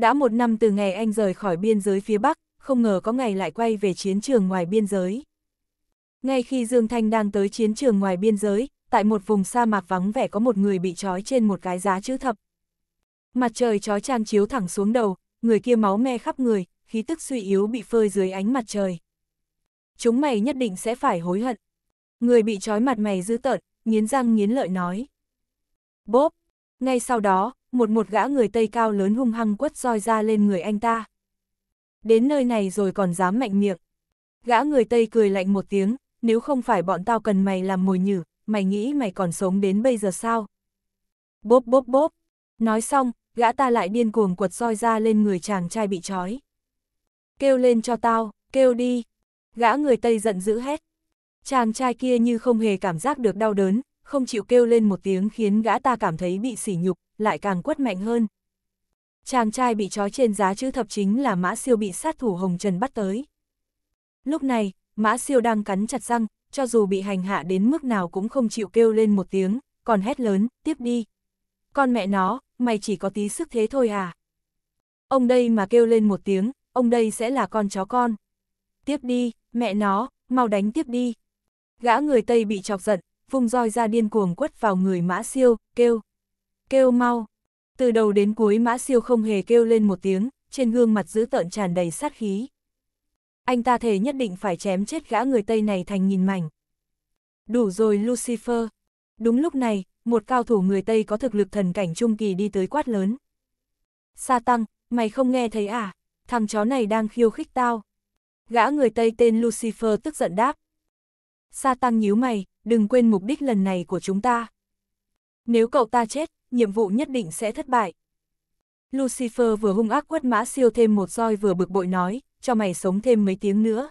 Đã một năm từ ngày anh rời khỏi biên giới phía Bắc, không ngờ có ngày lại quay về chiến trường ngoài biên giới. Ngay khi Dương Thanh đang tới chiến trường ngoài biên giới, tại một vùng sa mạc vắng vẻ có một người bị trói trên một cái giá chữ thập. Mặt trời trói trang chiếu thẳng xuống đầu, người kia máu me khắp người, khí tức suy yếu bị phơi dưới ánh mặt trời. Chúng mày nhất định sẽ phải hối hận. Người bị trói mặt mày dữ tợn, nghiến răng nghiến lợi nói. Bốp! Ngay sau đó, một một gã người Tây cao lớn hung hăng quất roi ra lên người anh ta. Đến nơi này rồi còn dám mạnh miệng. Gã người Tây cười lạnh một tiếng, nếu không phải bọn tao cần mày làm mồi nhử, mày nghĩ mày còn sống đến bây giờ sao? Bốp bốp bốp. Nói xong, gã ta lại điên cuồng quật roi ra lên người chàng trai bị trói. Kêu lên cho tao, kêu đi. Gã người Tây giận dữ hét. Chàng trai kia như không hề cảm giác được đau đớn, không chịu kêu lên một tiếng khiến gã ta cảm thấy bị sỉ nhục, lại càng quất mạnh hơn. Chàng trai bị trói trên giá chữ thập chính là Mã Siêu bị sát thủ Hồng Trần bắt tới. Lúc này, Mã Siêu đang cắn chặt răng, cho dù bị hành hạ đến mức nào cũng không chịu kêu lên một tiếng, còn hét lớn, tiếp đi. Con mẹ nó, mày chỉ có tí sức thế thôi à? Ông đây mà kêu lên một tiếng, ông đây sẽ là con chó con. Tiếp đi, mẹ nó, mau đánh tiếp đi. Gã người Tây bị chọc giận, vùng roi ra điên cuồng quất vào người Mã Siêu, kêu kêu mau. Từ đầu đến cuối mã siêu không hề kêu lên một tiếng, trên gương mặt giữ tợn tràn đầy sát khí. Anh ta thề nhất định phải chém chết gã người Tây này thành nghìn mảnh. Đủ rồi Lucifer. Đúng lúc này, một cao thủ người Tây có thực lực thần cảnh trung kỳ đi tới quát lớn. Sa tăng, mày không nghe thấy à? Thằng chó này đang khiêu khích tao. Gã người Tây tên Lucifer tức giận đáp. Sa tăng nhíu mày, đừng quên mục đích lần này của chúng ta. Nếu cậu ta chết, nhiệm vụ nhất định sẽ thất bại. Lucifer vừa hung ác quất mã siêu thêm một roi vừa bực bội nói, cho mày sống thêm mấy tiếng nữa.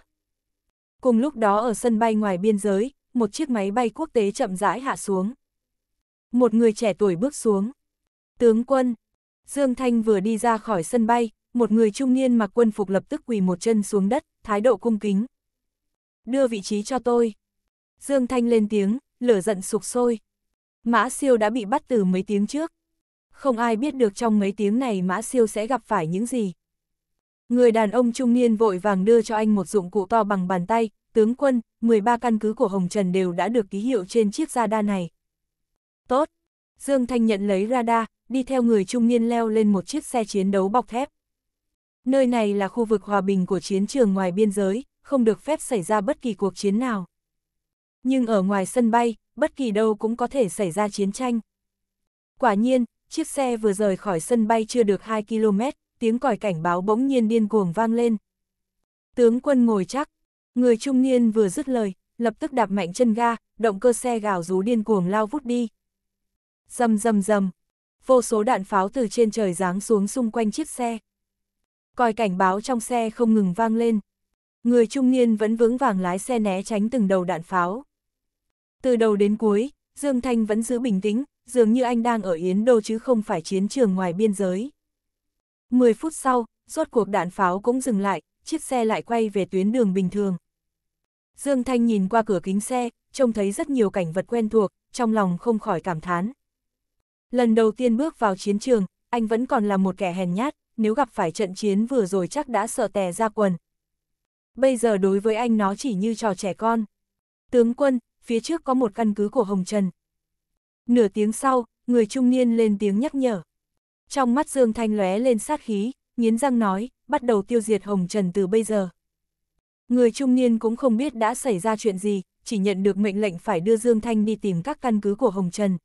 Cùng lúc đó ở sân bay ngoài biên giới, một chiếc máy bay quốc tế chậm rãi hạ xuống. Một người trẻ tuổi bước xuống. Tướng quân, Dương Thanh vừa đi ra khỏi sân bay, một người trung niên mặc quân phục lập tức quỳ một chân xuống đất, thái độ cung kính. Đưa vị trí cho tôi. Dương Thanh lên tiếng, lửa giận sục sôi. Mã siêu đã bị bắt từ mấy tiếng trước. Không ai biết được trong mấy tiếng này mã siêu sẽ gặp phải những gì. Người đàn ông trung niên vội vàng đưa cho anh một dụng cụ to bằng bàn tay, tướng quân, 13 căn cứ của Hồng Trần đều đã được ký hiệu trên chiếc radar này. Tốt! Dương Thanh nhận lấy radar, đi theo người trung niên leo lên một chiếc xe chiến đấu bọc thép. Nơi này là khu vực hòa bình của chiến trường ngoài biên giới, không được phép xảy ra bất kỳ cuộc chiến nào. Nhưng ở ngoài sân bay, bất kỳ đâu cũng có thể xảy ra chiến tranh. Quả nhiên, chiếc xe vừa rời khỏi sân bay chưa được 2 km, tiếng còi cảnh báo bỗng nhiên điên cuồng vang lên. Tướng quân ngồi chắc, người trung niên vừa dứt lời, lập tức đạp mạnh chân ga, động cơ xe gào rú điên cuồng lao vút đi. Dầm dầm dầm, vô số đạn pháo từ trên trời giáng xuống xung quanh chiếc xe. Còi cảnh báo trong xe không ngừng vang lên. Người trung niên vẫn vững vàng lái xe né tránh từng đầu đạn pháo. Từ đầu đến cuối, Dương Thanh vẫn giữ bình tĩnh, dường như anh đang ở Yến Đô chứ không phải chiến trường ngoài biên giới. 10 phút sau, rốt cuộc đạn pháo cũng dừng lại, chiếc xe lại quay về tuyến đường bình thường. Dương Thanh nhìn qua cửa kính xe, trông thấy rất nhiều cảnh vật quen thuộc, trong lòng không khỏi cảm thán. Lần đầu tiên bước vào chiến trường, anh vẫn còn là một kẻ hèn nhát, nếu gặp phải trận chiến vừa rồi chắc đã sợ tè ra quần. Bây giờ đối với anh nó chỉ như trò trẻ con. Tướng quân, phía trước có một căn cứ của Hồng Trần. Nửa tiếng sau, người trung niên lên tiếng nhắc nhở. Trong mắt Dương Thanh lóe lên sát khí, nghiến răng nói, bắt đầu tiêu diệt Hồng Trần từ bây giờ. Người trung niên cũng không biết đã xảy ra chuyện gì, chỉ nhận được mệnh lệnh phải đưa Dương Thanh đi tìm các căn cứ của Hồng Trần.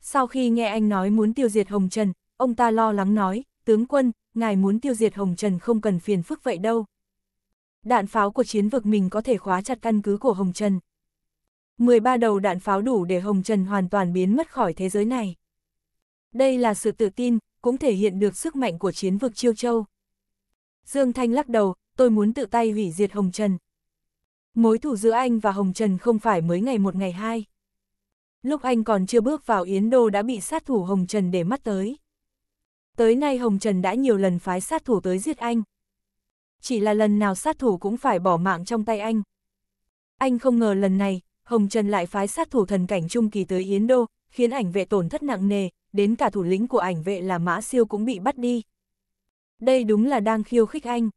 Sau khi nghe anh nói muốn tiêu diệt Hồng Trần, ông ta lo lắng nói, tướng quân, ngài muốn tiêu diệt Hồng Trần không cần phiền phức vậy đâu. Đạn pháo của chiến vực mình có thể khóa chặt căn cứ của Hồng Trần. 13 đầu đạn pháo đủ để Hồng Trần hoàn toàn biến mất khỏi thế giới này. Đây là sự tự tin, cũng thể hiện được sức mạnh của chiến vực Chiêu Châu. Dương Thanh lắc đầu, tôi muốn tự tay hủy diệt Hồng Trần. Mối thủ giữa anh và Hồng Trần không phải mới ngày một ngày hai. Lúc anh còn chưa bước vào Yến Đô đã bị sát thủ Hồng Trần để mắt tới. Tới nay Hồng Trần đã nhiều lần phái sát thủ tới giết anh. Chỉ là lần nào sát thủ cũng phải bỏ mạng trong tay anh. Anh không ngờ lần này, Hồng Trần lại phái sát thủ thần cảnh trung kỳ tới Yến Đô, khiến ảnh vệ tổn thất nặng nề, đến cả thủ lĩnh của ảnh vệ là Mã Siêu cũng bị bắt đi. Đây đúng là đang khiêu khích anh.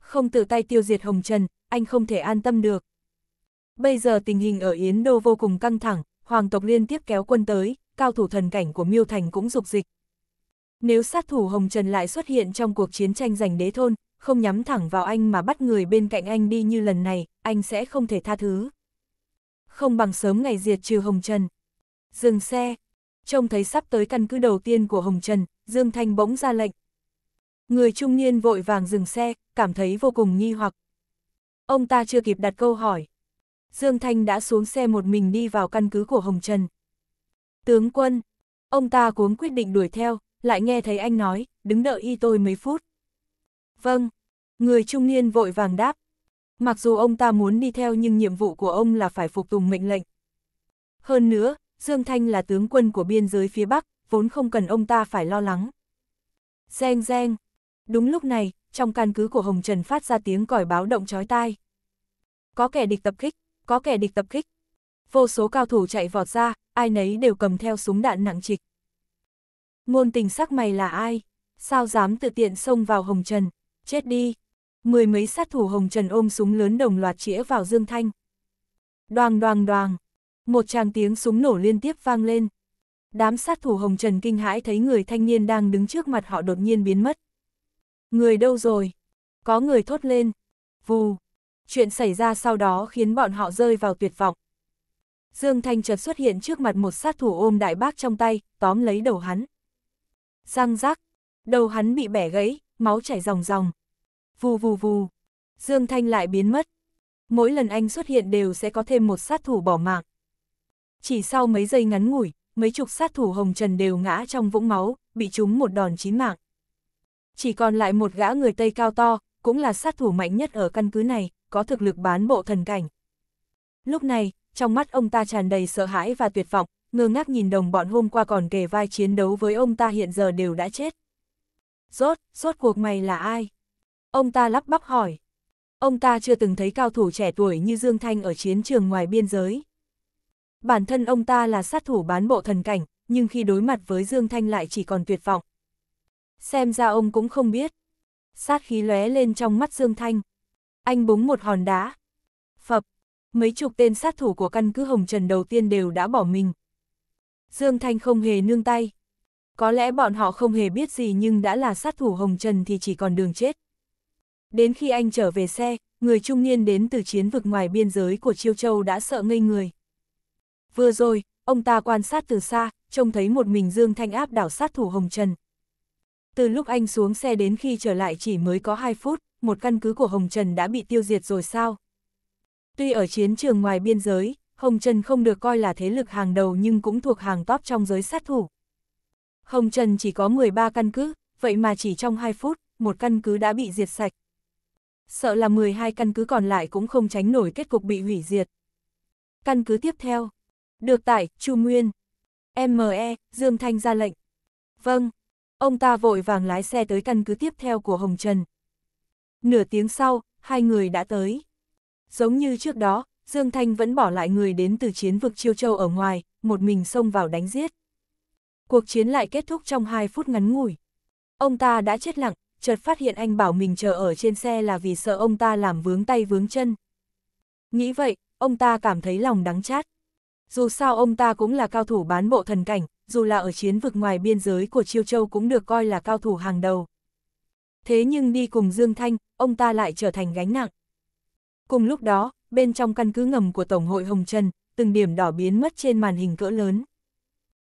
Không tự tay tiêu diệt Hồng Trần, anh không thể an tâm được. Bây giờ tình hình ở Yến Đô vô cùng căng thẳng, hoàng tộc liên tiếp kéo quân tới, cao thủ thần cảnh của Miêu Thành cũng dục dịch. Nếu sát thủ Hồng Trần lại xuất hiện trong cuộc chiến tranh giành đế thôn, không nhắm thẳng vào anh mà bắt người bên cạnh anh đi như lần này, anh sẽ không thể tha thứ không bằng sớm ngày diệt trừ Hồng Trần. Dừng xe, trông thấy sắp tới căn cứ đầu tiên của Hồng Trần, Dương Thanh bỗng ra lệnh. Người trung niên vội vàng dừng xe, cảm thấy vô cùng nghi hoặc. Ông ta chưa kịp đặt câu hỏi. Dương Thanh đã xuống xe một mình đi vào căn cứ của Hồng Trần. Tướng quân, ông ta cuống quyết định đuổi theo, lại nghe thấy anh nói, đứng đợi y tôi mấy phút. Vâng, người trung niên vội vàng đáp, Mặc dù ông ta muốn đi theo nhưng nhiệm vụ của ông là phải phục tùng mệnh lệnh. Hơn nữa, Dương Thanh là tướng quân của biên giới phía Bắc, vốn không cần ông ta phải lo lắng. Reng reng. Đúng lúc này, trong căn cứ của Hồng Trần phát ra tiếng còi báo động chói tai. Có kẻ địch tập kích, có kẻ địch tập kích. Vô số cao thủ chạy vọt ra, ai nấy đều cầm theo súng đạn nặng trịch. Ngôn tình sắc mày là ai? Sao dám tự tiện xông vào Hồng Trần? Chết đi! Mười mấy sát thủ hồng trần ôm súng lớn đồng loạt chĩa vào Dương Thanh. Đoàng đoàng đoàng, một tràng tiếng súng nổ liên tiếp vang lên. Đám sát thủ hồng trần kinh hãi thấy người thanh niên đang đứng trước mặt họ đột nhiên biến mất. Người đâu rồi? Có người thốt lên. Vù. Chuyện xảy ra sau đó khiến bọn họ rơi vào tuyệt vọng. Dương Thanh chợt xuất hiện trước mặt một sát thủ ôm đại bác trong tay, tóm lấy đầu hắn. Răng rác, đầu hắn bị bẻ gãy, máu chảy ròng ròng vù vù vù. Dương Thanh lại biến mất. Mỗi lần anh xuất hiện đều sẽ có thêm một sát thủ bỏ mạng. Chỉ sau mấy giây ngắn ngủi, mấy chục sát thủ hồng trần đều ngã trong vũng máu, bị trúng một đòn chí mạng. Chỉ còn lại một gã người Tây cao to, cũng là sát thủ mạnh nhất ở căn cứ này, có thực lực bán bộ thần cảnh. Lúc này, trong mắt ông ta tràn đầy sợ hãi và tuyệt vọng, ngơ ngác nhìn đồng bọn hôm qua còn kề vai chiến đấu với ông ta hiện giờ đều đã chết. Rốt, rốt cuộc mày là ai? Ông ta lắp bắp hỏi. Ông ta chưa từng thấy cao thủ trẻ tuổi như Dương Thanh ở chiến trường ngoài biên giới. Bản thân ông ta là sát thủ bán bộ thần cảnh, nhưng khi đối mặt với Dương Thanh lại chỉ còn tuyệt vọng. Xem ra ông cũng không biết. Sát khí lóe lên trong mắt Dương Thanh. Anh búng một hòn đá. Phập, mấy chục tên sát thủ của căn cứ Hồng Trần đầu tiên đều đã bỏ mình. Dương Thanh không hề nương tay. Có lẽ bọn họ không hề biết gì nhưng đã là sát thủ Hồng Trần thì chỉ còn đường chết. Đến khi anh trở về xe, người trung niên đến từ chiến vực ngoài biên giới của Chiêu Châu đã sợ ngây người. Vừa rồi, ông ta quan sát từ xa, trông thấy một mình Dương Thanh áp đảo sát thủ Hồng Trần. Từ lúc anh xuống xe đến khi trở lại chỉ mới có 2 phút, một căn cứ của Hồng Trần đã bị tiêu diệt rồi sao? Tuy ở chiến trường ngoài biên giới, Hồng Trần không được coi là thế lực hàng đầu nhưng cũng thuộc hàng top trong giới sát thủ. Hồng Trần chỉ có 13 căn cứ, vậy mà chỉ trong 2 phút, một căn cứ đã bị diệt sạch sợ là 12 căn cứ còn lại cũng không tránh nổi kết cục bị hủy diệt. Căn cứ tiếp theo, được tải, Chu Nguyên. ME, Dương Thanh ra lệnh. Vâng, ông ta vội vàng lái xe tới căn cứ tiếp theo của Hồng Trần. Nửa tiếng sau, hai người đã tới. Giống như trước đó, Dương Thanh vẫn bỏ lại người đến từ chiến vực Chiêu Châu ở ngoài, một mình xông vào đánh giết. Cuộc chiến lại kết thúc trong 2 phút ngắn ngủi. Ông ta đã chết lặng, chợt phát hiện anh bảo mình chờ ở trên xe là vì sợ ông ta làm vướng tay vướng chân. Nghĩ vậy, ông ta cảm thấy lòng đắng chát. Dù sao ông ta cũng là cao thủ bán bộ thần cảnh, dù là ở chiến vực ngoài biên giới của Chiêu Châu cũng được coi là cao thủ hàng đầu. Thế nhưng đi cùng Dương Thanh, ông ta lại trở thành gánh nặng. Cùng lúc đó, bên trong căn cứ ngầm của Tổng hội Hồng Trần, từng điểm đỏ biến mất trên màn hình cỡ lớn.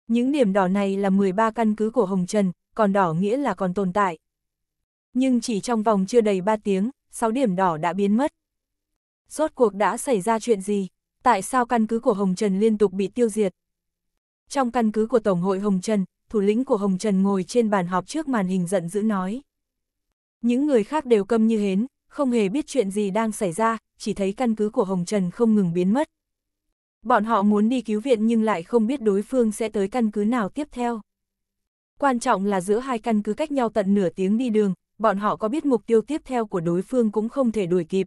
Những điểm đỏ này là 13 căn cứ của Hồng Trần, còn đỏ nghĩa là còn tồn tại nhưng chỉ trong vòng chưa đầy 3 tiếng, 6 điểm đỏ đã biến mất. Rốt cuộc đã xảy ra chuyện gì? Tại sao căn cứ của Hồng Trần liên tục bị tiêu diệt? Trong căn cứ của Tổng hội Hồng Trần, thủ lĩnh của Hồng Trần ngồi trên bàn họp trước màn hình giận dữ nói. Những người khác đều câm như hến, không hề biết chuyện gì đang xảy ra, chỉ thấy căn cứ của Hồng Trần không ngừng biến mất. Bọn họ muốn đi cứu viện nhưng lại không biết đối phương sẽ tới căn cứ nào tiếp theo. Quan trọng là giữa hai căn cứ cách nhau tận nửa tiếng đi đường, bọn họ có biết mục tiêu tiếp theo của đối phương cũng không thể đuổi kịp.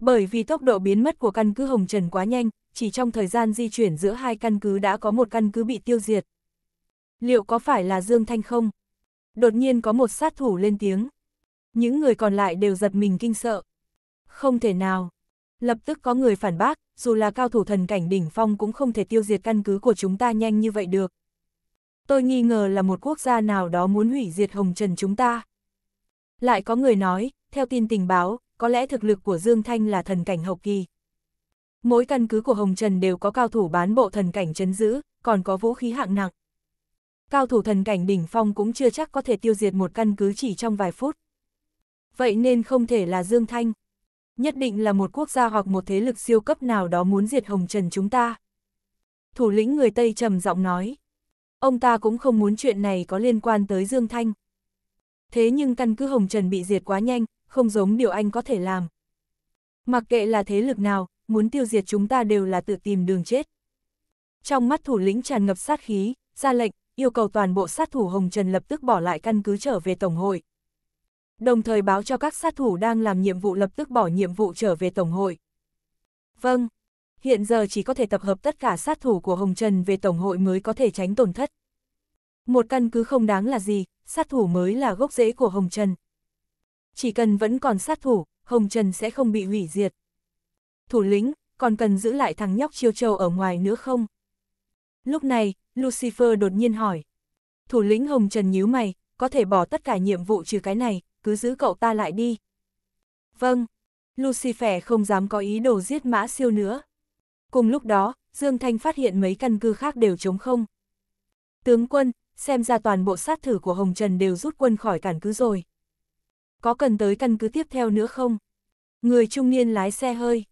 Bởi vì tốc độ biến mất của căn cứ Hồng Trần quá nhanh, chỉ trong thời gian di chuyển giữa hai căn cứ đã có một căn cứ bị tiêu diệt. Liệu có phải là Dương Thanh không? Đột nhiên có một sát thủ lên tiếng. Những người còn lại đều giật mình kinh sợ. Không thể nào. Lập tức có người phản bác, dù là cao thủ thần cảnh đỉnh phong cũng không thể tiêu diệt căn cứ của chúng ta nhanh như vậy được. Tôi nghi ngờ là một quốc gia nào đó muốn hủy diệt Hồng Trần chúng ta. Lại có người nói, theo tin tình báo, có lẽ thực lực của Dương Thanh là thần cảnh hậu kỳ. Mỗi căn cứ của Hồng Trần đều có cao thủ bán bộ thần cảnh chấn giữ, còn có vũ khí hạng nặng. Cao thủ thần cảnh đỉnh phong cũng chưa chắc có thể tiêu diệt một căn cứ chỉ trong vài phút. Vậy nên không thể là Dương Thanh. Nhất định là một quốc gia hoặc một thế lực siêu cấp nào đó muốn diệt Hồng Trần chúng ta. Thủ lĩnh người Tây trầm giọng nói. Ông ta cũng không muốn chuyện này có liên quan tới Dương Thanh thế nhưng căn cứ Hồng Trần bị diệt quá nhanh, không giống điều anh có thể làm. Mặc kệ là thế lực nào, muốn tiêu diệt chúng ta đều là tự tìm đường chết. Trong mắt thủ lĩnh tràn ngập sát khí, ra lệnh, yêu cầu toàn bộ sát thủ Hồng Trần lập tức bỏ lại căn cứ trở về Tổng hội. Đồng thời báo cho các sát thủ đang làm nhiệm vụ lập tức bỏ nhiệm vụ trở về Tổng hội. Vâng, hiện giờ chỉ có thể tập hợp tất cả sát thủ của Hồng Trần về Tổng hội mới có thể tránh tổn thất. Một căn cứ không đáng là gì, sát thủ mới là gốc rễ của Hồng Trần. Chỉ cần vẫn còn sát thủ, Hồng Trần sẽ không bị hủy diệt. Thủ lĩnh, còn cần giữ lại thằng nhóc chiêu châu ở ngoài nữa không? Lúc này, Lucifer đột nhiên hỏi. Thủ lĩnh Hồng Trần nhíu mày, có thể bỏ tất cả nhiệm vụ trừ cái này, cứ giữ cậu ta lại đi. Vâng, Lucifer không dám có ý đồ giết mã siêu nữa. Cùng lúc đó, Dương Thanh phát hiện mấy căn cứ khác đều trống không. Tướng quân, xem ra toàn bộ sát thử của Hồng Trần đều rút quân khỏi căn cứ rồi. Có cần tới căn cứ tiếp theo nữa không? Người trung niên lái xe hơi.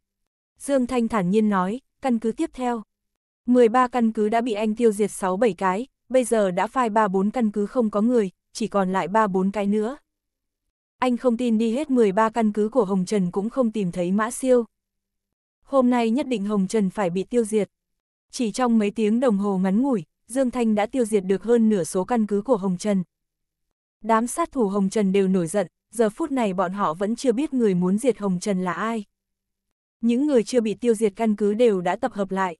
Dương Thanh thản nhiên nói, căn cứ tiếp theo. 13 căn cứ đã bị anh tiêu diệt 6-7 cái, bây giờ đã phai 3-4 căn cứ không có người, chỉ còn lại 3-4 cái nữa. Anh không tin đi hết 13 căn cứ của Hồng Trần cũng không tìm thấy mã siêu. Hôm nay nhất định Hồng Trần phải bị tiêu diệt. Chỉ trong mấy tiếng đồng hồ ngắn ngủi, Dương Thanh đã tiêu diệt được hơn nửa số căn cứ của Hồng Trần. Đám sát thủ Hồng Trần đều nổi giận, giờ phút này bọn họ vẫn chưa biết người muốn diệt Hồng Trần là ai. Những người chưa bị tiêu diệt căn cứ đều đã tập hợp lại.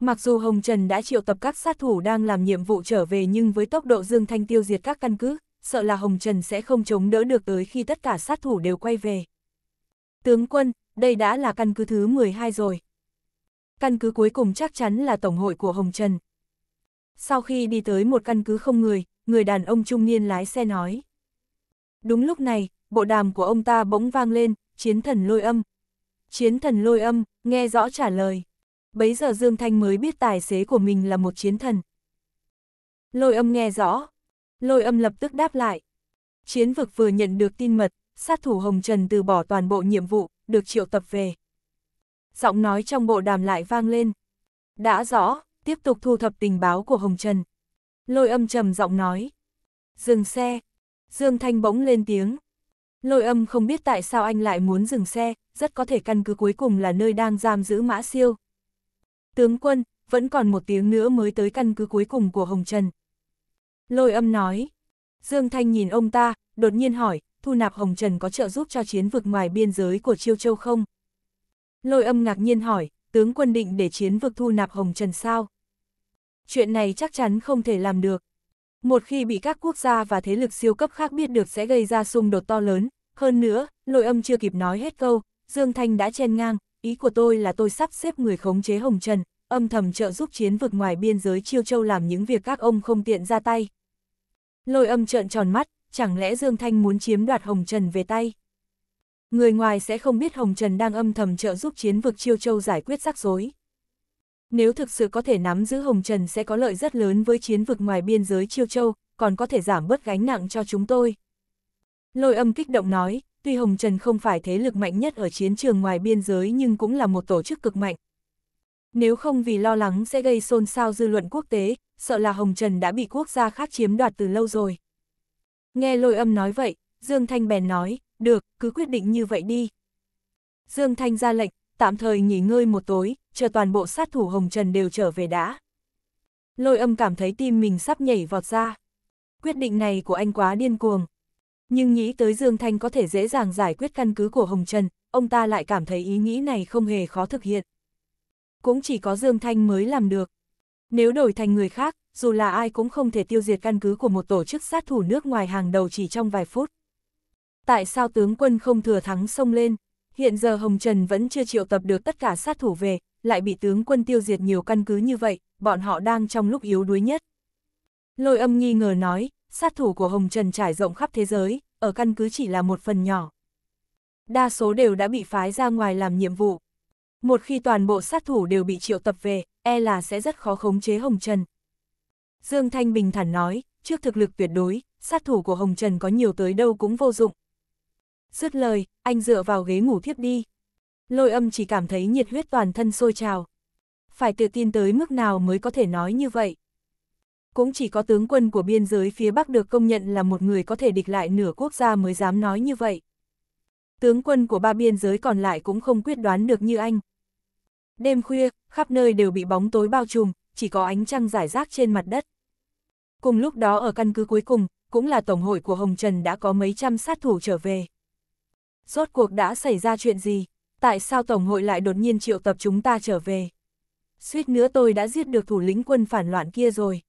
Mặc dù Hồng Trần đã triệu tập các sát thủ đang làm nhiệm vụ trở về nhưng với tốc độ Dương Thanh tiêu diệt các căn cứ, sợ là Hồng Trần sẽ không chống đỡ được tới khi tất cả sát thủ đều quay về. Tướng quân, đây đã là căn cứ thứ 12 rồi. Căn cứ cuối cùng chắc chắn là Tổng hội của Hồng Trần. Sau khi đi tới một căn cứ không người, người đàn ông trung niên lái xe nói. Đúng lúc này, bộ đàm của ông ta bỗng vang lên, chiến thần lôi âm. Chiến thần lôi âm, nghe rõ trả lời. Bấy giờ Dương Thanh mới biết tài xế của mình là một chiến thần. Lôi âm nghe rõ. Lôi âm lập tức đáp lại. Chiến vực vừa nhận được tin mật, sát thủ Hồng Trần từ bỏ toàn bộ nhiệm vụ, được triệu tập về. Giọng nói trong bộ đàm lại vang lên. Đã rõ, tiếp tục thu thập tình báo của Hồng Trần. Lôi âm trầm giọng nói. Dừng xe. Dương Thanh bỗng lên tiếng. Lôi âm không biết tại sao anh lại muốn dừng xe, rất có thể căn cứ cuối cùng là nơi đang giam giữ mã siêu. Tướng quân, vẫn còn một tiếng nữa mới tới căn cứ cuối cùng của Hồng Trần. Lôi âm nói. Dương Thanh nhìn ông ta, đột nhiên hỏi, thu nạp Hồng Trần có trợ giúp cho chiến vực ngoài biên giới của Chiêu Châu không? Lôi âm ngạc nhiên hỏi, tướng quân định để chiến vực thu nạp Hồng Trần sao? chuyện này chắc chắn không thể làm được. Một khi bị các quốc gia và thế lực siêu cấp khác biết được sẽ gây ra xung đột to lớn, hơn nữa, nội âm chưa kịp nói hết câu, Dương Thanh đã chen ngang, ý của tôi là tôi sắp xếp người khống chế Hồng Trần, âm thầm trợ giúp chiến vực ngoài biên giới Chiêu Châu làm những việc các ông không tiện ra tay. Lôi âm trợn tròn mắt, chẳng lẽ Dương Thanh muốn chiếm đoạt Hồng Trần về tay? Người ngoài sẽ không biết Hồng Trần đang âm thầm trợ giúp chiến vực Chiêu Châu giải quyết rắc rối. Nếu thực sự có thể nắm giữ Hồng Trần sẽ có lợi rất lớn với chiến vực ngoài biên giới Chiêu Châu, còn có thể giảm bớt gánh nặng cho chúng tôi. Lôi âm kích động nói, tuy Hồng Trần không phải thế lực mạnh nhất ở chiến trường ngoài biên giới nhưng cũng là một tổ chức cực mạnh. Nếu không vì lo lắng sẽ gây xôn xao dư luận quốc tế, sợ là Hồng Trần đã bị quốc gia khác chiếm đoạt từ lâu rồi. Nghe lôi âm nói vậy, Dương Thanh bèn nói, được, cứ quyết định như vậy đi. Dương Thanh ra lệnh, tạm thời nghỉ ngơi một tối, chờ toàn bộ sát thủ Hồng Trần đều trở về đã. Lôi âm cảm thấy tim mình sắp nhảy vọt ra. Quyết định này của anh quá điên cuồng. Nhưng nghĩ tới Dương Thanh có thể dễ dàng giải quyết căn cứ của Hồng Trần, ông ta lại cảm thấy ý nghĩ này không hề khó thực hiện. Cũng chỉ có Dương Thanh mới làm được. Nếu đổi thành người khác, dù là ai cũng không thể tiêu diệt căn cứ của một tổ chức sát thủ nước ngoài hàng đầu chỉ trong vài phút. Tại sao tướng quân không thừa thắng xông lên? Hiện giờ Hồng Trần vẫn chưa triệu tập được tất cả sát thủ về, lại bị tướng quân tiêu diệt nhiều căn cứ như vậy, bọn họ đang trong lúc yếu đuối nhất. Lôi âm nghi ngờ nói, sát thủ của Hồng Trần trải rộng khắp thế giới, ở căn cứ chỉ là một phần nhỏ. Đa số đều đã bị phái ra ngoài làm nhiệm vụ. Một khi toàn bộ sát thủ đều bị triệu tập về, e là sẽ rất khó khống chế Hồng Trần. Dương Thanh bình thản nói, trước thực lực tuyệt đối, sát thủ của Hồng Trần có nhiều tới đâu cũng vô dụng, Dứt lời, anh dựa vào ghế ngủ thiếp đi. Lôi âm chỉ cảm thấy nhiệt huyết toàn thân sôi trào. Phải tự tin tới mức nào mới có thể nói như vậy. Cũng chỉ có tướng quân của biên giới phía Bắc được công nhận là một người có thể địch lại nửa quốc gia mới dám nói như vậy. Tướng quân của ba biên giới còn lại cũng không quyết đoán được như anh. Đêm khuya, khắp nơi đều bị bóng tối bao trùm, chỉ có ánh trăng rải rác trên mặt đất. Cùng lúc đó ở căn cứ cuối cùng, cũng là tổng hội của Hồng Trần đã có mấy trăm sát thủ trở về rốt cuộc đã xảy ra chuyện gì, tại sao Tổng hội lại đột nhiên triệu tập chúng ta trở về. Suýt nữa tôi đã giết được thủ lĩnh quân phản loạn kia rồi.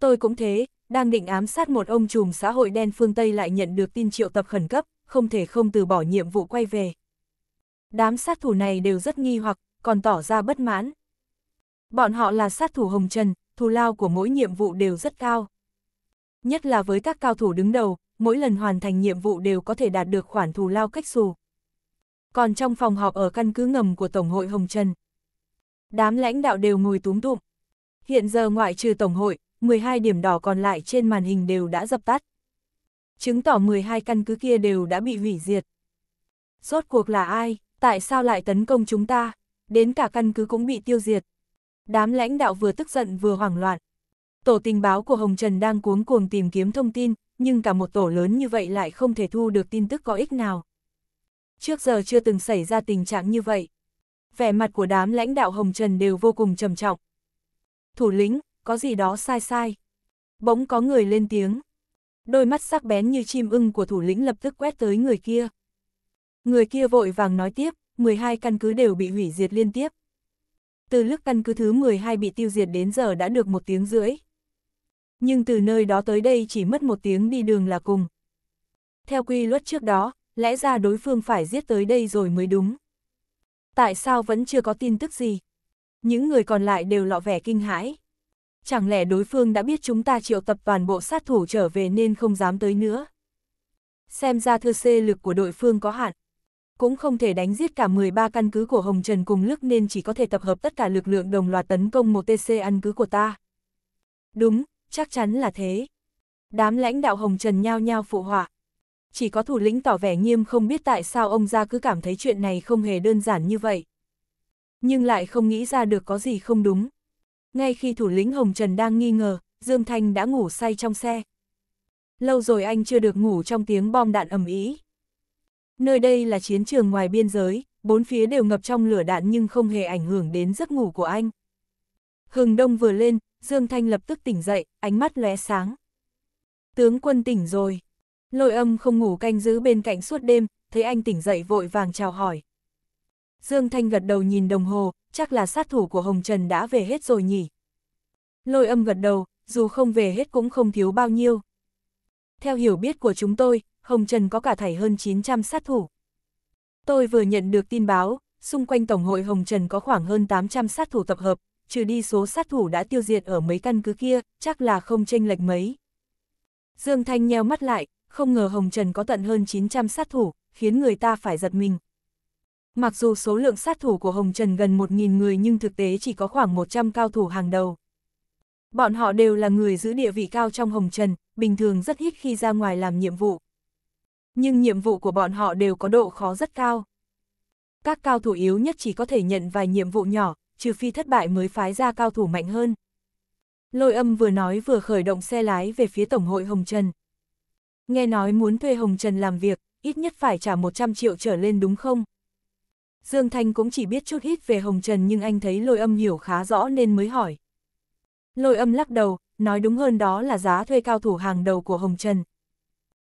Tôi cũng thế, đang định ám sát một ông trùm xã hội đen phương Tây lại nhận được tin triệu tập khẩn cấp, không thể không từ bỏ nhiệm vụ quay về. Đám sát thủ này đều rất nghi hoặc, còn tỏ ra bất mãn. Bọn họ là sát thủ hồng trần, thù lao của mỗi nhiệm vụ đều rất cao. Nhất là với các cao thủ đứng đầu, mỗi lần hoàn thành nhiệm vụ đều có thể đạt được khoản thù lao cách xù. Còn trong phòng họp ở căn cứ ngầm của Tổng hội Hồng Trần, đám lãnh đạo đều ngồi túm tụm. Hiện giờ ngoại trừ Tổng hội, 12 điểm đỏ còn lại trên màn hình đều đã dập tắt. Chứng tỏ 12 căn cứ kia đều đã bị hủy diệt. Rốt cuộc là ai, tại sao lại tấn công chúng ta, đến cả căn cứ cũng bị tiêu diệt. Đám lãnh đạo vừa tức giận vừa hoảng loạn. Tổ tình báo của Hồng Trần đang cuống cuồng tìm kiếm thông tin, nhưng cả một tổ lớn như vậy lại không thể thu được tin tức có ích nào. Trước giờ chưa từng xảy ra tình trạng như vậy. Vẻ mặt của đám lãnh đạo Hồng Trần đều vô cùng trầm trọng. Thủ lĩnh, có gì đó sai sai. Bỗng có người lên tiếng. Đôi mắt sắc bén như chim ưng của thủ lĩnh lập tức quét tới người kia. Người kia vội vàng nói tiếp, 12 căn cứ đều bị hủy diệt liên tiếp. Từ lúc căn cứ thứ 12 bị tiêu diệt đến giờ đã được một tiếng rưỡi nhưng từ nơi đó tới đây chỉ mất một tiếng đi đường là cùng. Theo quy luật trước đó, lẽ ra đối phương phải giết tới đây rồi mới đúng. Tại sao vẫn chưa có tin tức gì? Những người còn lại đều lọ vẻ kinh hãi. Chẳng lẽ đối phương đã biết chúng ta triệu tập toàn bộ sát thủ trở về nên không dám tới nữa? Xem ra thơ xê lực của đội phương có hạn. Cũng không thể đánh giết cả 13 căn cứ của Hồng Trần cùng lúc nên chỉ có thể tập hợp tất cả lực lượng đồng loạt tấn công một TC ăn cứ của ta. Đúng, chắc chắn là thế. Đám lãnh đạo Hồng Trần nhao nhao phụ họa. Chỉ có thủ lĩnh tỏ vẻ nghiêm không biết tại sao ông ra cứ cảm thấy chuyện này không hề đơn giản như vậy. Nhưng lại không nghĩ ra được có gì không đúng. Ngay khi thủ lĩnh Hồng Trần đang nghi ngờ, Dương Thanh đã ngủ say trong xe. Lâu rồi anh chưa được ngủ trong tiếng bom đạn ầm ĩ. Nơi đây là chiến trường ngoài biên giới, bốn phía đều ngập trong lửa đạn nhưng không hề ảnh hưởng đến giấc ngủ của anh. Hừng đông vừa lên, Dương Thanh lập tức tỉnh dậy, ánh mắt lóe sáng. Tướng quân tỉnh rồi. Lôi âm không ngủ canh giữ bên cạnh suốt đêm, thấy anh tỉnh dậy vội vàng chào hỏi. Dương Thanh gật đầu nhìn đồng hồ, chắc là sát thủ của Hồng Trần đã về hết rồi nhỉ. Lôi âm gật đầu, dù không về hết cũng không thiếu bao nhiêu. Theo hiểu biết của chúng tôi, Hồng Trần có cả thảy hơn 900 sát thủ. Tôi vừa nhận được tin báo, xung quanh Tổng hội Hồng Trần có khoảng hơn 800 sát thủ tập hợp, trừ đi số sát thủ đã tiêu diệt ở mấy căn cứ kia, chắc là không chênh lệch mấy. Dương Thanh nheo mắt lại, không ngờ Hồng Trần có tận hơn 900 sát thủ, khiến người ta phải giật mình. Mặc dù số lượng sát thủ của Hồng Trần gần 1.000 người nhưng thực tế chỉ có khoảng 100 cao thủ hàng đầu. Bọn họ đều là người giữ địa vị cao trong Hồng Trần, bình thường rất ít khi ra ngoài làm nhiệm vụ. Nhưng nhiệm vụ của bọn họ đều có độ khó rất cao. Các cao thủ yếu nhất chỉ có thể nhận vài nhiệm vụ nhỏ, trừ phi thất bại mới phái ra cao thủ mạnh hơn. Lôi âm vừa nói vừa khởi động xe lái về phía Tổng hội Hồng Trần. Nghe nói muốn thuê Hồng Trần làm việc, ít nhất phải trả 100 triệu trở lên đúng không? Dương Thanh cũng chỉ biết chút ít về Hồng Trần nhưng anh thấy lôi âm hiểu khá rõ nên mới hỏi. Lôi âm lắc đầu, nói đúng hơn đó là giá thuê cao thủ hàng đầu của Hồng Trần.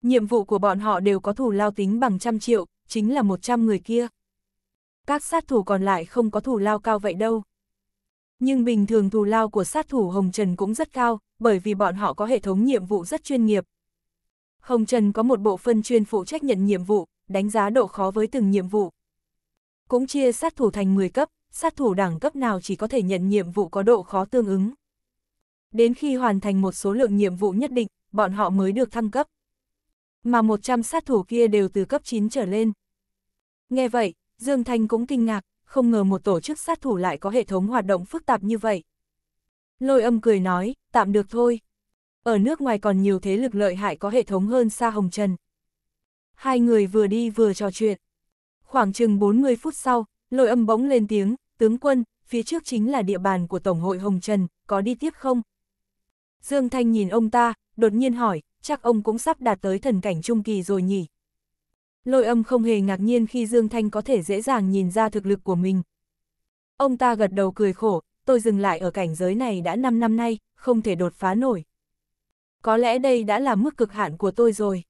Nhiệm vụ của bọn họ đều có thủ lao tính bằng trăm triệu, chính là 100 người kia các sát thủ còn lại không có thù lao cao vậy đâu. Nhưng bình thường thù lao của sát thủ Hồng Trần cũng rất cao, bởi vì bọn họ có hệ thống nhiệm vụ rất chuyên nghiệp. Hồng Trần có một bộ phân chuyên phụ trách nhận nhiệm vụ, đánh giá độ khó với từng nhiệm vụ. Cũng chia sát thủ thành 10 cấp, sát thủ đẳng cấp nào chỉ có thể nhận nhiệm vụ có độ khó tương ứng. Đến khi hoàn thành một số lượng nhiệm vụ nhất định, bọn họ mới được thăng cấp. Mà 100 sát thủ kia đều từ cấp 9 trở lên. Nghe vậy, Dương Thanh cũng kinh ngạc, không ngờ một tổ chức sát thủ lại có hệ thống hoạt động phức tạp như vậy. Lôi âm cười nói, tạm được thôi. Ở nước ngoài còn nhiều thế lực lợi hại có hệ thống hơn xa Hồng Trần. Hai người vừa đi vừa trò chuyện. Khoảng chừng 40 phút sau, lôi âm bỗng lên tiếng, tướng quân, phía trước chính là địa bàn của Tổng hội Hồng Trần, có đi tiếp không? Dương Thanh nhìn ông ta, đột nhiên hỏi, chắc ông cũng sắp đạt tới thần cảnh trung kỳ rồi nhỉ? lôi âm không hề ngạc nhiên khi Dương Thanh có thể dễ dàng nhìn ra thực lực của mình. Ông ta gật đầu cười khổ, tôi dừng lại ở cảnh giới này đã 5 năm nay, không thể đột phá nổi. Có lẽ đây đã là mức cực hạn của tôi rồi.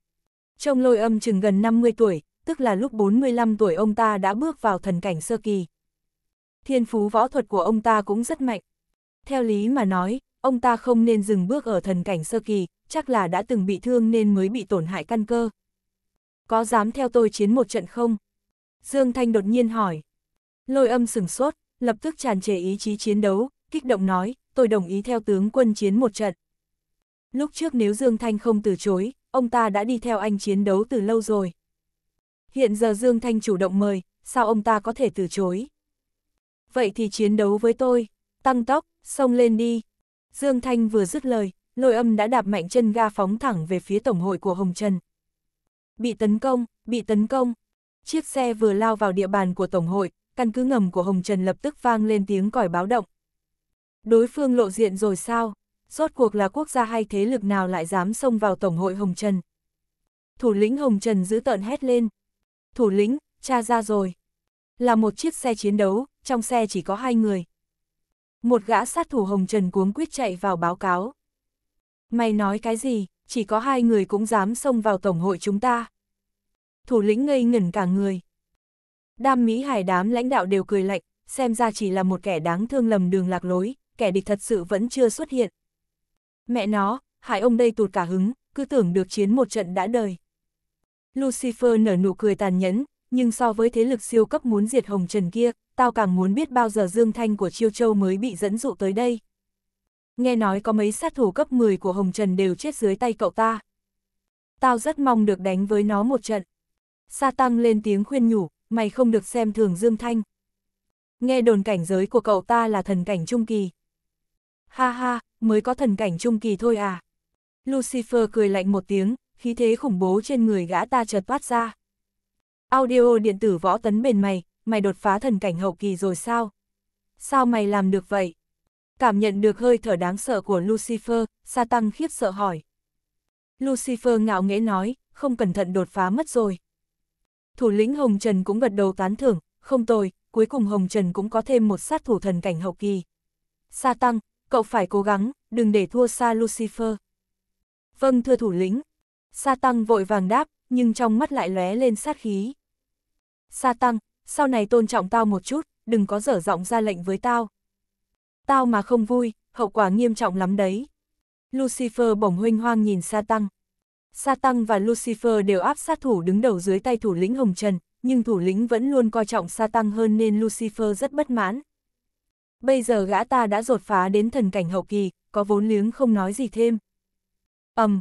Trong lôi âm chừng gần 50 tuổi, tức là lúc 45 tuổi ông ta đã bước vào thần cảnh sơ kỳ. Thiên phú võ thuật của ông ta cũng rất mạnh. Theo lý mà nói, ông ta không nên dừng bước ở thần cảnh sơ kỳ, chắc là đã từng bị thương nên mới bị tổn hại căn cơ, có dám theo tôi chiến một trận không? Dương Thanh đột nhiên hỏi. Lôi âm sửng sốt, lập tức tràn trề ý chí chiến đấu, kích động nói, tôi đồng ý theo tướng quân chiến một trận. Lúc trước nếu Dương Thanh không từ chối, ông ta đã đi theo anh chiến đấu từ lâu rồi. Hiện giờ Dương Thanh chủ động mời, sao ông ta có thể từ chối? Vậy thì chiến đấu với tôi, tăng tốc, xông lên đi. Dương Thanh vừa dứt lời, lôi âm đã đạp mạnh chân ga phóng thẳng về phía tổng hội của Hồng Trần bị tấn công, bị tấn công. Chiếc xe vừa lao vào địa bàn của Tổng hội, căn cứ ngầm của Hồng Trần lập tức vang lên tiếng còi báo động. Đối phương lộ diện rồi sao? Rốt cuộc là quốc gia hay thế lực nào lại dám xông vào Tổng hội Hồng Trần? Thủ lĩnh Hồng Trần giữ tợn hét lên. Thủ lĩnh, cha ra rồi. Là một chiếc xe chiến đấu, trong xe chỉ có hai người. Một gã sát thủ Hồng Trần cuống quyết chạy vào báo cáo. Mày nói cái gì? chỉ có hai người cũng dám xông vào Tổng hội chúng ta. Thủ lĩnh ngây ngẩn cả người. Đam Mỹ Hải đám lãnh đạo đều cười lạnh, xem ra chỉ là một kẻ đáng thương lầm đường lạc lối, kẻ địch thật sự vẫn chưa xuất hiện. Mẹ nó, hại ông đây tụt cả hứng, cứ tưởng được chiến một trận đã đời. Lucifer nở nụ cười tàn nhẫn, nhưng so với thế lực siêu cấp muốn diệt Hồng Trần kia, tao càng muốn biết bao giờ Dương Thanh của Chiêu Châu mới bị dẫn dụ tới đây, nghe nói có mấy sát thủ cấp 10 của Hồng Trần đều chết dưới tay cậu ta. Tao rất mong được đánh với nó một trận. Sa Tăng lên tiếng khuyên nhủ, mày không được xem thường Dương Thanh. Nghe đồn cảnh giới của cậu ta là thần cảnh trung kỳ. Ha ha, mới có thần cảnh trung kỳ thôi à. Lucifer cười lạnh một tiếng, khí thế khủng bố trên người gã ta chợt toát ra. Audio điện tử võ tấn bền mày, mày đột phá thần cảnh hậu kỳ rồi sao? Sao mày làm được vậy? cảm nhận được hơi thở đáng sợ của Lucifer, Satan khiếp sợ hỏi. Lucifer ngạo nghễ nói, không cẩn thận đột phá mất rồi. Thủ lĩnh Hồng Trần cũng gật đầu tán thưởng, không tồi, cuối cùng Hồng Trần cũng có thêm một sát thủ thần cảnh hậu kỳ. Satan, cậu phải cố gắng, đừng để thua xa Lucifer. Vâng thưa thủ lĩnh. Satan vội vàng đáp, nhưng trong mắt lại lóe lên sát khí. Satan, sau này tôn trọng tao một chút, đừng có dở giọng ra lệnh với tao. Tao mà không vui, hậu quả nghiêm trọng lắm đấy. Lucifer bỗng huynh hoang nhìn Satan, Satan và Lucifer đều áp sát thủ đứng đầu dưới tay thủ lĩnh Hồng Trần, nhưng thủ lĩnh vẫn luôn coi trọng Satan hơn nên Lucifer rất bất mãn. Bây giờ gã ta đã rột phá đến thần cảnh hậu kỳ, có vốn liếng không nói gì thêm. ầm, um,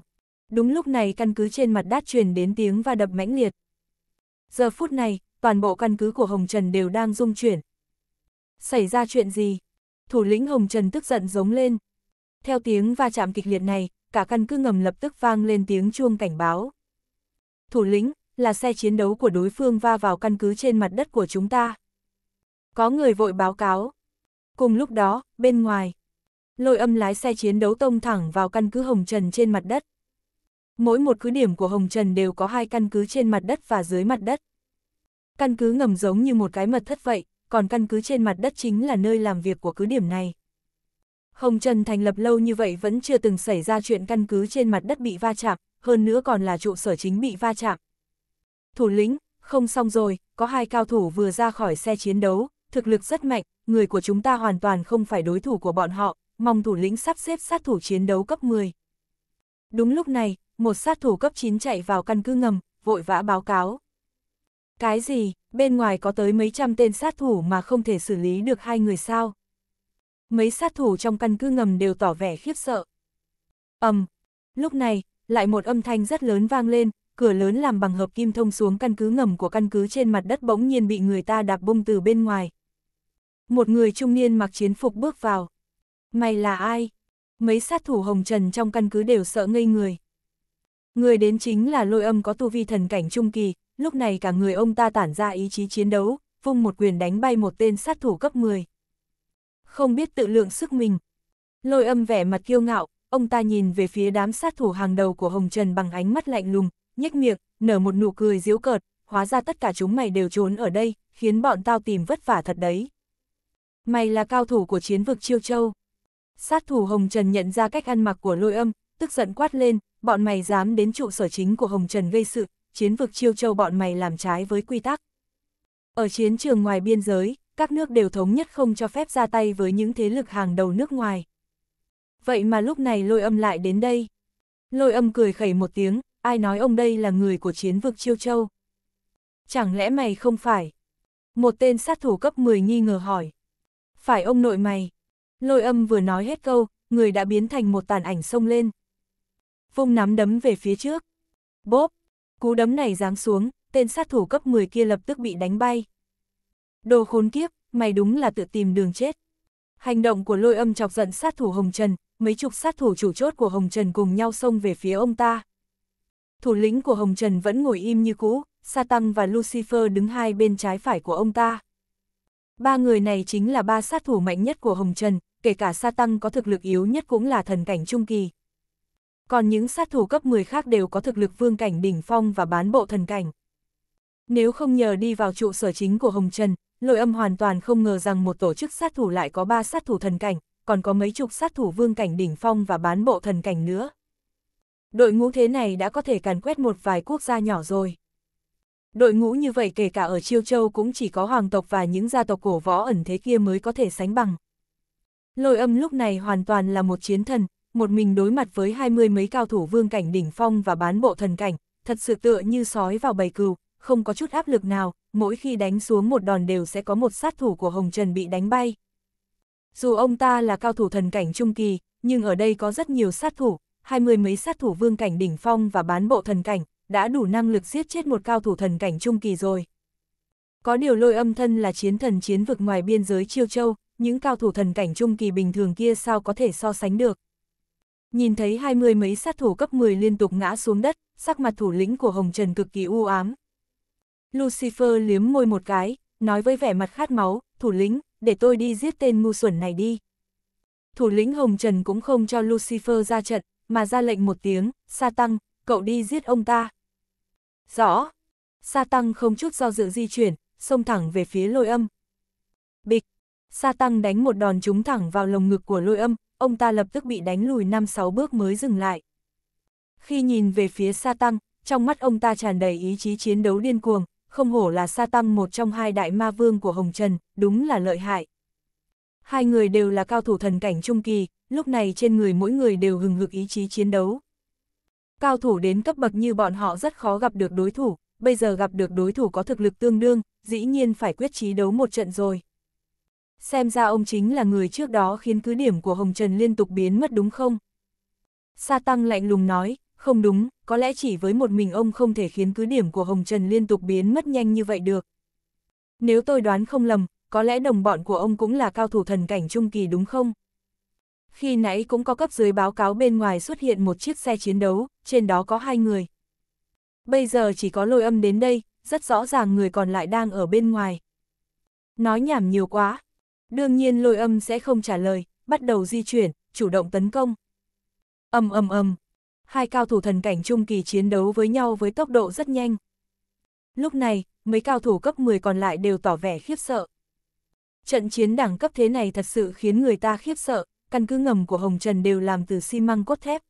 đúng lúc này căn cứ trên mặt đát truyền đến tiếng và đập mãnh liệt. Giờ phút này, toàn bộ căn cứ của Hồng Trần đều đang rung chuyển. Xảy ra chuyện gì? thủ lĩnh Hồng Trần tức giận giống lên. Theo tiếng va chạm kịch liệt này, cả căn cứ ngầm lập tức vang lên tiếng chuông cảnh báo. Thủ lĩnh, là xe chiến đấu của đối phương va vào căn cứ trên mặt đất của chúng ta. Có người vội báo cáo. Cùng lúc đó, bên ngoài, lôi âm lái xe chiến đấu tông thẳng vào căn cứ Hồng Trần trên mặt đất. Mỗi một cứ điểm của Hồng Trần đều có hai căn cứ trên mặt đất và dưới mặt đất. Căn cứ ngầm giống như một cái mật thất vậy, còn căn cứ trên mặt đất chính là nơi làm việc của cứ điểm này. Hồng Trần thành lập lâu như vậy vẫn chưa từng xảy ra chuyện căn cứ trên mặt đất bị va chạm, hơn nữa còn là trụ sở chính bị va chạm. Thủ lĩnh, không xong rồi, có hai cao thủ vừa ra khỏi xe chiến đấu, thực lực rất mạnh, người của chúng ta hoàn toàn không phải đối thủ của bọn họ, mong thủ lĩnh sắp xếp sát thủ chiến đấu cấp 10. Đúng lúc này, một sát thủ cấp 9 chạy vào căn cứ ngầm, vội vã báo cáo. Cái gì, bên ngoài có tới mấy trăm tên sát thủ mà không thể xử lý được hai người sao. Mấy sát thủ trong căn cứ ngầm đều tỏ vẻ khiếp sợ. ầm, lúc này, lại một âm thanh rất lớn vang lên, cửa lớn làm bằng hợp kim thông xuống căn cứ ngầm của căn cứ trên mặt đất bỗng nhiên bị người ta đạp bung từ bên ngoài. Một người trung niên mặc chiến phục bước vào. Mày là ai? Mấy sát thủ hồng trần trong căn cứ đều sợ ngây người. Người đến chính là lôi âm có tu vi thần cảnh trung kỳ, lúc này cả người ông ta tản ra ý chí chiến đấu, vung một quyền đánh bay một tên sát thủ cấp 10. Không biết tự lượng sức mình. Lôi âm vẻ mặt kiêu ngạo, ông ta nhìn về phía đám sát thủ hàng đầu của Hồng Trần bằng ánh mắt lạnh lùng, nhếch miệng, nở một nụ cười diếu cợt, hóa ra tất cả chúng mày đều trốn ở đây, khiến bọn tao tìm vất vả thật đấy. Mày là cao thủ của chiến vực Chiêu Châu. Sát thủ Hồng Trần nhận ra cách ăn mặc của lôi âm, tức giận quát lên, bọn mày dám đến trụ sở chính của Hồng Trần gây sự, chiến vực chiêu châu bọn mày làm trái với quy tắc. Ở chiến trường ngoài biên giới, các nước đều thống nhất không cho phép ra tay với những thế lực hàng đầu nước ngoài. Vậy mà lúc này lôi âm lại đến đây. Lôi âm cười khẩy một tiếng, ai nói ông đây là người của chiến vực chiêu châu. Chẳng lẽ mày không phải? Một tên sát thủ cấp 10 nghi ngờ hỏi. Phải ông nội mày. Lôi âm vừa nói hết câu, người đã biến thành một tàn ảnh sông lên. Vung nắm đấm về phía trước. Bốp, Cú đấm này giáng xuống, tên sát thủ cấp 10 kia lập tức bị đánh bay. Đồ khốn kiếp, mày đúng là tự tìm đường chết. Hành động của lôi âm chọc giận sát thủ Hồng Trần, mấy chục sát thủ chủ chốt của Hồng Trần cùng nhau xông về phía ông ta. Thủ lĩnh của Hồng Trần vẫn ngồi im như cũ, Satan và Lucifer đứng hai bên trái phải của ông ta. Ba người này chính là ba sát thủ mạnh nhất của Hồng Trần, kể cả Satan có thực lực yếu nhất cũng là thần cảnh trung kỳ còn những sát thủ cấp 10 khác đều có thực lực vương cảnh đỉnh phong và bán bộ thần cảnh. Nếu không nhờ đi vào trụ sở chính của Hồng Trần, lội âm hoàn toàn không ngờ rằng một tổ chức sát thủ lại có 3 sát thủ thần cảnh, còn có mấy chục sát thủ vương cảnh đỉnh phong và bán bộ thần cảnh nữa. Đội ngũ thế này đã có thể càn quét một vài quốc gia nhỏ rồi. Đội ngũ như vậy kể cả ở Chiêu Châu cũng chỉ có hoàng tộc và những gia tộc cổ võ ẩn thế kia mới có thể sánh bằng. Lôi âm lúc này hoàn toàn là một chiến thần, một mình đối mặt với hai mươi mấy cao thủ vương cảnh đỉnh phong và bán bộ thần cảnh, thật sự tựa như sói vào bầy cừu, không có chút áp lực nào, mỗi khi đánh xuống một đòn đều sẽ có một sát thủ của Hồng Trần bị đánh bay. Dù ông ta là cao thủ thần cảnh trung kỳ, nhưng ở đây có rất nhiều sát thủ, hai mươi mấy sát thủ vương cảnh đỉnh phong và bán bộ thần cảnh, đã đủ năng lực giết chết một cao thủ thần cảnh trung kỳ rồi. Có điều lôi âm thân là chiến thần chiến vực ngoài biên giới Chiêu Châu, những cao thủ thần cảnh trung kỳ bình thường kia sao có thể so sánh được. Nhìn thấy hai mươi mấy sát thủ cấp 10 liên tục ngã xuống đất, sắc mặt thủ lĩnh của Hồng Trần cực kỳ u ám. Lucifer liếm môi một cái, nói với vẻ mặt khát máu, thủ lĩnh, để tôi đi giết tên ngu xuẩn này đi. Thủ lĩnh Hồng Trần cũng không cho Lucifer ra trận, mà ra lệnh một tiếng, sa tăng, cậu đi giết ông ta. Rõ. Sa tăng không chút do dự di chuyển, xông thẳng về phía lôi âm. Bịch. Sa tăng đánh một đòn trúng thẳng vào lồng ngực của lôi âm, ông ta lập tức bị đánh lùi 5-6 bước mới dừng lại. Khi nhìn về phía Sa Tăng, trong mắt ông ta tràn đầy ý chí chiến đấu điên cuồng, không hổ là Sa Tăng một trong hai đại ma vương của Hồng Trần, đúng là lợi hại. Hai người đều là cao thủ thần cảnh trung kỳ, lúc này trên người mỗi người đều hừng hực ý chí chiến đấu. Cao thủ đến cấp bậc như bọn họ rất khó gặp được đối thủ, bây giờ gặp được đối thủ có thực lực tương đương, dĩ nhiên phải quyết chí đấu một trận rồi. Xem ra ông chính là người trước đó khiến cứ điểm của Hồng Trần liên tục biến mất đúng không? Sa Tăng lạnh lùng nói, không đúng, có lẽ chỉ với một mình ông không thể khiến cứ điểm của Hồng Trần liên tục biến mất nhanh như vậy được. Nếu tôi đoán không lầm, có lẽ đồng bọn của ông cũng là cao thủ thần cảnh trung kỳ đúng không? Khi nãy cũng có cấp dưới báo cáo bên ngoài xuất hiện một chiếc xe chiến đấu, trên đó có hai người. Bây giờ chỉ có lôi âm đến đây, rất rõ ràng người còn lại đang ở bên ngoài. Nói nhảm nhiều quá, Đương nhiên lôi âm sẽ không trả lời, bắt đầu di chuyển, chủ động tấn công. Âm âm âm, hai cao thủ thần cảnh trung kỳ chiến đấu với nhau với tốc độ rất nhanh. Lúc này, mấy cao thủ cấp 10 còn lại đều tỏ vẻ khiếp sợ. Trận chiến đẳng cấp thế này thật sự khiến người ta khiếp sợ, căn cứ ngầm của Hồng Trần đều làm từ xi măng cốt thép.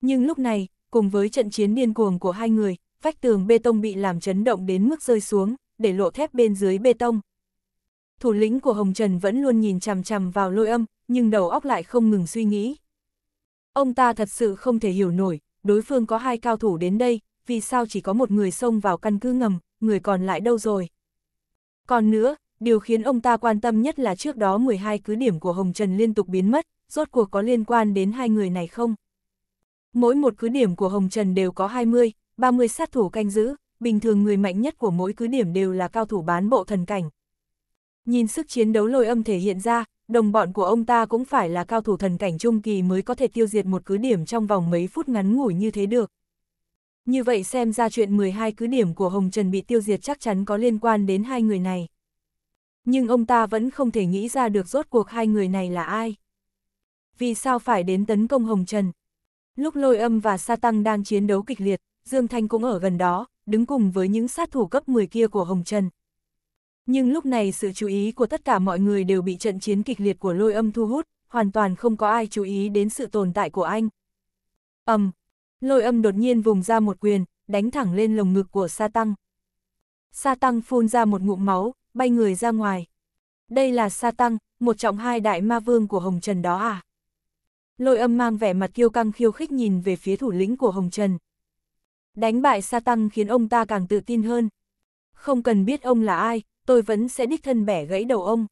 Nhưng lúc này, cùng với trận chiến điên cuồng của hai người, vách tường bê tông bị làm chấn động đến mức rơi xuống, để lộ thép bên dưới bê tông, thủ lĩnh của Hồng Trần vẫn luôn nhìn chằm chằm vào lôi âm, nhưng đầu óc lại không ngừng suy nghĩ. Ông ta thật sự không thể hiểu nổi, đối phương có hai cao thủ đến đây, vì sao chỉ có một người xông vào căn cứ ngầm, người còn lại đâu rồi. Còn nữa, điều khiến ông ta quan tâm nhất là trước đó 12 cứ điểm của Hồng Trần liên tục biến mất, rốt cuộc có liên quan đến hai người này không? Mỗi một cứ điểm của Hồng Trần đều có 20, 30 sát thủ canh giữ, bình thường người mạnh nhất của mỗi cứ điểm đều là cao thủ bán bộ thần cảnh, Nhìn sức chiến đấu lôi âm thể hiện ra, đồng bọn của ông ta cũng phải là cao thủ thần cảnh trung kỳ mới có thể tiêu diệt một cứ điểm trong vòng mấy phút ngắn ngủi như thế được. Như vậy xem ra chuyện 12 cứ điểm của Hồng Trần bị tiêu diệt chắc chắn có liên quan đến hai người này. Nhưng ông ta vẫn không thể nghĩ ra được rốt cuộc hai người này là ai. Vì sao phải đến tấn công Hồng Trần? Lúc lôi âm và sa tăng đang chiến đấu kịch liệt, Dương Thanh cũng ở gần đó, đứng cùng với những sát thủ cấp 10 kia của Hồng Trần. Nhưng lúc này sự chú ý của tất cả mọi người đều bị trận chiến kịch liệt của lôi âm thu hút, hoàn toàn không có ai chú ý đến sự tồn tại của anh. ầm, um, lôi âm đột nhiên vùng ra một quyền, đánh thẳng lên lồng ngực của sa tăng. Sa tăng phun ra một ngụm máu, bay người ra ngoài. Đây là sa tăng, một trọng hai đại ma vương của Hồng Trần đó à? Lôi âm mang vẻ mặt kiêu căng khiêu khích nhìn về phía thủ lĩnh của Hồng Trần. Đánh bại sa tăng khiến ông ta càng tự tin hơn. Không cần biết ông là ai, tôi vẫn sẽ đích thân bẻ gãy đầu ông.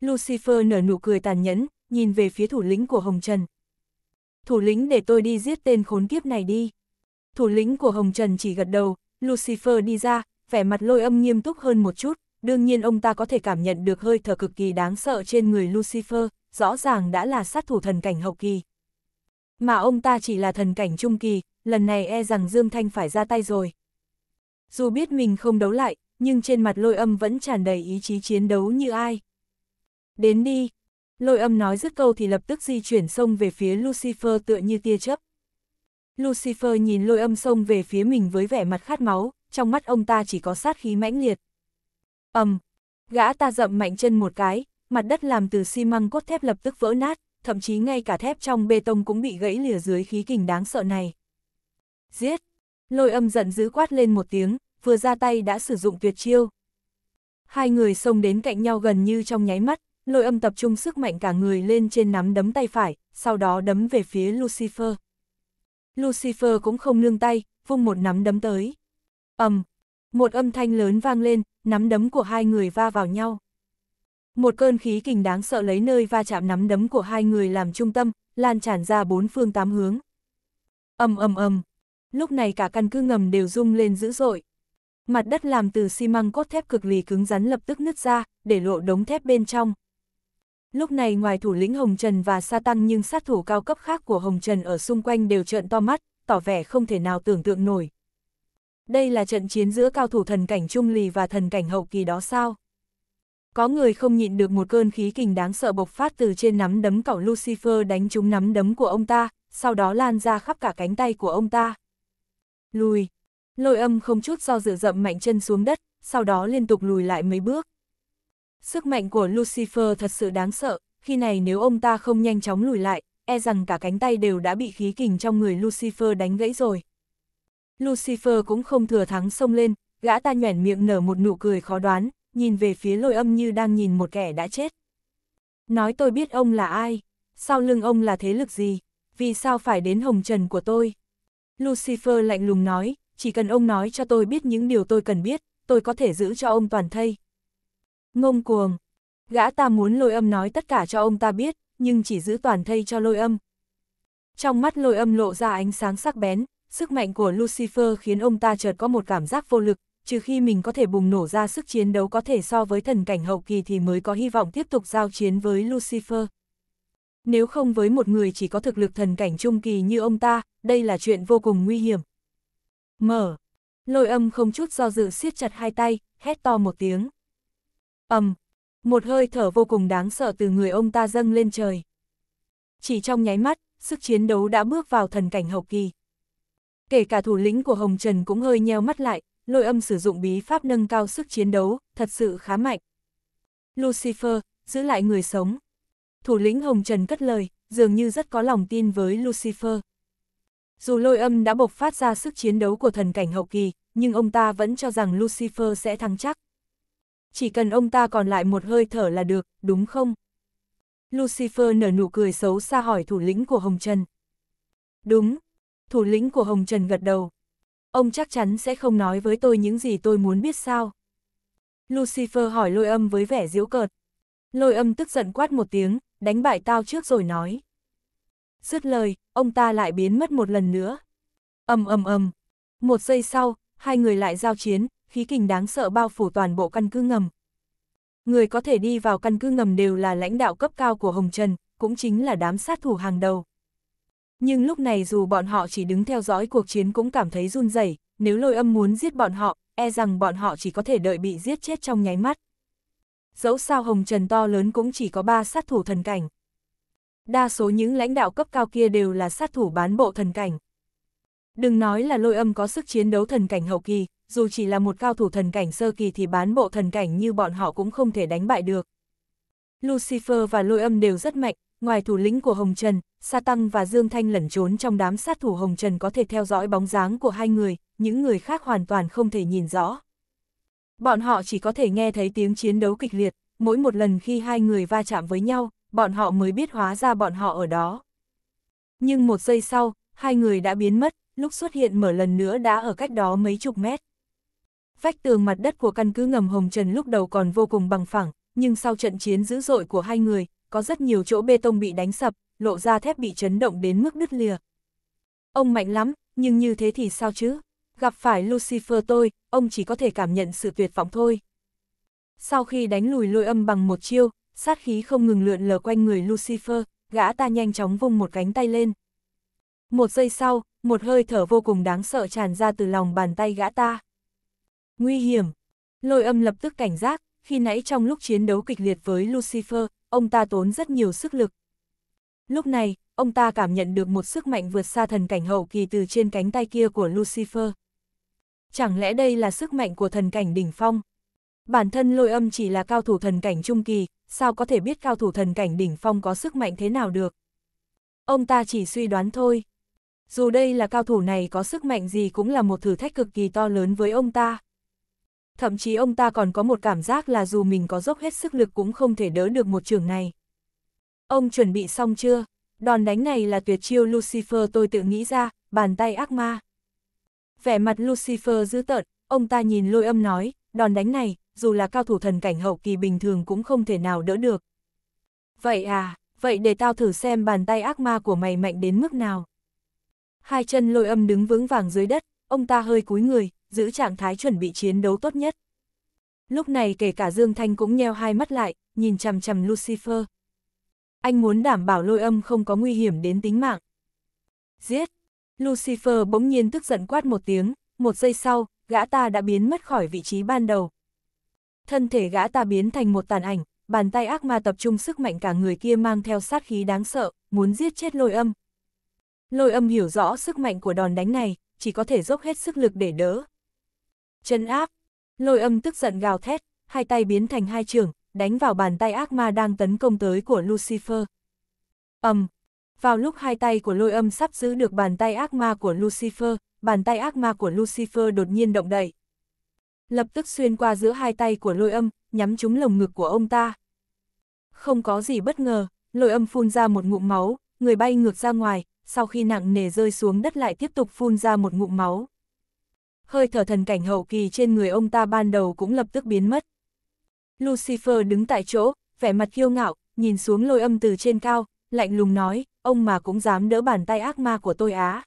Lucifer nở nụ cười tàn nhẫn, nhìn về phía thủ lĩnh của Hồng Trần. Thủ lĩnh để tôi đi giết tên khốn kiếp này đi. Thủ lĩnh của Hồng Trần chỉ gật đầu, Lucifer đi ra, vẻ mặt lôi âm nghiêm túc hơn một chút, đương nhiên ông ta có thể cảm nhận được hơi thở cực kỳ đáng sợ trên người Lucifer, rõ ràng đã là sát thủ thần cảnh hậu kỳ. Mà ông ta chỉ là thần cảnh trung kỳ, lần này e rằng Dương Thanh phải ra tay rồi. Dù biết mình không đấu lại, nhưng trên mặt lôi âm vẫn tràn đầy ý chí chiến đấu như ai. Đến đi! Lôi âm nói dứt câu thì lập tức di chuyển sông về phía Lucifer tựa như tia chớp. Lucifer nhìn lôi âm sông về phía mình với vẻ mặt khát máu, trong mắt ông ta chỉ có sát khí mãnh liệt. ầm, Gã ta dậm mạnh chân một cái, mặt đất làm từ xi măng cốt thép lập tức vỡ nát, thậm chí ngay cả thép trong bê tông cũng bị gãy lìa dưới khí kình đáng sợ này. Giết! Lôi âm giận dữ quát lên một tiếng, vừa ra tay đã sử dụng tuyệt chiêu. Hai người xông đến cạnh nhau gần như trong nháy mắt, lôi âm tập trung sức mạnh cả người lên trên nắm đấm tay phải, sau đó đấm về phía Lucifer. Lucifer cũng không nương tay, vung một nắm đấm tới. ầm, một âm thanh lớn vang lên, nắm đấm của hai người va vào nhau. Một cơn khí kình đáng sợ lấy nơi va chạm nắm đấm của hai người làm trung tâm, lan tràn ra bốn phương tám hướng. ầm ầm ầm. Lúc này cả căn cứ ngầm đều rung lên dữ dội, mặt đất làm từ xi măng cốt thép cực kỳ cứng rắn lập tức nứt ra, để lộ đống thép bên trong. Lúc này ngoài thủ lĩnh Hồng Trần và Sa Tăng nhưng sát thủ cao cấp khác của Hồng Trần ở xung quanh đều trợn to mắt, tỏ vẻ không thể nào tưởng tượng nổi. Đây là trận chiến giữa cao thủ thần cảnh trung lì và thần cảnh hậu kỳ đó sao? Có người không nhịn được một cơn khí kình đáng sợ bộc phát từ trên nắm đấm cậu Lucifer đánh trúng nắm đấm của ông ta, sau đó lan ra khắp cả cánh tay của ông ta. Lùi, Lôi âm không chút do dự dậm mạnh chân xuống đất, sau đó liên tục lùi lại mấy bước. Sức mạnh của Lucifer thật sự đáng sợ, khi này nếu ông ta không nhanh chóng lùi lại, e rằng cả cánh tay đều đã bị khí kình trong người Lucifer đánh gãy rồi. Lucifer cũng không thừa thắng xông lên, gã ta nhoẻn miệng nở một nụ cười khó đoán, nhìn về phía lôi âm như đang nhìn một kẻ đã chết. Nói tôi biết ông là ai, sau lưng ông là thế lực gì, vì sao phải đến hồng trần của tôi. Lucifer lạnh lùng nói, chỉ cần ông nói cho tôi biết những điều tôi cần biết, tôi có thể giữ cho ông toàn thây. Ngông cuồng, gã ta muốn lôi âm nói tất cả cho ông ta biết, nhưng chỉ giữ toàn thây cho lôi âm. Trong mắt lôi âm lộ ra ánh sáng sắc bén, sức mạnh của Lucifer khiến ông ta chợt có một cảm giác vô lực, trừ khi mình có thể bùng nổ ra sức chiến đấu có thể so với thần cảnh hậu kỳ thì mới có hy vọng tiếp tục giao chiến với Lucifer. Nếu không với một người chỉ có thực lực thần cảnh trung kỳ như ông ta, đây là chuyện vô cùng nguy hiểm, Mở. Lôi âm không chút do dự siết chặt hai tay, hét to một tiếng. ầm, Một hơi thở vô cùng đáng sợ từ người ông ta dâng lên trời. Chỉ trong nháy mắt, sức chiến đấu đã bước vào thần cảnh hậu kỳ. Kể cả thủ lĩnh của Hồng Trần cũng hơi nheo mắt lại, lôi âm sử dụng bí pháp nâng cao sức chiến đấu, thật sự khá mạnh. Lucifer, giữ lại người sống. Thủ lĩnh Hồng Trần cất lời, dường như rất có lòng tin với Lucifer. Dù lôi âm đã bộc phát ra sức chiến đấu của thần cảnh hậu kỳ, nhưng ông ta vẫn cho rằng Lucifer sẽ thắng chắc. Chỉ cần ông ta còn lại một hơi thở là được, đúng không? Lucifer nở nụ cười xấu xa hỏi thủ lĩnh của Hồng Trần. Đúng, thủ lĩnh của Hồng Trần gật đầu. Ông chắc chắn sẽ không nói với tôi những gì tôi muốn biết sao. Lucifer hỏi lôi âm với vẻ diễu cợt. Lôi âm tức giận quát một tiếng, đánh bại tao trước rồi nói dứt lời, ông ta lại biến mất một lần nữa. ầm ầm ầm. Một giây sau, hai người lại giao chiến, khí kình đáng sợ bao phủ toàn bộ căn cứ ngầm. Người có thể đi vào căn cứ ngầm đều là lãnh đạo cấp cao của Hồng Trần, cũng chính là đám sát thủ hàng đầu. Nhưng lúc này dù bọn họ chỉ đứng theo dõi cuộc chiến cũng cảm thấy run rẩy, nếu lôi âm muốn giết bọn họ, e rằng bọn họ chỉ có thể đợi bị giết chết trong nháy mắt. Dẫu sao Hồng Trần to lớn cũng chỉ có ba sát thủ thần cảnh đa số những lãnh đạo cấp cao kia đều là sát thủ bán bộ thần cảnh. Đừng nói là lôi âm có sức chiến đấu thần cảnh hậu kỳ, dù chỉ là một cao thủ thần cảnh sơ kỳ thì bán bộ thần cảnh như bọn họ cũng không thể đánh bại được. Lucifer và lôi âm đều rất mạnh, ngoài thủ lĩnh của Hồng Trần, Sa Tăng và Dương Thanh lẩn trốn trong đám sát thủ Hồng Trần có thể theo dõi bóng dáng của hai người, những người khác hoàn toàn không thể nhìn rõ. Bọn họ chỉ có thể nghe thấy tiếng chiến đấu kịch liệt, mỗi một lần khi hai người va chạm với nhau, bọn họ mới biết hóa ra bọn họ ở đó. Nhưng một giây sau, hai người đã biến mất, lúc xuất hiện mở lần nữa đã ở cách đó mấy chục mét. Vách tường mặt đất của căn cứ ngầm Hồng Trần lúc đầu còn vô cùng bằng phẳng, nhưng sau trận chiến dữ dội của hai người, có rất nhiều chỗ bê tông bị đánh sập, lộ ra thép bị chấn động đến mức đứt lìa. Ông mạnh lắm, nhưng như thế thì sao chứ? Gặp phải Lucifer tôi, ông chỉ có thể cảm nhận sự tuyệt vọng thôi. Sau khi đánh lùi lôi âm bằng một chiêu, sát khí không ngừng lượn lờ quanh người Lucifer, gã ta nhanh chóng vung một cánh tay lên. Một giây sau, một hơi thở vô cùng đáng sợ tràn ra từ lòng bàn tay gã ta. Nguy hiểm! Lôi âm lập tức cảnh giác, khi nãy trong lúc chiến đấu kịch liệt với Lucifer, ông ta tốn rất nhiều sức lực. Lúc này, ông ta cảm nhận được một sức mạnh vượt xa thần cảnh hậu kỳ từ trên cánh tay kia của Lucifer. Chẳng lẽ đây là sức mạnh của thần cảnh đỉnh phong? Bản thân lôi âm chỉ là cao thủ thần cảnh trung kỳ, sao có thể biết cao thủ thần cảnh đỉnh phong có sức mạnh thế nào được. Ông ta chỉ suy đoán thôi. Dù đây là cao thủ này có sức mạnh gì cũng là một thử thách cực kỳ to lớn với ông ta. Thậm chí ông ta còn có một cảm giác là dù mình có dốc hết sức lực cũng không thể đỡ được một trường này. Ông chuẩn bị xong chưa? Đòn đánh này là tuyệt chiêu Lucifer tôi tự nghĩ ra, bàn tay ác ma. Vẻ mặt Lucifer dữ tợn, ông ta nhìn lôi âm nói, đòn đánh này, dù là cao thủ thần cảnh hậu kỳ bình thường cũng không thể nào đỡ được. Vậy à, vậy để tao thử xem bàn tay ác ma của mày mạnh đến mức nào. Hai chân lôi âm đứng vững vàng dưới đất, ông ta hơi cúi người, giữ trạng thái chuẩn bị chiến đấu tốt nhất. Lúc này kể cả Dương Thanh cũng nheo hai mắt lại, nhìn chằm chằm Lucifer. Anh muốn đảm bảo lôi âm không có nguy hiểm đến tính mạng. Giết! Lucifer bỗng nhiên tức giận quát một tiếng, một giây sau, gã ta đã biến mất khỏi vị trí ban đầu, thân thể gã ta biến thành một tàn ảnh, bàn tay ác ma tập trung sức mạnh cả người kia mang theo sát khí đáng sợ, muốn giết chết lôi âm. Lôi âm hiểu rõ sức mạnh của đòn đánh này, chỉ có thể dốc hết sức lực để đỡ. Chân áp, lôi âm tức giận gào thét, hai tay biến thành hai trường, đánh vào bàn tay ác ma đang tấn công tới của Lucifer. Ầm, vào lúc hai tay của lôi âm sắp giữ được bàn tay ác ma của Lucifer, bàn tay ác ma của Lucifer đột nhiên động đậy, lập tức xuyên qua giữa hai tay của lôi âm, nhắm trúng lồng ngực của ông ta. Không có gì bất ngờ, lôi âm phun ra một ngụm máu, người bay ngược ra ngoài, sau khi nặng nề rơi xuống đất lại tiếp tục phun ra một ngụm máu. Hơi thở thần cảnh hậu kỳ trên người ông ta ban đầu cũng lập tức biến mất. Lucifer đứng tại chỗ, vẻ mặt kiêu ngạo, nhìn xuống lôi âm từ trên cao, lạnh lùng nói, ông mà cũng dám đỡ bàn tay ác ma của tôi á.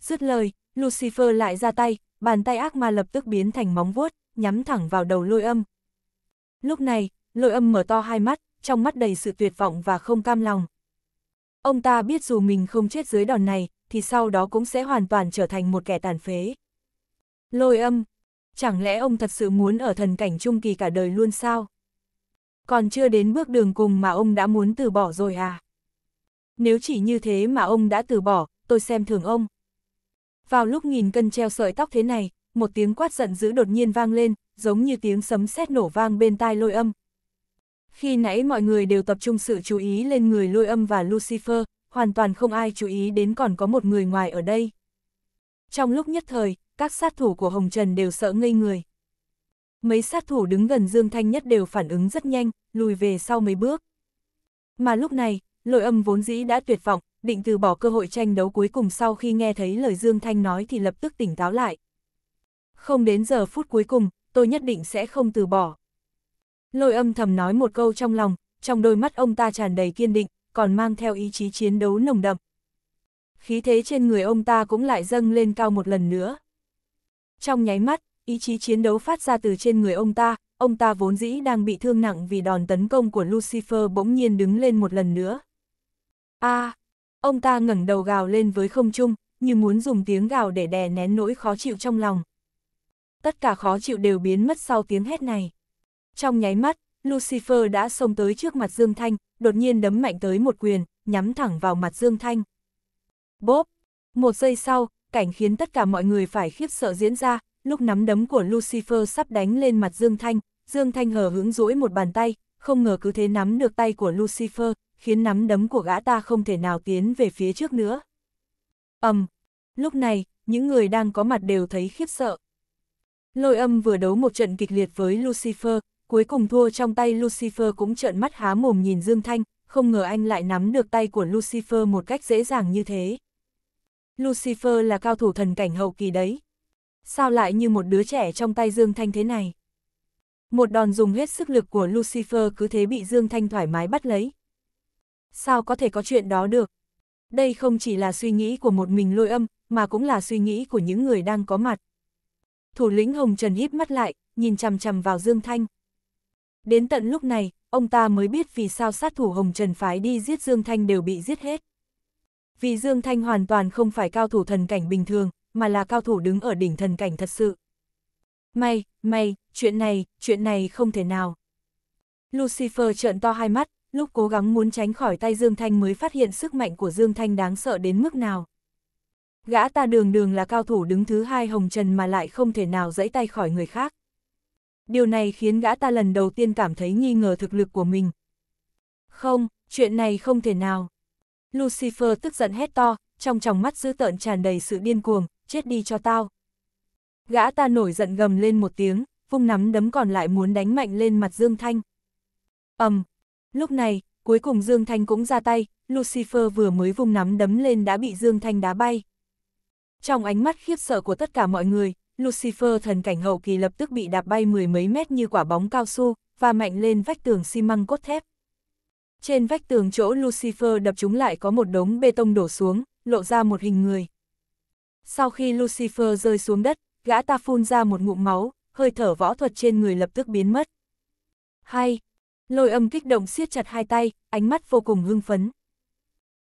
Dứt lời, Lucifer lại ra tay, bàn tay ác ma lập tức biến thành móng vuốt, nhắm thẳng vào đầu lôi âm. Lúc này, lôi âm mở to hai mắt, trong mắt đầy sự tuyệt vọng và không cam lòng. Ông ta biết dù mình không chết dưới đòn này, thì sau đó cũng sẽ hoàn toàn trở thành một kẻ tàn phế. Lôi âm, chẳng lẽ ông thật sự muốn ở thần cảnh trung kỳ cả đời luôn sao? Còn chưa đến bước đường cùng mà ông đã muốn từ bỏ rồi à? Nếu chỉ như thế mà ông đã từ bỏ, tôi xem thường ông. Vào lúc nghìn cân treo sợi tóc thế này, một tiếng quát giận dữ đột nhiên vang lên, giống như tiếng sấm sét nổ vang bên tai lôi âm. Khi nãy mọi người đều tập trung sự chú ý lên người lôi âm và Lucifer, hoàn toàn không ai chú ý đến còn có một người ngoài ở đây. Trong lúc nhất thời, các sát thủ của Hồng Trần đều sợ ngây người. Mấy sát thủ đứng gần Dương Thanh Nhất đều phản ứng rất nhanh, lùi về sau mấy bước. Mà lúc này, lôi âm vốn dĩ đã tuyệt vọng, định từ bỏ cơ hội tranh đấu cuối cùng sau khi nghe thấy lời Dương Thanh nói thì lập tức tỉnh táo lại. Không đến giờ phút cuối cùng, tôi nhất định sẽ không từ bỏ. Lôi âm thầm nói một câu trong lòng, trong đôi mắt ông ta tràn đầy kiên định, còn mang theo ý chí chiến đấu nồng đậm. Khí thế trên người ông ta cũng lại dâng lên cao một lần nữa. Trong nháy mắt, ý chí chiến đấu phát ra từ trên người ông ta, ông ta vốn dĩ đang bị thương nặng vì đòn tấn công của Lucifer bỗng nhiên đứng lên một lần nữa. a à, Ông ta ngẩng đầu gào lên với không trung, như muốn dùng tiếng gào để đè nén nỗi khó chịu trong lòng. Tất cả khó chịu đều biến mất sau tiếng hét này. Trong nháy mắt, Lucifer đã xông tới trước mặt Dương Thanh, đột nhiên đấm mạnh tới một quyền, nhắm thẳng vào mặt Dương Thanh. Bốp! Một giây sau, cảnh khiến tất cả mọi người phải khiếp sợ diễn ra, lúc nắm đấm của Lucifer sắp đánh lên mặt Dương Thanh, Dương Thanh hờ hướng rỗi một bàn tay, không ngờ cứ thế nắm được tay của Lucifer, khiến nắm đấm của gã ta không thể nào tiến về phía trước nữa. Ầm, um, lúc này, những người đang có mặt đều thấy khiếp sợ. Lôi âm vừa đấu một trận kịch liệt với Lucifer, cuối cùng thua trong tay Lucifer cũng trợn mắt há mồm nhìn Dương Thanh, không ngờ anh lại nắm được tay của Lucifer một cách dễ dàng như thế. Lucifer là cao thủ thần cảnh hậu kỳ đấy. Sao lại như một đứa trẻ trong tay Dương Thanh thế này? Một đòn dùng hết sức lực của Lucifer cứ thế bị Dương Thanh thoải mái bắt lấy, sao có thể có chuyện đó được? Đây không chỉ là suy nghĩ của một mình lôi âm, mà cũng là suy nghĩ của những người đang có mặt. Thủ lĩnh Hồng Trần híp mắt lại, nhìn chằm chằm vào Dương Thanh. Đến tận lúc này, ông ta mới biết vì sao sát thủ Hồng Trần phái đi giết Dương Thanh đều bị giết hết. Vì Dương Thanh hoàn toàn không phải cao thủ thần cảnh bình thường, mà là cao thủ đứng ở đỉnh thần cảnh thật sự. May, may, chuyện này, chuyện này không thể nào. Lucifer trợn to hai mắt, lúc cố gắng muốn tránh khỏi tay Dương Thanh mới phát hiện sức mạnh của Dương Thanh đáng sợ đến mức nào. Gã ta đường đường là cao thủ đứng thứ hai hồng trần mà lại không thể nào dẫy tay khỏi người khác. Điều này khiến gã ta lần đầu tiên cảm thấy nghi ngờ thực lực của mình. Không, chuyện này không thể nào. Lucifer tức giận hét to, trong tròng mắt dữ tợn tràn đầy sự điên cuồng, chết đi cho tao. Gã ta nổi giận gầm lên một tiếng, vung nắm đấm còn lại muốn đánh mạnh lên mặt Dương Thanh. ầm, Lúc này, cuối cùng Dương Thanh cũng ra tay, Lucifer vừa mới vung nắm đấm lên đã bị Dương Thanh đá bay. Trong ánh mắt khiếp sợ của tất cả mọi người, Lucifer thần cảnh hậu kỳ lập tức bị đạp bay mười mấy mét như quả bóng cao su, và mạnh lên vách tường xi măng cốt thép. Trên vách tường chỗ Lucifer đập chúng lại có một đống bê tông đổ xuống, lộ ra một hình người. Sau khi Lucifer rơi xuống đất, gã ta phun ra một ngụm máu, hơi thở võ thuật trên người lập tức biến mất. Hay, Lôi âm kích động siết chặt hai tay, ánh mắt vô cùng hưng phấn.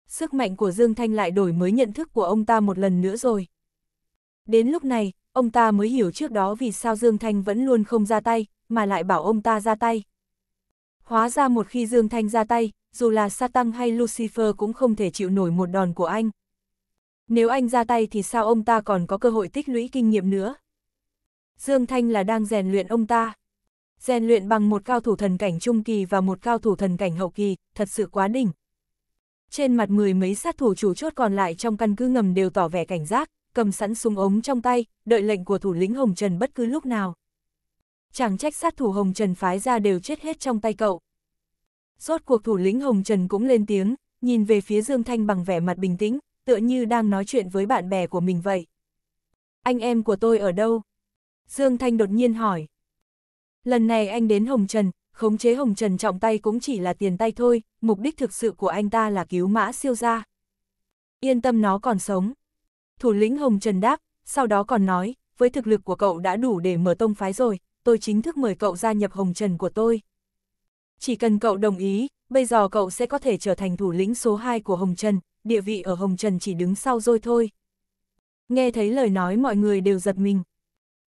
Sức mạnh của Dương Thanh lại đổi mới nhận thức của ông ta một lần nữa rồi. Đến lúc này, ông ta mới hiểu trước đó vì sao Dương Thanh vẫn luôn không ra tay, mà lại bảo ông ta ra tay. Hóa ra một khi Dương Thanh ra tay, dù là Satan hay Lucifer cũng không thể chịu nổi một đòn của anh. Nếu anh ra tay thì sao ông ta còn có cơ hội tích lũy kinh nghiệm nữa? Dương Thanh là đang rèn luyện ông ta rèn luyện bằng một cao thủ thần cảnh trung kỳ và một cao thủ thần cảnh hậu kỳ, thật sự quá đỉnh. Trên mặt mười mấy sát thủ chủ chốt còn lại trong căn cứ ngầm đều tỏ vẻ cảnh giác, cầm sẵn súng ống trong tay, đợi lệnh của thủ lĩnh Hồng Trần bất cứ lúc nào. Chẳng trách sát thủ Hồng Trần phái ra đều chết hết trong tay cậu. Rốt cuộc thủ lĩnh Hồng Trần cũng lên tiếng, nhìn về phía Dương Thanh bằng vẻ mặt bình tĩnh, tựa như đang nói chuyện với bạn bè của mình vậy. Anh em của tôi ở đâu? Dương Thanh đột nhiên hỏi. Lần này anh đến Hồng Trần, khống chế Hồng Trần trọng tay cũng chỉ là tiền tay thôi, mục đích thực sự của anh ta là cứu mã siêu gia Yên tâm nó còn sống. Thủ lĩnh Hồng Trần đáp, sau đó còn nói, với thực lực của cậu đã đủ để mở tông phái rồi, tôi chính thức mời cậu gia nhập Hồng Trần của tôi. Chỉ cần cậu đồng ý, bây giờ cậu sẽ có thể trở thành thủ lĩnh số 2 của Hồng Trần, địa vị ở Hồng Trần chỉ đứng sau rồi thôi. Nghe thấy lời nói mọi người đều giật mình.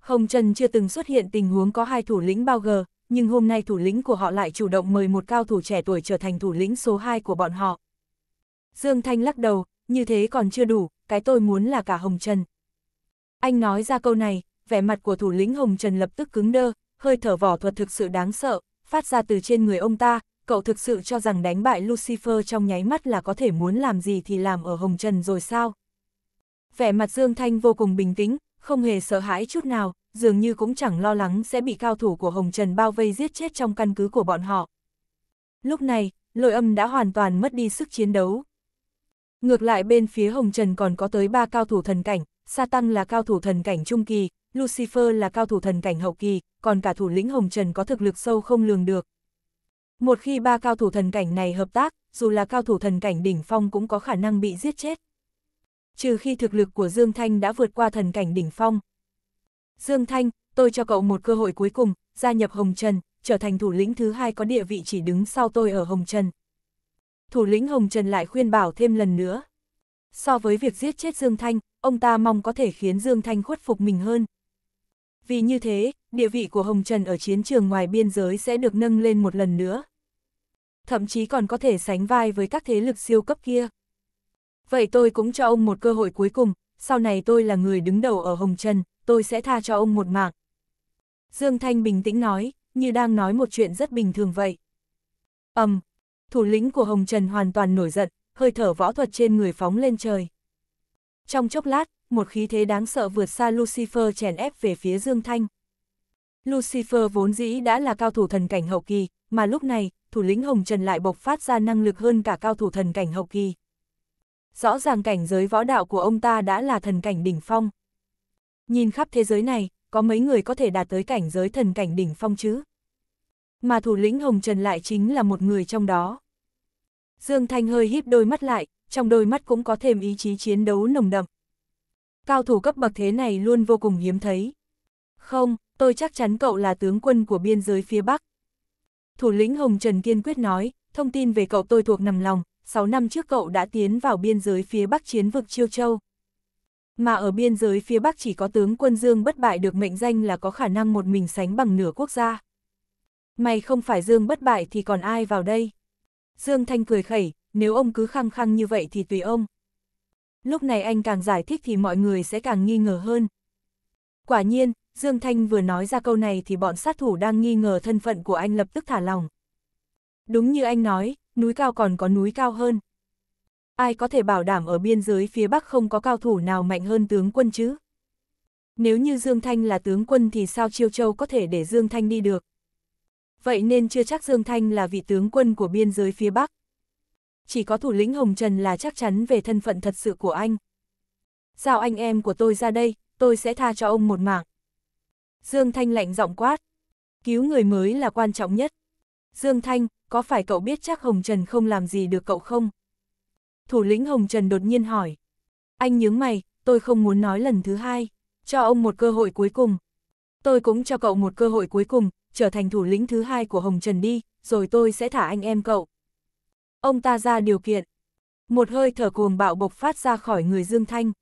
Hồng Trần chưa từng xuất hiện tình huống có hai thủ lĩnh bao gờ, nhưng hôm nay thủ lĩnh của họ lại chủ động mời một cao thủ trẻ tuổi trở thành thủ lĩnh số 2 của bọn họ. Dương Thanh lắc đầu, như thế còn chưa đủ, cái tôi muốn là cả Hồng Trần. Anh nói ra câu này, vẻ mặt của thủ lĩnh Hồng Trần lập tức cứng đơ, hơi thở vỏ thuật thực sự đáng sợ, phát ra từ trên người ông ta, cậu thực sự cho rằng đánh bại Lucifer trong nháy mắt là có thể muốn làm gì thì làm ở Hồng Trần rồi sao? Vẻ mặt Dương Thanh vô cùng bình tĩnh, không hề sợ hãi chút nào, dường như cũng chẳng lo lắng sẽ bị cao thủ của Hồng Trần bao vây giết chết trong căn cứ của bọn họ. Lúc này, lôi âm đã hoàn toàn mất đi sức chiến đấu. Ngược lại bên phía Hồng Trần còn có tới ba cao thủ thần cảnh, Satan là cao thủ thần cảnh trung kỳ, Lucifer là cao thủ thần cảnh hậu kỳ, còn cả thủ lĩnh Hồng Trần có thực lực sâu không lường được. Một khi ba cao thủ thần cảnh này hợp tác, dù là cao thủ thần cảnh đỉnh phong cũng có khả năng bị giết chết trừ khi thực lực của Dương Thanh đã vượt qua thần cảnh đỉnh phong. Dương Thanh, tôi cho cậu một cơ hội cuối cùng, gia nhập Hồng Trần, trở thành thủ lĩnh thứ hai có địa vị chỉ đứng sau tôi ở Hồng Trần. Thủ lĩnh Hồng Trần lại khuyên bảo thêm lần nữa. So với việc giết chết Dương Thanh, ông ta mong có thể khiến Dương Thanh khuất phục mình hơn. Vì như thế, địa vị của Hồng Trần ở chiến trường ngoài biên giới sẽ được nâng lên một lần nữa. Thậm chí còn có thể sánh vai với các thế lực siêu cấp kia. Vậy tôi cũng cho ông một cơ hội cuối cùng, sau này tôi là người đứng đầu ở Hồng Trần, tôi sẽ tha cho ông một mạng. Dương Thanh bình tĩnh nói, như đang nói một chuyện rất bình thường vậy. ầm, um, thủ lĩnh của Hồng Trần hoàn toàn nổi giận, hơi thở võ thuật trên người phóng lên trời. Trong chốc lát, một khí thế đáng sợ vượt xa Lucifer chèn ép về phía Dương Thanh. Lucifer vốn dĩ đã là cao thủ thần cảnh hậu kỳ, mà lúc này, thủ lĩnh Hồng Trần lại bộc phát ra năng lực hơn cả cao thủ thần cảnh hậu kỳ rõ ràng cảnh giới võ đạo của ông ta đã là thần cảnh đỉnh phong. Nhìn khắp thế giới này, có mấy người có thể đạt tới cảnh giới thần cảnh đỉnh phong chứ? Mà thủ lĩnh Hồng Trần lại chính là một người trong đó. Dương Thanh hơi híp đôi mắt lại, trong đôi mắt cũng có thêm ý chí chiến đấu nồng đậm. Cao thủ cấp bậc thế này luôn vô cùng hiếm thấy. Không, tôi chắc chắn cậu là tướng quân của biên giới phía Bắc. Thủ lĩnh Hồng Trần kiên quyết nói, thông tin về cậu tôi thuộc nằm lòng, 6 năm trước cậu đã tiến vào biên giới phía Bắc chiến vực Chiêu Châu. Mà ở biên giới phía Bắc chỉ có tướng quân Dương bất bại được mệnh danh là có khả năng một mình sánh bằng nửa quốc gia. Mày không phải Dương bất bại thì còn ai vào đây? Dương Thanh cười khẩy, nếu ông cứ khăng khăng như vậy thì tùy ông. Lúc này anh càng giải thích thì mọi người sẽ càng nghi ngờ hơn. Quả nhiên, Dương Thanh vừa nói ra câu này thì bọn sát thủ đang nghi ngờ thân phận của anh lập tức thả lòng. Đúng như anh nói, núi cao còn có núi cao hơn. Ai có thể bảo đảm ở biên giới phía Bắc không có cao thủ nào mạnh hơn tướng quân chứ? Nếu như Dương Thanh là tướng quân thì sao Chiêu Châu có thể để Dương Thanh đi được? Vậy nên chưa chắc Dương Thanh là vị tướng quân của biên giới phía Bắc. Chỉ có thủ lĩnh Hồng Trần là chắc chắn về thân phận thật sự của anh. Giao anh em của tôi ra đây, tôi sẽ tha cho ông một mạng. Dương Thanh lạnh giọng quát. Cứu người mới là quan trọng nhất. Dương Thanh, có phải cậu biết chắc Hồng Trần không làm gì được cậu không? Thủ lĩnh Hồng Trần đột nhiên hỏi. Anh nhướng mày, tôi không muốn nói lần thứ hai, cho ông một cơ hội cuối cùng. Tôi cũng cho cậu một cơ hội cuối cùng, trở thành thủ lĩnh thứ hai của Hồng Trần đi, rồi tôi sẽ thả anh em cậu. Ông ta ra điều kiện. Một hơi thở cuồng bạo bộc phát ra khỏi người Dương Thanh.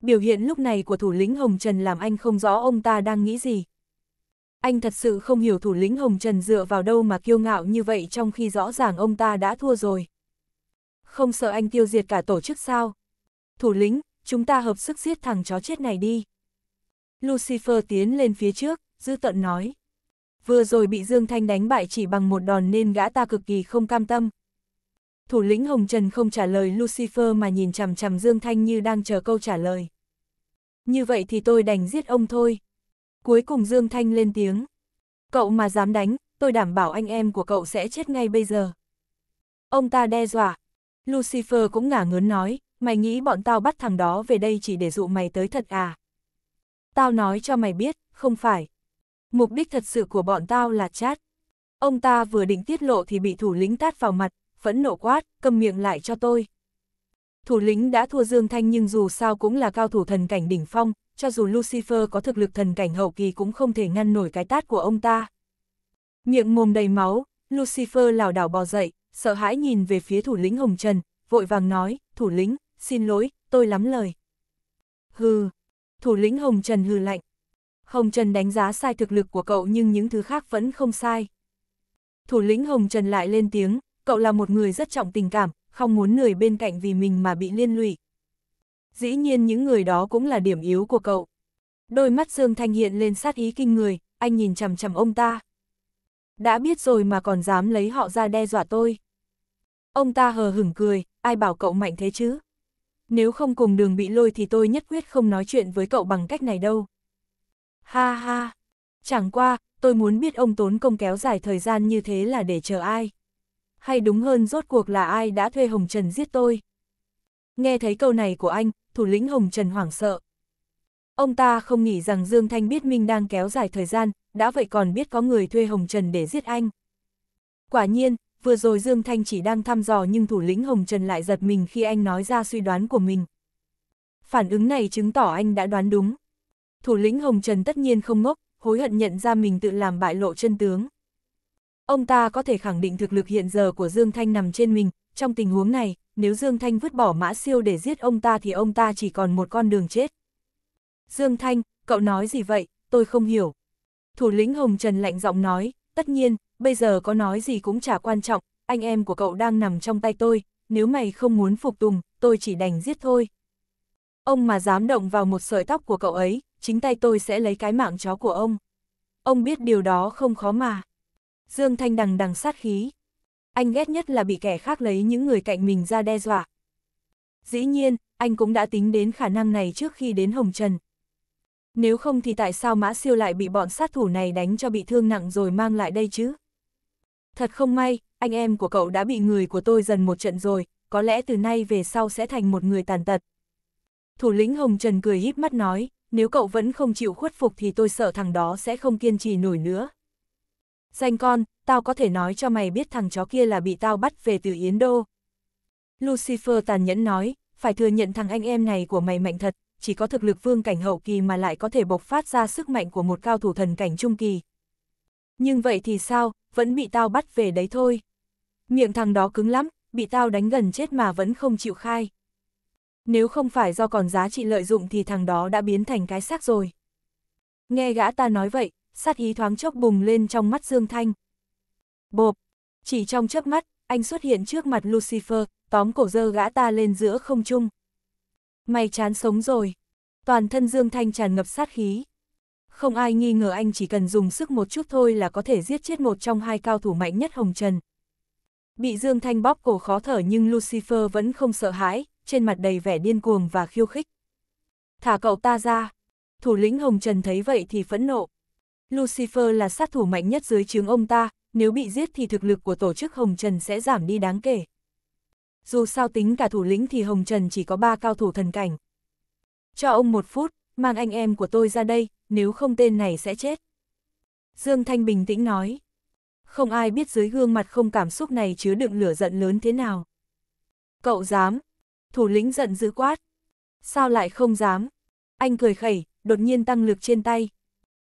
Biểu hiện lúc này của thủ lĩnh Hồng Trần làm anh không rõ ông ta đang nghĩ gì anh thật sự không hiểu thủ lĩnh Hồng Trần dựa vào đâu mà kiêu ngạo như vậy trong khi rõ ràng ông ta đã thua rồi. Không sợ anh tiêu diệt cả tổ chức sao? Thủ lĩnh, chúng ta hợp sức giết thằng chó chết này đi. Lucifer tiến lên phía trước, dư tận nói. Vừa rồi bị Dương Thanh đánh bại chỉ bằng một đòn nên gã ta cực kỳ không cam tâm. Thủ lĩnh Hồng Trần không trả lời Lucifer mà nhìn chằm chằm Dương Thanh như đang chờ câu trả lời. Như vậy thì tôi đành giết ông thôi cuối cùng Dương Thanh lên tiếng. Cậu mà dám đánh, tôi đảm bảo anh em của cậu sẽ chết ngay bây giờ. Ông ta đe dọa. Lucifer cũng ngả ngớn nói, mày nghĩ bọn tao bắt thằng đó về đây chỉ để dụ mày tới thật à? Tao nói cho mày biết, không phải. Mục đích thật sự của bọn tao là chat. Ông ta vừa định tiết lộ thì bị thủ lĩnh tát vào mặt, phẫn nộ quát, cầm miệng lại cho tôi. Thủ lĩnh đã thua Dương Thanh nhưng dù sao cũng là cao thủ thần cảnh đỉnh phong, cho dù Lucifer có thực lực thần cảnh hậu kỳ cũng không thể ngăn nổi cái tát của ông ta. Miệng mồm đầy máu, Lucifer lảo đảo bò dậy, sợ hãi nhìn về phía thủ lĩnh Hồng Trần, vội vàng nói, thủ lĩnh, xin lỗi, tôi lắm lời. Hừ, thủ lĩnh Hồng Trần hừ lạnh. Hồng Trần đánh giá sai thực lực của cậu nhưng những thứ khác vẫn không sai. Thủ lĩnh Hồng Trần lại lên tiếng, cậu là một người rất trọng tình cảm, không muốn người bên cạnh vì mình mà bị liên lụy dĩ nhiên những người đó cũng là điểm yếu của cậu. Đôi mắt Dương Thanh hiện lên sát ý kinh người, anh nhìn chầm chầm ông ta. Đã biết rồi mà còn dám lấy họ ra đe dọa tôi. Ông ta hờ hửng cười, ai bảo cậu mạnh thế chứ? Nếu không cùng đường bị lôi thì tôi nhất quyết không nói chuyện với cậu bằng cách này đâu. Ha ha, chẳng qua, tôi muốn biết ông tốn công kéo dài thời gian như thế là để chờ ai. Hay đúng hơn rốt cuộc là ai đã thuê Hồng Trần giết tôi. Nghe thấy câu này của anh, thủ lĩnh Hồng Trần hoảng sợ. Ông ta không nghĩ rằng Dương Thanh biết Minh đang kéo dài thời gian, đã vậy còn biết có người thuê Hồng Trần để giết anh. Quả nhiên, vừa rồi Dương Thanh chỉ đang thăm dò nhưng thủ lĩnh Hồng Trần lại giật mình khi anh nói ra suy đoán của mình. Phản ứng này chứng tỏ anh đã đoán đúng. Thủ lĩnh Hồng Trần tất nhiên không ngốc, hối hận nhận ra mình tự làm bại lộ chân tướng. Ông ta có thể khẳng định thực lực hiện giờ của Dương Thanh nằm trên mình, trong tình huống này, nếu Dương Thanh vứt bỏ mã siêu để giết ông ta thì ông ta chỉ còn một con đường chết. Dương Thanh, cậu nói gì vậy, tôi không hiểu. Thủ lĩnh Hồng Trần lạnh giọng nói, tất nhiên, bây giờ có nói gì cũng chả quan trọng, anh em của cậu đang nằm trong tay tôi, nếu mày không muốn phục tùng, tôi chỉ đành giết thôi. Ông mà dám động vào một sợi tóc của cậu ấy, chính tay tôi sẽ lấy cái mạng chó của ông. Ông biết điều đó không khó mà. Dương Thanh đằng đằng sát khí anh ghét nhất là bị kẻ khác lấy những người cạnh mình ra đe dọa. Dĩ nhiên, anh cũng đã tính đến khả năng này trước khi đến Hồng Trần. Nếu không thì tại sao Mã Siêu lại bị bọn sát thủ này đánh cho bị thương nặng rồi mang lại đây chứ? Thật không may, anh em của cậu đã bị người của tôi dần một trận rồi, có lẽ từ nay về sau sẽ thành một người tàn tật. Thủ lĩnh Hồng Trần cười híp mắt nói, nếu cậu vẫn không chịu khuất phục thì tôi sợ thằng đó sẽ không kiên trì nổi nữa danh con, tao có thể nói cho mày biết thằng chó kia là bị tao bắt về từ Yến Đô. Lucifer tàn nhẫn nói, phải thừa nhận thằng anh em này của mày mạnh thật, chỉ có thực lực vương cảnh hậu kỳ mà lại có thể bộc phát ra sức mạnh của một cao thủ thần cảnh trung kỳ. Nhưng vậy thì sao, vẫn bị tao bắt về đấy thôi. Miệng thằng đó cứng lắm, bị tao đánh gần chết mà vẫn không chịu khai. Nếu không phải do còn giá trị lợi dụng thì thằng đó đã biến thành cái xác rồi. Nghe gã ta nói vậy, sát ý thoáng chốc bùng lên trong mắt Dương Thanh. Bộp, chỉ trong chớp mắt, anh xuất hiện trước mặt Lucifer, tóm cổ dơ gã ta lên giữa không trung. Mày chán sống rồi. Toàn thân Dương Thanh tràn ngập sát khí. Không ai nghi ngờ anh chỉ cần dùng sức một chút thôi là có thể giết chết một trong hai cao thủ mạnh nhất Hồng Trần. Bị Dương Thanh bóp cổ khó thở nhưng Lucifer vẫn không sợ hãi, trên mặt đầy vẻ điên cuồng và khiêu khích. Thả cậu ta ra. Thủ lĩnh Hồng Trần thấy vậy thì phẫn nộ. Lucifer là sát thủ mạnh nhất dưới chướng ông ta, nếu bị giết thì thực lực của tổ chức Hồng Trần sẽ giảm đi đáng kể. Dù sao tính cả thủ lĩnh thì Hồng Trần chỉ có ba cao thủ thần cảnh. Cho ông một phút, mang anh em của tôi ra đây, nếu không tên này sẽ chết. Dương Thanh bình tĩnh nói. Không ai biết dưới gương mặt không cảm xúc này chứa đựng lửa giận lớn thế nào. Cậu dám. Thủ lĩnh giận dữ quát. Sao lại không dám? Anh cười khẩy, đột nhiên tăng lực trên tay,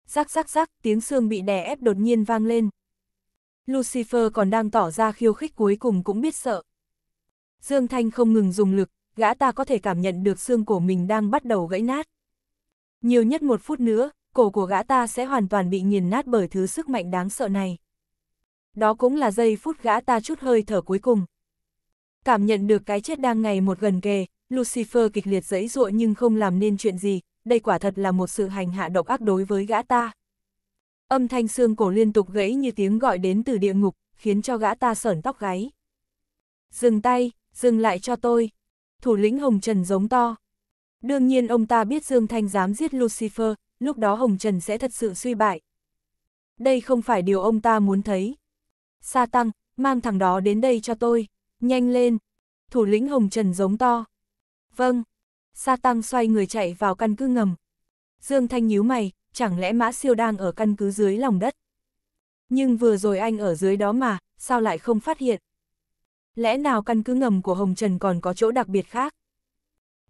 rắc rắc rắc, tiếng xương bị đè ép đột nhiên vang lên. Lucifer còn đang tỏ ra khiêu khích cuối cùng cũng biết sợ. Dương Thanh không ngừng dùng lực, gã ta có thể cảm nhận được xương cổ mình đang bắt đầu gãy nát. Nhiều nhất một phút nữa, cổ của gã ta sẽ hoàn toàn bị nghiền nát bởi thứ sức mạnh đáng sợ này. Đó cũng là giây phút gã ta chút hơi thở cuối cùng. Cảm nhận được cái chết đang ngày một gần kề, Lucifer kịch liệt giãy giụa nhưng không làm nên chuyện gì, đây quả thật là một sự hành hạ độc ác đối với gã ta. Âm thanh xương cổ liên tục gãy như tiếng gọi đến từ địa ngục, khiến cho gã ta sởn tóc gáy. Dừng tay, dừng lại cho tôi. Thủ lĩnh Hồng Trần giống to. Đương nhiên ông ta biết Dương Thanh dám giết Lucifer, lúc đó Hồng Trần sẽ thật sự suy bại. Đây không phải điều ông ta muốn thấy. Sa Tăng, mang thằng đó đến đây cho tôi, nhanh lên. Thủ lĩnh Hồng Trần giống to. Vâng, Sa Tăng xoay người chạy vào căn cứ ngầm. Dương Thanh nhíu mày, chẳng lẽ Mã Siêu đang ở căn cứ dưới lòng đất? Nhưng vừa rồi anh ở dưới đó mà, sao lại không phát hiện? Lẽ nào căn cứ ngầm của Hồng Trần còn có chỗ đặc biệt khác?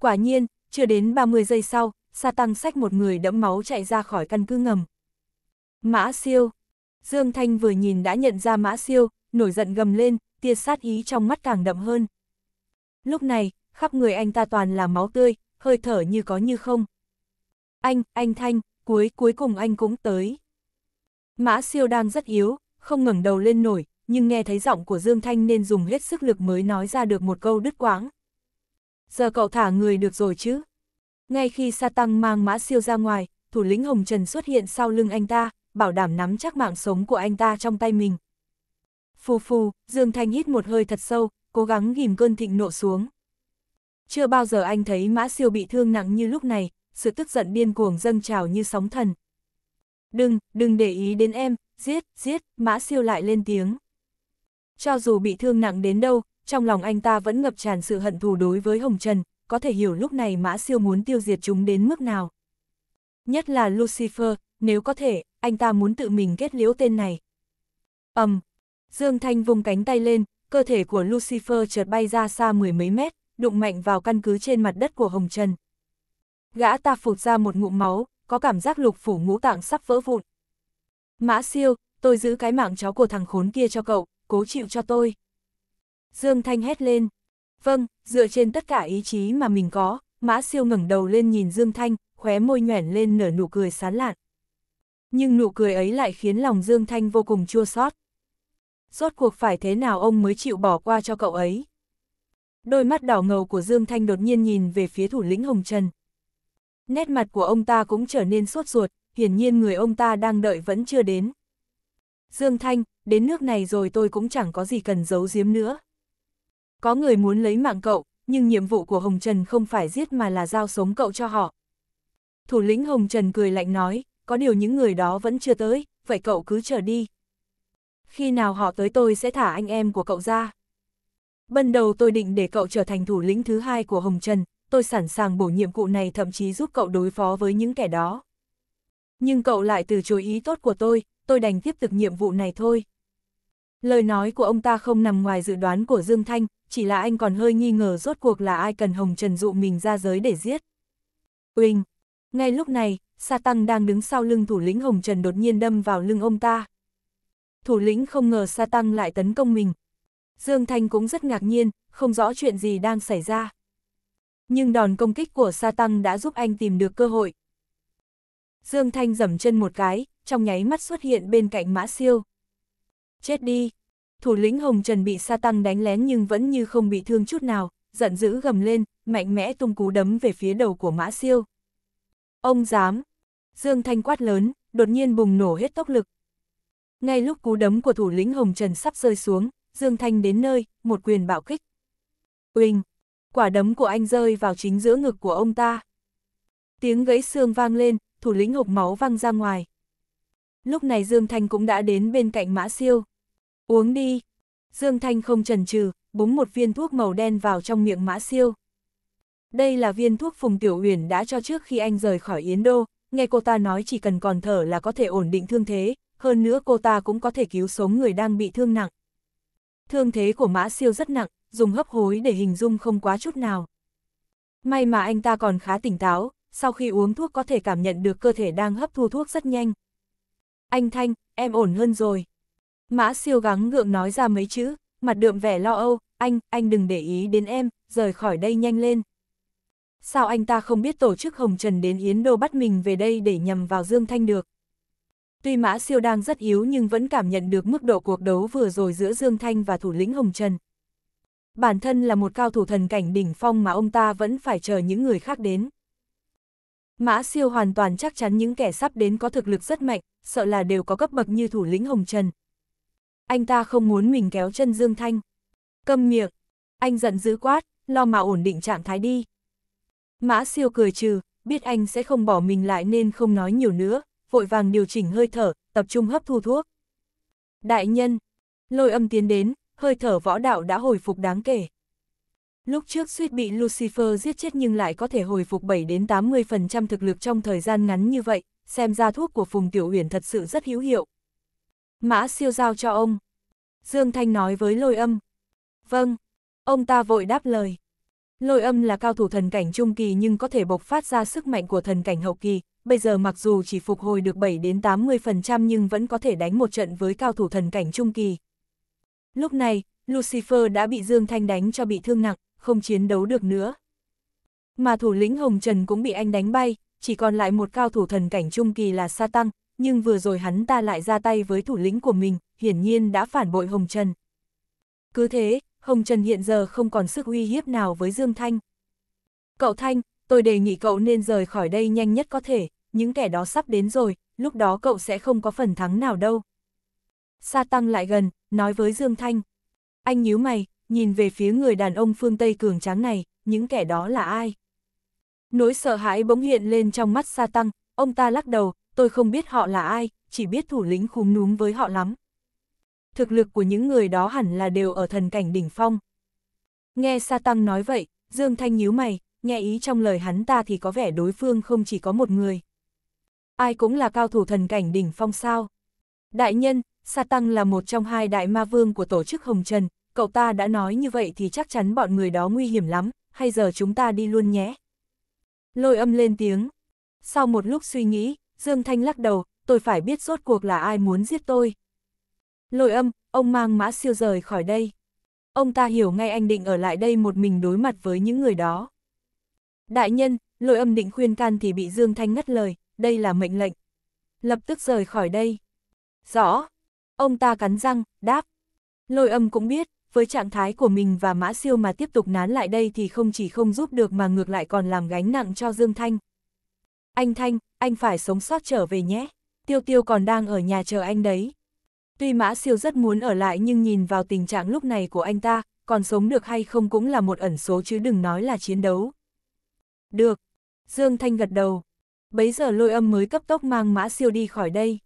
Quả nhiên, chưa đến 30 giây sau, Sa Tăng xách một người đẫm máu chạy ra khỏi căn cứ ngầm. Mã Siêu Dương Thanh vừa nhìn đã nhận ra Mã Siêu, nổi giận gầm lên, tia sát ý trong mắt càng đậm hơn. Lúc này, khắp người anh ta toàn là máu tươi, hơi thở như có như không. Anh, anh Thanh, cuối cuối cùng anh cũng tới. Mã siêu đang rất yếu, không ngẩng đầu lên nổi, nhưng nghe thấy giọng của Dương Thanh nên dùng hết sức lực mới nói ra được một câu đứt quãng. Giờ cậu thả người được rồi chứ? Ngay khi sa tăng mang mã siêu ra ngoài, thủ lĩnh Hồng Trần xuất hiện sau lưng anh ta, bảo đảm nắm chắc mạng sống của anh ta trong tay mình. Phù phù, Dương Thanh hít một hơi thật sâu, cố gắng ghim cơn thịnh nộ xuống. Chưa bao giờ anh thấy Mã Siêu bị thương nặng như lúc này, sự tức giận điên cuồng dâng trào như sóng thần. Đừng, đừng để ý đến em, giết, giết, Mã Siêu lại lên tiếng. Cho dù bị thương nặng đến đâu, trong lòng anh ta vẫn ngập tràn sự hận thù đối với Hồng Trần, có thể hiểu lúc này Mã Siêu muốn tiêu diệt chúng đến mức nào. Nhất là Lucifer, nếu có thể, anh ta muốn tự mình kết liễu tên này. ầm, um, Dương Thanh vùng cánh tay lên, cơ thể của Lucifer chợt bay ra xa mười mấy mét, đụng mạnh vào căn cứ trên mặt đất của Hồng Trần. Gã ta phụt ra một ngụm máu, có cảm giác lục phủ ngũ tạng sắp vỡ vụn. Mã siêu, tôi giữ cái mạng chó của thằng khốn kia cho cậu, cố chịu cho tôi. Dương Thanh hét lên. Vâng, dựa trên tất cả ý chí mà mình có, Mã siêu ngẩng đầu lên nhìn Dương Thanh, khóe môi nhoẻn lên nở nụ cười sán lạn. Nhưng nụ cười ấy lại khiến lòng Dương Thanh vô cùng chua xót. Rốt cuộc phải thế nào ông mới chịu bỏ qua cho cậu ấy? đôi mắt đỏ ngầu của Dương Thanh đột nhiên nhìn về phía thủ lĩnh Hồng Trần. Nét mặt của ông ta cũng trở nên sốt ruột, hiển nhiên người ông ta đang đợi vẫn chưa đến. Dương Thanh, đến nước này rồi tôi cũng chẳng có gì cần giấu giếm nữa. Có người muốn lấy mạng cậu, nhưng nhiệm vụ của Hồng Trần không phải giết mà là giao sống cậu cho họ. Thủ lĩnh Hồng Trần cười lạnh nói, có điều những người đó vẫn chưa tới, vậy cậu cứ chờ đi. Khi nào họ tới tôi sẽ thả anh em của cậu ra. Ban đầu tôi định để cậu trở thành thủ lĩnh thứ hai của Hồng Trần, tôi sẵn sàng bổ nhiệm cụ này thậm chí giúp cậu đối phó với những kẻ đó. Nhưng cậu lại từ chối ý tốt của tôi, tôi đành tiếp tục nhiệm vụ này thôi. Lời nói của ông ta không nằm ngoài dự đoán của Dương Thanh, chỉ là anh còn hơi nghi ngờ rốt cuộc là ai cần Hồng Trần dụ mình ra giới để giết. Uỳnh! Ngay lúc này, Sa Tăng đang đứng sau lưng thủ lĩnh Hồng Trần đột nhiên đâm vào lưng ông ta. Thủ lĩnh không ngờ Sa Tăng lại tấn công mình, Dương Thanh cũng rất ngạc nhiên, không rõ chuyện gì đang xảy ra. Nhưng đòn công kích của Satan đã giúp anh tìm được cơ hội. Dương Thanh dầm chân một cái, trong nháy mắt xuất hiện bên cạnh Mã Siêu. Chết đi! Thủ lĩnh Hồng Trần bị Satan đánh lén nhưng vẫn như không bị thương chút nào, giận dữ gầm lên, mạnh mẽ tung cú đấm về phía đầu của Mã Siêu. Ông dám! Dương Thanh quát lớn, đột nhiên bùng nổ hết tốc lực. Ngay lúc cú đấm của thủ lĩnh Hồng Trần sắp rơi xuống, Dương Thanh đến nơi, một quyền bạo kích. Uỳnh! Quả đấm của anh rơi vào chính giữa ngực của ông ta. Tiếng gãy xương vang lên, thủ lĩnh hộp máu văng ra ngoài. Lúc này Dương Thanh cũng đã đến bên cạnh Mã Siêu. Uống đi! Dương Thanh không chần chừ, búng một viên thuốc màu đen vào trong miệng Mã Siêu. Đây là viên thuốc Phùng Tiểu Uyển đã cho trước khi anh rời khỏi Yến Đô, nghe cô ta nói chỉ cần còn thở là có thể ổn định thương thế, hơn nữa cô ta cũng có thể cứu sống người đang bị thương nặng. Thương thế của Mã Siêu rất nặng, dùng hấp hối để hình dung không quá chút nào. May mà anh ta còn khá tỉnh táo, sau khi uống thuốc có thể cảm nhận được cơ thể đang hấp thu thuốc rất nhanh. Anh Thanh, em ổn hơn rồi. Mã siêu gắng ngượng nói ra mấy chữ, mặt đượm vẻ lo âu, anh, anh đừng để ý đến em, rời khỏi đây nhanh lên. Sao anh ta không biết tổ chức Hồng Trần đến Yến Đô bắt mình về đây để nhầm vào Dương Thanh được? Tuy Mã Siêu đang rất yếu nhưng vẫn cảm nhận được mức độ cuộc đấu vừa rồi giữa Dương Thanh và thủ lĩnh Hồng Trần. Bản thân là một cao thủ thần cảnh đỉnh phong mà ông ta vẫn phải chờ những người khác đến. Mã Siêu hoàn toàn chắc chắn những kẻ sắp đến có thực lực rất mạnh, sợ là đều có cấp bậc như thủ lĩnh Hồng Trần. Anh ta không muốn mình kéo chân Dương Thanh. Câm miệng. Anh giận dữ quát, lo mà ổn định trạng thái đi. Mã Siêu cười trừ, biết anh sẽ không bỏ mình lại nên không nói nhiều nữa, vội vàng điều chỉnh hơi thở, tập trung hấp thu thuốc. Đại nhân, lôi âm tiến đến, hơi thở võ đạo đã hồi phục đáng kể. Lúc trước suýt bị Lucifer giết chết nhưng lại có thể hồi phục 7 đến 80% thực lực trong thời gian ngắn như vậy, xem ra thuốc của Phùng Tiểu Uyển thật sự rất hữu hiệu. Mã siêu giao cho ông. Dương Thanh nói với lôi âm. Vâng, ông ta vội đáp lời. Lôi âm là cao thủ thần cảnh trung kỳ nhưng có thể bộc phát ra sức mạnh của thần cảnh hậu kỳ, bây giờ mặc dù chỉ phục hồi được 7 đến 80% nhưng vẫn có thể đánh một trận với cao thủ thần cảnh trung kỳ. Lúc này, Lucifer đã bị Dương Thanh đánh cho bị thương nặng, không chiến đấu được nữa. Mà thủ lĩnh Hồng Trần cũng bị anh đánh bay, chỉ còn lại một cao thủ thần cảnh trung kỳ là Sa Tăng, nhưng vừa rồi hắn ta lại ra tay với thủ lĩnh của mình, hiển nhiên đã phản bội Hồng Trần. Cứ thế, Hồng Trần hiện giờ không còn sức uy hiếp nào với Dương Thanh. Cậu Thanh, tôi đề nghị cậu nên rời khỏi đây nhanh nhất có thể những kẻ đó sắp đến rồi, lúc đó cậu sẽ không có phần thắng nào đâu. Sa Tăng lại gần, nói với Dương Thanh. Anh nhíu mày, nhìn về phía người đàn ông phương Tây cường tráng này, những kẻ đó là ai? Nỗi sợ hãi bỗng hiện lên trong mắt Sa Tăng, ông ta lắc đầu, tôi không biết họ là ai, chỉ biết thủ lĩnh khúm núm với họ lắm. Thực lực của những người đó hẳn là đều ở thần cảnh đỉnh phong. Nghe Sa Tăng nói vậy, Dương Thanh nhíu mày, nghe ý trong lời hắn ta thì có vẻ đối phương không chỉ có một người ai cũng là cao thủ thần cảnh đỉnh phong sao. Đại nhân, Sa Tăng là một trong hai đại ma vương của tổ chức Hồng Trần, cậu ta đã nói như vậy thì chắc chắn bọn người đó nguy hiểm lắm, hay giờ chúng ta đi luôn nhé. Lôi âm lên tiếng. Sau một lúc suy nghĩ, Dương Thanh lắc đầu, tôi phải biết rốt cuộc là ai muốn giết tôi. Lôi âm, ông mang mã siêu rời khỏi đây. Ông ta hiểu ngay anh định ở lại đây một mình đối mặt với những người đó. Đại nhân, lôi âm định khuyên can thì bị Dương Thanh ngắt lời, đây là mệnh lệnh. Lập tức rời khỏi đây. Rõ. Ông ta cắn răng, đáp. Lôi âm cũng biết, với trạng thái của mình và mã siêu mà tiếp tục nán lại đây thì không chỉ không giúp được mà ngược lại còn làm gánh nặng cho Dương Thanh. Anh Thanh, anh phải sống sót trở về nhé. Tiêu tiêu còn đang ở nhà chờ anh đấy. Tuy mã siêu rất muốn ở lại nhưng nhìn vào tình trạng lúc này của anh ta, còn sống được hay không cũng là một ẩn số chứ đừng nói là chiến đấu. Được. Dương Thanh gật đầu, Bấy giờ lôi âm mới cấp tốc mang mã siêu đi khỏi đây.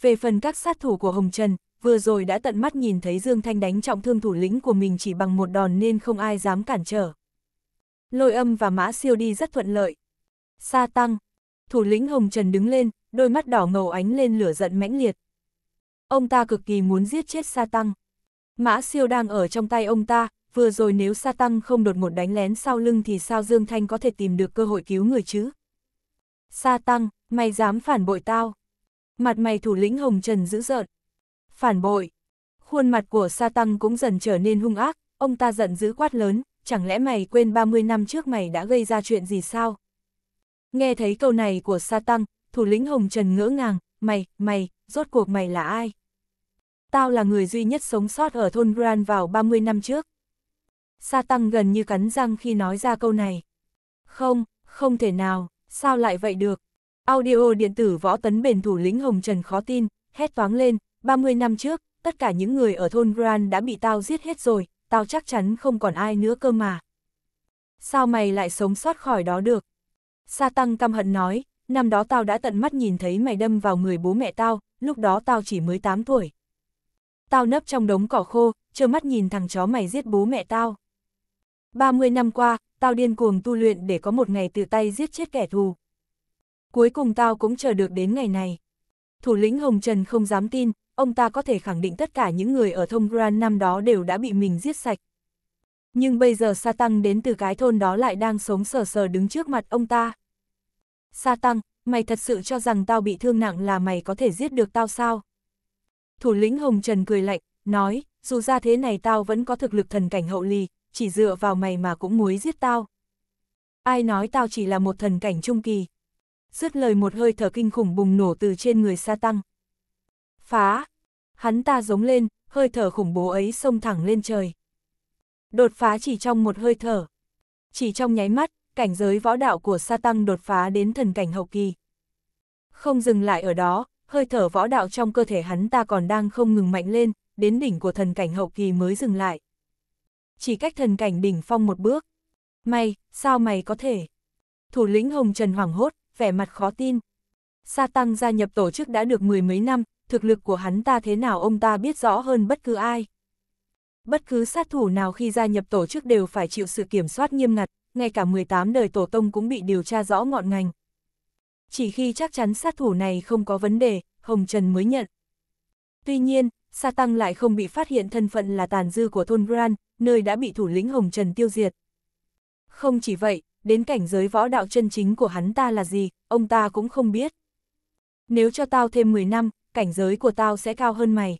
Về phần các sát thủ của Hồng Trần, vừa rồi đã tận mắt nhìn thấy Dương Thanh đánh trọng thương thủ lĩnh của mình chỉ bằng một đòn nên không ai dám cản trở. Lôi âm và mã siêu đi rất thuận lợi. Sa tăng, thủ lĩnh Hồng Trần đứng lên, đôi mắt đỏ ngầu ánh lên lửa giận mãnh liệt. Ông ta cực kỳ muốn giết chết Sa tăng. Mã siêu đang ở trong tay ông ta, vừa rồi nếu Sa tăng không đột ngột đánh lén sau lưng thì sao Dương Thanh có thể tìm được cơ hội cứu người chứ? Sa tăng, mày dám phản bội tao. Mặt mày thủ lĩnh hồng trần dữ dợn. Phản bội. Khuôn mặt của sa tăng cũng dần trở nên hung ác, ông ta giận dữ quát lớn, chẳng lẽ mày quên 30 năm trước mày đã gây ra chuyện gì sao? Nghe thấy câu này của sa tăng, thủ lĩnh hồng trần ngỡ ngàng, mày, mày, rốt cuộc mày là ai? Tao là người duy nhất sống sót ở thôn Gran vào 30 năm trước. Sa tăng gần như cắn răng khi nói ra câu này. Không, không thể nào. Sao lại vậy được? Audio điện tử võ tấn bền thủ lĩnh Hồng Trần khó tin, hét toáng lên, 30 năm trước, tất cả những người ở thôn Gran đã bị tao giết hết rồi, tao chắc chắn không còn ai nữa cơ mà. Sao mày lại sống sót khỏi đó được? Sa Tăng căm hận nói, năm đó tao đã tận mắt nhìn thấy mày đâm vào người bố mẹ tao, lúc đó tao chỉ mới 8 tuổi. Tao nấp trong đống cỏ khô, trơ mắt nhìn thằng chó mày giết bố mẹ tao. 30 năm qua, tao điên cuồng tu luyện để có một ngày tự tay giết chết kẻ thù. Cuối cùng tao cũng chờ được đến ngày này. Thủ lĩnh Hồng Trần không dám tin, ông ta có thể khẳng định tất cả những người ở thông Grand năm đó đều đã bị mình giết sạch. Nhưng bây giờ Sa Tăng đến từ cái thôn đó lại đang sống sờ sờ đứng trước mặt ông ta. Sa Tăng, mày thật sự cho rằng tao bị thương nặng là mày có thể giết được tao sao? Thủ lĩnh Hồng Trần cười lạnh, nói, dù ra thế này tao vẫn có thực lực thần cảnh hậu lì, chỉ dựa vào mày mà cũng muối giết tao. Ai nói tao chỉ là một thần cảnh trung kỳ. Dứt lời một hơi thở kinh khủng bùng nổ từ trên người sa tăng. Phá! Hắn ta giống lên, hơi thở khủng bố ấy xông thẳng lên trời. Đột phá chỉ trong một hơi thở. Chỉ trong nháy mắt, cảnh giới võ đạo của sa tăng đột phá đến thần cảnh hậu kỳ. Không dừng lại ở đó, hơi thở võ đạo trong cơ thể hắn ta còn đang không ngừng mạnh lên, đến đỉnh của thần cảnh hậu kỳ mới dừng lại chỉ cách thần cảnh đỉnh phong một bước. Mày, sao mày có thể? Thủ lĩnh Hồng Trần hoảng hốt, vẻ mặt khó tin. Sa Tăng gia nhập tổ chức đã được mười mấy năm, thực lực của hắn ta thế nào ông ta biết rõ hơn bất cứ ai. Bất cứ sát thủ nào khi gia nhập tổ chức đều phải chịu sự kiểm soát nghiêm ngặt, ngay cả 18 đời tổ tông cũng bị điều tra rõ ngọn ngành. Chỉ khi chắc chắn sát thủ này không có vấn đề, Hồng Trần mới nhận. Tuy nhiên, Sa Tăng lại không bị phát hiện thân phận là tàn dư của thôn Gran, nơi đã bị thủ lĩnh Hồng Trần tiêu diệt. Không chỉ vậy, đến cảnh giới võ đạo chân chính của hắn ta là gì, ông ta cũng không biết. Nếu cho tao thêm 10 năm, cảnh giới của tao sẽ cao hơn mày.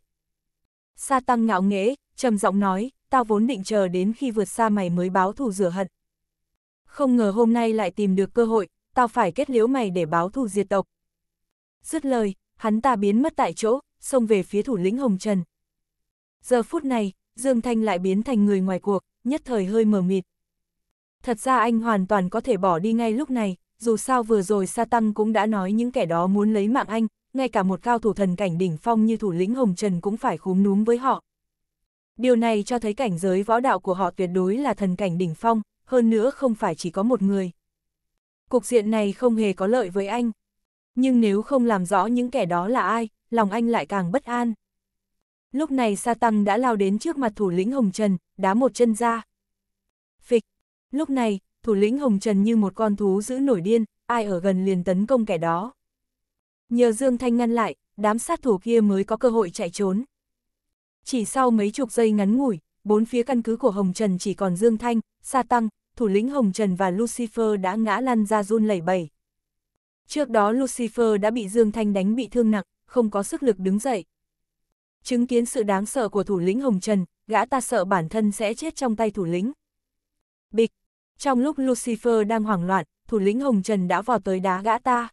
Sa Tăng ngạo nghễ, trầm giọng nói, tao vốn định chờ đến khi vượt xa mày mới báo thù rửa hận. Không ngờ hôm nay lại tìm được cơ hội, tao phải kết liễu mày để báo thù diệt tộc. Dứt lời, hắn ta biến mất tại chỗ, xông về phía thủ lĩnh Hồng Trần. Giờ phút này, Dương Thanh lại biến thành người ngoài cuộc, nhất thời hơi mờ mịt. Thật ra anh hoàn toàn có thể bỏ đi ngay lúc này, dù sao vừa rồi Sa Tăng cũng đã nói những kẻ đó muốn lấy mạng anh, ngay cả một cao thủ thần cảnh đỉnh phong như thủ lĩnh Hồng Trần cũng phải khúm núm với họ. Điều này cho thấy cảnh giới võ đạo của họ tuyệt đối là thần cảnh đỉnh phong, hơn nữa không phải chỉ có một người. Cục diện này không hề có lợi với anh, nhưng nếu không làm rõ những kẻ đó là ai, lòng anh lại càng bất an. Lúc này Sa Tăng đã lao đến trước mặt thủ lĩnh Hồng Trần, đá một chân ra. Phịch, lúc này, thủ lĩnh Hồng Trần như một con thú giữ nổi điên, ai ở gần liền tấn công kẻ đó. Nhờ Dương Thanh ngăn lại, đám sát thủ kia mới có cơ hội chạy trốn. Chỉ sau mấy chục giây ngắn ngủi, bốn phía căn cứ của Hồng Trần chỉ còn Dương Thanh, Sa Tăng, thủ lĩnh Hồng Trần và Lucifer đã ngã lăn ra run lẩy bẩy. Trước đó Lucifer đã bị Dương Thanh đánh bị thương nặng, không có sức lực đứng dậy. Chứng kiến sự đáng sợ của thủ lĩnh Hồng Trần, gã ta sợ bản thân sẽ chết trong tay thủ lĩnh. Bịch! Trong lúc Lucifer đang hoảng loạn, thủ lĩnh Hồng Trần đã vào tới đá gã ta.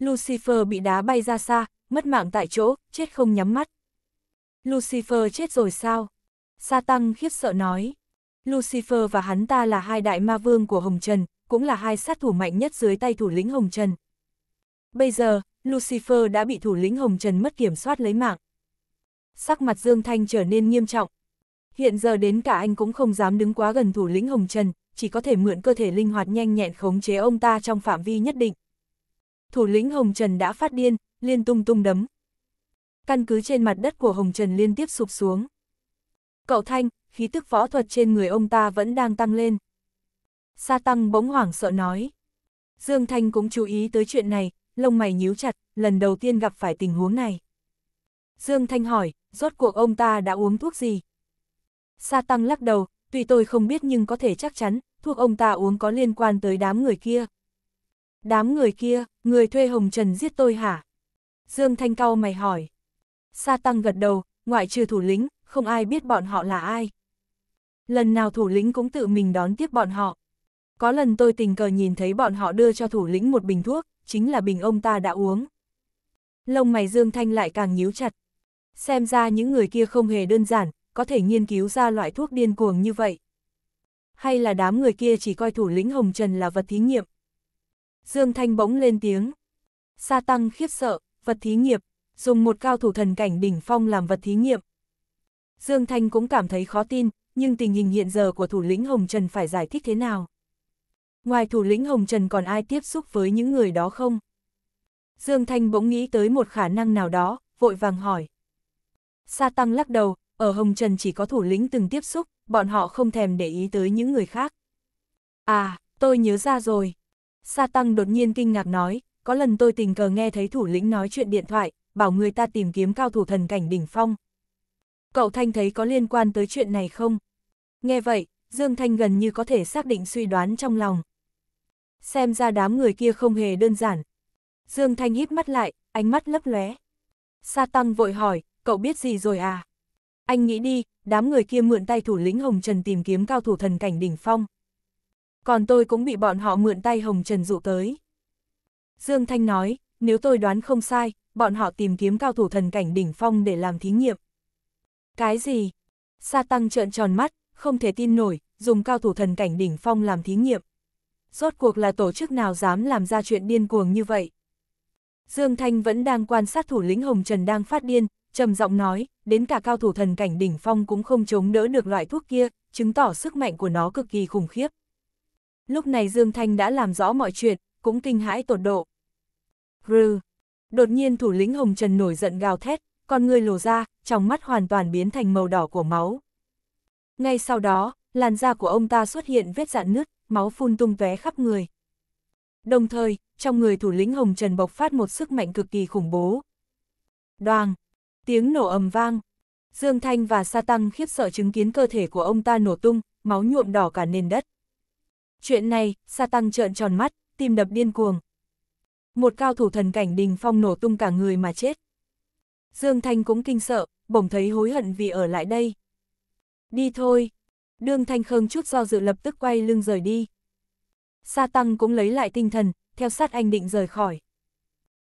Lucifer bị đá bay ra xa, mất mạng tại chỗ, chết không nhắm mắt. Lucifer chết rồi sao? Sa Tăng khiếp sợ nói. Lucifer và hắn ta là hai đại ma vương của Hồng Trần, cũng là hai sát thủ mạnh nhất dưới tay thủ lĩnh Hồng Trần. Bây giờ, Lucifer đã bị thủ lĩnh Hồng Trần mất kiểm soát lấy mạng. Sắc mặt Dương Thanh trở nên nghiêm trọng. Hiện giờ đến cả anh cũng không dám đứng quá gần thủ lĩnh Hồng Trần, chỉ có thể mượn cơ thể linh hoạt nhanh nhẹn khống chế ông ta trong phạm vi nhất định. Thủ lĩnh Hồng Trần đã phát điên, liên tung tung đấm. Căn cứ trên mặt đất của Hồng Trần liên tiếp sụp xuống. Cậu Thanh, khí tức võ thuật trên người ông ta vẫn đang tăng lên. Sa Tăng bỗng hoảng sợ nói. Dương Thanh cũng chú ý tới chuyện này, lông mày nhíu chặt, lần đầu tiên gặp phải tình huống này. Dương Thanh hỏi, rốt cuộc ông ta đã uống thuốc gì? Sa Tăng lắc đầu, tuy tôi không biết nhưng có thể chắc chắn, thuốc ông ta uống có liên quan tới đám người kia. Đám người kia, người thuê Hồng Trần giết tôi hả? Dương Thanh cau mày hỏi. Sa Tăng gật đầu, ngoại trừ thủ lĩnh, không ai biết bọn họ là ai. Lần nào thủ lĩnh cũng tự mình đón tiếp bọn họ. Có lần tôi tình cờ nhìn thấy bọn họ đưa cho thủ lĩnh một bình thuốc, chính là bình ông ta đã uống. Lông mày Dương Thanh lại càng nhíu chặt. Xem ra những người kia không hề đơn giản, có thể nghiên cứu ra loại thuốc điên cuồng như vậy. Hay là đám người kia chỉ coi thủ lĩnh Hồng Trần là vật thí nghiệm. Dương Thanh bỗng lên tiếng. Sa tăng khiếp sợ, vật thí nghiệm, dùng một cao thủ thần cảnh đỉnh phong làm vật thí nghiệm. Dương Thanh cũng cảm thấy khó tin, nhưng tình hình hiện giờ của thủ lĩnh Hồng Trần phải giải thích thế nào. Ngoài thủ lĩnh Hồng Trần còn ai tiếp xúc với những người đó không? Dương Thanh bỗng nghĩ tới một khả năng nào đó, vội vàng hỏi. Sa Tăng lắc đầu, ở Hồng Trần chỉ có thủ lĩnh từng tiếp xúc, bọn họ không thèm để ý tới những người khác. À, tôi nhớ ra rồi. Sa Tăng đột nhiên kinh ngạc nói, có lần tôi tình cờ nghe thấy thủ lĩnh nói chuyện điện thoại, bảo người ta tìm kiếm cao thủ thần cảnh đỉnh phong. Cậu Thanh thấy có liên quan tới chuyện này không? Nghe vậy, Dương Thanh gần như có thể xác định suy đoán trong lòng, Xem ra đám người kia không hề đơn giản. Dương Thanh híp mắt lại, ánh mắt lấp lóe. Sa Tăng vội hỏi, cậu biết gì rồi à? Anh nghĩ đi, đám người kia mượn tay thủ lĩnh Hồng Trần tìm kiếm cao thủ thần cảnh đỉnh phong. Còn tôi cũng bị bọn họ mượn tay Hồng Trần dụ tới. Dương Thanh nói, nếu tôi đoán không sai, bọn họ tìm kiếm cao thủ thần cảnh đỉnh phong để làm thí nghiệm. Cái gì? Sa Tăng trợn tròn mắt, không thể tin nổi, dùng cao thủ thần cảnh đỉnh phong làm thí nghiệm rốt cuộc là tổ chức nào dám làm ra chuyện điên cuồng như vậy. Dương Thanh vẫn đang quan sát thủ lĩnh Hồng Trần đang phát điên, trầm giọng nói, đến cả cao thủ thần cảnh đỉnh phong cũng không chống đỡ được loại thuốc kia, chứng tỏ sức mạnh của nó cực kỳ khủng khiếp. Lúc này Dương Thanh đã làm rõ mọi chuyện, cũng kinh hãi tột độ. Rừ! Đột nhiên thủ lĩnh Hồng Trần nổi giận gào thét, con người lồ ra, trong mắt hoàn toàn biến thành màu đỏ của máu. Ngay sau đó, làn da của ông ta xuất hiện vết dạn nứt máu phun tung vé khắp người. Đồng thời, trong người thủ lĩnh Hồng Trần bộc phát một sức mạnh cực kỳ khủng bố. Đoàn, tiếng nổ ầm vang. Dương Thanh và Sa Tăng khiếp sợ chứng kiến cơ thể của ông ta nổ tung, máu nhuộm đỏ cả nền đất. Chuyện này, Sa Tăng trợn tròn mắt, tim đập điên cuồng. Một cao thủ thần cảnh đình phong nổ tung cả người mà chết. Dương Thanh cũng kinh sợ, bỗng thấy hối hận vì ở lại đây. Đi thôi, Đương Thanh Khương chút do dự lập tức quay lưng rời đi. Sa Tăng cũng lấy lại tinh thần, theo sát anh định rời khỏi.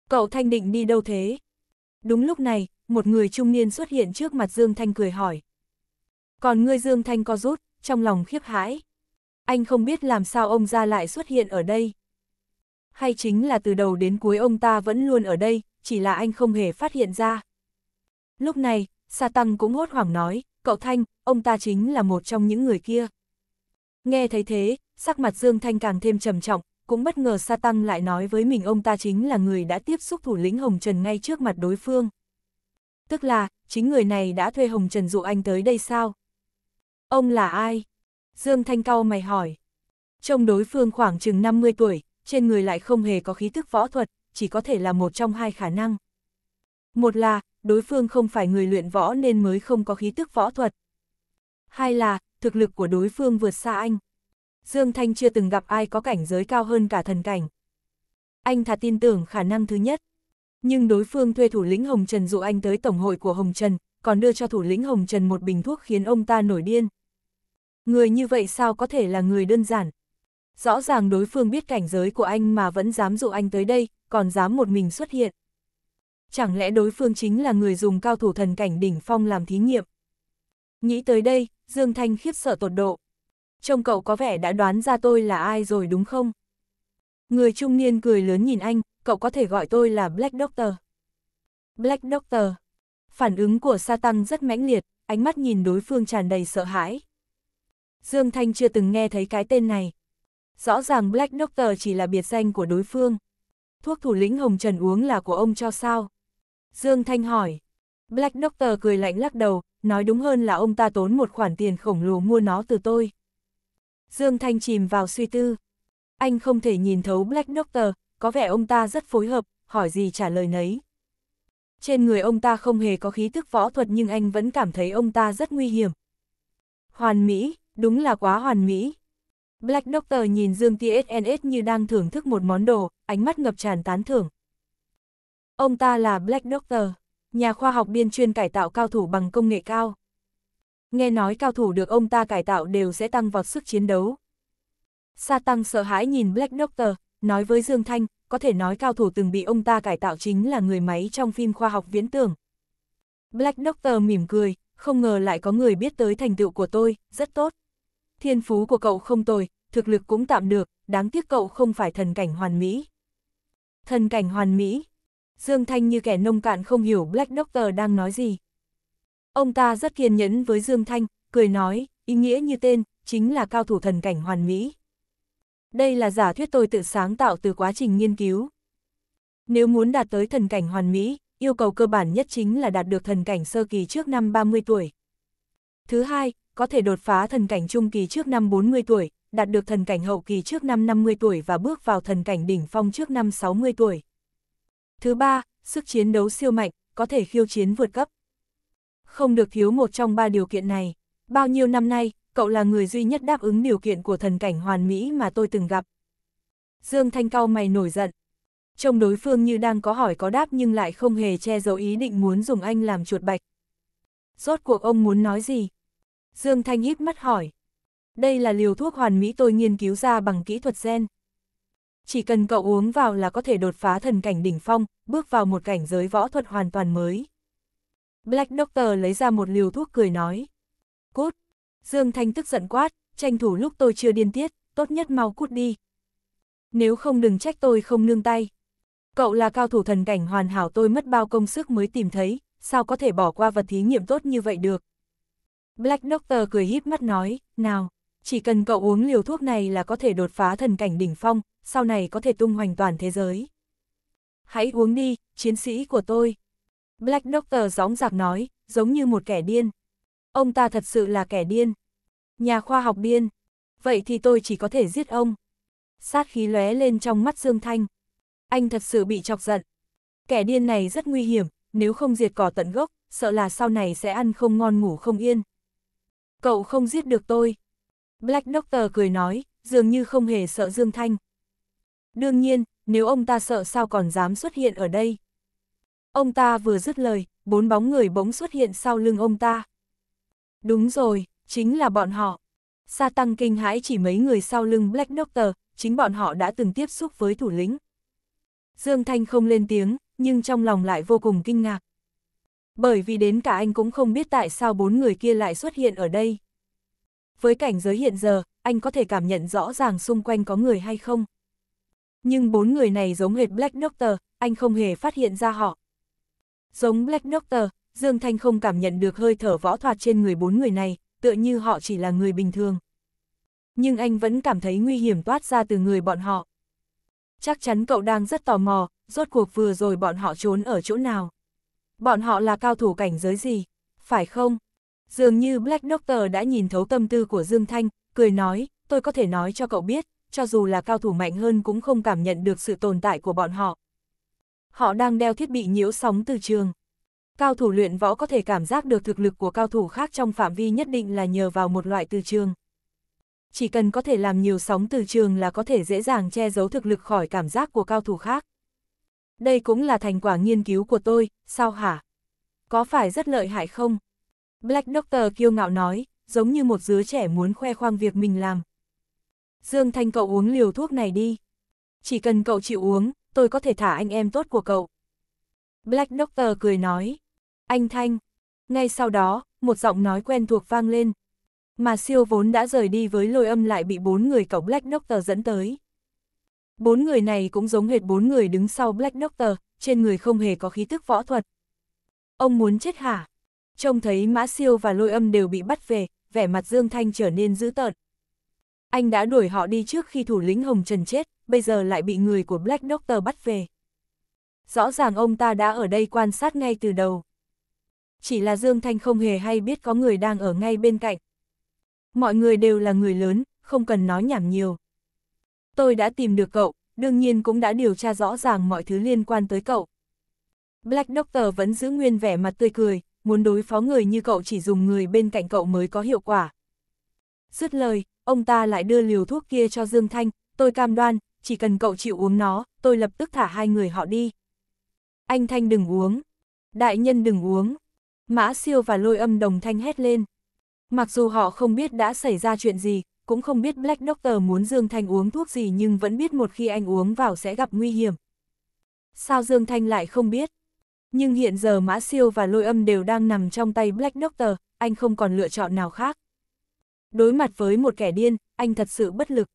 Cậu Thanh định đi đâu thế? Đúng lúc này, một người trung niên xuất hiện trước mặt Dương Thanh cười hỏi. Còn ngươi Dương Thanh co rút, trong lòng khiếp hãi. Anh không biết làm sao ông ra lại xuất hiện ở đây. Hay chính là từ đầu đến cuối ông ta vẫn luôn ở đây, chỉ là anh không hề phát hiện ra. Lúc này, Sa Tăng cũng hốt hoảng nói, cậu Thanh, ông ta chính là một trong những người kia. Nghe thấy thế, sắc mặt Dương Thanh càng thêm trầm trọng, cũng bất ngờ Sa Tăng lại nói với mình ông ta chính là người đã tiếp xúc thủ lĩnh Hồng Trần ngay trước mặt đối phương. Tức là, chính người này đã thuê Hồng Trần dụ anh tới đây sao? Ông là ai? Dương Thanh cao mày hỏi. Trông đối phương khoảng chừng 50 tuổi, trên người lại không hề có khí thức võ thuật, chỉ có thể là một trong hai khả năng. Một là, đối phương không phải người luyện võ nên mới không có khí tức võ thuật. Hai là, thực lực của đối phương vượt xa anh. Dương Thanh chưa từng gặp ai có cảnh giới cao hơn cả thần cảnh. Anh thà tin tưởng khả năng thứ nhất. Nhưng đối phương thuê thủ lĩnh Hồng Trần dụ anh tới tổng hội của Hồng Trần, còn đưa cho thủ lĩnh Hồng Trần một bình thuốc khiến ông ta nổi điên. Người như vậy sao có thể là người đơn giản? Rõ ràng đối phương biết cảnh giới của anh mà vẫn dám dụ anh tới đây, còn dám một mình xuất hiện chẳng lẽ đối phương chính là người dùng cao thủ thần cảnh đỉnh phong làm thí nghiệm. Nghĩ tới đây, Dương Thanh khiếp sợ tột độ. Trông cậu có vẻ đã đoán ra tôi là ai rồi đúng không? Người trung niên cười lớn nhìn anh, cậu có thể gọi tôi là Black Doctor. Black Doctor. Phản ứng của sa tăng rất mãnh liệt, ánh mắt nhìn đối phương tràn đầy sợ hãi. Dương Thanh chưa từng nghe thấy cái tên này. Rõ ràng Black Doctor chỉ là biệt danh của đối phương. Thuốc thủ lĩnh Hồng Trần uống là của ông cho sao? Dương Thanh hỏi. Black Doctor cười lạnh lắc đầu, nói đúng hơn là ông ta tốn một khoản tiền khổng lồ mua nó từ tôi. Dương Thanh chìm vào suy tư. Anh không thể nhìn thấu Black Doctor, có vẻ ông ta rất phối hợp, hỏi gì trả lời nấy. Trên người ông ta không hề có khí thức võ thuật nhưng anh vẫn cảm thấy ông ta rất nguy hiểm. Hoàn mỹ, đúng là quá hoàn mỹ. Black Doctor nhìn Dương TSNS như đang thưởng thức một món đồ, ánh mắt ngập tràn tán thưởng. Ông ta là Black Doctor, nhà khoa học biên chuyên cải tạo cao thủ bằng công nghệ cao. Nghe nói cao thủ được ông ta cải tạo đều sẽ tăng vọt sức chiến đấu. Sa Tăng sợ hãi nhìn Black Doctor, nói với Dương Thanh, có thể nói cao thủ từng bị ông ta cải tạo chính là người máy trong phim khoa học viễn tưởng. Black Doctor mỉm cười, không ngờ lại có người biết tới thành tựu của tôi, rất tốt. Thiên phú của cậu không tồi, thực lực cũng tạm được, đáng tiếc cậu không phải thần cảnh hoàn mỹ. Thần cảnh hoàn mỹ, Dương Thanh như kẻ nông cạn không hiểu Black Doctor đang nói gì. Ông ta rất kiên nhẫn với Dương Thanh, cười nói, ý nghĩa như tên, chính là cao thủ thần cảnh hoàn mỹ. Đây là giả thuyết tôi tự sáng tạo từ quá trình nghiên cứu. Nếu muốn đạt tới thần cảnh hoàn mỹ, yêu cầu cơ bản nhất chính là đạt được thần cảnh sơ kỳ trước năm 30 tuổi. Thứ hai, có thể đột phá thần cảnh trung kỳ trước năm 40 tuổi, đạt được thần cảnh hậu kỳ trước năm 50 tuổi và bước vào thần cảnh đỉnh phong trước năm 60 tuổi. Thứ ba, sức chiến đấu siêu mạnh, có thể khiêu chiến vượt cấp. Không được thiếu một trong ba điều kiện này. Bao nhiêu năm nay, cậu là người duy nhất đáp ứng điều kiện của thần cảnh hoàn mỹ mà tôi từng gặp. Dương Thanh cao mày nổi giận. Trông đối phương như đang có hỏi có đáp nhưng lại không hề che giấu ý định muốn dùng anh làm chuột bạch. Rốt cuộc ông muốn nói gì? Dương Thanh híp mắt hỏi. Đây là liều thuốc hoàn mỹ tôi nghiên cứu ra bằng kỹ thuật gen. Chỉ cần cậu uống vào là có thể đột phá thần cảnh đỉnh phong, bước vào một cảnh giới võ thuật hoàn toàn mới. Black Doctor lấy ra một liều thuốc cười nói. Cút! Dương Thanh tức giận quát, tranh thủ lúc tôi chưa điên tiết, tốt nhất mau cút đi. Nếu không đừng trách tôi không nương tay. Cậu là cao thủ thần cảnh hoàn hảo tôi mất bao công sức mới tìm thấy, sao có thể bỏ qua vật thí nghiệm tốt như vậy được. Black Doctor cười híp mắt nói, nào, chỉ cần cậu uống liều thuốc này là có thể đột phá thần cảnh đỉnh phong, sau này có thể tung hoành toàn thế giới. Hãy uống đi, chiến sĩ của tôi. Black Doctor gióng giạc nói, giống như một kẻ điên. Ông ta thật sự là kẻ điên. Nhà khoa học điên. Vậy thì tôi chỉ có thể giết ông. Sát khí lóe lên trong mắt Dương Thanh. Anh thật sự bị chọc giận. Kẻ điên này rất nguy hiểm, nếu không diệt cỏ tận gốc, sợ là sau này sẽ ăn không ngon ngủ không yên. Cậu không giết được tôi, Black Doctor cười nói, dường như không hề sợ Dương Thanh. Đương nhiên, nếu ông ta sợ sao còn dám xuất hiện ở đây. Ông ta vừa dứt lời, bốn bóng người bỗng xuất hiện sau lưng ông ta. Đúng rồi, chính là bọn họ. Sa tăng kinh hãi chỉ mấy người sau lưng Black Doctor, chính bọn họ đã từng tiếp xúc với thủ lĩnh. Dương Thanh không lên tiếng, nhưng trong lòng lại vô cùng kinh ngạc. Bởi vì đến cả anh cũng không biết tại sao bốn người kia lại xuất hiện ở đây với cảnh giới hiện giờ, anh có thể cảm nhận rõ ràng xung quanh có người hay không. Nhưng bốn người này giống hệt Black Doctor, anh không hề phát hiện ra họ. Giống Black Doctor, Dương Thanh không cảm nhận được hơi thở võ thoạt trên người bốn người này, tựa như họ chỉ là người bình thường. Nhưng anh vẫn cảm thấy nguy hiểm toát ra từ người bọn họ. Chắc chắn cậu đang rất tò mò, rốt cuộc vừa rồi bọn họ trốn ở chỗ nào. Bọn họ là cao thủ cảnh giới gì, phải không? Dường như Black Doctor đã nhìn thấu tâm tư của Dương Thanh, cười nói, tôi có thể nói cho cậu biết, cho dù là cao thủ mạnh hơn cũng không cảm nhận được sự tồn tại của bọn họ. Họ đang đeo thiết bị nhiễu sóng từ trường. Cao thủ luyện võ có thể cảm giác được thực lực của cao thủ khác trong phạm vi nhất định là nhờ vào một loại từ trường. Chỉ cần có thể làm nhiều sóng từ trường là có thể dễ dàng che giấu thực lực khỏi cảm giác của cao thủ khác. Đây cũng là thành quả nghiên cứu của tôi, sao hả? Có phải rất lợi hại không? Black Doctor kiêu ngạo nói, giống như một đứa trẻ muốn khoe khoang việc mình làm. Dương Thanh cậu uống liều thuốc này đi. Chỉ cần cậu chịu uống, tôi có thể thả anh em tốt của cậu. Black Doctor cười nói. Anh Thanh. Ngay sau đó, một giọng nói quen thuộc vang lên. Mà siêu vốn đã rời đi với lôi âm lại bị bốn người cậu Black Doctor dẫn tới. Bốn người này cũng giống hệt bốn người đứng sau Black Doctor, trên người không hề có khí tức võ thuật. Ông muốn chết hả? trông thấy Mã Siêu và Lôi Âm đều bị bắt về, vẻ mặt Dương Thanh trở nên dữ tợn. Anh đã đuổi họ đi trước khi thủ lĩnh Hồng Trần chết, bây giờ lại bị người của Black Doctor bắt về. Rõ ràng ông ta đã ở đây quan sát ngay từ đầu. Chỉ là Dương Thanh không hề hay biết có người đang ở ngay bên cạnh. Mọi người đều là người lớn, không cần nói nhảm nhiều. Tôi đã tìm được cậu, đương nhiên cũng đã điều tra rõ ràng mọi thứ liên quan tới cậu. Black Doctor vẫn giữ nguyên vẻ mặt tươi cười, muốn đối phó người như cậu chỉ dùng người bên cạnh cậu mới có hiệu quả. Dứt lời, ông ta lại đưa liều thuốc kia cho Dương Thanh, tôi cam đoan, chỉ cần cậu chịu uống nó, tôi lập tức thả hai người họ đi. Anh Thanh đừng uống, đại nhân đừng uống. Mã siêu và lôi âm đồng thanh hét lên. Mặc dù họ không biết đã xảy ra chuyện gì, cũng không biết Black Doctor muốn Dương Thanh uống thuốc gì nhưng vẫn biết một khi anh uống vào sẽ gặp nguy hiểm. Sao Dương Thanh lại không biết? Nhưng hiện giờ Mã Siêu và Lôi Âm đều đang nằm trong tay Black Doctor, anh không còn lựa chọn nào khác. Đối mặt với một kẻ điên, anh thật sự bất lực.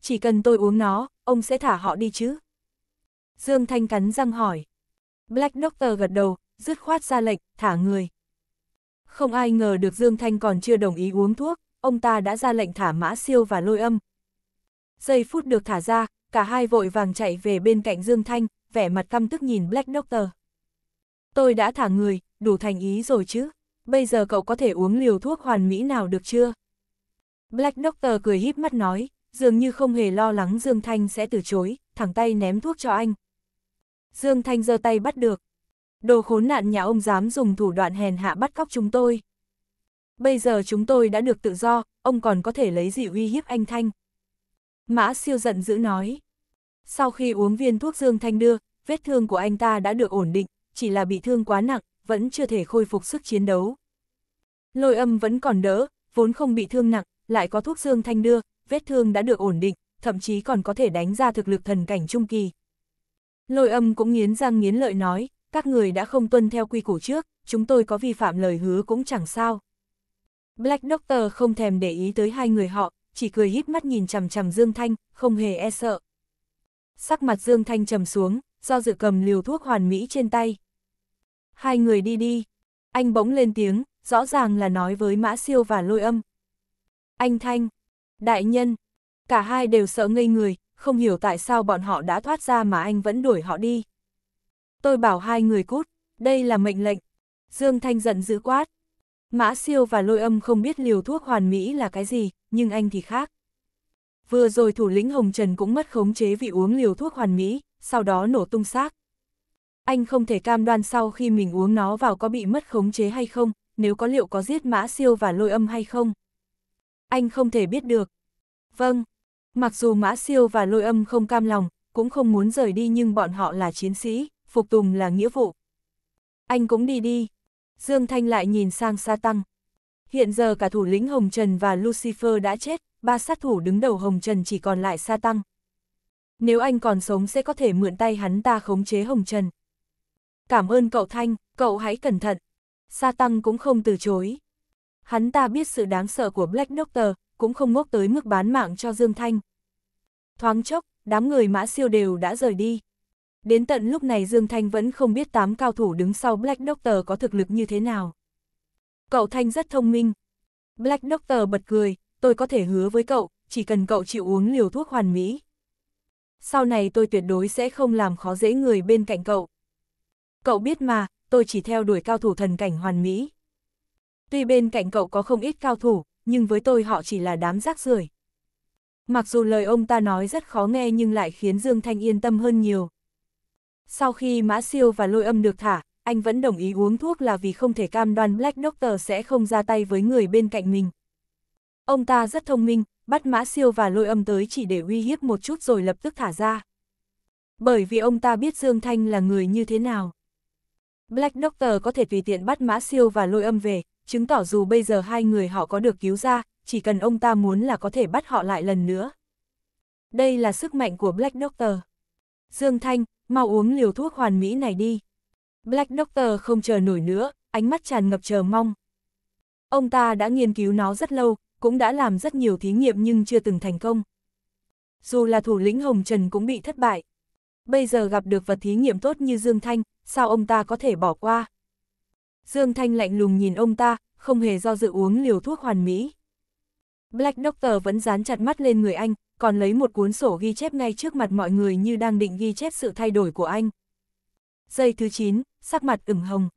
Chỉ cần tôi uống nó, ông sẽ thả họ đi chứ? Dương Thanh cắn răng hỏi. Black Doctor gật đầu, dứt khoát ra lệnh, thả người. Không ai ngờ được Dương Thanh còn chưa đồng ý uống thuốc, ông ta đã ra lệnh thả mã siêu và lôi âm. Giây phút được thả ra, cả hai vội vàng chạy về bên cạnh Dương Thanh, vẻ mặt căm tức nhìn Black Doctor tôi đã thả người, đủ thành ý rồi chứ. Bây giờ cậu có thể uống liều thuốc hoàn mỹ nào được chưa? Black Doctor cười híp mắt nói, dường như không hề lo lắng Dương Thanh sẽ từ chối, thẳng tay ném thuốc cho anh. Dương Thanh giơ tay bắt được. Đồ khốn nạn nhà ông dám dùng thủ đoạn hèn hạ bắt cóc chúng tôi. Bây giờ chúng tôi đã được tự do, ông còn có thể lấy gì uy hiếp anh Thanh. Mã siêu giận dữ nói. Sau khi uống viên thuốc Dương Thanh đưa, vết thương của anh ta đã được ổn định, chỉ là bị thương quá nặng, vẫn chưa thể khôi phục sức chiến đấu. Lôi âm vẫn còn đỡ, vốn không bị thương nặng, lại có thuốc dương thanh đưa, vết thương đã được ổn định, thậm chí còn có thể đánh ra thực lực thần cảnh trung kỳ. Lôi âm cũng nghiến răng nghiến lợi nói, các người đã không tuân theo quy củ trước, chúng tôi có vi phạm lời hứa cũng chẳng sao. Black Doctor không thèm để ý tới hai người họ, chỉ cười híp mắt nhìn chằm chằm Dương Thanh, không hề e sợ. Sắc mặt Dương Thanh trầm xuống, do dự cầm liều thuốc hoàn mỹ trên tay hai người đi đi. Anh bỗng lên tiếng, rõ ràng là nói với Mã Siêu và lôi âm. Anh Thanh, đại nhân, cả hai đều sợ ngây người, không hiểu tại sao bọn họ đã thoát ra mà anh vẫn đuổi họ đi. Tôi bảo hai người cút, đây là mệnh lệnh. Dương Thanh giận dữ quát. Mã siêu và lôi âm không biết liều thuốc hoàn mỹ là cái gì, nhưng anh thì khác. Vừa rồi thủ lĩnh Hồng Trần cũng mất khống chế vì uống liều thuốc hoàn mỹ, sau đó nổ tung xác. Anh không thể cam đoan sau khi mình uống nó vào có bị mất khống chế hay không, nếu có liệu có giết mã siêu và lôi âm hay không. Anh không thể biết được. Vâng, mặc dù mã siêu và lôi âm không cam lòng, cũng không muốn rời đi nhưng bọn họ là chiến sĩ, phục tùng là nghĩa vụ. Anh cũng đi đi. Dương Thanh lại nhìn sang Sa Tăng. Hiện giờ cả thủ lĩnh Hồng Trần và Lucifer đã chết, ba sát thủ đứng đầu Hồng Trần chỉ còn lại Sa Tăng. Nếu anh còn sống sẽ có thể mượn tay hắn ta khống chế Hồng Trần, cảm ơn cậu Thanh, cậu hãy cẩn thận. Sa Tăng cũng không từ chối. Hắn ta biết sự đáng sợ của Black Doctor, cũng không ngốc tới mức bán mạng cho Dương Thanh. Thoáng chốc, đám người mã siêu đều đã rời đi. Đến tận lúc này Dương Thanh vẫn không biết tám cao thủ đứng sau Black Doctor có thực lực như thế nào. Cậu Thanh rất thông minh. Black Doctor bật cười, tôi có thể hứa với cậu, chỉ cần cậu chịu uống liều thuốc hoàn mỹ. Sau này tôi tuyệt đối sẽ không làm khó dễ người bên cạnh cậu cậu biết mà, tôi chỉ theo đuổi cao thủ thần cảnh hoàn mỹ. Tuy bên cạnh cậu có không ít cao thủ, nhưng với tôi họ chỉ là đám rác rưởi. Mặc dù lời ông ta nói rất khó nghe nhưng lại khiến Dương Thanh yên tâm hơn nhiều. Sau khi Mã Siêu và Lôi Âm được thả, anh vẫn đồng ý uống thuốc là vì không thể cam đoan Black Doctor sẽ không ra tay với người bên cạnh mình. Ông ta rất thông minh, bắt Mã Siêu và Lôi Âm tới chỉ để uy hiếp một chút rồi lập tức thả ra. Bởi vì ông ta biết Dương Thanh là người như thế nào. Black Doctor có thể tùy tiện bắt Mã Siêu và lôi âm về, chứng tỏ dù bây giờ hai người họ có được cứu ra, chỉ cần ông ta muốn là có thể bắt họ lại lần nữa. Đây là sức mạnh của Black Doctor. Dương Thanh, mau uống liều thuốc hoàn mỹ này đi. Black Doctor không chờ nổi nữa, ánh mắt tràn ngập chờ mong. Ông ta đã nghiên cứu nó rất lâu, cũng đã làm rất nhiều thí nghiệm nhưng chưa từng thành công. Dù là thủ lĩnh Hồng Trần cũng bị thất bại bây giờ gặp được vật thí nghiệm tốt như Dương Thanh, sao ông ta có thể bỏ qua? Dương Thanh lạnh lùng nhìn ông ta, không hề do dự uống liều thuốc hoàn mỹ. Black Doctor vẫn dán chặt mắt lên người anh, còn lấy một cuốn sổ ghi chép ngay trước mặt mọi người như đang định ghi chép sự thay đổi của anh. Giây thứ 9, sắc mặt ửng hồng.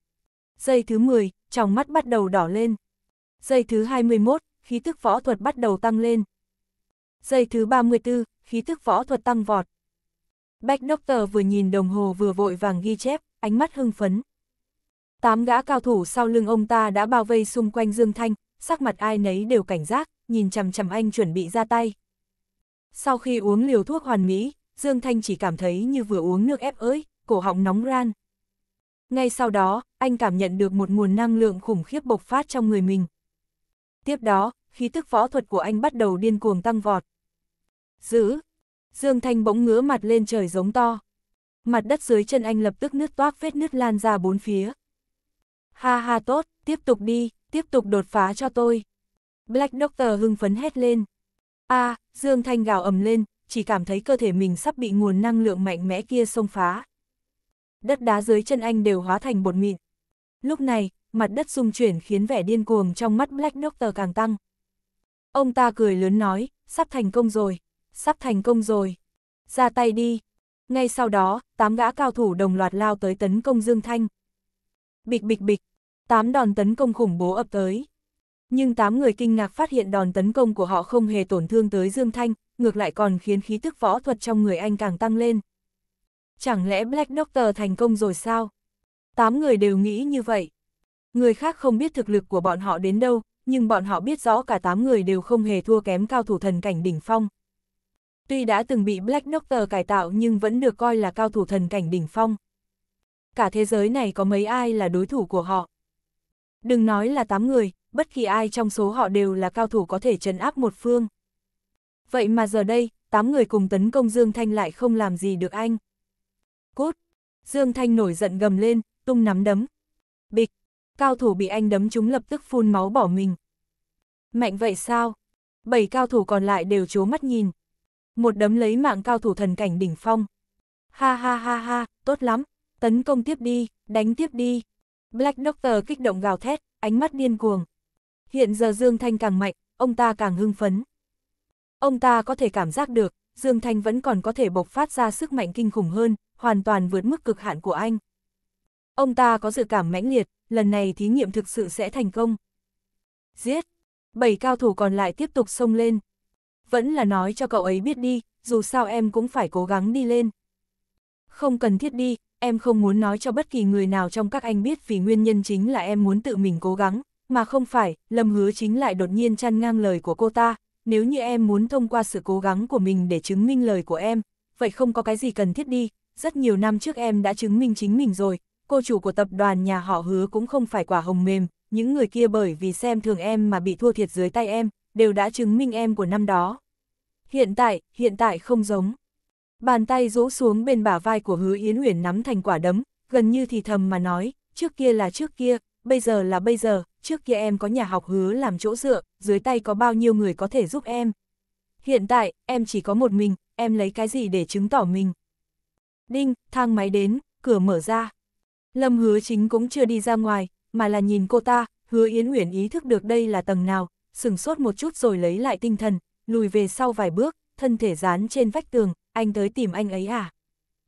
Giây thứ 10, trong mắt bắt đầu đỏ lên. Giây thứ 21, khí tức võ thuật bắt đầu tăng lên. Giây thứ 34, khí tức võ thuật tăng vọt. Bách Doctor vừa nhìn đồng hồ vừa vội vàng ghi chép, ánh mắt hưng phấn. Tám gã cao thủ sau lưng ông ta đã bao vây xung quanh Dương Thanh, sắc mặt ai nấy đều cảnh giác, nhìn chằm chằm anh chuẩn bị ra tay. Sau khi uống liều thuốc hoàn mỹ, Dương Thanh chỉ cảm thấy như vừa uống nước ép ới, cổ họng nóng ran. Ngay sau đó, anh cảm nhận được một nguồn năng lượng khủng khiếp bộc phát trong người mình. Tiếp đó, khí tức võ thuật của anh bắt đầu điên cuồng tăng vọt. Giữ, Dương Thanh bỗng ngứa mặt lên trời giống to. Mặt đất dưới chân anh lập tức nứt toác vết nứt lan ra bốn phía. Ha ha tốt, tiếp tục đi, tiếp tục đột phá cho tôi. Black Doctor hưng phấn hét lên. A, à, Dương Thanh gào ầm lên, chỉ cảm thấy cơ thể mình sắp bị nguồn năng lượng mạnh mẽ kia xông phá. Đất đá dưới chân anh đều hóa thành bột mịn. Lúc này, mặt đất rung chuyển khiến vẻ điên cuồng trong mắt Black Doctor càng tăng. Ông ta cười lớn nói, sắp thành công rồi sắp thành công rồi. Ra tay đi. Ngay sau đó, tám gã cao thủ đồng loạt lao tới tấn công Dương Thanh. Bịch bịch bịch, tám đòn tấn công khủng bố ập tới. Nhưng tám người kinh ngạc phát hiện đòn tấn công của họ không hề tổn thương tới Dương Thanh, ngược lại còn khiến khí tức võ thuật trong người anh càng tăng lên. Chẳng lẽ Black Doctor thành công rồi sao? Tám người đều nghĩ như vậy. Người khác không biết thực lực của bọn họ đến đâu, nhưng bọn họ biết rõ cả tám người đều không hề thua kém cao thủ thần cảnh đỉnh phong tuy đã từng bị Black Doctor cải tạo nhưng vẫn được coi là cao thủ thần cảnh đỉnh phong. Cả thế giới này có mấy ai là đối thủ của họ. Đừng nói là 8 người, bất kỳ ai trong số họ đều là cao thủ có thể trấn áp một phương. Vậy mà giờ đây, 8 người cùng tấn công Dương Thanh lại không làm gì được anh. Cút! Dương Thanh nổi giận gầm lên, tung nắm đấm. Bịch! Cao thủ bị anh đấm chúng lập tức phun máu bỏ mình. Mạnh vậy sao? Bảy cao thủ còn lại đều chố mắt nhìn một đấm lấy mạng cao thủ thần cảnh đỉnh phong. Ha ha ha ha, tốt lắm, tấn công tiếp đi, đánh tiếp đi. Black Doctor kích động gào thét, ánh mắt điên cuồng. Hiện giờ Dương Thanh càng mạnh, ông ta càng hưng phấn. Ông ta có thể cảm giác được, Dương Thanh vẫn còn có thể bộc phát ra sức mạnh kinh khủng hơn, hoàn toàn vượt mức cực hạn của anh. Ông ta có dự cảm mãnh liệt, lần này thí nghiệm thực sự sẽ thành công. Giết! Bảy cao thủ còn lại tiếp tục xông lên vẫn là nói cho cậu ấy biết đi, dù sao em cũng phải cố gắng đi lên. Không cần thiết đi, em không muốn nói cho bất kỳ người nào trong các anh biết vì nguyên nhân chính là em muốn tự mình cố gắng, mà không phải, Lâm Hứa chính lại đột nhiên chăn ngang lời của cô ta, nếu như em muốn thông qua sự cố gắng của mình để chứng minh lời của em, vậy không có cái gì cần thiết đi, rất nhiều năm trước em đã chứng minh chính mình rồi, cô chủ của tập đoàn nhà họ hứa cũng không phải quả hồng mềm, những người kia bởi vì xem thường em mà bị thua thiệt dưới tay em, đều đã chứng minh em của năm đó. Hiện tại, hiện tại không giống. Bàn tay rũ xuống bên bả vai của hứa Yến Uyển nắm thành quả đấm, gần như thì thầm mà nói, trước kia là trước kia, bây giờ là bây giờ, trước kia em có nhà học hứa làm chỗ dựa, dưới tay có bao nhiêu người có thể giúp em. Hiện tại, em chỉ có một mình, em lấy cái gì để chứng tỏ mình. Đinh, thang máy đến, cửa mở ra. Lâm hứa chính cũng chưa đi ra ngoài, mà là nhìn cô ta, hứa Yến Uyển ý thức được đây là tầng nào, sừng sốt một chút rồi lấy lại tinh thần, lùi về sau vài bước, thân thể dán trên vách tường, anh tới tìm anh ấy à?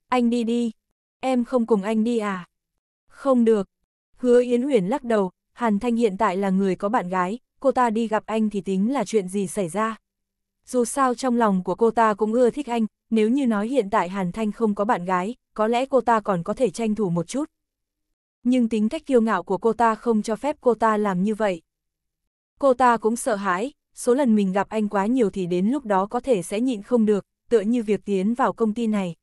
Anh đi đi, em không cùng anh đi à? Không được. Hứa Yến Huyền lắc đầu, Hàn Thanh hiện tại là người có bạn gái, cô ta đi gặp anh thì tính là chuyện gì xảy ra. Dù sao trong lòng của cô ta cũng ưa thích anh, nếu như nói hiện tại Hàn Thanh không có bạn gái, có lẽ cô ta còn có thể tranh thủ một chút. Nhưng tính cách kiêu ngạo của cô ta không cho phép cô ta làm như vậy. Cô ta cũng sợ hãi, số lần mình gặp anh quá nhiều thì đến lúc đó có thể sẽ nhịn không được, tựa như việc tiến vào công ty này.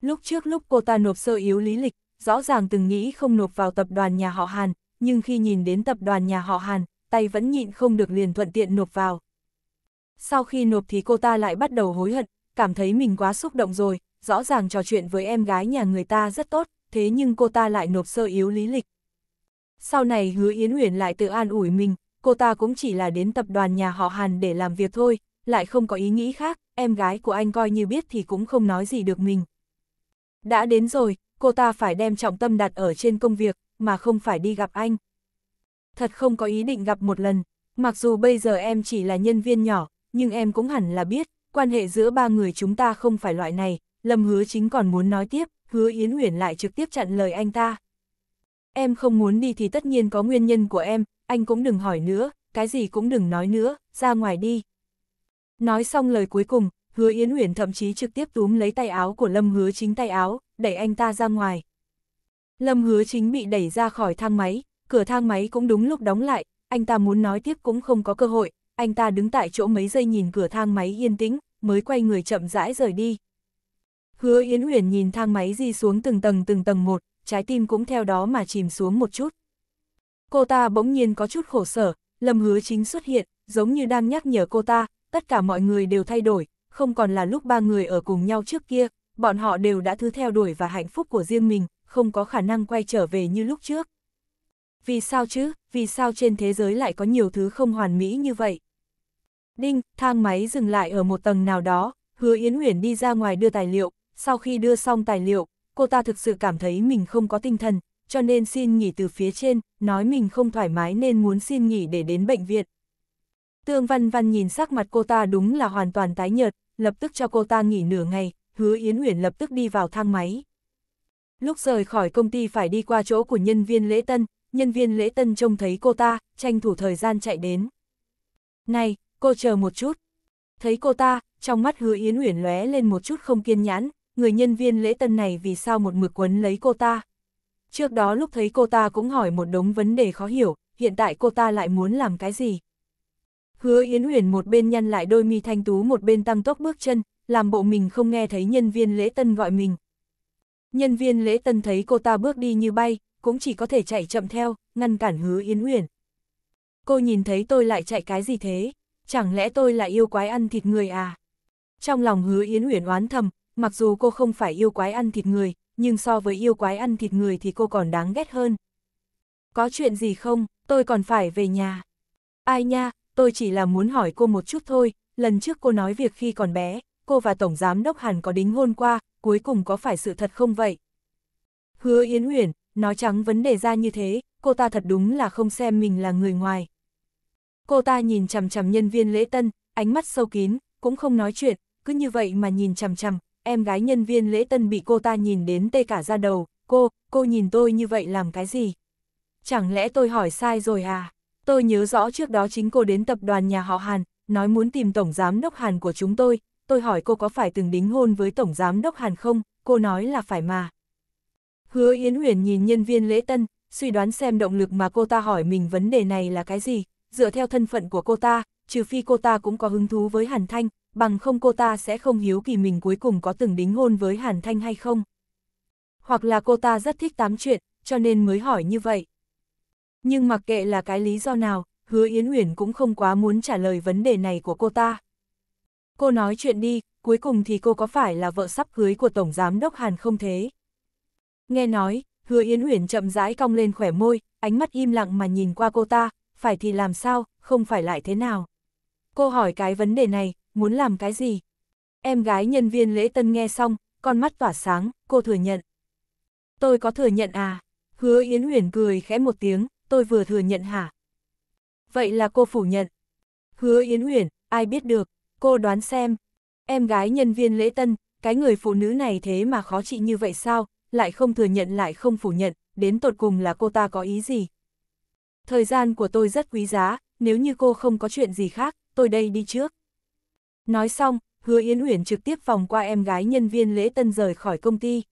Lúc trước lúc cô ta nộp sơ yếu lý lịch, rõ ràng từng nghĩ không nộp vào tập đoàn nhà họ Hàn, nhưng khi nhìn đến tập đoàn nhà họ Hàn, tay vẫn nhịn không được liền thuận tiện nộp vào. Sau khi nộp thì cô ta lại bắt đầu hối hận, cảm thấy mình quá xúc động rồi, rõ ràng trò chuyện với em gái nhà người ta rất tốt, thế nhưng cô ta lại nộp sơ yếu lý lịch. Sau này hứa Yến Uyển lại tự an ủi mình, cô ta cũng chỉ là đến tập đoàn nhà họ Hàn để làm việc thôi, lại không có ý nghĩ khác, em gái của anh coi như biết thì cũng không nói gì được mình. Đã đến rồi, cô ta phải đem trọng tâm đặt ở trên công việc, mà không phải đi gặp anh. Thật không có ý định gặp một lần, mặc dù bây giờ em chỉ là nhân viên nhỏ, nhưng em cũng hẳn là biết, quan hệ giữa ba người chúng ta không phải loại này, Lâm Hứa Chính còn muốn nói tiếp, Hứa Yến Uyển lại trực tiếp chặn lời anh ta. Em không muốn đi thì tất nhiên có nguyên nhân của em, anh cũng đừng hỏi nữa, cái gì cũng đừng nói nữa, ra ngoài đi. Nói xong lời cuối cùng, hứa Yến Huyền thậm chí trực tiếp túm lấy tay áo của Lâm hứa chính tay áo, đẩy anh ta ra ngoài. Lâm hứa chính bị đẩy ra khỏi thang máy, cửa thang máy cũng đúng lúc đóng lại, anh ta muốn nói tiếp cũng không có cơ hội, anh ta đứng tại chỗ mấy giây nhìn cửa thang máy yên tĩnh, mới quay người chậm rãi rời đi. Hứa Yến Huyền nhìn thang máy di xuống từng tầng từng tầng một, trái tim cũng theo đó mà chìm xuống một chút. Cô ta bỗng nhiên có chút khổ sở, Lâm Hứa Chính xuất hiện, giống như đang nhắc nhở cô ta, tất cả mọi người đều thay đổi, không còn là lúc ba người ở cùng nhau trước kia, bọn họ đều đã thứ theo đuổi và hạnh phúc của riêng mình, không có khả năng quay trở về như lúc trước. Vì sao chứ, vì sao trên thế giới lại có nhiều thứ không hoàn mỹ như vậy? Đinh, thang máy dừng lại ở một tầng nào đó, hứa Yến Nguyễn đi ra ngoài đưa tài liệu, sau khi đưa xong tài liệu, cô ta thực sự cảm thấy mình không có tinh thần, cho nên xin nghỉ từ phía trên, nói mình không thoải mái nên muốn xin nghỉ để đến bệnh viện. Tương Văn Văn nhìn sắc mặt cô ta đúng là hoàn toàn tái nhợt, lập tức cho cô ta nghỉ nửa ngày, hứa Yến Uyển lập tức đi vào thang máy. Lúc rời khỏi công ty phải đi qua chỗ của nhân viên lễ tân, nhân viên lễ tân trông thấy cô ta, tranh thủ thời gian chạy đến. Này, cô chờ một chút. Thấy cô ta, trong mắt hứa Yến Uyển lóe lên một chút không kiên nhãn, người nhân viên lễ tân này vì sao một mực quấn lấy cô ta trước đó lúc thấy cô ta cũng hỏi một đống vấn đề khó hiểu, hiện tại cô ta lại muốn làm cái gì. Hứa Yến Huyền một bên nhăn lại đôi mi thanh tú một bên tăng tốc bước chân, làm bộ mình không nghe thấy nhân viên lễ tân gọi mình. Nhân viên lễ tân thấy cô ta bước đi như bay, cũng chỉ có thể chạy chậm theo, ngăn cản hứa Yến Huyền. Cô nhìn thấy tôi lại chạy cái gì thế? Chẳng lẽ tôi lại yêu quái ăn thịt người à? Trong lòng hứa Yến Huyền oán thầm, mặc dù cô không phải yêu quái ăn thịt người, nhưng so với yêu quái ăn thịt người thì cô còn đáng ghét hơn. Có chuyện gì không, tôi còn phải về nhà. Ai nha, tôi chỉ là muốn hỏi cô một chút thôi, lần trước cô nói việc khi còn bé, cô và Tổng Giám Đốc Hàn có đính hôn qua, cuối cùng có phải sự thật không vậy? Hứa Yến Uyển, nói trắng vấn đề ra như thế, cô ta thật đúng là không xem mình là người ngoài. Cô ta nhìn chằm chằm nhân viên lễ tân, ánh mắt sâu kín, cũng không nói chuyện, cứ như vậy mà nhìn chằm chằm, em gái nhân viên lễ tân bị cô ta nhìn đến tê cả ra đầu, cô, cô nhìn tôi như vậy làm cái gì? Chẳng lẽ tôi hỏi sai rồi à? Tôi nhớ rõ trước đó chính cô đến tập đoàn nhà họ Hàn, nói muốn tìm tổng giám đốc Hàn của chúng tôi, tôi hỏi cô có phải từng đính hôn với tổng giám đốc Hàn không, cô nói là phải mà. Hứa Yến Huyền nhìn nhân viên lễ tân, suy đoán xem động lực mà cô ta hỏi mình vấn đề này là cái gì, dựa theo thân phận của cô ta, trừ phi cô ta cũng có hứng thú với Hàn Thanh, bằng không cô ta sẽ không hiếu kỳ mình cuối cùng có từng đính hôn với Hàn Thanh hay không. Hoặc là cô ta rất thích tám chuyện, cho nên mới hỏi như vậy. Nhưng mặc kệ là cái lý do nào, hứa Yến Uyển cũng không quá muốn trả lời vấn đề này của cô ta. Cô nói chuyện đi, cuối cùng thì cô có phải là vợ sắp cưới của Tổng Giám Đốc Hàn không thế? Nghe nói, hứa Yến Uyển chậm rãi cong lên khỏe môi, ánh mắt im lặng mà nhìn qua cô ta, phải thì làm sao, không phải lại thế nào. Cô hỏi cái vấn đề này, muốn làm cái gì? Em gái nhân viên lễ tân nghe xong, con mắt tỏa sáng, cô thừa nhận. Tôi có thừa nhận à? Hứa Yến Huyền cười khẽ một tiếng, tôi vừa thừa nhận hả? Vậy là cô phủ nhận. Hứa Yến Huyền, ai biết được, cô đoán xem. Em gái nhân viên lễ tân, cái người phụ nữ này thế mà khó trị như vậy sao, lại không thừa nhận lại không phủ nhận, đến tột cùng là cô ta có ý gì? Thời gian của tôi rất quý giá, nếu như cô không có chuyện gì khác, tôi đây đi trước. Nói xong, hứa Yến Uyển trực tiếp vòng qua em gái nhân viên lễ tân rời khỏi công ty.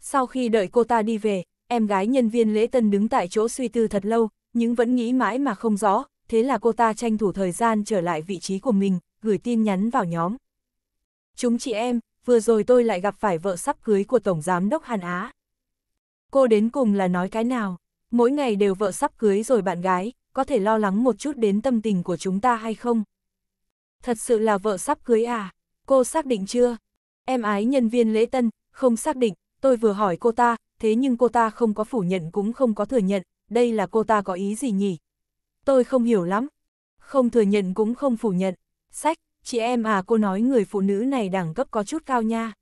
Sau khi đợi cô ta đi về, em gái nhân viên lễ tân đứng tại chỗ suy tư thật lâu, nhưng vẫn nghĩ mãi mà không rõ, thế là cô ta tranh thủ thời gian trở lại vị trí của mình, gửi tin nhắn vào nhóm. Chúng chị em, vừa rồi tôi lại gặp phải vợ sắp cưới của Tổng Giám đốc Hàn Á. Cô đến cùng là nói cái nào? Mỗi ngày đều vợ sắp cưới rồi bạn gái, có thể lo lắng một chút đến tâm tình của chúng ta hay không? Thật sự là vợ sắp cưới à? Cô xác định chưa? Em ái nhân viên lễ tân, không xác định, tôi vừa hỏi cô ta, thế nhưng cô ta không có phủ nhận cũng không có thừa nhận, đây là cô ta có ý gì nhỉ? Tôi không hiểu lắm. Không thừa nhận cũng không phủ nhận. Sách, chị em à cô nói người phụ nữ này đẳng cấp có chút cao nha.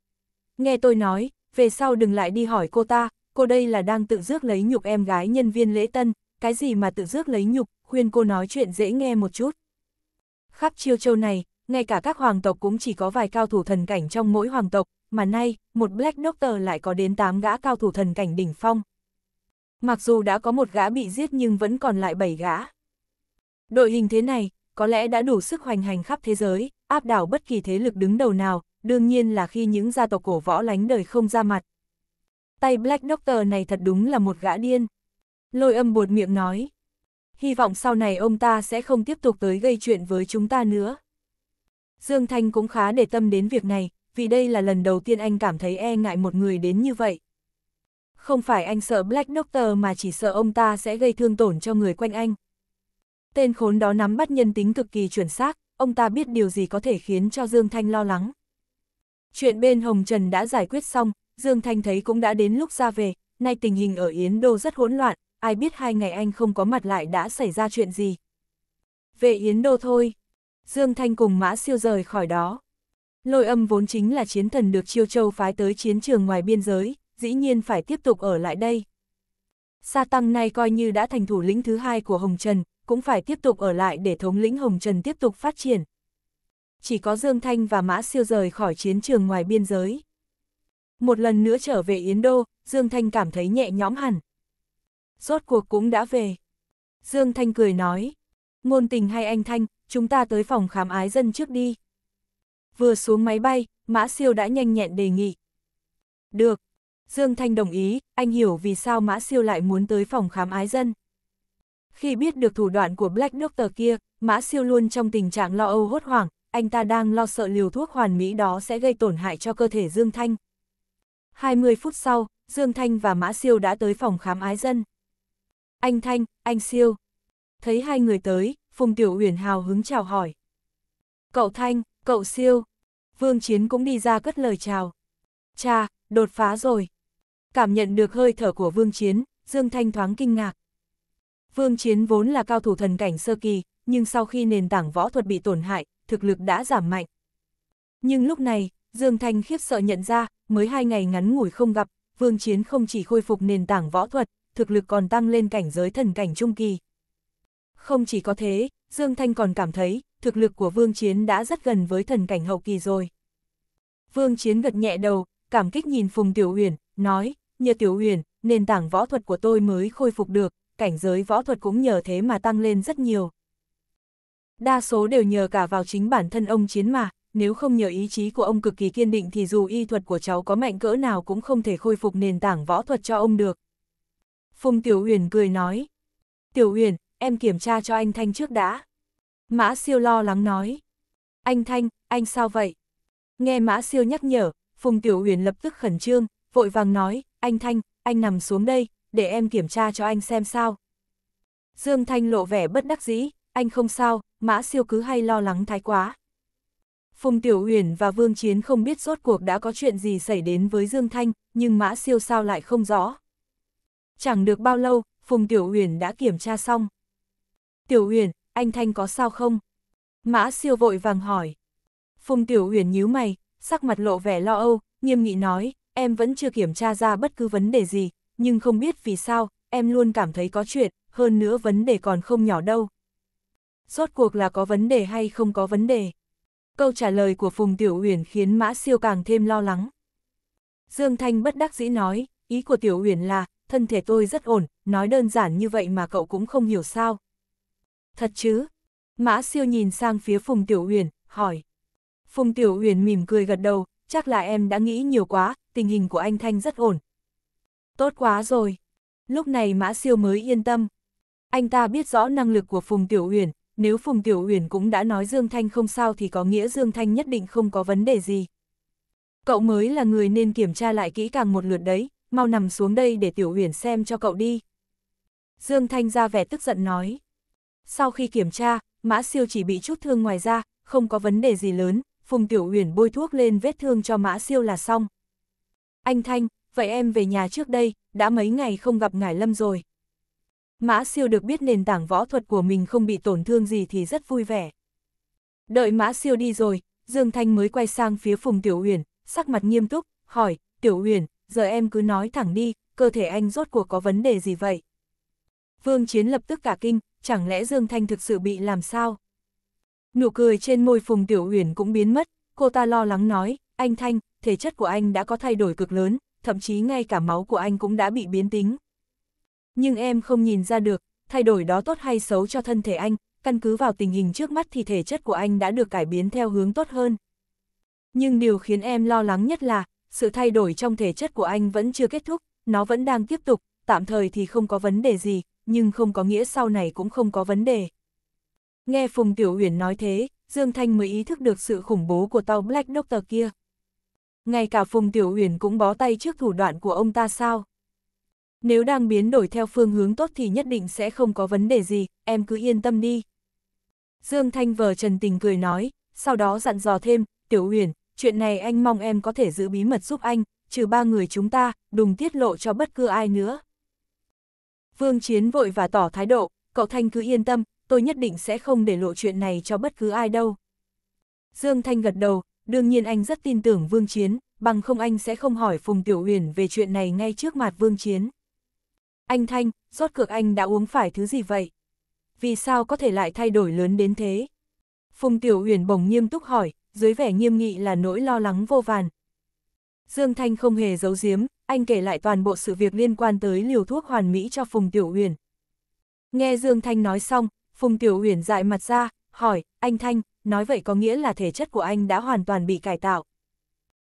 Nghe tôi nói, về sau đừng lại đi hỏi cô ta, cô đây là đang tự dước lấy nhục em gái nhân viên lễ tân, cái gì mà tự dước lấy nhục, khuyên cô nói chuyện dễ nghe một chút khắp chiêu châu này, ngay cả các hoàng tộc cũng chỉ có vài cao thủ thần cảnh trong mỗi hoàng tộc, mà nay, một Black Doctor lại có đến 8 gã cao thủ thần cảnh đỉnh phong. Mặc dù đã có một gã bị giết nhưng vẫn còn lại 7 gã. Đội hình thế này, có lẽ đã đủ sức hoành hành khắp thế giới, áp đảo bất kỳ thế lực đứng đầu nào, đương nhiên là khi những gia tộc cổ võ lánh đời không ra mặt. Tay Black Doctor này thật đúng là một gã điên. Lôi âm buột miệng nói hy vọng sau này ông ta sẽ không tiếp tục tới gây chuyện với chúng ta nữa. Dương Thanh cũng khá để tâm đến việc này, vì đây là lần đầu tiên anh cảm thấy e ngại một người đến như vậy. Không phải anh sợ Black Doctor mà chỉ sợ ông ta sẽ gây thương tổn cho người quanh anh. Tên khốn đó nắm bắt nhân tính cực kỳ chuẩn xác, ông ta biết điều gì có thể khiến cho Dương Thanh lo lắng. Chuyện bên Hồng Trần đã giải quyết xong, Dương Thanh thấy cũng đã đến lúc ra về, nay tình hình ở Yến Đô rất hỗn loạn, ai biết hai ngày anh không có mặt lại đã xảy ra chuyện gì. Về Yến Đô thôi. Dương Thanh cùng Mã Siêu rời khỏi đó. Lôi âm vốn chính là chiến thần được Chiêu Châu phái tới chiến trường ngoài biên giới, dĩ nhiên phải tiếp tục ở lại đây. Sa Tăng này coi như đã thành thủ lĩnh thứ hai của Hồng Trần, cũng phải tiếp tục ở lại để thống lĩnh Hồng Trần tiếp tục phát triển. Chỉ có Dương Thanh và Mã Siêu rời khỏi chiến trường ngoài biên giới. Một lần nữa trở về Yến Đô, Dương Thanh cảm thấy nhẹ nhõm hẳn rốt cuộc cũng đã về. Dương Thanh cười nói, ngôn tình hay anh Thanh, chúng ta tới phòng khám ái dân trước đi. Vừa xuống máy bay, Mã Siêu đã nhanh nhẹn đề nghị. Được, Dương Thanh đồng ý, anh hiểu vì sao Mã Siêu lại muốn tới phòng khám ái dân. Khi biết được thủ đoạn của Black Doctor kia, Mã Siêu luôn trong tình trạng lo âu hốt hoảng, anh ta đang lo sợ liều thuốc hoàn mỹ đó sẽ gây tổn hại cho cơ thể Dương Thanh. 20 phút sau, Dương Thanh và Mã Siêu đã tới phòng khám ái dân. Anh Thanh, anh Siêu. Thấy hai người tới, Phùng Tiểu Uyển hào hứng chào hỏi. Cậu Thanh, cậu Siêu. Vương Chiến cũng đi ra cất lời chào. Cha, đột phá rồi. Cảm nhận được hơi thở của Vương Chiến, Dương Thanh thoáng kinh ngạc. Vương Chiến vốn là cao thủ thần cảnh sơ kỳ, nhưng sau khi nền tảng võ thuật bị tổn hại, thực lực đã giảm mạnh. Nhưng lúc này, Dương Thanh khiếp sợ nhận ra, mới hai ngày ngắn ngủi không gặp, Vương Chiến không chỉ khôi phục nền tảng võ thuật, thực lực còn tăng lên cảnh giới thần cảnh trung kỳ. Không chỉ có thế, Dương Thanh còn cảm thấy, thực lực của Vương Chiến đã rất gần với thần cảnh hậu kỳ rồi. Vương Chiến gật nhẹ đầu, cảm kích nhìn Phùng Tiểu Uyển, nói, nhờ Tiểu Uyển, nền tảng võ thuật của tôi mới khôi phục được, cảnh giới võ thuật cũng nhờ thế mà tăng lên rất nhiều. Đa số đều nhờ cả vào chính bản thân ông Chiến mà, nếu không nhờ ý chí của ông cực kỳ kiên định thì dù y thuật của cháu có mạnh cỡ nào cũng không thể khôi phục nền tảng võ thuật cho ông được. Phùng Tiểu Uyển cười nói. Tiểu Uyển, em kiểm tra cho anh Thanh trước đã. Mã siêu lo lắng nói. Anh Thanh, anh sao vậy? Nghe Mã siêu nhắc nhở, Phùng Tiểu Uyển lập tức khẩn trương, vội vàng nói, anh Thanh, anh nằm xuống đây, để em kiểm tra cho anh xem sao. Dương Thanh lộ vẻ bất đắc dĩ, anh không sao, Mã siêu cứ hay lo lắng thái quá. Phùng Tiểu Uyển và Vương Chiến không biết rốt cuộc đã có chuyện gì xảy đến với Dương Thanh, nhưng Mã Siêu sao lại không rõ. Chẳng được bao lâu, Phùng Tiểu uyển đã kiểm tra xong. Tiểu uyển, anh Thanh có sao không? Mã siêu vội vàng hỏi. Phùng Tiểu uyển nhíu mày, sắc mặt lộ vẻ lo âu, nghiêm nghị nói, em vẫn chưa kiểm tra ra bất cứ vấn đề gì, nhưng không biết vì sao, em luôn cảm thấy có chuyện, hơn nữa vấn đề còn không nhỏ đâu. Rốt cuộc là có vấn đề hay không có vấn đề? Câu trả lời của Phùng Tiểu Uyển khiến Mã Siêu càng thêm lo lắng. Dương Thanh bất đắc dĩ nói, ý của Tiểu Uyển là, thân thể tôi rất ổn, nói đơn giản như vậy mà cậu cũng không hiểu sao. Thật chứ? Mã siêu nhìn sang phía Phùng Tiểu Uyển, hỏi. Phùng Tiểu Uyển mỉm cười gật đầu, chắc là em đã nghĩ nhiều quá, tình hình của anh Thanh rất ổn. Tốt quá rồi. Lúc này Mã siêu mới yên tâm. Anh ta biết rõ năng lực của Phùng Tiểu Uyển, nếu Phùng Tiểu Uyển cũng đã nói Dương Thanh không sao thì có nghĩa Dương Thanh nhất định không có vấn đề gì. Cậu mới là người nên kiểm tra lại kỹ càng một lượt đấy mau nằm xuống đây để Tiểu Huyền xem cho cậu đi. Dương Thanh ra vẻ tức giận nói. Sau khi kiểm tra, Mã Siêu chỉ bị chút thương ngoài da, không có vấn đề gì lớn, Phùng Tiểu Huyền bôi thuốc lên vết thương cho Mã Siêu là xong. Anh Thanh, vậy em về nhà trước đây, đã mấy ngày không gặp Ngải Lâm rồi. Mã Siêu được biết nền tảng võ thuật của mình không bị tổn thương gì thì rất vui vẻ. Đợi Mã Siêu đi rồi, Dương Thanh mới quay sang phía Phùng Tiểu Huyền, sắc mặt nghiêm túc, hỏi, Tiểu Huyền, giờ em cứ nói thẳng đi, cơ thể anh rốt cuộc có vấn đề gì vậy? Vương Chiến lập tức cả kinh, chẳng lẽ Dương Thanh thực sự bị làm sao? Nụ cười trên môi Phùng Tiểu Uyển cũng biến mất, cô ta lo lắng nói, anh Thanh, thể chất của anh đã có thay đổi cực lớn, thậm chí ngay cả máu của anh cũng đã bị biến tính. Nhưng em không nhìn ra được, thay đổi đó tốt hay xấu cho thân thể anh, căn cứ vào tình hình trước mắt thì thể chất của anh đã được cải biến theo hướng tốt hơn. Nhưng điều khiến em lo lắng nhất là, sự thay đổi trong thể chất của anh vẫn chưa kết thúc, nó vẫn đang tiếp tục, tạm thời thì không có vấn đề gì, nhưng không có nghĩa sau này cũng không có vấn đề. Nghe Phùng Tiểu Uyển nói thế, Dương Thanh mới ý thức được sự khủng bố của tàu Black Doctor kia. Ngay cả Phùng Tiểu Uyển cũng bó tay trước thủ đoạn của ông ta sao? Nếu đang biến đổi theo phương hướng tốt thì nhất định sẽ không có vấn đề gì, em cứ yên tâm đi. Dương Thanh vờ trần tình cười nói, sau đó dặn dò thêm, Tiểu Uyển, chuyện này anh mong em có thể giữ bí mật giúp anh, trừ ba người chúng ta, đừng tiết lộ cho bất cứ ai nữa. Vương Chiến vội và tỏ thái độ, cậu Thanh cứ yên tâm, tôi nhất định sẽ không để lộ chuyện này cho bất cứ ai đâu. Dương Thanh gật đầu, đương nhiên anh rất tin tưởng Vương Chiến, bằng không anh sẽ không hỏi Phùng Tiểu Huyền về chuyện này ngay trước mặt Vương Chiến. Anh Thanh, rốt cược anh đã uống phải thứ gì vậy? Vì sao có thể lại thay đổi lớn đến thế? Phùng Tiểu Uyển bỗng nghiêm túc hỏi, dưới vẻ nghiêm nghị là nỗi lo lắng vô vàn. Dương Thanh không hề giấu giếm, anh kể lại toàn bộ sự việc liên quan tới liều thuốc hoàn mỹ cho Phùng Tiểu Uyển. Nghe Dương Thanh nói xong, Phùng Tiểu Uyển dại mặt ra, hỏi, anh Thanh, nói vậy có nghĩa là thể chất của anh đã hoàn toàn bị cải tạo.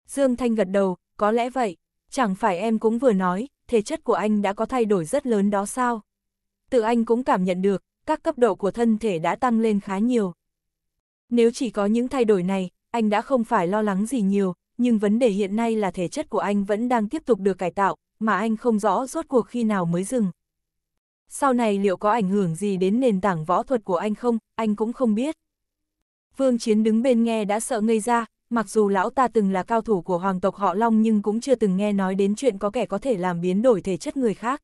Dương Thanh gật đầu, có lẽ vậy, chẳng phải em cũng vừa nói, thể chất của anh đã có thay đổi rất lớn đó sao? Tự anh cũng cảm nhận được, các cấp độ của thân thể đã tăng lên khá nhiều. Nếu chỉ có những thay đổi này, anh đã không phải lo lắng gì nhiều, nhưng vấn đề hiện nay là thể chất của anh vẫn đang tiếp tục được cải tạo, mà anh không rõ rốt cuộc khi nào mới dừng. Sau này liệu có ảnh hưởng gì đến nền tảng võ thuật của anh không, anh cũng không biết. Vương Chiến đứng bên nghe đã sợ ngây ra, mặc dù lão ta từng là cao thủ của hoàng tộc họ Long nhưng cũng chưa từng nghe nói đến chuyện có kẻ có thể làm biến đổi thể chất người khác.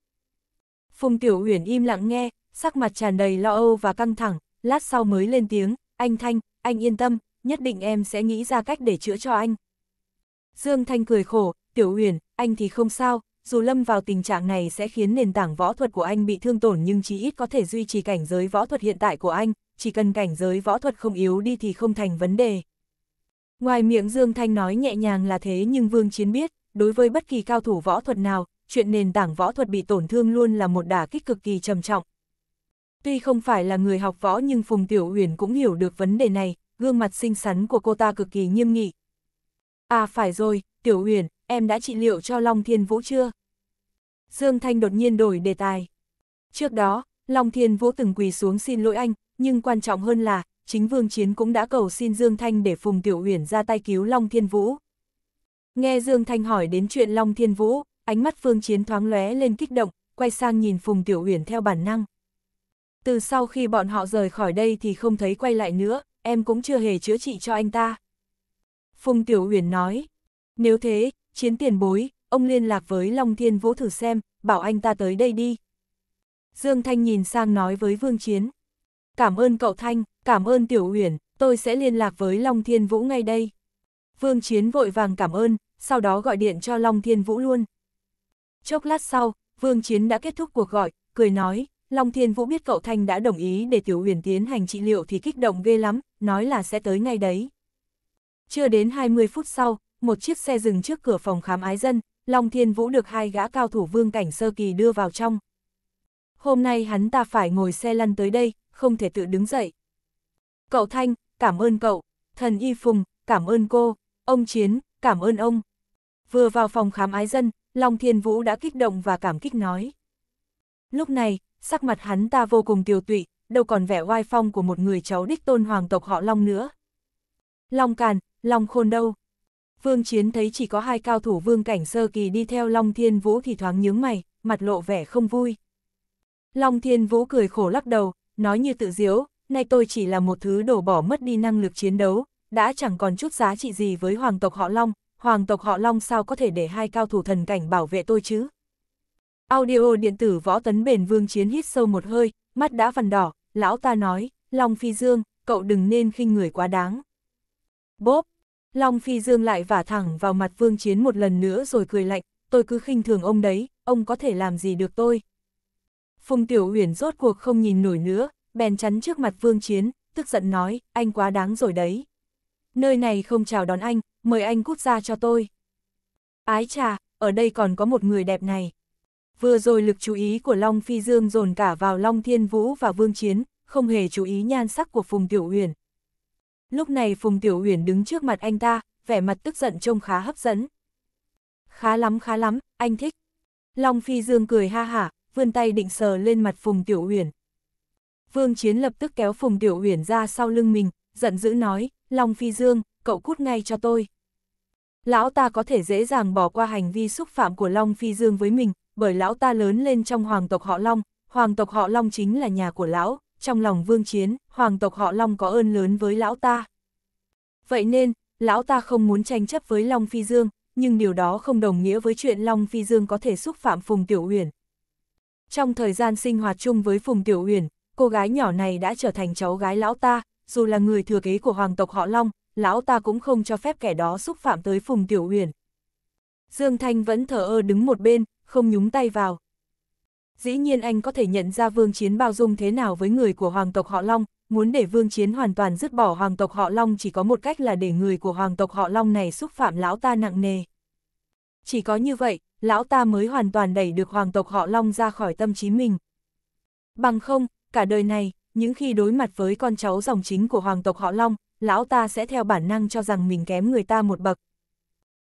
Phùng Tiểu Uyển im lặng nghe, sắc mặt tràn đầy lo âu và căng thẳng, lát sau mới lên tiếng, anh Thanh, anh yên tâm, nhất định em sẽ nghĩ ra cách để chữa cho anh. Dương Thanh cười khổ, Tiểu Uyển, anh thì không sao, dù lâm vào tình trạng này sẽ khiến nền tảng võ thuật của anh bị thương tổn nhưng chí ít có thể duy trì cảnh giới võ thuật hiện tại của anh, chỉ cần cảnh giới võ thuật không yếu đi thì không thành vấn đề. Ngoài miệng Dương Thanh nói nhẹ nhàng là thế nhưng Vương Chiến biết, đối với bất kỳ cao thủ võ thuật nào, chuyện nền tảng võ thuật bị tổn thương luôn là một đả kích cực kỳ trầm trọng, Tuy không phải là người học võ nhưng Phùng Tiểu Uyển cũng hiểu được vấn đề này, gương mặt xinh xắn của cô ta cực kỳ nghiêm nghị. À phải rồi, Tiểu Uyển, em đã trị liệu cho Long Thiên Vũ chưa? Dương Thanh đột nhiên đổi đề tài. Trước đó, Long Thiên Vũ từng quỳ xuống xin lỗi anh, nhưng quan trọng hơn là, chính Vương Chiến cũng đã cầu xin Dương Thanh để Phùng Tiểu Uyển ra tay cứu Long Thiên Vũ. Nghe Dương Thanh hỏi đến chuyện Long Thiên Vũ, ánh mắt Vương Chiến thoáng lóe lên kích động, quay sang nhìn Phùng Tiểu Uyển theo bản năng. Từ sau khi bọn họ rời khỏi đây thì không thấy quay lại nữa, em cũng chưa hề chữa trị cho anh ta. Phùng Tiểu uyển nói, nếu thế, chiến tiền bối, ông liên lạc với Long Thiên Vũ thử xem, bảo anh ta tới đây đi. Dương Thanh nhìn sang nói với Vương Chiến. Cảm ơn cậu Thanh, cảm ơn Tiểu uyển tôi sẽ liên lạc với Long Thiên Vũ ngay đây. Vương Chiến vội vàng cảm ơn, sau đó gọi điện cho Long Thiên Vũ luôn. Chốc lát sau, Vương Chiến đã kết thúc cuộc gọi, cười nói, Long Thiên Vũ biết cậu Thanh đã đồng ý để Tiểu Huyền tiến hành trị liệu thì kích động ghê lắm, nói là sẽ tới ngay đấy. Chưa đến 20 phút sau, một chiếc xe dừng trước cửa phòng khám ái dân, Long Thiên Vũ được hai gã cao thủ vương cảnh sơ kỳ đưa vào trong. Hôm nay hắn ta phải ngồi xe lăn tới đây, không thể tự đứng dậy. Cậu Thanh, cảm ơn cậu. Thần Y Phùng, cảm ơn cô. Ông Chiến, cảm ơn ông. Vừa vào phòng khám ái dân, Long Thiên Vũ đã kích động và cảm kích nói. Lúc này, sắc mặt hắn ta vô cùng tiêu tụy, đâu còn vẻ oai phong của một người cháu đích tôn hoàng tộc họ Long nữa. Long Càn, Long Khôn đâu? Vương Chiến thấy chỉ có hai cao thủ vương cảnh sơ kỳ đi theo Long Thiên Vũ thì thoáng nhướng mày, mặt lộ vẻ không vui. Long Thiên Vũ cười khổ lắc đầu, nói như tự diếu, nay tôi chỉ là một thứ đổ bỏ mất đi năng lực chiến đấu, đã chẳng còn chút giá trị gì với hoàng tộc họ Long, hoàng tộc họ Long sao có thể để hai cao thủ thần cảnh bảo vệ tôi chứ? Audio điện tử võ tấn bền vương chiến hít sâu một hơi, mắt đã vằn đỏ, lão ta nói, Long Phi Dương, cậu đừng nên khinh người quá đáng. Bốp, Long Phi Dương lại vả thẳng vào mặt vương chiến một lần nữa rồi cười lạnh, tôi cứ khinh thường ông đấy, ông có thể làm gì được tôi. Phùng Tiểu Uyển rốt cuộc không nhìn nổi nữa, bèn chắn trước mặt vương chiến, tức giận nói, anh quá đáng rồi đấy. Nơi này không chào đón anh, mời anh cút ra cho tôi. Ái trà, ở đây còn có một người đẹp này. Vừa rồi lực chú ý của Long Phi Dương dồn cả vào Long Thiên Vũ và Vương Chiến, không hề chú ý nhan sắc của Phùng Tiểu Uyển. Lúc này Phùng Tiểu Uyển đứng trước mặt anh ta, vẻ mặt tức giận trông khá hấp dẫn. Khá lắm khá lắm, anh thích. Long Phi Dương cười ha hả, vươn tay định sờ lên mặt Phùng Tiểu Uyển. Vương Chiến lập tức kéo Phùng Tiểu Uyển ra sau lưng mình, giận dữ nói, Long Phi Dương, cậu cút ngay cho tôi. Lão ta có thể dễ dàng bỏ qua hành vi xúc phạm của Long Phi Dương với mình, bởi lão ta lớn lên trong hoàng tộc họ Long, hoàng tộc họ Long chính là nhà của lão, trong lòng vương chiến, hoàng tộc họ Long có ơn lớn với lão ta. Vậy nên, lão ta không muốn tranh chấp với Long Phi Dương, nhưng điều đó không đồng nghĩa với chuyện Long Phi Dương có thể xúc phạm Phùng Tiểu Uyển. Trong thời gian sinh hoạt chung với Phùng Tiểu Uyển, cô gái nhỏ này đã trở thành cháu gái lão ta, dù là người thừa kế của hoàng tộc họ Long, lão ta cũng không cho phép kẻ đó xúc phạm tới Phùng Tiểu Uyển. Dương Thanh vẫn thở ơ đứng một bên, không nhúng tay vào. Dĩ nhiên anh có thể nhận ra vương chiến bao dung thế nào với người của hoàng tộc họ Long, muốn để vương chiến hoàn toàn dứt bỏ hoàng tộc họ Long chỉ có một cách là để người của hoàng tộc họ Long này xúc phạm lão ta nặng nề. Chỉ có như vậy, lão ta mới hoàn toàn đẩy được hoàng tộc họ Long ra khỏi tâm trí mình. Bằng không, cả đời này, những khi đối mặt với con cháu dòng chính của hoàng tộc họ Long, lão ta sẽ theo bản năng cho rằng mình kém người ta một bậc.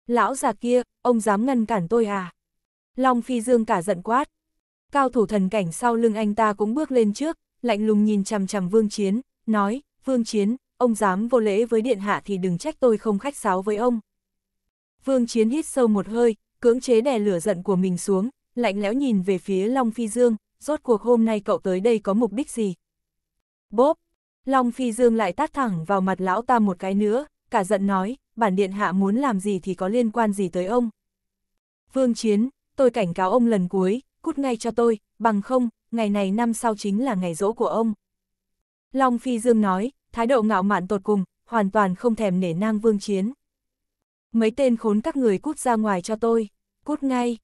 Lão già kia, ông dám ngăn cản tôi à? Long Phi Dương cả giận quát. Cao thủ thần cảnh sau lưng anh ta cũng bước lên trước, lạnh lùng nhìn chằm chằm Vương Chiến, nói, Vương Chiến, ông dám vô lễ với điện hạ thì đừng trách tôi không khách sáo với ông. Vương Chiến hít sâu một hơi, cưỡng chế đè lửa giận của mình xuống, lạnh lẽo nhìn về phía Long Phi Dương, rốt cuộc hôm nay cậu tới đây có mục đích gì? Bốp! Long Phi Dương lại tát thẳng vào mặt lão ta một cái nữa, cả giận nói, bản điện hạ muốn làm gì thì có liên quan gì tới ông? Vương Chiến, tôi cảnh cáo ông lần cuối, cút ngay cho tôi, bằng không, ngày này năm sau chính là ngày rỗ của ông. Long Phi Dương nói, thái độ ngạo mạn tột cùng, hoàn toàn không thèm nể nang vương chiến. Mấy tên khốn các người cút ra ngoài cho tôi, cút ngay.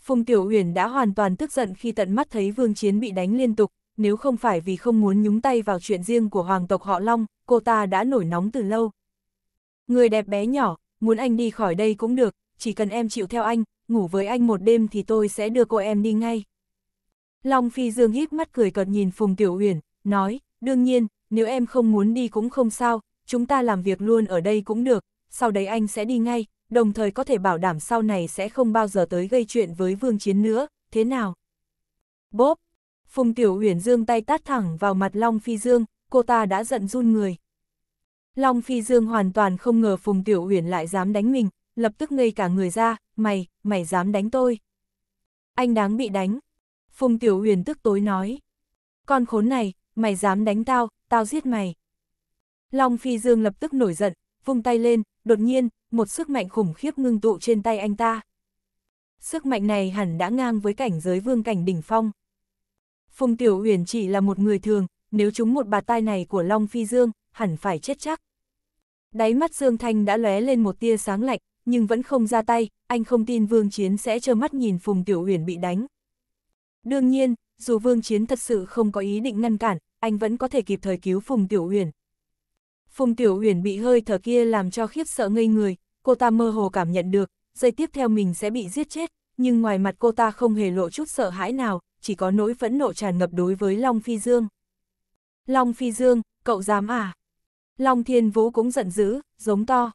Phùng Tiểu Uyển đã hoàn toàn tức giận khi tận mắt thấy vương chiến bị đánh liên tục, nếu không phải vì không muốn nhúng tay vào chuyện riêng của hoàng tộc họ Long, cô ta đã nổi nóng từ lâu. Người đẹp bé nhỏ, muốn anh đi khỏi đây cũng được, chỉ cần em chịu theo anh, ngủ với anh một đêm thì tôi sẽ đưa cô em đi ngay. Long Phi Dương híp mắt cười cợt nhìn Phùng Tiểu Uyển, nói, đương nhiên, nếu em không muốn đi cũng không sao, chúng ta làm việc luôn ở đây cũng được, sau đấy anh sẽ đi ngay, đồng thời có thể bảo đảm sau này sẽ không bao giờ tới gây chuyện với Vương Chiến nữa, thế nào? Bốp! Phùng Tiểu Uyển Dương tay tát thẳng vào mặt Long Phi Dương, cô ta đã giận run người. Long Phi Dương hoàn toàn không ngờ Phùng Tiểu Uyển lại dám đánh mình, lập tức ngây cả người ra, mày, mày dám đánh tôi. Anh đáng bị đánh. Phùng Tiểu Huyền tức tối nói. Con khốn này, mày dám đánh tao, tao giết mày. Long Phi Dương lập tức nổi giận, vung tay lên, đột nhiên, một sức mạnh khủng khiếp ngưng tụ trên tay anh ta. Sức mạnh này hẳn đã ngang với cảnh giới vương cảnh đỉnh phong. Phùng Tiểu Huyền chỉ là một người thường, nếu trúng một bà tai này của Long Phi Dương, hẳn phải chết chắc. Đáy mắt Dương Thanh đã lóe lên một tia sáng lạnh, nhưng vẫn không ra tay, anh không tin Vương Chiến sẽ trơ mắt nhìn Phùng Tiểu Huyền bị đánh. Đương nhiên, dù Vương Chiến thật sự không có ý định ngăn cản, anh vẫn có thể kịp thời cứu Phùng Tiểu Huyền. Phùng Tiểu Huyền bị hơi thở kia làm cho khiếp sợ ngây người, cô ta mơ hồ cảm nhận được, giây tiếp theo mình sẽ bị giết chết, nhưng ngoài mặt cô ta không hề lộ chút sợ hãi nào, chỉ có nỗi phẫn nộ tràn ngập đối với Long Phi Dương. Long Phi Dương, cậu dám à? Long Thiên Vũ cũng giận dữ, giống to.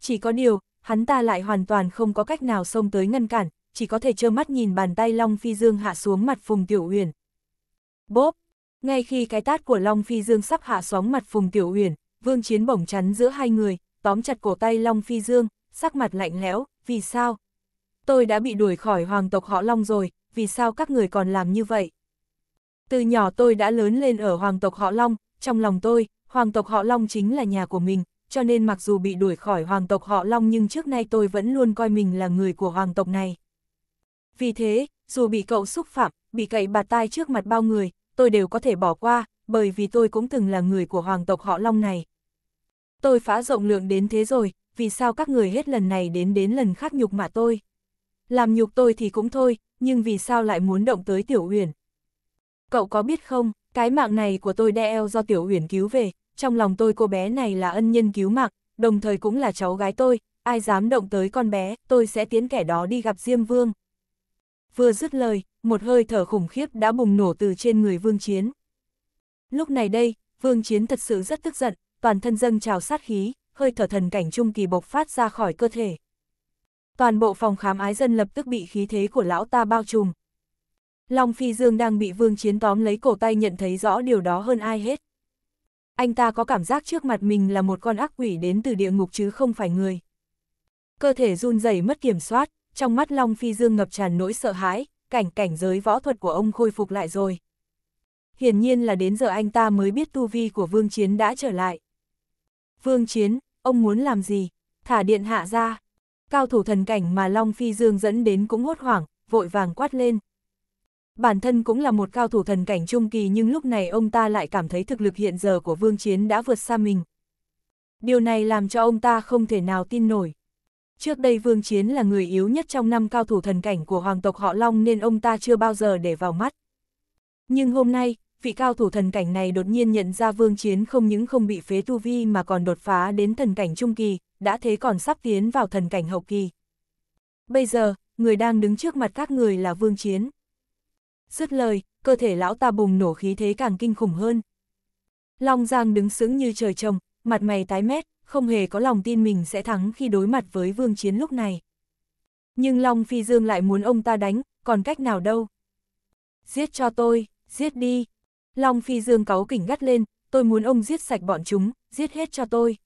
Chỉ có điều, hắn ta lại hoàn toàn không có cách nào xông tới ngăn cản, chỉ có thể trơ mắt nhìn bàn tay Long Phi Dương hạ xuống mặt Phùng Tiểu Uyển. Bốp! Ngay khi cái tát của Long Phi Dương sắp hạ xuống mặt Phùng Tiểu Uyển, Vương Chiến bổng chắn giữa hai người, tóm chặt cổ tay Long Phi Dương, sắc mặt lạnh lẽo, vì sao? Tôi đã bị đuổi khỏi hoàng tộc họ Long rồi, vì sao các người còn làm như vậy? Từ nhỏ tôi đã lớn lên ở hoàng tộc họ Long, trong lòng tôi, hoàng tộc họ Long chính là nhà của mình, cho nên mặc dù bị đuổi khỏi hoàng tộc họ Long nhưng trước nay tôi vẫn luôn coi mình là người của hoàng tộc này. Vì thế, dù bị cậu xúc phạm, bị cậy bạt tai trước mặt bao người, tôi đều có thể bỏ qua, bởi vì tôi cũng từng là người của hoàng tộc họ Long này. Tôi phá rộng lượng đến thế rồi, vì sao các người hết lần này đến đến lần khác nhục mạ tôi? Làm nhục tôi thì cũng thôi, nhưng vì sao lại muốn động tới Tiểu Uyển? Cậu có biết không, cái mạng này của tôi đeo do Tiểu Uyển cứu về, trong lòng tôi cô bé này là ân nhân cứu mạng, đồng thời cũng là cháu gái tôi, ai dám động tới con bé, tôi sẽ tiến kẻ đó đi gặp Diêm Vương. Vừa dứt lời, một hơi thở khủng khiếp đã bùng nổ từ trên người Vương Chiến. Lúc này đây, Vương Chiến thật sự rất tức giận, toàn thân dâng trào sát khí, hơi thở thần cảnh trung kỳ bộc phát ra khỏi cơ thể. Toàn bộ phòng khám ái dân lập tức bị khí thế của lão ta bao trùm. Long Phi Dương đang bị Vương Chiến tóm lấy cổ tay nhận thấy rõ điều đó hơn ai hết anh ta có cảm giác trước mặt mình là một con ác quỷ đến từ địa ngục chứ không phải người. Cơ thể run rẩy mất kiểm soát, trong mắt Long Phi Dương ngập tràn nỗi sợ hãi, cảnh cảnh giới võ thuật của ông khôi phục lại rồi. Hiển nhiên là đến giờ anh ta mới biết tu vi của Vương Chiến đã trở lại. Vương Chiến, ông muốn làm gì? Thả điện hạ ra. Cao thủ thần cảnh mà Long Phi Dương dẫn đến cũng hốt hoảng, vội vàng quát lên, Bản thân cũng là một cao thủ thần cảnh trung kỳ nhưng lúc này ông ta lại cảm thấy thực lực hiện giờ của Vương Chiến đã vượt xa mình. Điều này làm cho ông ta không thể nào tin nổi. Trước đây Vương Chiến là người yếu nhất trong năm cao thủ thần cảnh của hoàng tộc họ Long nên ông ta chưa bao giờ để vào mắt. Nhưng hôm nay, vị cao thủ thần cảnh này đột nhiên nhận ra Vương Chiến không những không bị phế tu vi mà còn đột phá đến thần cảnh trung kỳ, đã thế còn sắp tiến vào thần cảnh hậu kỳ. Bây giờ, người đang đứng trước mặt các người là Vương Chiến dứt lời, cơ thể lão ta bùng nổ khí thế càng kinh khủng hơn. Long Giang đứng sững như trời trồng, mặt mày tái mét, không hề có lòng tin mình sẽ thắng khi đối mặt với vương chiến lúc này. Nhưng Long Phi Dương lại muốn ông ta đánh, còn cách nào đâu. Giết cho tôi, giết đi. Long Phi Dương cáu kỉnh gắt lên, tôi muốn ông giết sạch bọn chúng, giết hết cho tôi.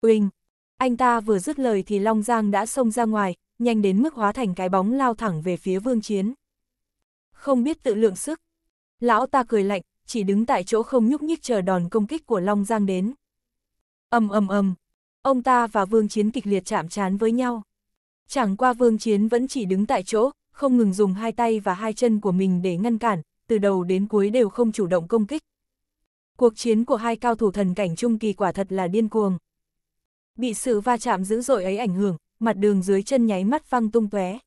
Uỳnh, anh ta vừa dứt lời thì Long Giang đã xông ra ngoài, nhanh đến mức hóa thành cái bóng lao thẳng về phía vương chiến không biết tự lượng sức. Lão ta cười lạnh, chỉ đứng tại chỗ không nhúc nhích chờ đòn công kích của Long Giang đến. ầm ầm ầm, ông ta và Vương Chiến kịch liệt chạm chán với nhau. Chẳng qua Vương Chiến vẫn chỉ đứng tại chỗ, không ngừng dùng hai tay và hai chân của mình để ngăn cản, từ đầu đến cuối đều không chủ động công kích. Cuộc chiến của hai cao thủ thần cảnh trung kỳ quả thật là điên cuồng. Bị sự va chạm dữ dội ấy ảnh hưởng, mặt đường dưới chân nháy mắt văng tung tóe.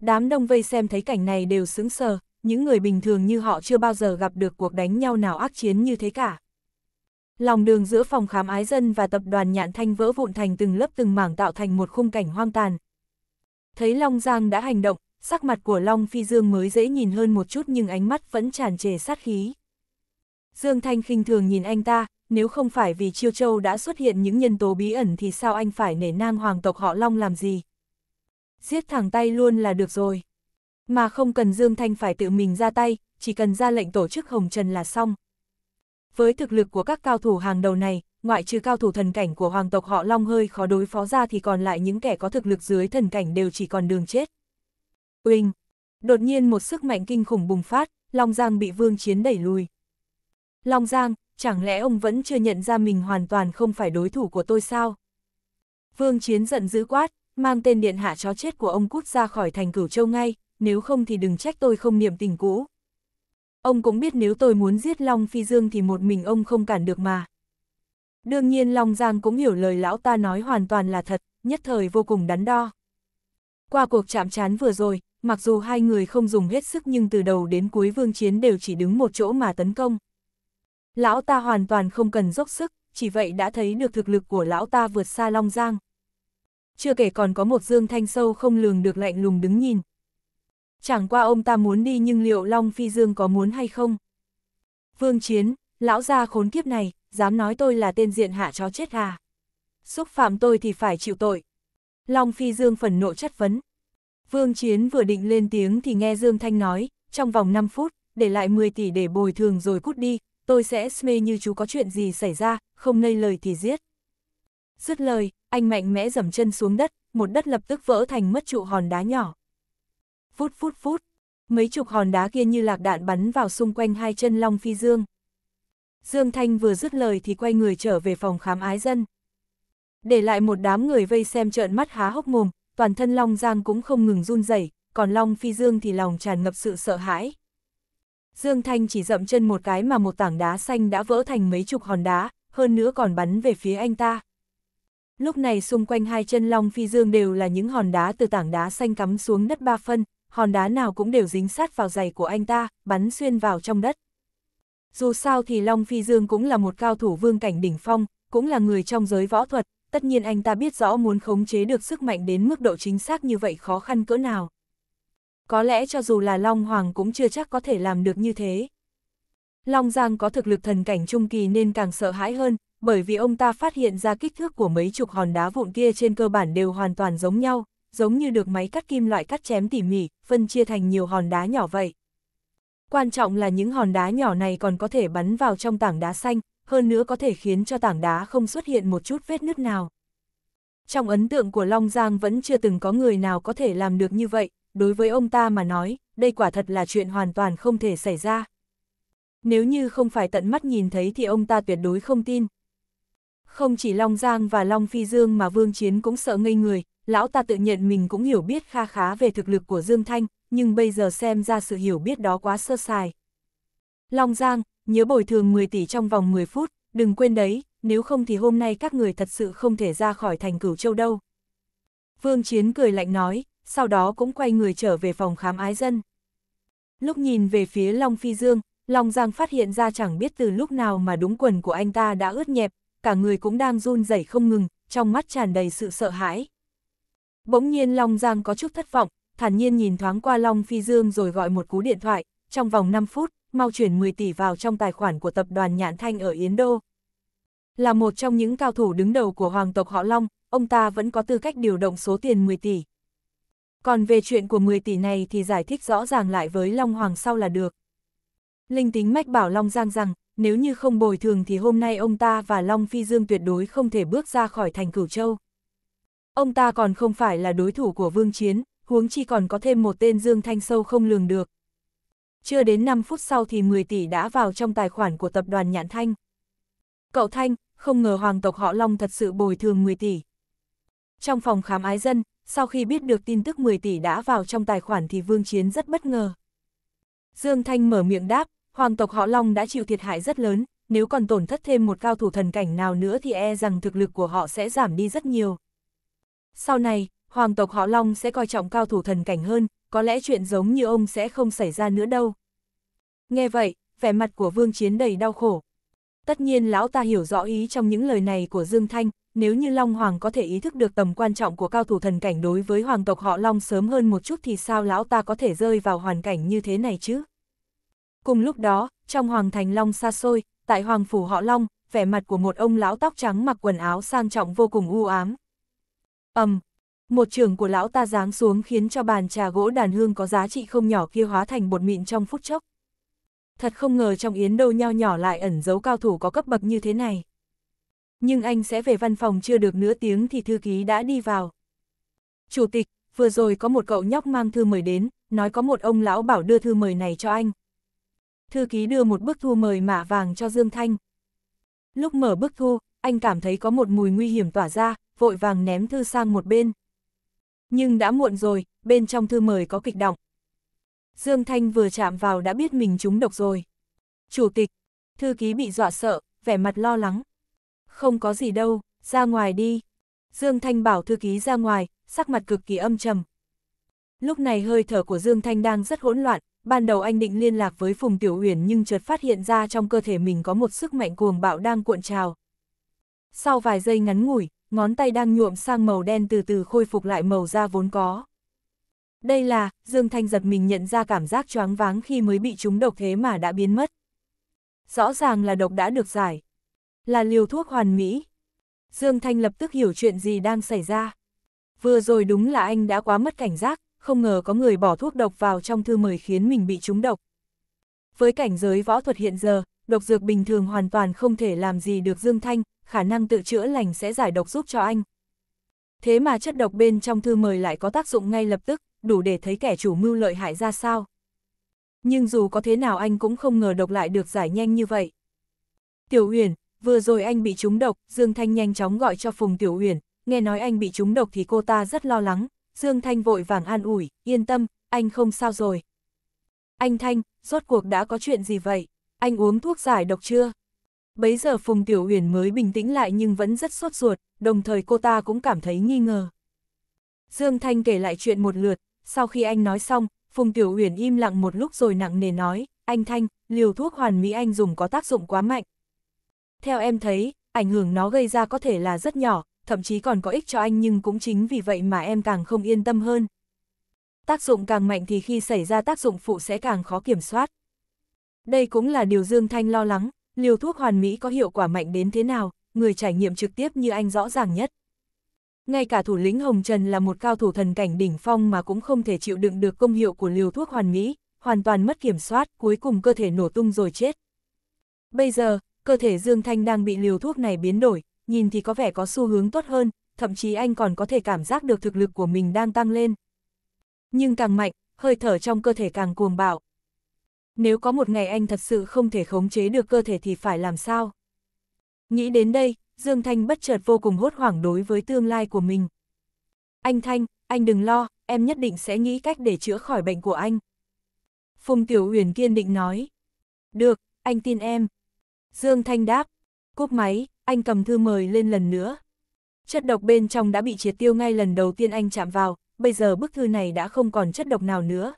Đám đông vây xem thấy cảnh này đều sững sờ, những người bình thường như họ chưa bao giờ gặp được cuộc đánh nhau nào ác chiến như thế cả. Lòng đường giữa phòng khám ái dân và tập đoàn nhạn thanh vỡ vụn thành từng lớp từng mảng tạo thành một khung cảnh hoang tàn. Thấy Long Giang đã hành động, sắc mặt của Long Phi Dương mới dễ nhìn hơn một chút nhưng ánh mắt vẫn tràn trề sát khí. Dương Thanh khinh thường nhìn anh ta, nếu không phải vì Chiêu Châu đã xuất hiện những nhân tố bí ẩn thì sao anh phải nể nang hoàng tộc họ Long làm gì? giết thẳng tay luôn là được rồi. Mà không cần Dương Thanh phải tự mình ra tay, chỉ cần ra lệnh tổ chức Hồng Trần là xong. Với thực lực của các cao thủ hàng đầu này, ngoại trừ cao thủ thần cảnh của hoàng tộc họ Long hơi khó đối phó ra thì còn lại những kẻ có thực lực dưới thần cảnh đều chỉ còn đường chết. Uyên, Đột nhiên một sức mạnh kinh khủng bùng phát, Long Giang bị vương chiến đẩy lùi. Long Giang, chẳng lẽ ông vẫn chưa nhận ra mình hoàn toàn không phải đối thủ của tôi sao? Vương Chiến giận dữ quát, mang tên điện hạ chó chết của ông cút ra khỏi thành cửu châu ngay, nếu không thì đừng trách tôi không niệm tình cũ. Ông cũng biết nếu tôi muốn giết Long Phi Dương thì một mình ông không cản được mà. Đương nhiên Long Giang cũng hiểu lời lão ta nói hoàn toàn là thật, nhất thời vô cùng đắn đo. Qua cuộc chạm trán vừa rồi, mặc dù hai người không dùng hết sức nhưng từ đầu đến cuối vương chiến đều chỉ đứng một chỗ mà tấn công. Lão ta hoàn toàn không cần dốc sức, chỉ vậy đã thấy được thực lực của lão ta vượt xa Long Giang chưa kể còn có một Dương Thanh sâu không lường được lạnh lùng đứng nhìn. Chẳng qua ông ta muốn đi nhưng liệu Long Phi Dương có muốn hay không? Vương Chiến, lão gia khốn kiếp này, dám nói tôi là tên diện hạ chó chết à? Xúc phạm tôi thì phải chịu tội. Long Phi Dương phần nộ chất vấn. Vương Chiến vừa định lên tiếng thì nghe Dương Thanh nói, trong vòng 5 phút, để lại 10 tỷ để bồi thường rồi cút đi, tôi sẽ sme như chú có chuyện gì xảy ra, không nây lời thì giết. Dứt lời, anh mạnh mẽ dầm chân xuống đất, một đất lập tức vỡ thành mất trụ hòn đá nhỏ. Phút phút phút, mấy chục hòn đá kia như lạc đạn bắn vào xung quanh hai chân Long Phi Dương. Dương Thanh vừa dứt lời thì quay người trở về phòng khám ái dân. Để lại một đám người vây xem trợn mắt há hốc mồm, toàn thân Long Giang cũng không ngừng run rẩy, còn Long Phi Dương thì lòng tràn ngập sự sợ hãi. Dương Thanh chỉ dậm chân một cái mà một tảng đá xanh đã vỡ thành mấy chục hòn đá, hơn nữa còn bắn về phía anh ta. Lúc này xung quanh hai chân Long Phi Dương đều là những hòn đá từ tảng đá xanh cắm xuống đất ba phân, hòn đá nào cũng đều dính sát vào giày của anh ta, bắn xuyên vào trong đất. Dù sao thì Long Phi Dương cũng là một cao thủ vương cảnh đỉnh phong, cũng là người trong giới võ thuật, tất nhiên anh ta biết rõ muốn khống chế được sức mạnh đến mức độ chính xác như vậy khó khăn cỡ nào. Có lẽ cho dù là Long Hoàng cũng chưa chắc có thể làm được như thế. Long Giang có thực lực thần cảnh trung kỳ nên càng sợ hãi hơn, bởi vì ông ta phát hiện ra kích thước của mấy chục hòn đá vụn kia trên cơ bản đều hoàn toàn giống nhau, giống như được máy cắt kim loại cắt chém tỉ mỉ, phân chia thành nhiều hòn đá nhỏ vậy. Quan trọng là những hòn đá nhỏ này còn có thể bắn vào trong tảng đá xanh, hơn nữa có thể khiến cho tảng đá không xuất hiện một chút vết nứt nào. Trong ấn tượng của Long Giang vẫn chưa từng có người nào có thể làm được như vậy, đối với ông ta mà nói, đây quả thật là chuyện hoàn toàn không thể xảy ra. Nếu như không phải tận mắt nhìn thấy thì ông ta tuyệt đối không tin, không chỉ Long Giang và Long Phi Dương mà Vương Chiến cũng sợ ngây người, lão ta tự nhận mình cũng hiểu biết kha khá về thực lực của Dương Thanh, nhưng bây giờ xem ra sự hiểu biết đó quá sơ sài. Long Giang, nhớ bồi thường 10 tỷ trong vòng 10 phút, đừng quên đấy, nếu không thì hôm nay các người thật sự không thể ra khỏi thành cửu châu đâu. Vương Chiến cười lạnh nói, sau đó cũng quay người trở về phòng khám ái dân. Lúc nhìn về phía Long Phi Dương, Long Giang phát hiện ra chẳng biết từ lúc nào mà đúng quần của anh ta đã ướt nhẹp, cả người cũng đang run rẩy không ngừng, trong mắt tràn đầy sự sợ hãi. Bỗng nhiên Long Giang có chút thất vọng, thản nhiên nhìn thoáng qua Long Phi Dương rồi gọi một cú điện thoại, trong vòng 5 phút, mau chuyển 10 tỷ vào trong tài khoản của tập đoàn Nhãn Thanh ở Yến Đô. Là một trong những cao thủ đứng đầu của hoàng tộc họ Long, ông ta vẫn có tư cách điều động số tiền 10 tỷ. Còn về chuyện của 10 tỷ này thì giải thích rõ ràng lại với Long Hoàng sau là được. Linh tính mách bảo Long Giang rằng, nếu như không bồi thường thì hôm nay ông ta và Long Phi Dương tuyệt đối không thể bước ra khỏi thành Cửu Châu. Ông ta còn không phải là đối thủ của Vương Chiến, huống chi còn có thêm một tên Dương Thanh sâu không lường được. Chưa đến 5 phút sau thì 10 tỷ đã vào trong tài khoản của tập đoàn Nhãn Thanh. Cậu Thanh, không ngờ hoàng tộc họ Long thật sự bồi thường 10 tỷ. Trong phòng khám ái dân, sau khi biết được tin tức 10 tỷ đã vào trong tài khoản thì Vương Chiến rất bất ngờ. Dương Thanh mở miệng đáp, hoàng tộc họ Long đã chịu thiệt hại rất lớn, nếu còn tổn thất thêm một cao thủ thần cảnh nào nữa thì e rằng thực lực của họ sẽ giảm đi rất nhiều. Sau này, hoàng tộc họ Long sẽ coi trọng cao thủ thần cảnh hơn, có lẽ chuyện giống như ông sẽ không xảy ra nữa đâu. Nghe vậy, vẻ mặt của Vương Chiến đầy đau khổ. Tất nhiên lão ta hiểu rõ ý trong những lời này của Dương Thanh, nếu như Long Hoàng có thể ý thức được tầm quan trọng của cao thủ thần cảnh đối với hoàng tộc họ Long sớm hơn một chút thì sao lão ta có thể rơi vào hoàn cảnh như thế này chứ? Cùng lúc đó, trong hoàng thành Long xa xôi, tại hoàng phủ họ Long, vẻ mặt của một ông lão tóc trắng mặc quần áo sang trọng vô cùng u ám. ầm, um, một trường của lão ta giáng xuống khiến cho bàn trà gỗ đàn hương có giá trị không nhỏ kia hóa thành bột mịn trong phút chốc. Thật không ngờ trong yến đô nho nhỏ lại ẩn giấu cao thủ có cấp bậc như thế này. Nhưng anh sẽ về văn phòng chưa được nửa tiếng thì thư ký đã đi vào. Chủ tịch, vừa rồi có một cậu nhóc mang thư mời đến, nói có một ông lão bảo đưa thư mời này cho anh thư ký đưa một bức thu mời mả vàng cho Dương Thanh. Lúc mở bức thu, anh cảm thấy có một mùi nguy hiểm tỏa ra, vội vàng ném thư sang một bên. Nhưng đã muộn rồi, bên trong thư mời có kịch động. Dương Thanh vừa chạm vào đã biết mình trúng độc rồi. Chủ tịch, thư ký bị dọa sợ, vẻ mặt lo lắng. Không có gì đâu, ra ngoài đi. Dương Thanh bảo thư ký ra ngoài, sắc mặt cực kỳ âm trầm. Lúc này hơi thở của Dương Thanh đang rất hỗn loạn, ban đầu anh định liên lạc với Phùng Tiểu Uyển nhưng chợt phát hiện ra trong cơ thể mình có một sức mạnh cuồng bạo đang cuộn trào. Sau vài giây ngắn ngủi, ngón tay đang nhuộm sang màu đen từ từ khôi phục lại màu da vốn có. Đây là, Dương Thanh giật mình nhận ra cảm giác choáng váng khi mới bị trúng độc thế mà đã biến mất. Rõ ràng là độc đã được giải. Là liều thuốc hoàn mỹ. Dương Thanh lập tức hiểu chuyện gì đang xảy ra. Vừa rồi đúng là anh đã quá mất cảnh giác, không ngờ có người bỏ thuốc độc vào trong thư mời khiến mình bị trúng độc. Với cảnh giới võ thuật hiện giờ, độc dược bình thường hoàn toàn không thể làm gì được Dương Thanh, khả năng tự chữa lành sẽ giải độc giúp cho anh. Thế mà chất độc bên trong thư mời lại có tác dụng ngay lập tức, đủ để thấy kẻ chủ mưu lợi hại ra sao. Nhưng dù có thế nào anh cũng không ngờ độc lại được giải nhanh như vậy. Tiểu Uyển, vừa rồi anh bị trúng độc, Dương Thanh nhanh chóng gọi cho Phùng Tiểu Uyển, nghe nói anh bị trúng độc thì cô ta rất lo lắng, Dương Thanh vội vàng an ủi, yên tâm, anh không sao rồi. Anh Thanh, rốt cuộc đã có chuyện gì vậy? Anh uống thuốc giải độc chưa? Bấy giờ Phùng Tiểu Uyển mới bình tĩnh lại nhưng vẫn rất sốt ruột, đồng thời cô ta cũng cảm thấy nghi ngờ. Dương Thanh kể lại chuyện một lượt, sau khi anh nói xong, Phùng Tiểu Uyển im lặng một lúc rồi nặng nề nói, anh Thanh, liều thuốc hoàn mỹ anh dùng có tác dụng quá mạnh. Theo em thấy, ảnh hưởng nó gây ra có thể là rất nhỏ, thậm chí còn có ích cho anh nhưng cũng chính vì vậy mà em càng không yên tâm hơn. Tác dụng càng mạnh thì khi xảy ra tác dụng phụ sẽ càng khó kiểm soát. Đây cũng là điều Dương Thanh lo lắng, liều thuốc hoàn mỹ có hiệu quả mạnh đến thế nào, người trải nghiệm trực tiếp như anh rõ ràng nhất. Ngay cả thủ lĩnh Hồng Trần là một cao thủ thần cảnh đỉnh phong mà cũng không thể chịu đựng được công hiệu của liều thuốc hoàn mỹ, hoàn toàn mất kiểm soát, cuối cùng cơ thể nổ tung rồi chết. Bây giờ, cơ thể Dương Thanh đang bị liều thuốc này biến đổi, nhìn thì có vẻ có xu hướng tốt hơn, thậm chí anh còn có thể cảm giác được thực lực của mình đang tăng lên. Nhưng càng mạnh, hơi thở trong cơ thể càng cuồng bạo. Nếu có một ngày anh thật sự không thể khống chế được cơ thể thì phải làm sao? Nghĩ đến đây, Dương Thanh bất chợt vô cùng hốt hoảng đối với tương lai của mình. Anh Thanh, anh đừng lo, em nhất định sẽ nghĩ cách để chữa khỏi bệnh của anh. Phùng Tiểu Uyển kiên định nói. Được, anh tin em. Dương Thanh đáp, cúp máy, anh cầm thư mời lên lần nữa. Chất độc bên trong đã bị triệt tiêu ngay lần đầu tiên anh chạm vào, bây giờ bức thư này đã không còn chất độc nào nữa.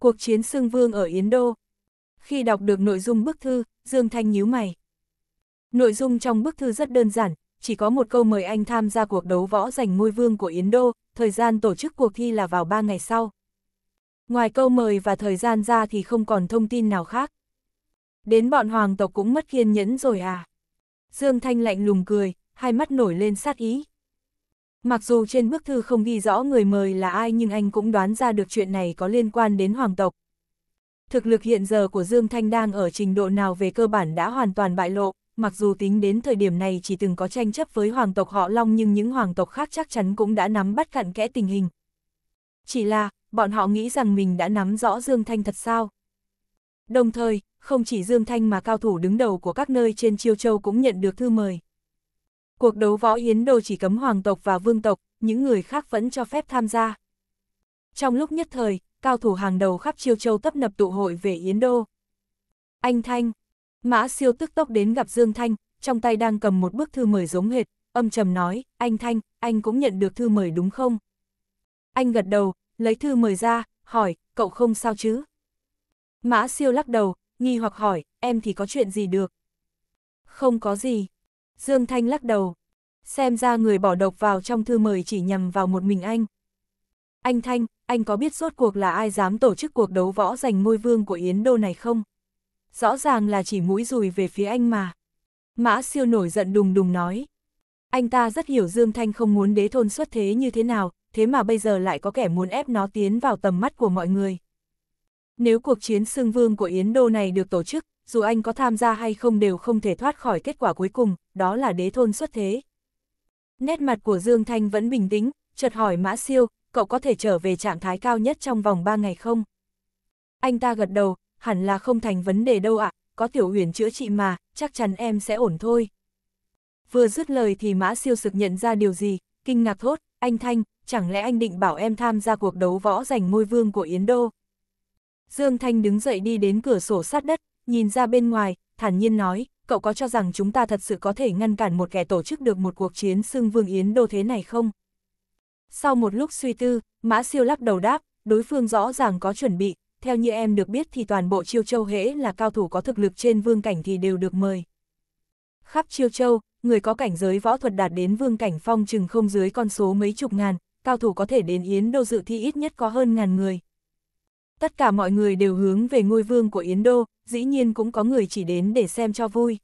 Cuộc chiến xương vương ở Yến Đô Khi đọc được nội dung bức thư, Dương Thanh nhíu mày. Nội dung trong bức thư rất đơn giản, chỉ có một câu mời anh tham gia cuộc đấu võ giành ngôi vương của Yến Đô, thời gian tổ chức cuộc thi là vào 3 ngày sau. Ngoài câu mời và thời gian ra thì không còn thông tin nào khác. Đến bọn hoàng tộc cũng mất kiên nhẫn rồi à? Dương Thanh lạnh lùng cười, hai mắt nổi lên sát ý. Mặc dù trên bức thư không ghi rõ người mời là ai nhưng anh cũng đoán ra được chuyện này có liên quan đến hoàng tộc. Thực lực hiện giờ của Dương Thanh đang ở trình độ nào về cơ bản đã hoàn toàn bại lộ, mặc dù tính đến thời điểm này chỉ từng có tranh chấp với hoàng tộc họ Long nhưng những hoàng tộc khác chắc chắn cũng đã nắm bắt cặn kẽ tình hình. Chỉ là, bọn họ nghĩ rằng mình đã nắm rõ Dương Thanh thật sao? Đồng thời, không chỉ Dương Thanh mà cao thủ đứng đầu của các nơi trên Chiêu Châu cũng nhận được thư mời. Cuộc đấu võ Yến Đô chỉ cấm hoàng tộc và vương tộc, những người khác vẫn cho phép tham gia. Trong lúc nhất thời, cao thủ hàng đầu khắp Chiêu Châu tấp nập tụ hội về Yến Đô. Anh Thanh, Mã Siêu tức tốc đến gặp Dương Thanh, trong tay đang cầm một bức thư mời giống hệt, âm trầm nói, anh Thanh, anh cũng nhận được thư mời đúng không? Anh gật đầu, lấy thư mời ra, hỏi, cậu không sao chứ? Mã siêu lắc đầu, nghi hoặc hỏi, em thì có chuyện gì được? Không có gì. Dương Thanh lắc đầu. Xem ra người bỏ độc vào trong thư mời chỉ nhằm vào một mình anh. Anh Thanh, anh có biết rốt cuộc là ai dám tổ chức cuộc đấu võ giành ngôi vương của Yến Đô này không? Rõ ràng là chỉ mũi dùi về phía anh mà. Mã siêu nổi giận đùng đùng nói. Anh ta rất hiểu Dương Thanh không muốn đế thôn xuất thế như thế nào, thế mà bây giờ lại có kẻ muốn ép nó tiến vào tầm mắt của mọi người. Nếu cuộc chiến xương vương của Yến Đô này được tổ chức, dù anh có tham gia hay không đều không thể thoát khỏi kết quả cuối cùng, đó là đế thôn xuất thế. Nét mặt của Dương Thanh vẫn bình tĩnh, chợt hỏi Mã Siêu, cậu có thể trở về trạng thái cao nhất trong vòng 3 ngày không? Anh ta gật đầu, hẳn là không thành vấn đề đâu ạ, à, có tiểu huyền chữa trị mà, chắc chắn em sẽ ổn thôi. Vừa dứt lời thì Mã Siêu sực nhận ra điều gì, kinh ngạc thốt, anh Thanh, chẳng lẽ anh định bảo em tham gia cuộc đấu võ giành ngôi vương của Yến Đô? Dương Thanh đứng dậy đi đến cửa sổ sát đất, nhìn ra bên ngoài, thản nhiên nói, cậu có cho rằng chúng ta thật sự có thể ngăn cản một kẻ tổ chức được một cuộc chiến xưng Vương Yến đô thế này không? Sau một lúc suy tư, Mã Siêu lắc đầu đáp, đối phương rõ ràng có chuẩn bị, theo như em được biết thì toàn bộ Chiêu Châu hễ là cao thủ có thực lực trên vương cảnh thì đều được mời. Khắp Chiêu Châu, người có cảnh giới võ thuật đạt đến vương cảnh phong chừng không dưới con số mấy chục ngàn, cao thủ có thể đến Yến đô dự thi ít nhất có hơn ngàn người tất cả mọi người đều hướng về ngôi vương của Yến Đô, dĩ nhiên cũng có người chỉ đến để xem cho vui.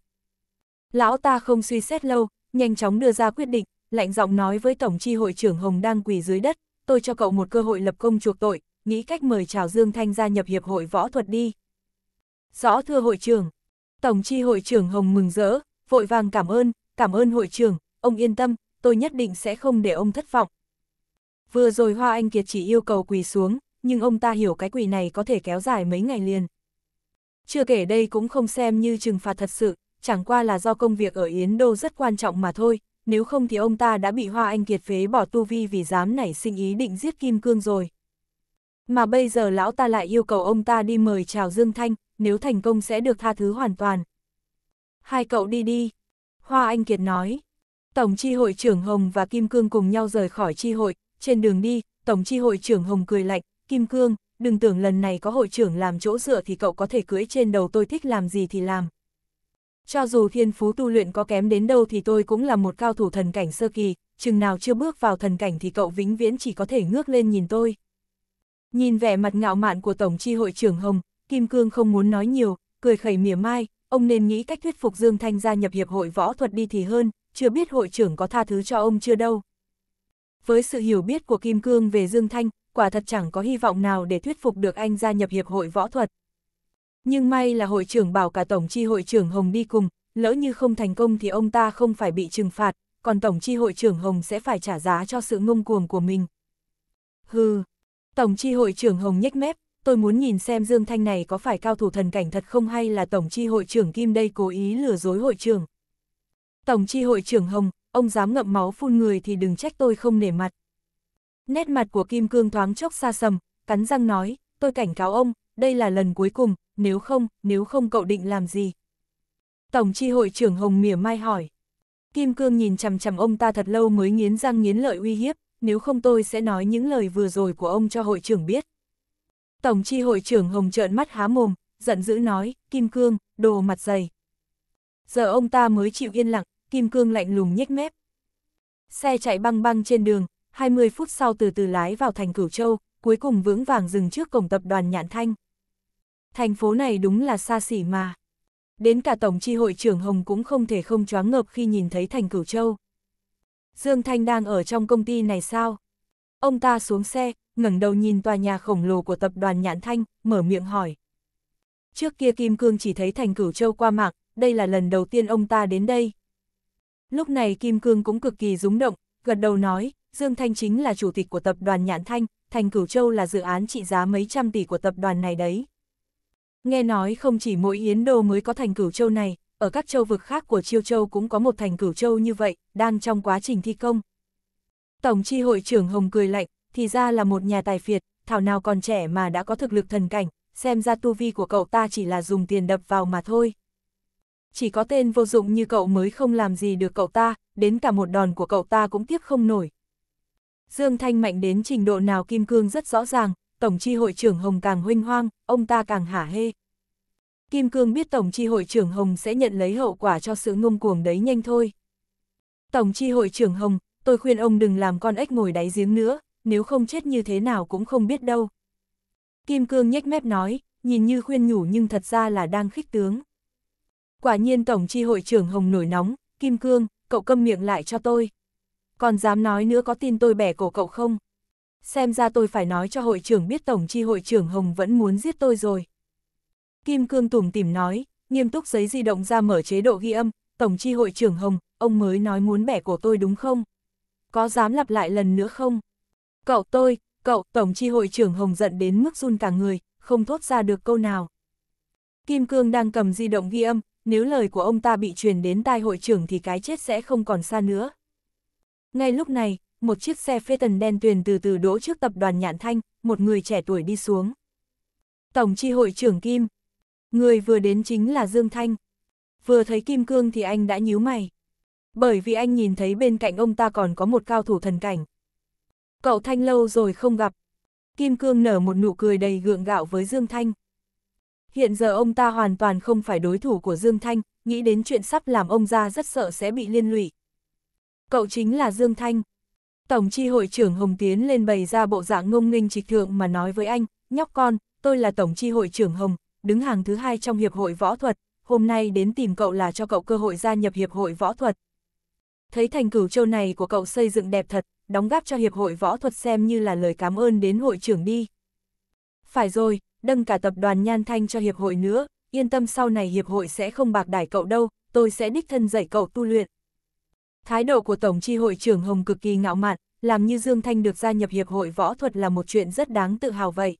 Lão ta không suy xét lâu, nhanh chóng đưa ra quyết định, lạnh giọng nói với Tổng tri hội trưởng Hồng đang quỳ dưới đất, tôi cho cậu một cơ hội lập công chuộc tội, nghĩ cách mời Trào Dương Thanh gia nhập Hiệp hội Võ thuật đi. Rõ thưa hội trưởng, Tổng tri hội trưởng Hồng mừng rỡ, vội vàng cảm ơn, cảm ơn hội trưởng, ông yên tâm, tôi nhất định sẽ không để ông thất vọng. Vừa rồi Hoa Anh Kiệt chỉ yêu cầu quỳ xuống, nhưng ông ta hiểu cái quỷ này có thể kéo dài mấy ngày liền. Chưa kể đây cũng không xem như trừng phạt thật sự, chẳng qua là do công việc ở Yến Đô rất quan trọng mà thôi, nếu không thì ông ta đã bị Hoa Anh Kiệt phế bỏ tu vi vì dám nảy sinh ý định giết Kim Cương rồi. Mà bây giờ lão ta lại yêu cầu ông ta đi mời chào Dương Thanh, nếu thành công sẽ được tha thứ hoàn toàn. Hai cậu đi đi. Hoa Anh Kiệt nói. Tổng tri hội trưởng Hồng và Kim Cương cùng nhau rời khỏi tri hội, trên đường đi, Tổng tri hội trưởng Hồng cười lạnh, Kim Cương, đừng tưởng lần này có hội trưởng làm chỗ dựa thì cậu có thể cưỡi trên đầu tôi thích làm gì thì làm. Cho dù thiên phú tu luyện có kém đến đâu thì tôi cũng là một cao thủ thần cảnh sơ kỳ, chừng nào chưa bước vào thần cảnh thì cậu vĩnh viễn chỉ có thể ngước lên nhìn tôi. Nhìn vẻ mặt ngạo mạn của Tổng chi hội trưởng Hồng, Kim Cương không muốn nói nhiều, cười khẩy mỉa mai, ông nên nghĩ cách thuyết phục Dương Thanh gia nhập hiệp hội võ thuật đi thì hơn, chưa biết hội trưởng có tha thứ cho ông chưa đâu. Với sự hiểu biết của Kim Cương về Dương Thanh, quả thật chẳng có hy vọng nào để thuyết phục được anh gia nhập Hiệp hội Võ thuật. Nhưng may là hội trưởng bảo cả tổng chi hội trưởng Hồng đi cùng, lỡ như không thành công thì ông ta không phải bị trừng phạt, còn tổng chi hội trưởng Hồng sẽ phải trả giá cho sự ngông cuồng của mình. Hừ, tổng chi hội trưởng Hồng nhếch mép, tôi muốn nhìn xem Dương Thanh này có phải cao thủ thần cảnh thật không hay là tổng chi hội trưởng Kim đây cố ý lừa dối hội trưởng. Tổng chi hội trưởng Hồng, ông dám ngậm máu phun người thì đừng trách tôi không nể mặt. Nét mặt của Kim Cương thoáng chốc xa sầm, cắn răng nói, tôi cảnh cáo ông, đây là lần cuối cùng, nếu không, nếu không cậu định làm gì? Tổng tri hội trưởng Hồng mỉa mai hỏi. Kim Cương nhìn chằm chằm ông ta thật lâu mới nghiến răng nghiến lợi uy hiếp, nếu không tôi sẽ nói những lời vừa rồi của ông cho hội trưởng biết. Tổng tri hội trưởng Hồng trợn mắt há mồm, giận dữ nói, Kim Cương, đồ mặt dày. Giờ ông ta mới chịu yên lặng, Kim Cương lạnh lùng nhếch mép. Xe chạy băng băng trên đường, 20 phút sau từ từ lái vào thành Cửu Châu, cuối cùng vững vàng dừng trước cổng tập đoàn Nhạn Thanh. Thành phố này đúng là xa xỉ mà. Đến cả Tổng tri hội trưởng Hồng cũng không thể không choáng ngợp khi nhìn thấy thành Cửu Châu. Dương Thanh đang ở trong công ty này sao? Ông ta xuống xe, ngẩng đầu nhìn tòa nhà khổng lồ của tập đoàn Nhạn Thanh, mở miệng hỏi. Trước kia Kim Cương chỉ thấy thành Cửu Châu qua mạng, đây là lần đầu tiên ông ta đến đây. Lúc này Kim Cương cũng cực kỳ rúng động, gật đầu nói, Dương Thanh chính là chủ tịch của tập đoàn Nhãn Thanh, Thành Cửu Châu là dự án trị giá mấy trăm tỷ của tập đoàn này đấy. Nghe nói không chỉ mỗi Yến Đô mới có Thành Cửu Châu này, ở các châu vực khác của Chiêu Châu cũng có một Thành Cửu Châu như vậy, đang trong quá trình thi công. Tổng chi hội trưởng Hồng cười lạnh, thì ra là một nhà tài phiệt, thảo nào còn trẻ mà đã có thực lực thần cảnh, xem ra tu vi của cậu ta chỉ là dùng tiền đập vào mà thôi. Chỉ có tên vô dụng như cậu mới không làm gì được cậu ta, đến cả một đòn của cậu ta cũng tiếp không nổi. Dương Thanh mạnh đến trình độ nào kim cương rất rõ ràng, tổng tri hội trưởng Hồng càng huynh hoang, ông ta càng hả hê. Kim cương biết tổng tri hội trưởng Hồng sẽ nhận lấy hậu quả cho sự ngông cuồng đấy nhanh thôi. Tổng tri hội trưởng Hồng, tôi khuyên ông đừng làm con ếch ngồi đáy giếng nữa, nếu không chết như thế nào cũng không biết đâu. Kim cương nhếch mép nói, nhìn như khuyên nhủ nhưng thật ra là đang khích tướng. Quả nhiên tổng tri hội trưởng Hồng nổi nóng, Kim cương, cậu câm miệng lại cho tôi, còn dám nói nữa có tin tôi bẻ cổ cậu không? Xem ra tôi phải nói cho hội trưởng biết tổng chi hội trưởng Hồng vẫn muốn giết tôi rồi. Kim Cương tủm tìm nói, nghiêm túc giấy di động ra mở chế độ ghi âm, tổng chi hội trưởng Hồng, ông mới nói muốn bẻ cổ tôi đúng không? Có dám lặp lại lần nữa không? Cậu tôi, cậu, tổng chi hội trưởng Hồng giận đến mức run cả người, không thốt ra được câu nào. Kim Cương đang cầm di động ghi âm, nếu lời của ông ta bị truyền đến tai hội trưởng thì cái chết sẽ không còn xa nữa. Ngay lúc này, một chiếc xe Phaeton đen tuyền từ từ đỗ trước tập đoàn Nhạn Thanh, một người trẻ tuổi đi xuống. Tổng chi hội trưởng Kim. Người vừa đến chính là Dương Thanh. Vừa thấy Kim Cương thì anh đã nhíu mày. Bởi vì anh nhìn thấy bên cạnh ông ta còn có một cao thủ thần cảnh. Cậu Thanh lâu rồi không gặp. Kim Cương nở một nụ cười đầy gượng gạo với Dương Thanh. Hiện giờ ông ta hoàn toàn không phải đối thủ của Dương Thanh, nghĩ đến chuyện sắp làm ông ra rất sợ sẽ bị liên lụy cậu chính là Dương Thanh. Tổng chi hội trưởng Hồng Tiến lên bày ra bộ dạng ngông nghênh trịch thượng mà nói với anh, nhóc con, tôi là tổng chi hội trưởng Hồng, đứng hàng thứ hai trong hiệp hội võ thuật, hôm nay đến tìm cậu là cho cậu cơ hội gia nhập hiệp hội võ thuật. Thấy thành cửu châu này của cậu xây dựng đẹp thật, đóng góp cho hiệp hội võ thuật xem như là lời cảm ơn đến hội trưởng đi. Phải rồi, đâng cả tập đoàn Nhan Thanh cho hiệp hội nữa, yên tâm sau này hiệp hội sẽ không bạc đải cậu đâu, tôi sẽ đích thân dạy cậu tu luyện. Thái độ của Tổng tri hội trưởng Hồng cực kỳ ngạo mạn, làm như Dương Thanh được gia nhập Hiệp hội Võ thuật là một chuyện rất đáng tự hào vậy.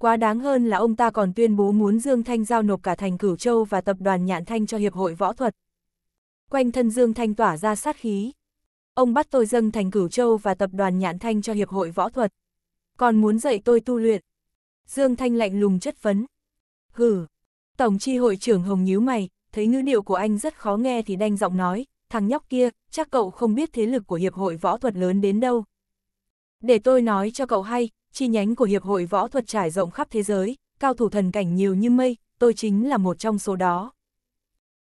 Quá đáng hơn là ông ta còn tuyên bố muốn Dương Thanh giao nộp cả thành Cửu Châu và tập đoàn Nhạn Thanh cho Hiệp hội Võ thuật. Quanh thân Dương Thanh tỏa ra sát khí. Ông bắt tôi dâng thành Cửu Châu và tập đoàn Nhạn Thanh cho Hiệp hội Võ thuật. Còn muốn dạy tôi tu luyện. Dương Thanh lạnh lùng chất vấn. Hừ, Tổng tri hội trưởng Hồng nhíu mày, thấy ngữ điệu của anh rất khó nghe thì đanh giọng nói, thằng nhóc kia, chắc cậu không biết thế lực của Hiệp hội Võ thuật lớn đến đâu. Để tôi nói cho cậu hay, chi nhánh của Hiệp hội Võ thuật trải rộng khắp thế giới, cao thủ thần cảnh nhiều như mây, tôi chính là một trong số đó.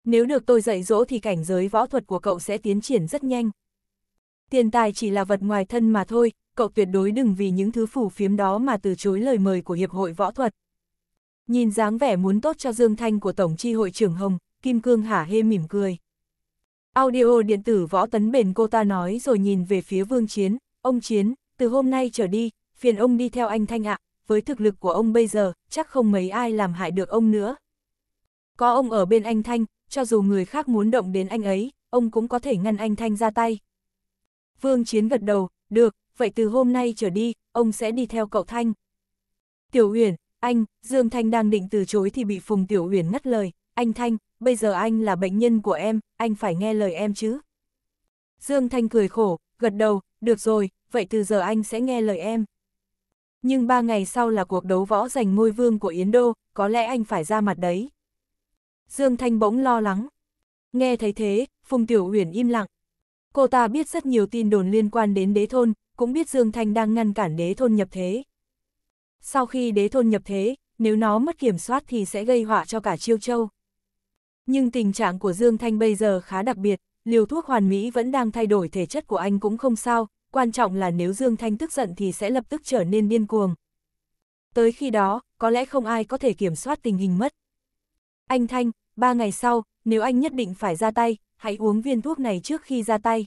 Nếu được tôi dạy dỗ thì cảnh giới võ thuật của cậu sẽ tiến triển rất nhanh. Tiền tài chỉ là vật ngoài thân mà thôi, cậu tuyệt đối đừng vì những thứ phủ phiếm đó mà từ chối lời mời của Hiệp hội Võ thuật. Nhìn dáng vẻ muốn tốt cho Dương Thanh của Tổng tri hội trưởng Hồng, Kim Cương hả hê mỉm cười. Audio điện tử võ tấn bền cô ta nói rồi nhìn về phía Vương Chiến, ông Chiến, từ hôm nay trở đi, phiền ông đi theo anh Thanh ạ, với thực lực của ông bây giờ, chắc không mấy ai làm hại được ông nữa. Có ông ở bên anh Thanh, cho dù người khác muốn động đến anh ấy, ông cũng có thể ngăn anh Thanh ra tay. Vương Chiến gật đầu, được, vậy từ hôm nay trở đi, ông sẽ đi theo cậu Thanh. Tiểu Uyển, anh, Dương Thanh đang định từ chối thì bị Phùng Tiểu Uyển ngắt lời, anh Thanh, bây giờ anh là bệnh nhân của em, anh phải nghe lời em chứ. Dương Thanh cười khổ, gật đầu, được rồi, vậy từ giờ anh sẽ nghe lời em. Nhưng ba ngày sau là cuộc đấu võ giành ngôi vương của Yến Đô, có lẽ anh phải ra mặt đấy. Dương Thanh bỗng lo lắng. Nghe thấy thế, Phùng Tiểu Uyển im lặng. Cô ta biết rất nhiều tin đồn liên quan đến đế thôn, cũng biết Dương Thanh đang ngăn cản đế thôn nhập thế. Sau khi đế thôn nhập thế, nếu nó mất kiểm soát thì sẽ gây họa cho cả Chiêu Châu. Nhưng tình trạng của Dương Thanh bây giờ khá đặc biệt, liều thuốc hoàn mỹ vẫn đang thay đổi thể chất của anh cũng không sao, quan trọng là nếu Dương Thanh tức giận thì sẽ lập tức trở nên điên cuồng. Tới khi đó, có lẽ không ai có thể kiểm soát tình hình mất. Anh Thanh, ba ngày sau, nếu anh nhất định phải ra tay, hãy uống viên thuốc này trước khi ra tay.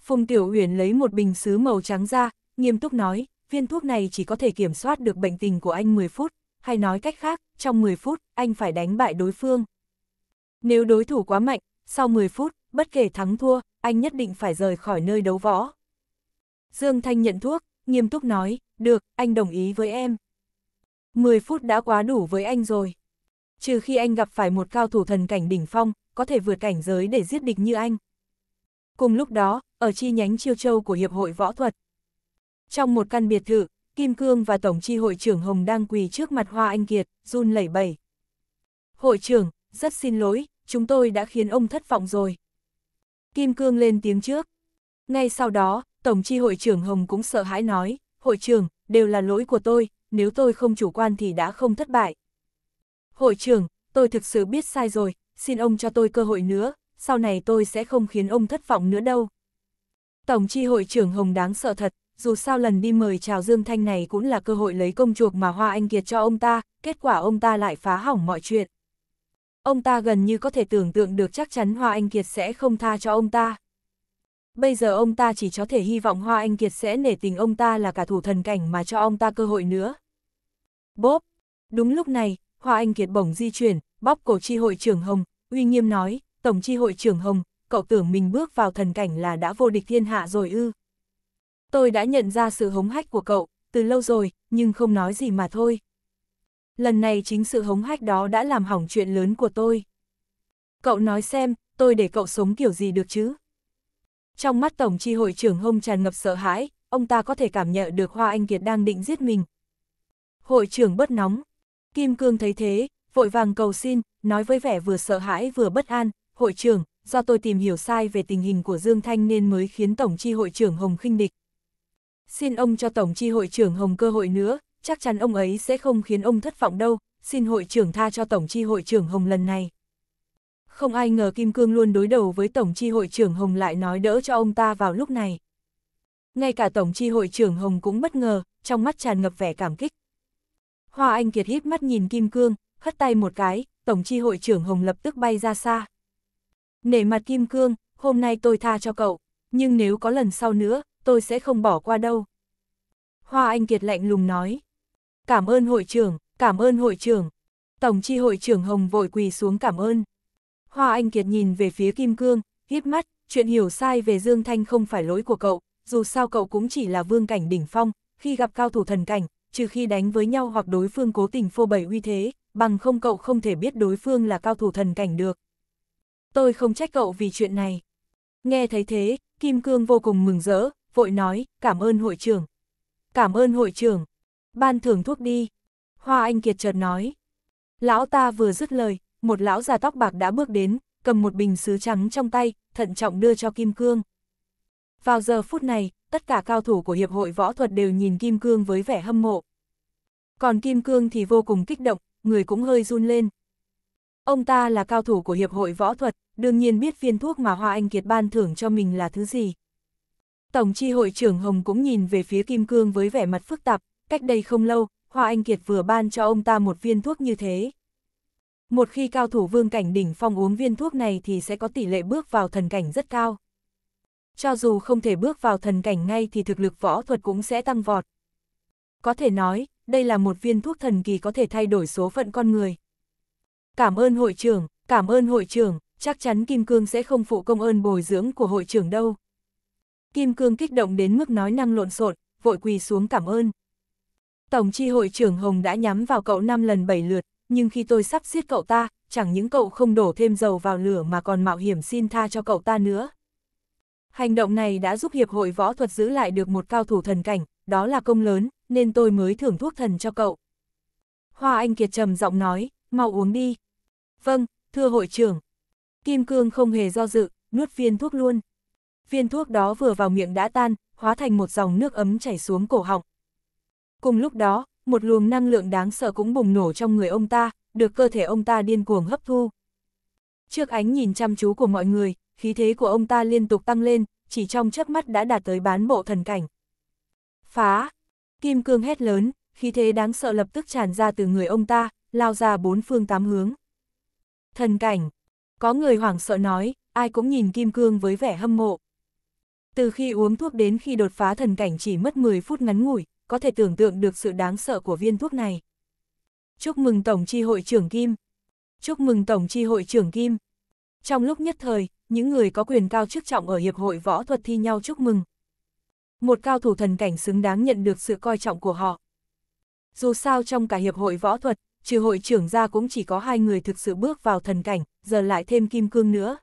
Phùng Tiểu Uyển lấy một bình sứ màu trắng ra, nghiêm túc nói, viên thuốc này chỉ có thể kiểm soát được bệnh tình của anh 10 phút, hay nói cách khác, trong 10 phút, anh phải đánh bại đối phương. Nếu đối thủ quá mạnh, sau 10 phút, bất kể thắng thua, anh nhất định phải rời khỏi nơi đấu võ. Dương Thanh nhận thuốc, nghiêm túc nói, được, anh đồng ý với em. 10 phút đã quá đủ với anh rồi. Trừ khi anh gặp phải một cao thủ thần cảnh đỉnh phong, có thể vượt cảnh giới để giết địch như anh. Cùng lúc đó, ở chi nhánh Chiêu Châu của Hiệp hội Võ thuật. Trong một căn biệt thự, Kim Cương và Tổng chi hội trưởng Hồng đang quỳ trước mặt Hoa Anh Kiệt, run lẩy bẩy. Hội trưởng, rất xin lỗi, chúng tôi đã khiến ông thất vọng rồi. Kim Cương lên tiếng trước. Ngay sau đó, Tổng chi hội trưởng Hồng cũng sợ hãi nói, hội trưởng, đều là lỗi của tôi, nếu tôi không chủ quan thì đã không thất bại. Hội trưởng, tôi thực sự biết sai rồi, xin ông cho tôi cơ hội nữa, sau này tôi sẽ không khiến ông thất vọng nữa đâu. Tổng chi hội trưởng Hồng đáng sợ thật, dù sao lần đi mời chào Dương Thanh này cũng là cơ hội lấy công chuộc mà Hoa Anh Kiệt cho ông ta, kết quả ông ta lại phá hỏng mọi chuyện. Ông ta gần như có thể tưởng tượng được chắc chắn Hoa Anh Kiệt sẽ không tha cho ông ta. Bây giờ ông ta chỉ có thể hy vọng Hoa Anh Kiệt sẽ nể tình ông ta là cả thủ thần cảnh mà cho ông ta cơ hội nữa. Bốp! Đúng lúc này, Hoa Anh Kiệt bổng di chuyển, bóp cổ chi hội trưởng Hồng, uy nghiêm nói, Tổng chi hội trưởng Hồng, cậu tưởng mình bước vào thần cảnh là đã vô địch thiên hạ rồi ư. Tôi đã nhận ra sự hống hách của cậu, từ lâu rồi, nhưng không nói gì mà thôi. Lần này chính sự hống hách đó đã làm hỏng chuyện lớn của tôi. Cậu nói xem, tôi để cậu sống kiểu gì được chứ? Trong mắt Tổng tri hội trưởng hông tràn ngập sợ hãi, ông ta có thể cảm nhận được Hoa Anh Kiệt đang định giết mình. Hội trưởng bất nóng. Kim Cương thấy thế, vội vàng cầu xin, nói với vẻ vừa sợ hãi vừa bất an, hội trưởng, do tôi tìm hiểu sai về tình hình của Dương Thanh nên mới khiến Tổng tri hội trưởng Hồng khinh địch. Xin ông cho Tổng tri hội trưởng Hồng cơ hội nữa, chắc chắn ông ấy sẽ không khiến ông thất vọng đâu, xin hội trưởng tha cho Tổng chi hội trưởng Hồng lần này. Không ai ngờ Kim Cương luôn đối đầu với Tổng chi hội trưởng Hồng lại nói đỡ cho ông ta vào lúc này. Ngay cả Tổng chi hội trưởng Hồng cũng bất ngờ, trong mắt tràn ngập vẻ cảm kích. Hoa Anh Kiệt hít mắt nhìn Kim Cương, khất tay một cái, Tổng chi hội trưởng Hồng lập tức bay ra xa. Nể mặt Kim Cương, hôm nay tôi tha cho cậu, nhưng nếu có lần sau nữa, tôi sẽ không bỏ qua đâu. Hoa Anh Kiệt lạnh lùng nói. Cảm ơn hội trưởng, cảm ơn hội trưởng. Tổng chi hội trưởng Hồng vội quỳ xuống cảm ơn. Hoa Anh Kiệt nhìn về phía Kim Cương, híp mắt, chuyện hiểu sai về Dương Thanh không phải lỗi của cậu, dù sao cậu cũng chỉ là vương cảnh đỉnh phong, khi gặp cao thủ thần cảnh, trừ khi đánh với nhau hoặc đối phương cố tình phô bày uy thế, bằng không cậu không thể biết đối phương là cao thủ thần cảnh được. Tôi không trách cậu vì chuyện này. Nghe thấy thế, Kim Cương vô cùng mừng rỡ, vội nói, cảm ơn hội trưởng. Cảm ơn hội trưởng, Ban thưởng thuốc đi. Hoa Anh Kiệt chợt nói. Lão ta vừa dứt lời, một lão già tóc bạc đã bước đến, cầm một bình sứ trắng trong tay, thận trọng đưa cho Kim Cương. Vào giờ phút này, tất cả cao thủ của Hiệp hội Võ thuật đều nhìn Kim Cương với vẻ hâm mộ. Còn Kim Cương thì vô cùng kích động, người cũng hơi run lên. Ông ta là cao thủ của Hiệp hội Võ thuật, đương nhiên biết viên thuốc mà Hoa Anh Kiệt ban thưởng cho mình là thứ gì. Tổng tri hội trưởng Hồng cũng nhìn về phía Kim Cương với vẻ mặt phức tạp, cách đây không lâu, Hoa Anh Kiệt vừa ban cho ông ta một viên thuốc như thế. Một khi cao thủ vương cảnh đỉnh phong uống viên thuốc này thì sẽ có tỷ lệ bước vào thần cảnh rất cao. Cho dù không thể bước vào thần cảnh ngay thì thực lực võ thuật cũng sẽ tăng vọt. Có thể nói, đây là một viên thuốc thần kỳ có thể thay đổi số phận con người. Cảm ơn hội trưởng, cảm ơn hội trưởng, chắc chắn Kim Cương sẽ không phụ công ơn bồi dưỡng của hội trưởng đâu. Kim Cương kích động đến mức nói năng lộn xộn, vội quỳ xuống cảm ơn. Tổng chi hội trưởng Hồng đã nhắm vào cậu 5 lần 7 lượt, nhưng khi tôi sắp giết cậu ta, chẳng những cậu không đổ thêm dầu vào lửa mà còn mạo hiểm xin tha cho cậu ta nữa. Hành động này đã giúp Hiệp hội Võ thuật giữ lại được một cao thủ thần cảnh, đó là công lớn, nên tôi mới thưởng thuốc thần cho cậu. Hoa Anh Kiệt trầm giọng nói, mau uống đi. Vâng, thưa hội trưởng. Kim Cương không hề do dự, nuốt viên thuốc luôn. Viên thuốc đó vừa vào miệng đã tan, hóa thành một dòng nước ấm chảy xuống cổ họng. Cùng lúc đó, một luồng năng lượng đáng sợ cũng bùng nổ trong người ông ta, được cơ thể ông ta điên cuồng hấp thu. Trước ánh nhìn chăm chú của mọi người, khí thế của ông ta liên tục tăng lên, chỉ trong chớp mắt đã đạt tới bán bộ thần cảnh. Phá! Kim cương hét lớn, khí thế đáng sợ lập tức tràn ra từ người ông ta, lao ra bốn phương tám hướng. Thần cảnh! Có người hoảng sợ nói, ai cũng nhìn kim cương với vẻ hâm mộ. Từ khi uống thuốc đến khi đột phá thần cảnh chỉ mất 10 phút ngắn ngủi, có thể tưởng tượng được sự đáng sợ của viên thuốc này. Chúc mừng Tổng tri hội trưởng Kim! Chúc mừng Tổng tri hội trưởng Kim! Trong lúc nhất thời, những người có quyền cao chức trọng ở Hiệp hội Võ thuật thi nhau chúc mừng. Một cao thủ thần cảnh xứng đáng nhận được sự coi trọng của họ. Dù sao trong cả Hiệp hội Võ thuật, trừ hội trưởng ra cũng chỉ có hai người thực sự bước vào thần cảnh, giờ lại thêm kim cương nữa.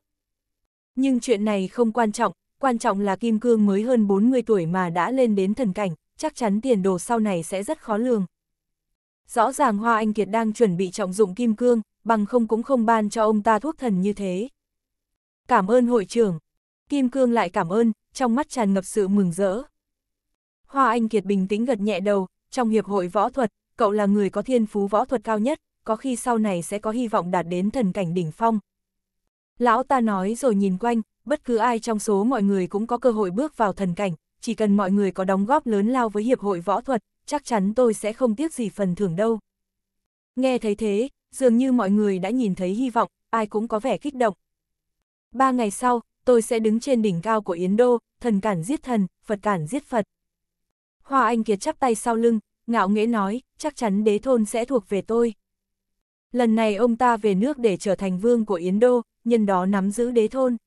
Nhưng chuyện này không quan trọng, quan trọng là kim cương mới hơn 40 tuổi mà đã lên đến thần cảnh, chắc chắn tiền đồ sau này sẽ rất khó lường. Rõ ràng Hoa Anh Kiệt đang chuẩn bị trọng dụng kim cương, bằng không cũng không ban cho ông ta thuốc thần như thế. Cảm ơn hội trưởng. Kim cương lại cảm ơn, trong mắt tràn ngập sự mừng rỡ. Hoa Anh Kiệt bình tĩnh gật nhẹ đầu, trong hiệp hội võ thuật, cậu là người có thiên phú võ thuật cao nhất, có khi sau này sẽ có hy vọng đạt đến thần cảnh đỉnh phong. Lão ta nói rồi nhìn quanh, bất cứ ai trong số mọi người cũng có cơ hội bước vào thần cảnh, chỉ cần mọi người có đóng góp lớn lao với Hiệp hội Võ thuật, chắc chắn tôi sẽ không tiếc gì phần thưởng đâu. Nghe thấy thế, dường như mọi người đã nhìn thấy hy vọng, ai cũng có vẻ kích động. Ba ngày sau, tôi sẽ đứng trên đỉnh cao của Yến Đô, thần cản giết thần, Phật cản giết Phật. Hoa Anh Kiệt chắp tay sau lưng, ngạo nghễ nói, chắc chắn đế thôn sẽ thuộc về tôi. Lần này ông ta về nước để trở thành vương của Yến Đô, nhân đó nắm giữ đế thôn.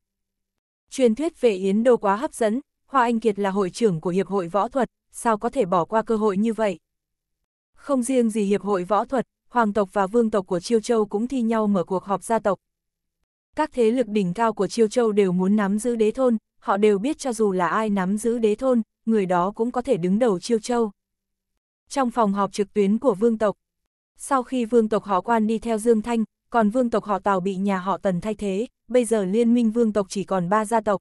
Truyền thuyết về Yến Đô quá hấp dẫn, Hoa Anh Kiệt là hội trưởng của Hiệp hội Võ thuật, sao có thể bỏ qua cơ hội như vậy? Không riêng gì Hiệp hội Võ thuật, Hoàng tộc và Vương tộc của Chiêu Châu cũng thi nhau mở cuộc họp gia tộc. Các thế lực đỉnh cao của Chiêu Châu đều muốn nắm giữ đế thôn, họ đều biết cho dù là ai nắm giữ đế thôn, người đó cũng có thể đứng đầu Chiêu Châu. Trong phòng họp trực tuyến của Vương tộc, sau khi Vương tộc họ quan đi theo Dương Thanh, còn Vương tộc họ Tào bị nhà họ Tần thay thế, bây giờ liên minh Vương tộc chỉ còn ba gia tộc.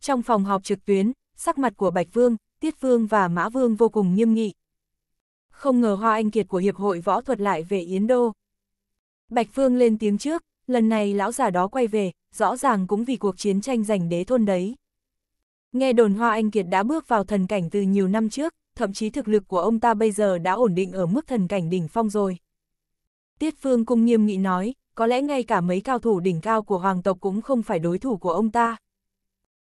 Trong phòng họp trực tuyến, sắc mặt của Bạch Vương, Tiết Vương và Mã Vương vô cùng nghiêm nghị. Không ngờ hoa anh kiệt của Hiệp hội Võ thuật lại về Yến Đô. Bạch Vương lên tiếng trước, lần này lão già đó quay về, rõ ràng cũng vì cuộc chiến tranh giành đế thôn đấy. Nghe đồn Hoa Anh Kiệt đã bước vào thần cảnh từ nhiều năm trước, thậm chí thực lực của ông ta bây giờ đã ổn định ở mức thần cảnh đỉnh phong rồi. Tiết Phương cung nghiêm nghị nói, có lẽ ngay cả mấy cao thủ đỉnh cao của hoàng tộc cũng không phải đối thủ của ông ta.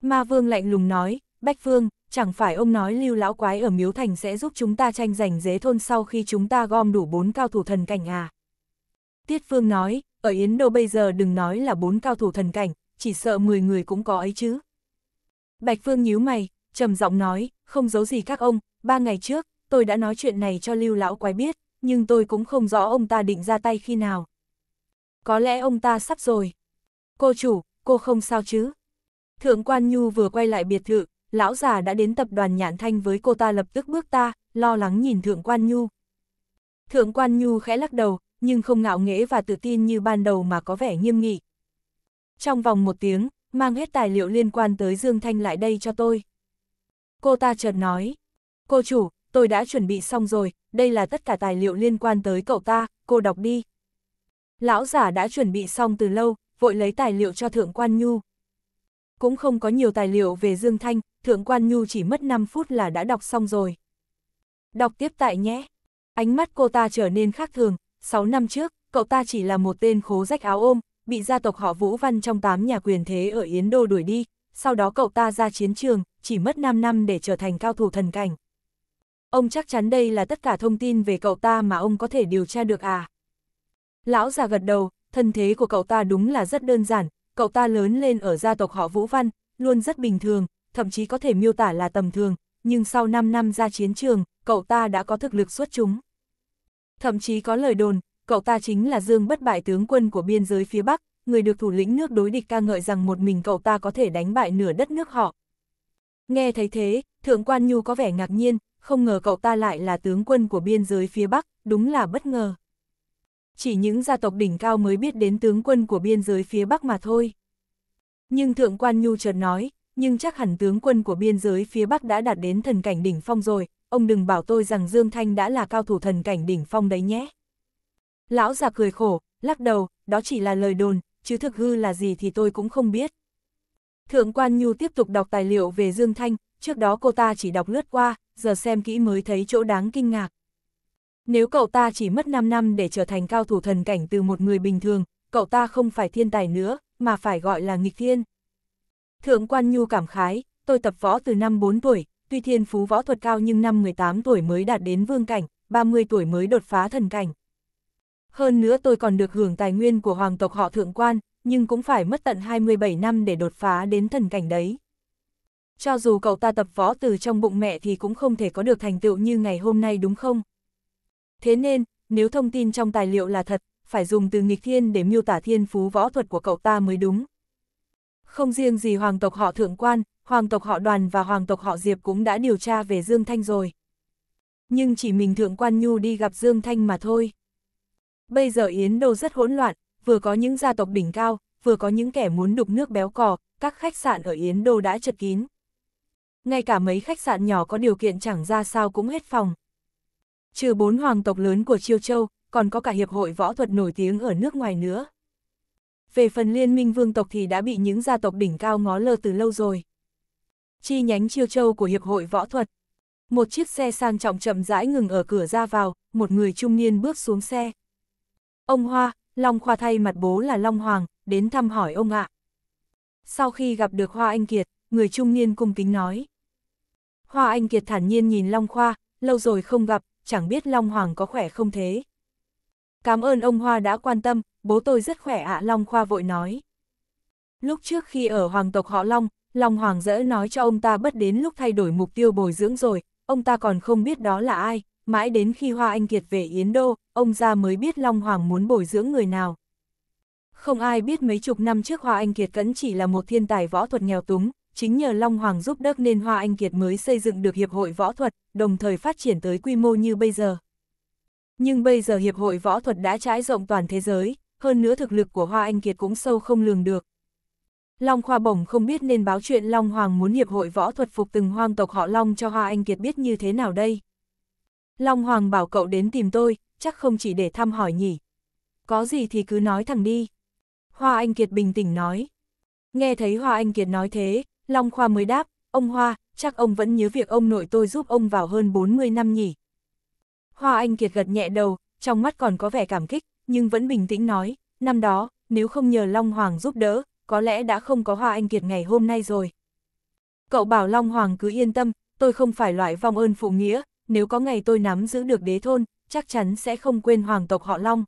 Ma Vương lạnh lùng nói, Bách Vương, chẳng phải ông nói lưu lão quái ở Miếu Thành sẽ giúp chúng ta tranh giành dế thôn sau khi chúng ta gom đủ bốn cao thủ thần cảnh à? Tiết Vương nói, ở Yến Đô bây giờ đừng nói là bốn cao thủ thần cảnh, chỉ sợ 10 người cũng có ấy chứ. Bạch Vương nhíu mày, trầm giọng nói, không giấu gì các ông, ba ngày trước, tôi đã nói chuyện này cho lưu lão quái biết, nhưng tôi cũng không rõ ông ta định ra tay khi nào. Có lẽ ông ta sắp rồi. Cô chủ, cô không sao chứ? Thượng quan Nhu vừa quay lại biệt thự, lão già đã đến tập đoàn nhạn thanh với cô ta lập tức bước ta, lo lắng nhìn thượng quan Nhu. Thượng quan Nhu khẽ lắc đầu, nhưng không ngạo nghễ và tự tin như ban đầu mà có vẻ nghiêm nghị. Trong vòng một tiếng, mang hết tài liệu liên quan tới Dương Thanh lại đây cho tôi. Cô ta chợt nói, cô chủ, tôi đã chuẩn bị xong rồi, đây là tất cả tài liệu liên quan tới cậu ta, cô đọc đi. Lão giả đã chuẩn bị xong từ lâu, vội lấy tài liệu cho thượng quan Nhu cũng không có nhiều tài liệu về Dương Thanh, Thượng Quan Nhu chỉ mất 5 phút là đã đọc xong rồi. Đọc tiếp tại nhé. Ánh mắt cô ta trở nên khác thường, 6 năm trước, cậu ta chỉ là một tên khố rách áo ôm, bị gia tộc họ Vũ Văn trong tám nhà quyền thế ở Yến Đô đuổi đi, sau đó cậu ta ra chiến trường, chỉ mất 5 năm để trở thành cao thủ thần cảnh. Ông chắc chắn đây là tất cả thông tin về cậu ta mà ông có thể điều tra được à? Lão già gật đầu, thân thế của cậu ta đúng là rất đơn giản, cậu ta lớn lên ở gia tộc họ Vũ Văn, luôn rất bình thường, thậm chí có thể miêu tả là tầm thường, nhưng sau 5 năm ra chiến trường, cậu ta đã có thực lực xuất chúng. Thậm chí có lời đồn, cậu ta chính là Dương bất bại tướng quân của biên giới phía Bắc, người được thủ lĩnh nước đối địch ca ngợi rằng một mình cậu ta có thể đánh bại nửa đất nước họ. Nghe thấy thế, Thượng quan Nhu có vẻ ngạc nhiên, không ngờ cậu ta lại là tướng quân của biên giới phía Bắc, đúng là bất ngờ. Chỉ những gia tộc đỉnh cao mới biết đến tướng quân của biên giới phía Bắc mà thôi. Nhưng Thượng Quan Nhu chợt nói, nhưng chắc hẳn tướng quân của biên giới phía Bắc đã đạt đến thần cảnh đỉnh phong rồi, ông đừng bảo tôi rằng Dương Thanh đã là cao thủ thần cảnh đỉnh phong đấy nhé. Lão già cười khổ, lắc đầu, đó chỉ là lời đồn, chứ thực hư là gì thì tôi cũng không biết. Thượng quan Nhu tiếp tục đọc tài liệu về Dương Thanh, trước đó cô ta chỉ đọc lướt qua, giờ xem kỹ mới thấy chỗ đáng kinh ngạc. Nếu cậu ta chỉ mất 5 năm để trở thành cao thủ thần cảnh từ một người bình thường, cậu ta không phải thiên tài nữa, mà phải gọi là nghịch thiên. Thượng quan Nhu cảm khái, tôi tập võ từ năm 4 tuổi, tuy thiên phú võ thuật cao nhưng năm 18 tuổi mới đạt đến vương cảnh, 30 tuổi mới đột phá thần cảnh. Hơn nữa tôi còn được hưởng tài nguyên của hoàng tộc họ thượng quan, nhưng cũng phải mất tận 27 năm để đột phá đến thần cảnh đấy. Cho dù cậu ta tập võ từ trong bụng mẹ thì cũng không thể có được thành tựu như ngày hôm nay đúng không? Thế nên, nếu thông tin trong tài liệu là thật, phải dùng từ nghịch thiên để miêu tả thiên phú võ thuật của cậu ta mới đúng. Không riêng gì hoàng tộc họ thượng quan, hoàng tộc họ đoàn và hoàng tộc họ Diệp cũng đã điều tra về Dương Thanh rồi. Nhưng chỉ mình thượng quan Nhu đi gặp Dương Thanh mà thôi. Bây giờ Yến Đô rất hỗn loạn, vừa có những gia tộc đỉnh cao, vừa có những kẻ muốn đục nước béo cò, các khách sạn ở Yến Đô đã chật kín. Ngay cả mấy khách sạn nhỏ có điều kiện chẳng ra sao cũng hết phòng. Trừ bốn hoàng tộc lớn của Chiêu Châu, còn có cả hiệp hội võ thuật nổi tiếng ở nước ngoài nữa. Về phần liên minh vương tộc thì đã bị những gia tộc đỉnh cao ngó lơ từ lâu rồi. Chi nhánh Chiêu Châu của hiệp hội võ thuật. Một chiếc xe sang trọng chậm rãi ngừng ở cửa ra vào, một người trung niên bước xuống xe. Ông Hoa, Long Khoa thay mặt bố là Long Hoàng, đến thăm hỏi ông ạ. Sau khi gặp được Hoa Anh Kiệt, người trung niên cung kính nói. Hoa Anh Kiệt thản nhiên nhìn Long Khoa, lâu rồi không gặp, chẳng biết Long Hoàng có khỏe không thế. Cảm ơn ông Hoa đã quan tâm, bố tôi rất khỏe ạ Long Khoa vội nói. Lúc trước khi ở hoàng tộc họ Long, Long Hoàng dỡ nói cho ông ta bất đến lúc thay đổi mục tiêu bồi dưỡng rồi, ông ta còn không biết đó là ai, mãi đến khi Hoa Anh Kiệt về Yến Đô, ông ra mới biết Long Hoàng muốn bồi dưỡng người nào. Không ai biết mấy chục năm trước Hoa Anh Kiệt vẫn chỉ là một thiên tài võ thuật nghèo túng, chính nhờ Long Hoàng giúp đỡ nên Hoa Anh Kiệt mới xây dựng được Hiệp hội Võ thuật, đồng thời phát triển tới quy mô như bây giờ. Nhưng bây giờ Hiệp hội Võ thuật đã trải rộng toàn thế giới, hơn nữa thực lực của Hoa Anh Kiệt cũng sâu không lường được. Long Khoa Bổng không biết nên báo chuyện Long Hoàng muốn Hiệp hội Võ thuật phục từng hoang tộc họ Long cho Hoa Anh Kiệt biết như thế nào đây. Long Hoàng bảo cậu đến tìm tôi, chắc không chỉ để thăm hỏi nhỉ. Có gì thì cứ nói thẳng đi. Hoa Anh Kiệt bình tĩnh nói. Nghe thấy Hoa Anh Kiệt nói thế, Long Khoa mới đáp, ông Hoa, chắc ông vẫn nhớ việc ông nội tôi giúp ông vào hơn 40 năm nhỉ. Hoa Anh Kiệt gật nhẹ đầu, trong mắt còn có vẻ cảm kích, nhưng vẫn bình tĩnh nói, năm đó, nếu không nhờ Long Hoàng giúp đỡ, có lẽ đã không có Hoa Anh Kiệt ngày hôm nay rồi. Cậu bảo Long Hoàng cứ yên tâm, tôi không phải loại vong ơn phụ nghĩa, nếu có ngày tôi nắm giữ được đế thôn, chắc chắn sẽ không quên hoàng tộc họ Long.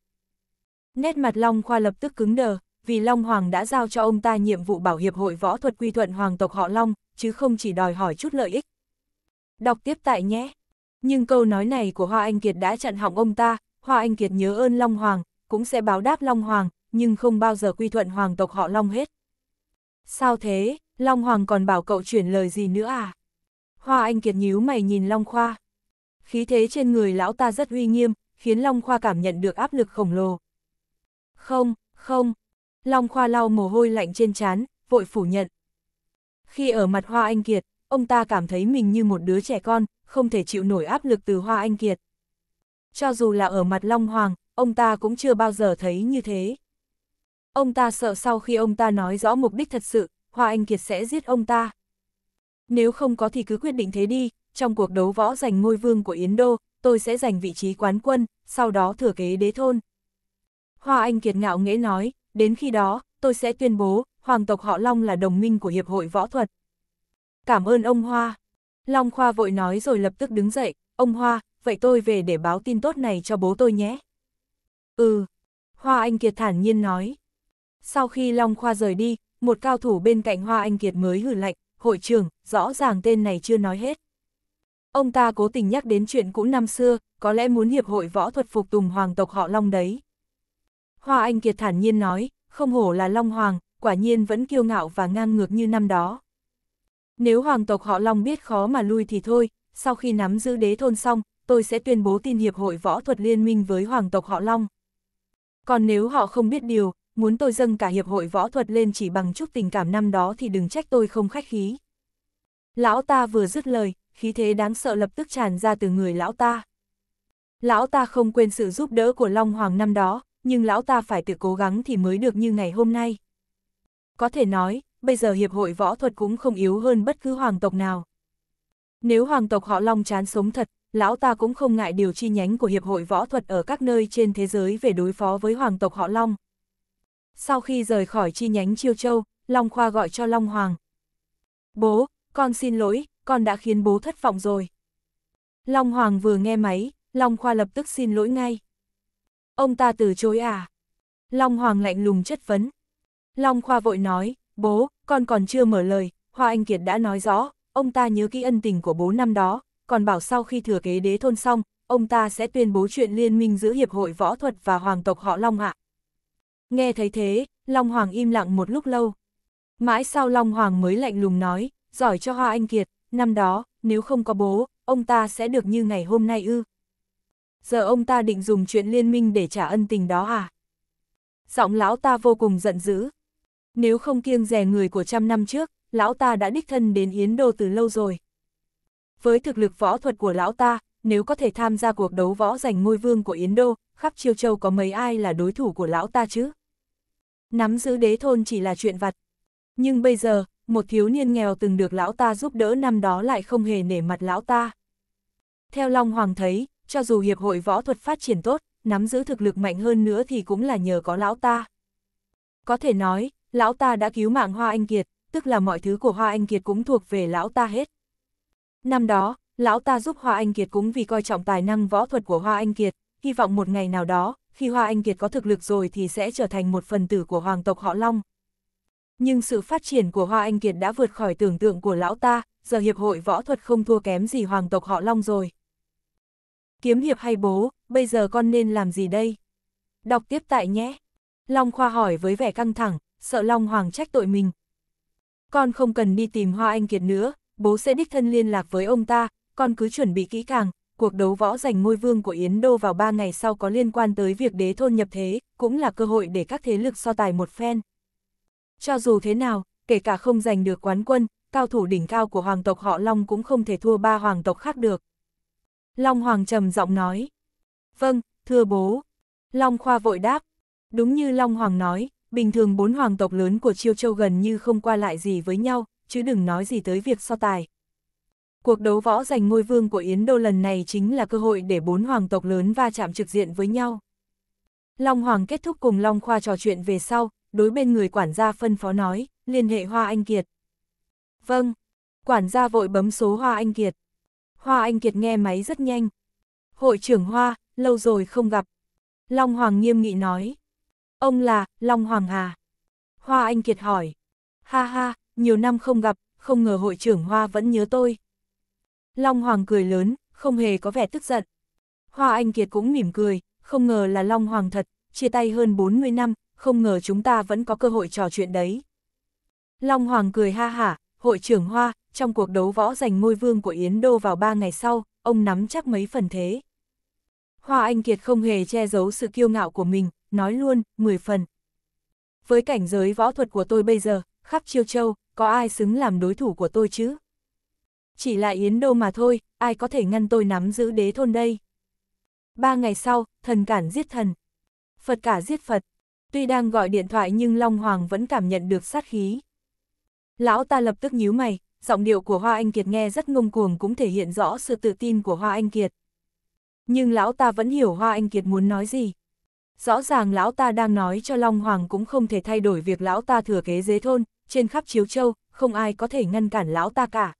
Nét mặt Long Khoa lập tức cứng đờ, vì Long Hoàng đã giao cho ông ta nhiệm vụ bảo hiệp hội võ thuật quy thuận hoàng tộc họ Long, chứ không chỉ đòi hỏi chút lợi ích. Đọc tiếp tại nhé. Nhưng câu nói này của Hoa Anh Kiệt đã chặn hỏng ông ta, Hoa Anh Kiệt nhớ ơn Long Hoàng, cũng sẽ báo đáp Long Hoàng, nhưng không bao giờ quy thuận hoàng tộc họ Long hết. Sao thế, Long Hoàng còn bảo cậu chuyển lời gì nữa à? Hoa Anh Kiệt nhíu mày nhìn Long Khoa. Khí thế trên người lão ta rất uy nghiêm, khiến Long Khoa cảm nhận được áp lực khổng lồ. Không, không, Long Khoa lau mồ hôi lạnh trên trán, vội phủ nhận. Khi ở mặt Hoa Anh Kiệt, ông ta cảm thấy mình như một đứa trẻ con, không thể chịu nổi áp lực từ Hoa Anh Kiệt. Cho dù là ở mặt Long Hoàng, ông ta cũng chưa bao giờ thấy như thế. Ông ta sợ sau khi ông ta nói rõ mục đích thật sự, Hoa Anh Kiệt sẽ giết ông ta. Nếu không có thì cứ quyết định thế đi, trong cuộc đấu võ giành ngôi vương của Yến Đô, tôi sẽ giành vị trí quán quân, sau đó thừa kế đế thôn. Hoa Anh Kiệt ngạo nghễ nói, đến khi đó, tôi sẽ tuyên bố, hoàng tộc họ Long là đồng minh của Hiệp hội Võ thuật. Cảm ơn ông Hoa. Long Khoa vội nói rồi lập tức đứng dậy, ông Hoa, vậy tôi về để báo tin tốt này cho bố tôi nhé. Ừ, Hoa Anh Kiệt thản nhiên nói. Sau khi Long Khoa rời đi, một cao thủ bên cạnh Hoa Anh Kiệt mới hử lạnh, hội trưởng, rõ ràng tên này chưa nói hết. Ông ta cố tình nhắc đến chuyện cũ năm xưa, có lẽ muốn hiệp hội võ thuật phục tùng hoàng tộc họ Long đấy. Hoa Anh Kiệt thản nhiên nói, không hổ là Long Hoàng, quả nhiên vẫn kiêu ngạo và ngang ngược như năm đó. Nếu hoàng tộc họ Long biết khó mà lui thì thôi, sau khi nắm giữ đế thôn xong, tôi sẽ tuyên bố tin hiệp hội võ thuật liên minh với hoàng tộc họ Long. Còn nếu họ không biết điều, muốn tôi dâng cả hiệp hội võ thuật lên chỉ bằng chút tình cảm năm đó thì đừng trách tôi không khách khí. Lão ta vừa dứt lời, khí thế đáng sợ lập tức tràn ra từ người lão ta. Lão ta không quên sự giúp đỡ của Long Hoàng năm đó, nhưng lão ta phải tự cố gắng thì mới được như ngày hôm nay. Có thể nói, bây giờ hiệp hội võ thuật cũng không yếu hơn bất cứ hoàng tộc nào. Nếu hoàng tộc họ Long chán sống thật, lão ta cũng không ngại điều chi nhánh của hiệp hội võ thuật ở các nơi trên thế giới về đối phó với hoàng tộc họ Long. Sau khi rời khỏi chi nhánh Chiêu Châu, Long Khoa gọi cho Long Hoàng. Bố, con xin lỗi, con đã khiến bố thất vọng rồi. Long Hoàng vừa nghe máy, Long Khoa lập tức xin lỗi ngay. Ông ta từ chối à? Long Hoàng lạnh lùng chất vấn. Long Khoa vội nói, bố, con còn chưa mở lời, Hoa Anh Kiệt đã nói rõ, ông ta nhớ kỹ ân tình của bố năm đó, còn bảo sau khi thừa kế đế thôn xong, ông ta sẽ tuyên bố chuyện liên minh giữa Hiệp hội Võ thuật và Hoàng tộc họ Long ạ. Nghe thấy thế, Long Hoàng im lặng một lúc lâu. Mãi sau Long Hoàng mới lạnh lùng nói, giỏi cho Hoa Anh Kiệt, năm đó, nếu không có bố, ông ta sẽ được như ngày hôm nay ư giờ ông ta định dùng chuyện liên minh để trả ân tình đó à? Giọng lão ta vô cùng giận dữ. Nếu không kiêng rè người của trăm năm trước, lão ta đã đích thân đến Yến Đô từ lâu rồi. Với thực lực võ thuật của lão ta, nếu có thể tham gia cuộc đấu võ giành ngôi vương của Yến Đô, khắp chiêu châu có mấy ai là đối thủ của lão ta chứ? Nắm giữ đế thôn chỉ là chuyện vặt. Nhưng bây giờ, một thiếu niên nghèo từng được lão ta giúp đỡ năm đó lại không hề nể mặt lão ta. Theo Long Hoàng thấy, cho dù hiệp hội võ thuật phát triển tốt, nắm giữ thực lực mạnh hơn nữa thì cũng là nhờ có lão ta. Có thể nói, lão ta đã cứu mạng Hoa Anh Kiệt, tức là mọi thứ của Hoa Anh Kiệt cũng thuộc về lão ta hết. Năm đó, lão ta giúp Hoa Anh Kiệt cũng vì coi trọng tài năng võ thuật của Hoa Anh Kiệt, hy vọng một ngày nào đó, khi Hoa Anh Kiệt có thực lực rồi thì sẽ trở thành một phần tử của hoàng tộc họ Long. Nhưng sự phát triển của Hoa Anh Kiệt đã vượt khỏi tưởng tượng của lão ta, giờ hiệp hội võ thuật không thua kém gì hoàng tộc họ Long rồi kiếm hiệp hay bố, bây giờ con nên làm gì đây? Đọc tiếp tại nhé. Long Khoa hỏi với vẻ căng thẳng, sợ Long Hoàng trách tội mình. Con không cần đi tìm Hoa Anh Kiệt nữa, bố sẽ đích thân liên lạc với ông ta, con cứ chuẩn bị kỹ càng, cuộc đấu võ giành ngôi vương của Yến Đô vào ba ngày sau có liên quan tới việc đế thôn nhập thế, cũng là cơ hội để các thế lực so tài một phen. Cho dù thế nào, kể cả không giành được quán quân, cao thủ đỉnh cao của hoàng tộc họ Long cũng không thể thua ba hoàng tộc khác được. Long Hoàng trầm giọng nói. Vâng, thưa bố. Long Khoa vội đáp. Đúng như Long Hoàng nói, bình thường bốn hoàng tộc lớn của Chiêu Châu gần như không qua lại gì với nhau, chứ đừng nói gì tới việc so tài. Cuộc đấu võ giành ngôi vương của Yến Đô lần này chính là cơ hội để bốn hoàng tộc lớn va chạm trực diện với nhau. Long Hoàng kết thúc cùng Long Khoa trò chuyện về sau, đối bên người quản gia phân phó nói, liên hệ Hoa Anh Kiệt. Vâng, quản gia vội bấm số Hoa Anh Kiệt. Hoa Anh Kiệt nghe máy rất nhanh. Hội trưởng Hoa, lâu rồi không gặp. Long Hoàng nghiêm nghị nói. Ông là, Long Hoàng à? Hoa Anh Kiệt hỏi. Ha ha, nhiều năm không gặp, không ngờ hội trưởng Hoa vẫn nhớ tôi. Long Hoàng cười lớn, không hề có vẻ tức giận. Hoa Anh Kiệt cũng mỉm cười, không ngờ là Long Hoàng thật, chia tay hơn 40 năm, không ngờ chúng ta vẫn có cơ hội trò chuyện đấy. Long Hoàng cười ha hả, hội trưởng Hoa, trong cuộc đấu võ giành ngôi vương của Yến Đô vào ba ngày sau, ông nắm chắc mấy phần thế. Hoa Anh Kiệt không hề che giấu sự kiêu ngạo của mình, nói luôn, 10 phần. Với cảnh giới võ thuật của tôi bây giờ, khắp chiêu châu, có ai xứng làm đối thủ của tôi chứ? Chỉ là Yến Đô mà thôi, ai có thể ngăn tôi nắm giữ đế thôn đây? Ba ngày sau, thần cản giết thần. Phật cả giết Phật. Tuy đang gọi điện thoại nhưng Long Hoàng vẫn cảm nhận được sát khí. Lão ta lập tức nhíu mày, giọng điệu của Hoa Anh Kiệt nghe rất ngông cuồng cũng thể hiện rõ sự tự tin của Hoa Anh Kiệt. Nhưng lão ta vẫn hiểu Hoa Anh Kiệt muốn nói gì. Rõ ràng lão ta đang nói cho Long Hoàng cũng không thể thay đổi việc lão ta thừa kế dế thôn, trên khắp chiếu châu, không ai có thể ngăn cản lão ta cả.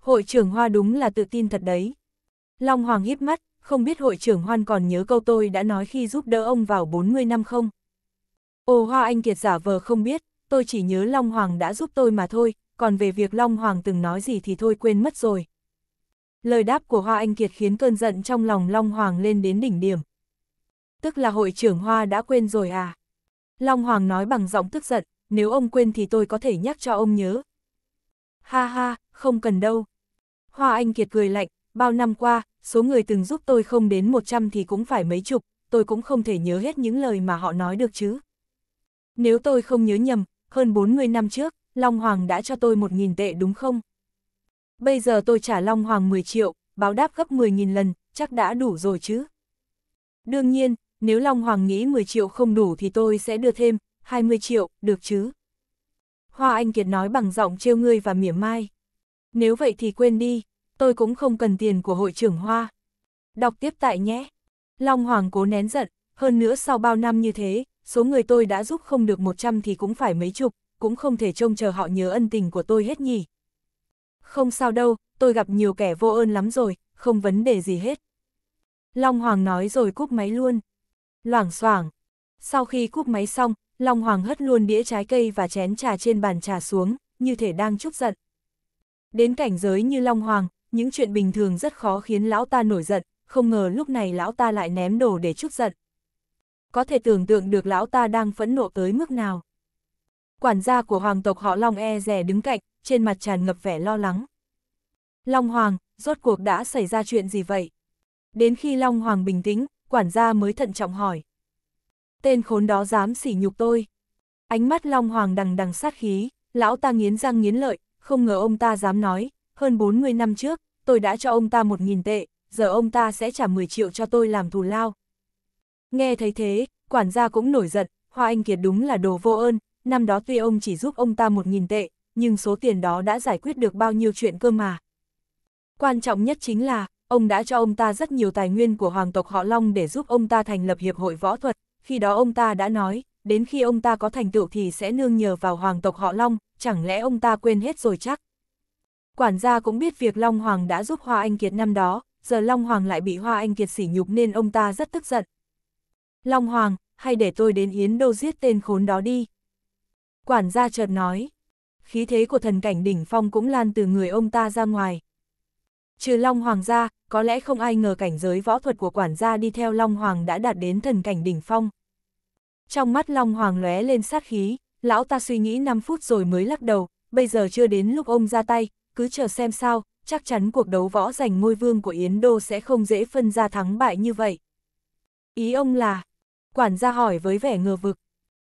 Hội trưởng Hoa đúng là tự tin thật đấy. Long Hoàng híp mắt, không biết hội trưởng Hoan còn nhớ câu tôi đã nói khi giúp đỡ ông vào 40 năm không? Ồ Hoa Anh Kiệt giả vờ không biết, tôi chỉ nhớ Long Hoàng đã giúp tôi mà thôi, còn về việc Long Hoàng từng nói gì thì thôi quên mất rồi. Lời đáp của Hoa Anh Kiệt khiến cơn giận trong lòng Long Hoàng lên đến đỉnh điểm. Tức là hội trưởng Hoa đã quên rồi à? Long Hoàng nói bằng giọng tức giận, nếu ông quên thì tôi có thể nhắc cho ông nhớ. Ha ha, không cần đâu. Hoa Anh Kiệt cười lạnh, bao năm qua, số người từng giúp tôi không đến 100 thì cũng phải mấy chục, tôi cũng không thể nhớ hết những lời mà họ nói được chứ. Nếu tôi không nhớ nhầm, hơn 40 năm trước, Long Hoàng đã cho tôi một nghìn tệ đúng không? Bây giờ tôi trả Long Hoàng 10 triệu, báo đáp gấp 10.000 lần, chắc đã đủ rồi chứ? Đương nhiên, nếu Long Hoàng nghĩ 10 triệu không đủ thì tôi sẽ đưa thêm, 20 triệu, được chứ? Hoa Anh Kiệt nói bằng giọng trêu ngươi và mỉa mai. Nếu vậy thì quên đi, tôi cũng không cần tiền của hội trưởng Hoa. Đọc tiếp tại nhé. Long Hoàng cố nén giận, hơn nữa sau bao năm như thế, số người tôi đã giúp không được 100 thì cũng phải mấy chục, cũng không thể trông chờ họ nhớ ân tình của tôi hết nhỉ. Không sao đâu, tôi gặp nhiều kẻ vô ơn lắm rồi, không vấn đề gì hết. Long Hoàng nói rồi cúp máy luôn. Loảng xoảng. Sau khi cúp máy xong, Long Hoàng hất luôn đĩa trái cây và chén trà trên bàn trà xuống, như thể đang chúc giận. Đến cảnh giới như Long Hoàng, những chuyện bình thường rất khó khiến lão ta nổi giận, không ngờ lúc này lão ta lại ném đồ để chúc giận. Có thể tưởng tượng được lão ta đang phẫn nộ tới mức nào quản gia của hoàng tộc họ Long e rè đứng cạnh, trên mặt tràn ngập vẻ lo lắng. Long Hoàng, rốt cuộc đã xảy ra chuyện gì vậy? Đến khi Long Hoàng bình tĩnh, quản gia mới thận trọng hỏi. Tên khốn đó dám sỉ nhục tôi. Ánh mắt Long Hoàng đằng đằng sát khí, lão ta nghiến răng nghiến lợi, không ngờ ông ta dám nói, hơn 40 năm trước, tôi đã cho ông ta 1.000 tệ, giờ ông ta sẽ trả 10 triệu cho tôi làm thù lao. Nghe thấy thế, quản gia cũng nổi giận, Hoa Anh Kiệt đúng là đồ vô ơn, năm đó tuy ông chỉ giúp ông ta một nghìn tệ, nhưng số tiền đó đã giải quyết được bao nhiêu chuyện cơ mà. Quan trọng nhất chính là, ông đã cho ông ta rất nhiều tài nguyên của hoàng tộc họ Long để giúp ông ta thành lập hiệp hội võ thuật, khi đó ông ta đã nói, đến khi ông ta có thành tựu thì sẽ nương nhờ vào hoàng tộc họ Long, chẳng lẽ ông ta quên hết rồi chắc. Quản gia cũng biết việc Long Hoàng đã giúp Hoa Anh Kiệt năm đó, giờ Long Hoàng lại bị Hoa Anh Kiệt sỉ nhục nên ông ta rất tức giận. Long Hoàng, hay để tôi đến Yến Đô giết tên khốn đó đi. Quản gia chợt nói, khí thế của thần cảnh đỉnh phong cũng lan từ người ông ta ra ngoài. Trừ Long Hoàng gia, có lẽ không ai ngờ cảnh giới võ thuật của quản gia đi theo Long Hoàng đã đạt đến thần cảnh đỉnh phong. Trong mắt Long Hoàng lóe lên sát khí, lão ta suy nghĩ 5 phút rồi mới lắc đầu, bây giờ chưa đến lúc ông ra tay, cứ chờ xem sao, chắc chắn cuộc đấu võ giành ngôi vương của Yến Đô sẽ không dễ phân ra thắng bại như vậy. Ý ông là, quản gia hỏi với vẻ ngờ vực.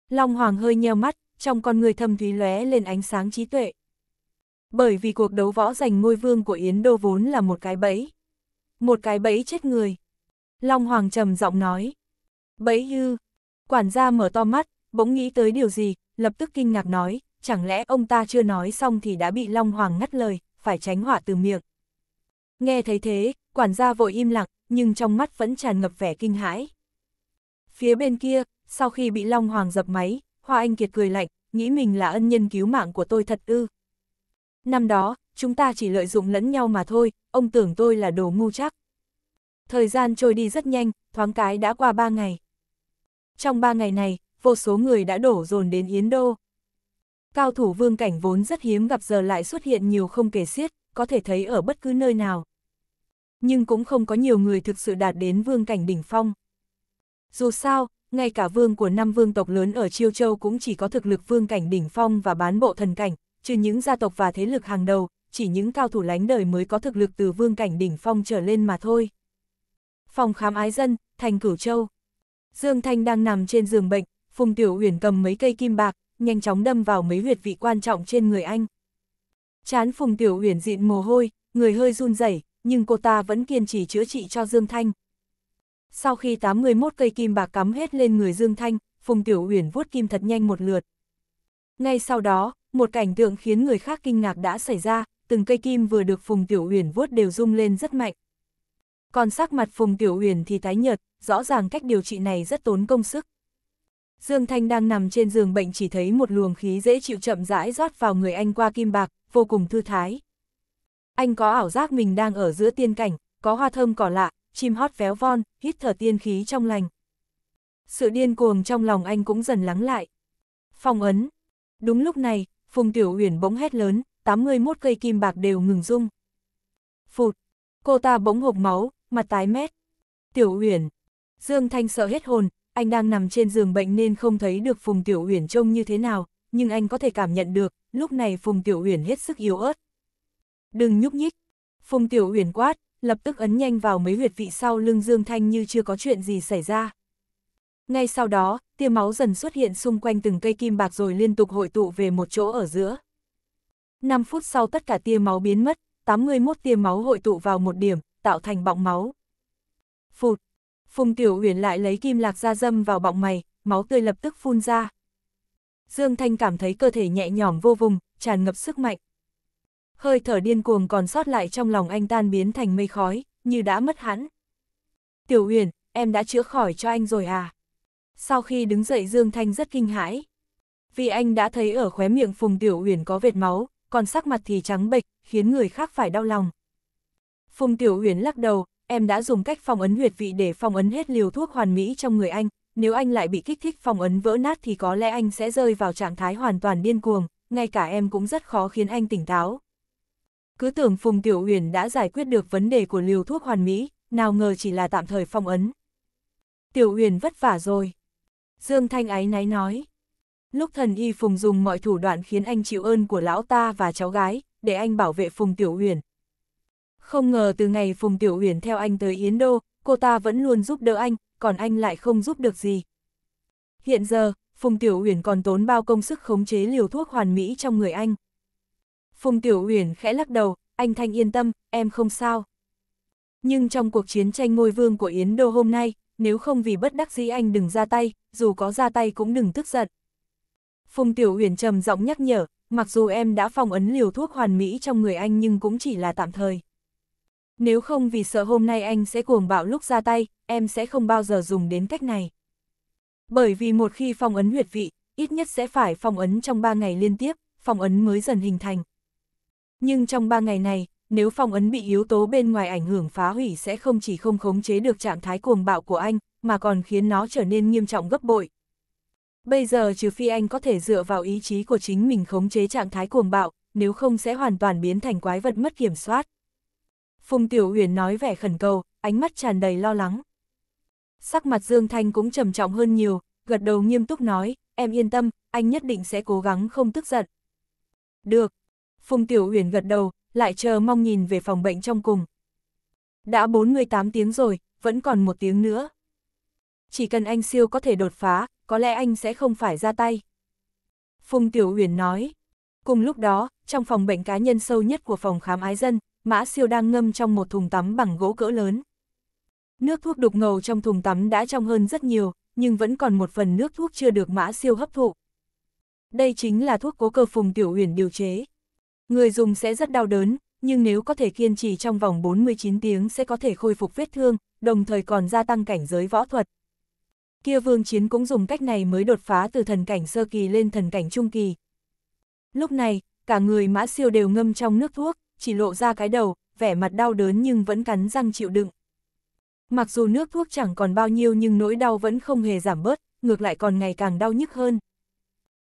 Long Hoàng hơi nheo mắt, trong con người thâm thúy lóe lên ánh sáng trí tuệ. Bởi vì cuộc đấu võ giành ngôi vương của Yến Đô vốn là một cái bẫy. Một cái bẫy chết người. Long Hoàng trầm giọng nói. Bẫy hư. Quản gia mở to mắt, bỗng nghĩ tới điều gì, lập tức kinh ngạc nói, chẳng lẽ ông ta chưa nói xong thì đã bị Long Hoàng ngắt lời, phải tránh họa từ miệng. Nghe thấy thế, quản gia vội im lặng, nhưng trong mắt vẫn tràn ngập vẻ kinh hãi. Phía bên kia, sau khi bị Long Hoàng dập máy, Hoa Anh Kiệt cười lạnh, nghĩ mình là ân nhân cứu mạng của tôi thật ư. Năm đó, chúng ta chỉ lợi dụng lẫn nhau mà thôi, ông tưởng tôi là đồ ngu chắc. Thời gian trôi đi rất nhanh, thoáng cái đã qua ba ngày. Trong ba ngày này, vô số người đã đổ dồn đến Yến Đô. Cao thủ vương cảnh vốn rất hiếm gặp giờ lại xuất hiện nhiều không kể xiết, có thể thấy ở bất cứ nơi nào. Nhưng cũng không có nhiều người thực sự đạt đến vương cảnh đỉnh phong. Dù sao, ngay cả vương của năm vương tộc lớn ở Chiêu Châu cũng chỉ có thực lực vương cảnh đỉnh phong và bán bộ thần cảnh, trừ những gia tộc và thế lực hàng đầu, chỉ những cao thủ lánh đời mới có thực lực từ vương cảnh đỉnh phong trở lên mà thôi. Phòng khám ái dân, thành Cửu Châu. Dương Thanh đang nằm trên giường bệnh, Phùng Tiểu Uyển cầm mấy cây kim bạc, nhanh chóng đâm vào mấy huyệt vị quan trọng trên người anh. Chán Phùng Tiểu Uyển dịn mồ hôi, người hơi run rẩy, nhưng cô ta vẫn kiên trì chữa trị cho Dương Thanh. Sau khi 81 cây kim bạc cắm hết lên người Dương Thanh, Phùng Tiểu Uyển vuốt kim thật nhanh một lượt. Ngay sau đó, một cảnh tượng khiến người khác kinh ngạc đã xảy ra, từng cây kim vừa được Phùng Tiểu Uyển vuốt đều rung lên rất mạnh. Còn sắc mặt Phùng Tiểu Uyển thì tái nhợt, rõ ràng cách điều trị này rất tốn công sức. Dương Thanh đang nằm trên giường bệnh chỉ thấy một luồng khí dễ chịu chậm rãi rót vào người anh qua kim bạc, vô cùng thư thái. Anh có ảo giác mình đang ở giữa tiên cảnh, có hoa thơm cỏ lạ, chim hót véo von, hít thở tiên khí trong lành. Sự điên cuồng trong lòng anh cũng dần lắng lại. Phong ấn. Đúng lúc này, Phùng Tiểu Uyển bỗng hét lớn, 81 cây kim bạc đều ngừng rung. Phụt. Cô ta bỗng hộp máu, mặt tái mét. Tiểu Uyển. Dương Thanh sợ hết hồn, anh đang nằm trên giường bệnh nên không thấy được Phùng Tiểu Uyển trông như thế nào, nhưng anh có thể cảm nhận được, lúc này Phùng Tiểu Uyển hết sức yếu ớt. Đừng nhúc nhích. Phùng Tiểu Uyển quát, lập tức ấn nhanh vào mấy huyệt vị sau lưng Dương Thanh như chưa có chuyện gì xảy ra. Ngay sau đó, tia máu dần xuất hiện xung quanh từng cây kim bạc rồi liên tục hội tụ về một chỗ ở giữa. 5 phút sau tất cả tia máu biến mất, 81 tia máu hội tụ vào một điểm, tạo thành bọng máu. Phụt, Phùng Tiểu Uyển lại lấy kim lạc ra dâm vào bọng mày, máu tươi lập tức phun ra. Dương Thanh cảm thấy cơ thể nhẹ nhõm vô vùng, tràn ngập sức mạnh hơi thở điên cuồng còn sót lại trong lòng anh tan biến thành mây khói, như đã mất hắn. Tiểu Uyển, em đã chữa khỏi cho anh rồi à? Sau khi đứng dậy Dương Thanh rất kinh hãi. Vì anh đã thấy ở khóe miệng Phùng Tiểu Uyển có vệt máu, còn sắc mặt thì trắng bệch, khiến người khác phải đau lòng. Phùng Tiểu Uyển lắc đầu, em đã dùng cách phong ấn huyệt vị để phong ấn hết liều thuốc hoàn mỹ trong người anh, nếu anh lại bị kích thích phong ấn vỡ nát thì có lẽ anh sẽ rơi vào trạng thái hoàn toàn điên cuồng, ngay cả em cũng rất khó khiến anh tỉnh táo cứ tưởng Phùng Tiểu Uyển đã giải quyết được vấn đề của liều thuốc hoàn mỹ, nào ngờ chỉ là tạm thời phong ấn. Tiểu Uyển vất vả rồi. Dương Thanh ái náy nói. Lúc thần y Phùng dùng mọi thủ đoạn khiến anh chịu ơn của lão ta và cháu gái, để anh bảo vệ Phùng Tiểu Uyển. Không ngờ từ ngày Phùng Tiểu Uyển theo anh tới Yến Đô, cô ta vẫn luôn giúp đỡ anh, còn anh lại không giúp được gì. Hiện giờ, Phùng Tiểu Uyển còn tốn bao công sức khống chế liều thuốc hoàn mỹ trong người anh. Phùng Tiểu Uyển khẽ lắc đầu, anh Thanh yên tâm, em không sao. Nhưng trong cuộc chiến tranh ngôi vương của Yến Đô hôm nay, nếu không vì bất đắc dĩ anh đừng ra tay, dù có ra tay cũng đừng tức giận. Phùng Tiểu Uyển trầm giọng nhắc nhở, mặc dù em đã phong ấn liều thuốc hoàn mỹ trong người anh nhưng cũng chỉ là tạm thời. Nếu không vì sợ hôm nay anh sẽ cuồng bạo lúc ra tay, em sẽ không bao giờ dùng đến cách này. Bởi vì một khi phong ấn huyệt vị, ít nhất sẽ phải phong ấn trong 3 ngày liên tiếp, phong ấn mới dần hình thành. Nhưng trong ba ngày này, nếu phong ấn bị yếu tố bên ngoài ảnh hưởng phá hủy sẽ không chỉ không khống chế được trạng thái cuồng bạo của anh, mà còn khiến nó trở nên nghiêm trọng gấp bội. Bây giờ trừ phi anh có thể dựa vào ý chí của chính mình khống chế trạng thái cuồng bạo, nếu không sẽ hoàn toàn biến thành quái vật mất kiểm soát. Phùng Tiểu Huyền nói vẻ khẩn cầu, ánh mắt tràn đầy lo lắng. Sắc mặt Dương Thanh cũng trầm trọng hơn nhiều, gật đầu nghiêm túc nói, em yên tâm, anh nhất định sẽ cố gắng không tức giận. Được, Phùng Tiểu Huyền gật đầu, lại chờ mong nhìn về phòng bệnh trong cùng. Đã 48 tiếng rồi, vẫn còn một tiếng nữa. Chỉ cần anh siêu có thể đột phá, có lẽ anh sẽ không phải ra tay. Phùng Tiểu Huyền nói. Cùng lúc đó, trong phòng bệnh cá nhân sâu nhất của phòng khám ái dân, Mã Siêu đang ngâm trong một thùng tắm bằng gỗ cỡ lớn. Nước thuốc đục ngầu trong thùng tắm đã trong hơn rất nhiều, nhưng vẫn còn một phần nước thuốc chưa được Mã Siêu hấp thụ. Đây chính là thuốc cố cơ Phùng Tiểu Huyền điều chế. Người dùng sẽ rất đau đớn, nhưng nếu có thể kiên trì trong vòng 49 tiếng sẽ có thể khôi phục vết thương, đồng thời còn gia tăng cảnh giới võ thuật. Kia vương chiến cũng dùng cách này mới đột phá từ thần cảnh sơ kỳ lên thần cảnh trung kỳ. Lúc này, cả người mã siêu đều ngâm trong nước thuốc, chỉ lộ ra cái đầu, vẻ mặt đau đớn nhưng vẫn cắn răng chịu đựng. Mặc dù nước thuốc chẳng còn bao nhiêu nhưng nỗi đau vẫn không hề giảm bớt, ngược lại còn ngày càng đau nhức hơn.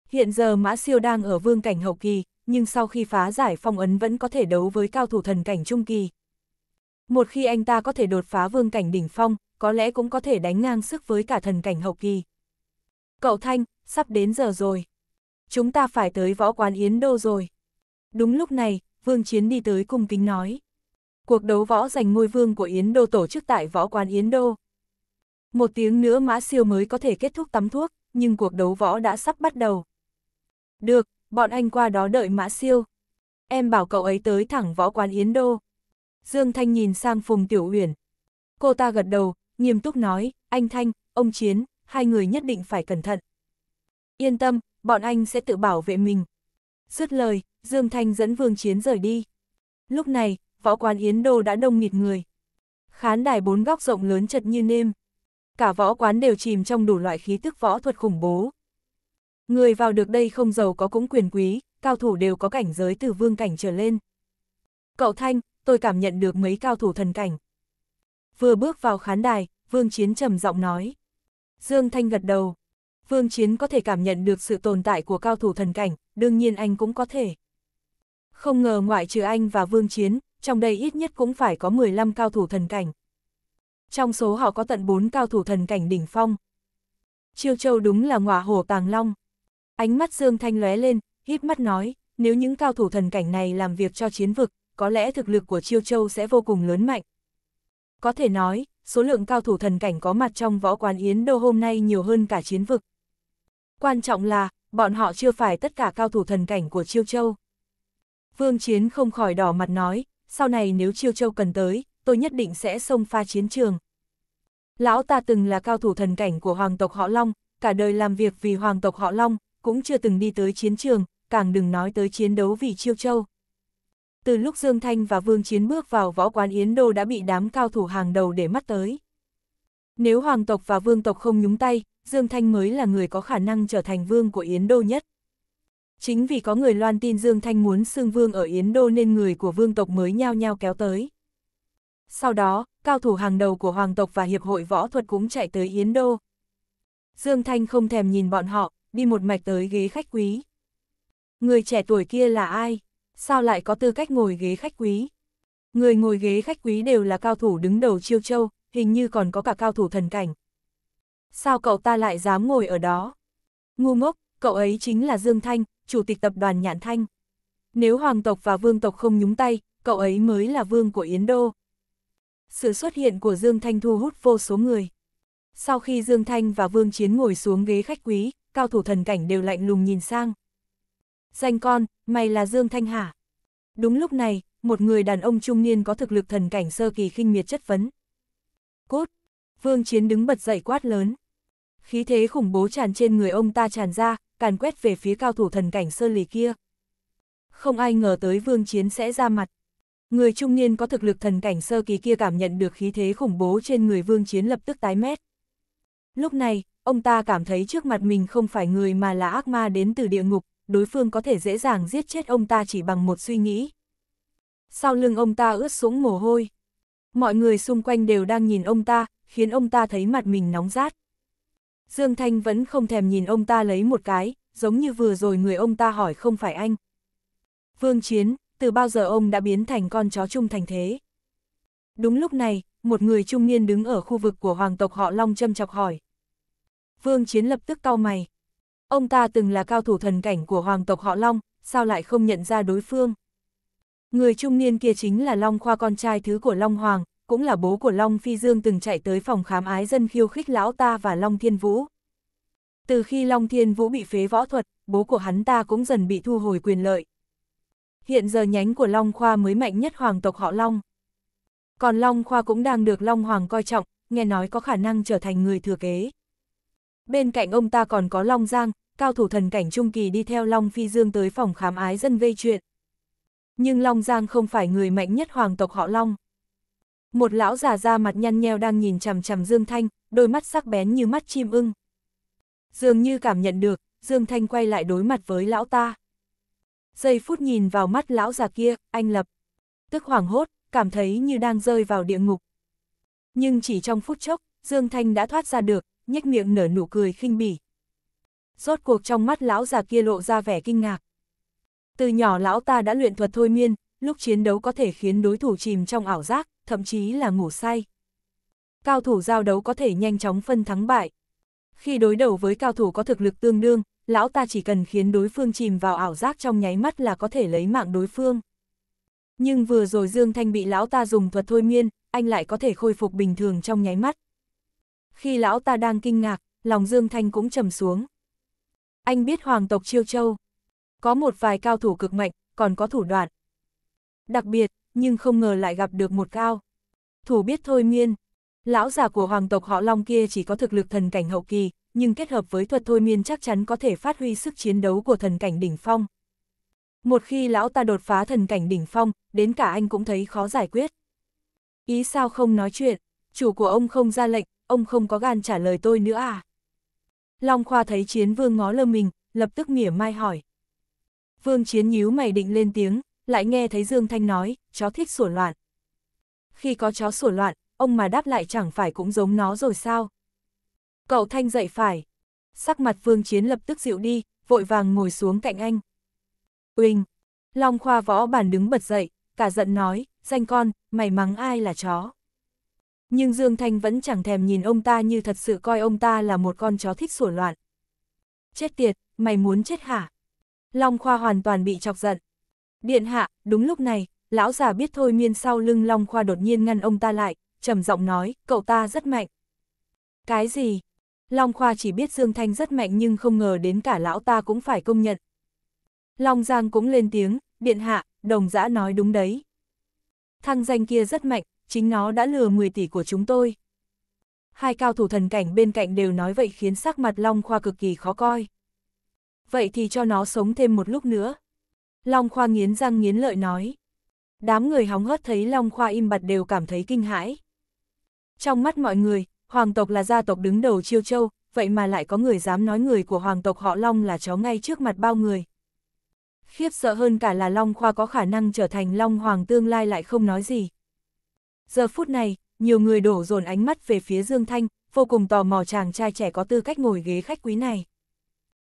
Hiện giờ Mã Siêu đang ở vương cảnh hậu kỳ, nhưng sau khi phá giải phong ấn vẫn có thể đấu với cao thủ thần cảnh trung kỳ. Một khi anh ta có thể đột phá vương cảnh đỉnh phong, có lẽ cũng có thể đánh ngang sức với cả thần cảnh hậu kỳ. Cậu Thanh, sắp đến giờ rồi. Chúng ta phải tới võ quán Yến Đô rồi. Đúng lúc này, Vương Chiến đi tới cung kính nói. Cuộc đấu võ giành ngôi vương của Yến Đô tổ chức tại võ quán Yến Đô. Một tiếng nữa mã siêu mới có thể kết thúc tắm thuốc, nhưng cuộc đấu võ đã sắp bắt đầu. Được, Bọn anh qua đó đợi Mã Siêu. Em bảo cậu ấy tới thẳng võ quán Yến Đô. Dương Thanh nhìn sang Phùng Tiểu Uyển. Cô ta gật đầu, nghiêm túc nói, anh Thanh, ông Chiến, hai người nhất định phải cẩn thận. Yên tâm, bọn anh sẽ tự bảo vệ mình. Dứt lời, Dương Thanh dẫn Vương Chiến rời đi. Lúc này, võ quán Yến Đô đã đông nghịt người. Khán đài bốn góc rộng lớn chật như nêm. Cả võ quán đều chìm trong đủ loại khí tức võ thuật khủng bố. Người vào được đây không giàu có cũng quyền quý, cao thủ đều có cảnh giới từ vương cảnh trở lên. Cậu Thanh, tôi cảm nhận được mấy cao thủ thần cảnh. Vừa bước vào khán đài, Vương Chiến trầm giọng nói. Dương Thanh gật đầu. Vương Chiến có thể cảm nhận được sự tồn tại của cao thủ thần cảnh, đương nhiên anh cũng có thể. Không ngờ ngoại trừ anh và Vương Chiến, trong đây ít nhất cũng phải có 15 cao thủ thần cảnh. Trong số họ có tận 4 cao thủ thần cảnh đỉnh phong. Chiêu Châu đúng là ngọa hổ tàng long. Ánh mắt Dương Thanh lóe lên, híp mắt nói, nếu những cao thủ thần cảnh này làm việc cho chiến vực, có lẽ thực lực của Chiêu Châu sẽ vô cùng lớn mạnh. Có thể nói, số lượng cao thủ thần cảnh có mặt trong võ quán Yến Đô hôm nay nhiều hơn cả chiến vực. Quan trọng là, bọn họ chưa phải tất cả cao thủ thần cảnh của Chiêu Châu. Vương Chiến không khỏi đỏ mặt nói, sau này nếu Chiêu Châu cần tới, tôi nhất định sẽ xông pha chiến trường. Lão ta từng là cao thủ thần cảnh của hoàng tộc họ Long, cả đời làm việc vì hoàng tộc họ Long, cũng chưa từng đi tới chiến trường, càng đừng nói tới chiến đấu vì Chiêu Châu. Từ lúc Dương Thanh và Vương Chiến bước vào võ quán Yến Đô đã bị đám cao thủ hàng đầu để mắt tới. Nếu hoàng tộc và vương tộc không nhúng tay, Dương Thanh mới là người có khả năng trở thành vương của Yến Đô nhất. Chính vì có người loan tin Dương Thanh muốn xương vương ở Yến Đô nên người của vương tộc mới nhao nhao kéo tới. Sau đó, cao thủ hàng đầu của hoàng tộc và hiệp hội võ thuật cũng chạy tới Yến Đô. Dương Thanh không thèm nhìn bọn họ, đi một mạch tới ghế khách quý. Người trẻ tuổi kia là ai? Sao lại có tư cách ngồi ghế khách quý? Người ngồi ghế khách quý đều là cao thủ đứng đầu chiêu châu, hình như còn có cả cao thủ thần cảnh. Sao cậu ta lại dám ngồi ở đó? Ngu ngốc, cậu ấy chính là Dương Thanh, chủ tịch tập đoàn Nhạn Thanh. Nếu hoàng tộc và vương tộc không nhúng tay, cậu ấy mới là vương của Yến Đô. Sự xuất hiện của Dương Thanh thu hút vô số người. Sau khi Dương Thanh và Vương Chiến ngồi xuống ghế khách quý, cao thủ thần cảnh đều lạnh lùng nhìn sang. Danh con, mày là Dương Thanh Hà. Đúng lúc này, một người đàn ông trung niên có thực lực thần cảnh sơ kỳ khinh miệt chất vấn. Cút! Vương Chiến đứng bật dậy quát lớn. Khí thế khủng bố tràn trên người ông ta tràn ra, càn quét về phía cao thủ thần cảnh sơ lì kia. Không ai ngờ tới Vương Chiến sẽ ra mặt. Người trung niên có thực lực thần cảnh sơ kỳ kia cảm nhận được khí thế khủng bố trên người Vương Chiến lập tức tái mét. Lúc này, ông ta cảm thấy trước mặt mình không phải người mà là ác ma đến từ địa ngục, đối phương có thể dễ dàng giết chết ông ta chỉ bằng một suy nghĩ. Sau lưng ông ta ướt xuống mồ hôi. Mọi người xung quanh đều đang nhìn ông ta, khiến ông ta thấy mặt mình nóng rát. Dương Thanh vẫn không thèm nhìn ông ta lấy một cái, giống như vừa rồi người ông ta hỏi không phải anh. Vương Chiến, từ bao giờ ông đã biến thành con chó trung thành thế? Đúng lúc này, một người trung niên đứng ở khu vực của hoàng tộc họ Long châm chọc hỏi, Vương Chiến lập tức cau mày. Ông ta từng là cao thủ thần cảnh của hoàng tộc họ Long, sao lại không nhận ra đối phương? Người trung niên kia chính là Long Khoa con trai thứ của Long Hoàng, cũng là bố của Long Phi Dương từng chạy tới phòng khám ái dân khiêu khích lão ta và Long Thiên Vũ. Từ khi Long Thiên Vũ bị phế võ thuật, bố của hắn ta cũng dần bị thu hồi quyền lợi. Hiện giờ nhánh của Long Khoa mới mạnh nhất hoàng tộc họ Long. Còn Long Khoa cũng đang được Long Hoàng coi trọng, nghe nói có khả năng trở thành người thừa kế. Bên cạnh ông ta còn có Long Giang, cao thủ thần cảnh Trung Kỳ đi theo Long Phi Dương tới phòng khám ái dân vây chuyện. Nhưng Long Giang không phải người mạnh nhất hoàng tộc họ Long. Một lão già da mặt nhăn nheo đang nhìn chằm chằm Dương Thanh, đôi mắt sắc bén như mắt chim ưng. Dường như cảm nhận được, Dương Thanh quay lại đối mặt với lão ta. Giây phút nhìn vào mắt lão già kia, anh lập. Tức hoảng hốt, cảm thấy như đang rơi vào địa ngục. Nhưng chỉ trong phút chốc, Dương Thanh đã thoát ra được, nhếch miệng nở nụ cười khinh bỉ. Rốt cuộc trong mắt lão già kia lộ ra vẻ kinh ngạc. Từ nhỏ lão ta đã luyện thuật thôi miên, lúc chiến đấu có thể khiến đối thủ chìm trong ảo giác, thậm chí là ngủ say. Cao thủ giao đấu có thể nhanh chóng phân thắng bại. Khi đối đầu với cao thủ có thực lực tương đương, lão ta chỉ cần khiến đối phương chìm vào ảo giác trong nháy mắt là có thể lấy mạng đối phương. Nhưng vừa rồi Dương Thanh bị lão ta dùng thuật thôi miên, anh lại có thể khôi phục bình thường trong nháy mắt. Khi lão ta đang kinh ngạc, lòng Dương Thanh cũng trầm xuống. Anh biết hoàng tộc Chiêu Châu. Có một vài cao thủ cực mạnh, còn có thủ đoạn. Đặc biệt, nhưng không ngờ lại gặp được một cao. Thủ biết thôi miên. Lão già của hoàng tộc họ Long kia chỉ có thực lực thần cảnh hậu kỳ, nhưng kết hợp với thuật thôi miên chắc chắn có thể phát huy sức chiến đấu của thần cảnh đỉnh phong. Một khi lão ta đột phá thần cảnh đỉnh phong, đến cả anh cũng thấy khó giải quyết. Ý sao không nói chuyện, chủ của ông không ra lệnh, ông không có gan trả lời tôi nữa à? Long Khoa thấy chiến vương ngó lơ mình, lập tức mỉa mai hỏi. Vương chiến nhíu mày định lên tiếng, lại nghe thấy Dương Thanh nói, chó thích sủa loạn. Khi có chó sủa loạn, ông mà đáp lại chẳng phải cũng giống nó rồi sao? Cậu Thanh dậy phải. Sắc mặt vương chiến lập tức dịu đi, vội vàng ngồi xuống cạnh anh. Uyên, Long Khoa võ bản đứng bật dậy, cả giận nói, danh con, mày mắng ai là chó? Nhưng Dương Thanh vẫn chẳng thèm nhìn ông ta như thật sự coi ông ta là một con chó thích sủa loạn. Chết tiệt, mày muốn chết hả? Long Khoa hoàn toàn bị chọc giận. Điện hạ, đúng lúc này, lão già biết thôi miên sau lưng Long Khoa đột nhiên ngăn ông ta lại, trầm giọng nói, cậu ta rất mạnh. Cái gì? Long Khoa chỉ biết Dương Thanh rất mạnh nhưng không ngờ đến cả lão ta cũng phải công nhận. Long Giang cũng lên tiếng, điện hạ, đồng giã nói đúng đấy. Thăng danh kia rất mạnh, chính nó đã lừa 10 tỷ của chúng tôi. Hai cao thủ thần cảnh bên cạnh đều nói vậy khiến sắc mặt Long Khoa cực kỳ khó coi. Vậy thì cho nó sống thêm một lúc nữa. Long Khoa nghiến răng nghiến lợi nói. Đám người hóng hớt thấy Long Khoa im bặt đều cảm thấy kinh hãi. Trong mắt mọi người, hoàng tộc là gia tộc đứng đầu chiêu châu, vậy mà lại có người dám nói người của hoàng tộc họ Long là chó ngay trước mặt bao người. Khiếp sợ hơn cả là Long Khoa có khả năng trở thành Long Hoàng tương lai lại không nói gì, Giờ phút này, nhiều người đổ dồn ánh mắt về phía Dương Thanh, vô cùng tò mò chàng trai trẻ có tư cách ngồi ghế khách quý này.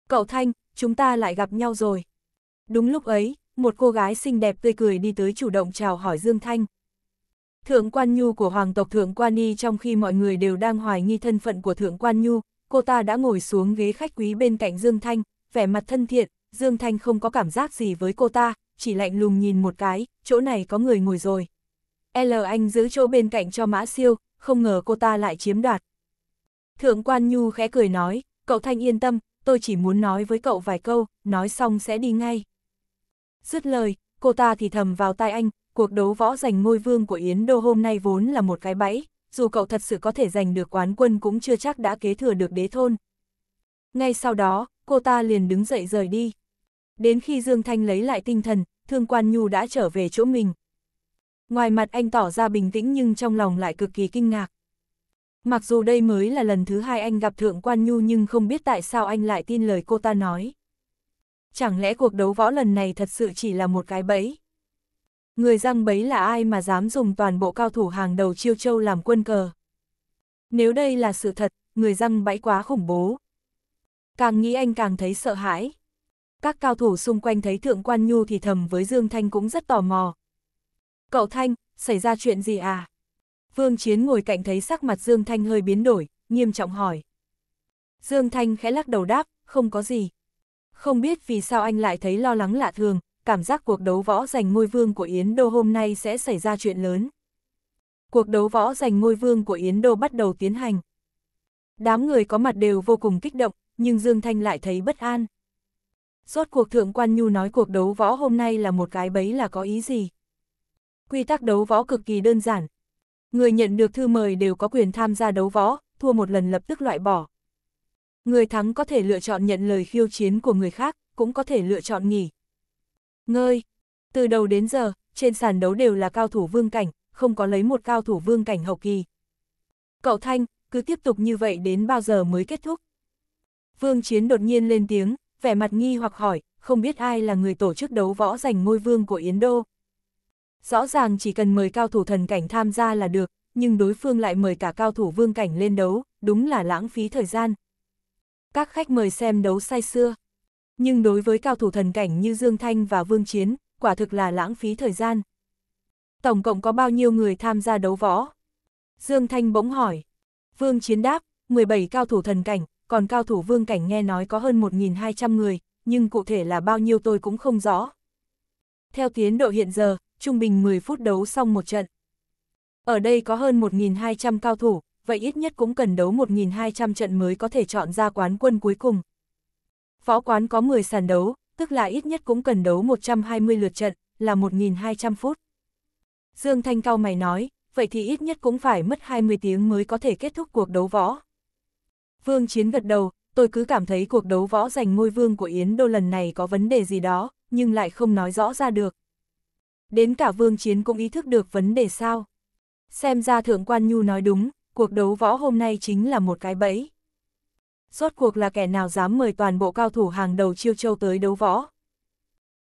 Cậu Thanh, chúng ta lại gặp nhau rồi. Đúng lúc ấy, một cô gái xinh đẹp tươi cười đi tới chủ động chào hỏi Dương Thanh. Thượng Quan Nhu của Hoàng tộc Thượng Quan Ni trong khi mọi người đều đang hoài nghi thân phận của Thượng Quan Nhu, cô ta đã ngồi xuống ghế khách quý bên cạnh Dương Thanh, vẻ mặt thân thiện, Dương Thanh không có cảm giác gì với cô ta, chỉ lạnh lùng nhìn một cái, chỗ này có người ngồi rồi. L Anh giữ chỗ bên cạnh cho Mã Siêu, không ngờ cô ta lại chiếm đoạt. Thượng quan Nhu khẽ cười nói, cậu Thanh yên tâm, tôi chỉ muốn nói với cậu vài câu, nói xong sẽ đi ngay. Dứt lời, cô ta thì thầm vào tai anh, cuộc đấu võ giành ngôi vương của Yến Đô hôm nay vốn là một cái bẫy, dù cậu thật sự có thể giành được quán quân cũng chưa chắc đã kế thừa được đế thôn. Ngay sau đó, cô ta liền đứng dậy rời đi. Đến khi Dương Thanh lấy lại tinh thần, thượng Quan Nhu đã trở về chỗ mình, Ngoài mặt anh tỏ ra bình tĩnh nhưng trong lòng lại cực kỳ kinh ngạc. Mặc dù đây mới là lần thứ hai anh gặp Thượng Quan Nhu nhưng không biết tại sao anh lại tin lời cô ta nói. Chẳng lẽ cuộc đấu võ lần này thật sự chỉ là một cái bẫy? Người răng bẫy là ai mà dám dùng toàn bộ cao thủ hàng đầu chiêu châu làm quân cờ? Nếu đây là sự thật, người răng bẫy quá khủng bố. Càng nghĩ anh càng thấy sợ hãi. Các cao thủ xung quanh thấy Thượng Quan Nhu thì thầm với Dương Thanh cũng rất tò mò, Cậu Thanh, xảy ra chuyện gì à? Vương Chiến ngồi cạnh thấy sắc mặt Dương Thanh hơi biến đổi, nghiêm trọng hỏi. Dương Thanh khẽ lắc đầu đáp, không có gì. Không biết vì sao anh lại thấy lo lắng lạ thường, cảm giác cuộc đấu võ giành ngôi vương của Yến Đô hôm nay sẽ xảy ra chuyện lớn. Cuộc đấu võ giành ngôi vương của Yến Đô bắt đầu tiến hành. Đám người có mặt đều vô cùng kích động, nhưng Dương Thanh lại thấy bất an. Rốt cuộc Thượng Quan Nhu nói cuộc đấu võ hôm nay là một cái bấy là có ý gì? quy tắc đấu võ cực kỳ đơn giản. Người nhận được thư mời đều có quyền tham gia đấu võ, thua một lần lập tức loại bỏ. Người thắng có thể lựa chọn nhận lời khiêu chiến của người khác, cũng có thể lựa chọn nghỉ. Ngơi, từ đầu đến giờ, trên sàn đấu đều là cao thủ vương cảnh, không có lấy một cao thủ vương cảnh hậu kỳ. Cậu Thanh, cứ tiếp tục như vậy đến bao giờ mới kết thúc? Vương Chiến đột nhiên lên tiếng, vẻ mặt nghi hoặc hỏi, không biết ai là người tổ chức đấu võ giành ngôi vương của Yến Đô rõ ràng chỉ cần mời cao thủ thần cảnh tham gia là được, nhưng đối phương lại mời cả cao thủ vương cảnh lên đấu, đúng là lãng phí thời gian. Các khách mời xem đấu say xưa. Nhưng đối với cao thủ thần cảnh như Dương Thanh và Vương Chiến, quả thực là lãng phí thời gian. Tổng cộng có bao nhiêu người tham gia đấu võ? Dương Thanh bỗng hỏi. Vương Chiến đáp, 17 cao thủ thần cảnh, còn cao thủ vương cảnh nghe nói có hơn 1.200 người, nhưng cụ thể là bao nhiêu tôi cũng không rõ. Theo tiến độ hiện giờ, trung bình 10 phút đấu xong một trận. Ở đây có hơn 1.200 cao thủ, vậy ít nhất cũng cần đấu 1.200 trận mới có thể chọn ra quán quân cuối cùng. Võ quán có 10 sàn đấu, tức là ít nhất cũng cần đấu 120 lượt trận, là 1.200 phút. Dương Thanh cao mày nói, vậy thì ít nhất cũng phải mất 20 tiếng mới có thể kết thúc cuộc đấu võ. Vương Chiến gật đầu, tôi cứ cảm thấy cuộc đấu võ giành ngôi vương của Yến Đô lần này có vấn đề gì đó, nhưng lại không nói rõ ra được. Đến cả vương chiến cũng ý thức được vấn đề sao. Xem ra thượng quan Nhu nói đúng, cuộc đấu võ hôm nay chính là một cái bẫy. Rốt cuộc là kẻ nào dám mời toàn bộ cao thủ hàng đầu chiêu châu tới đấu võ.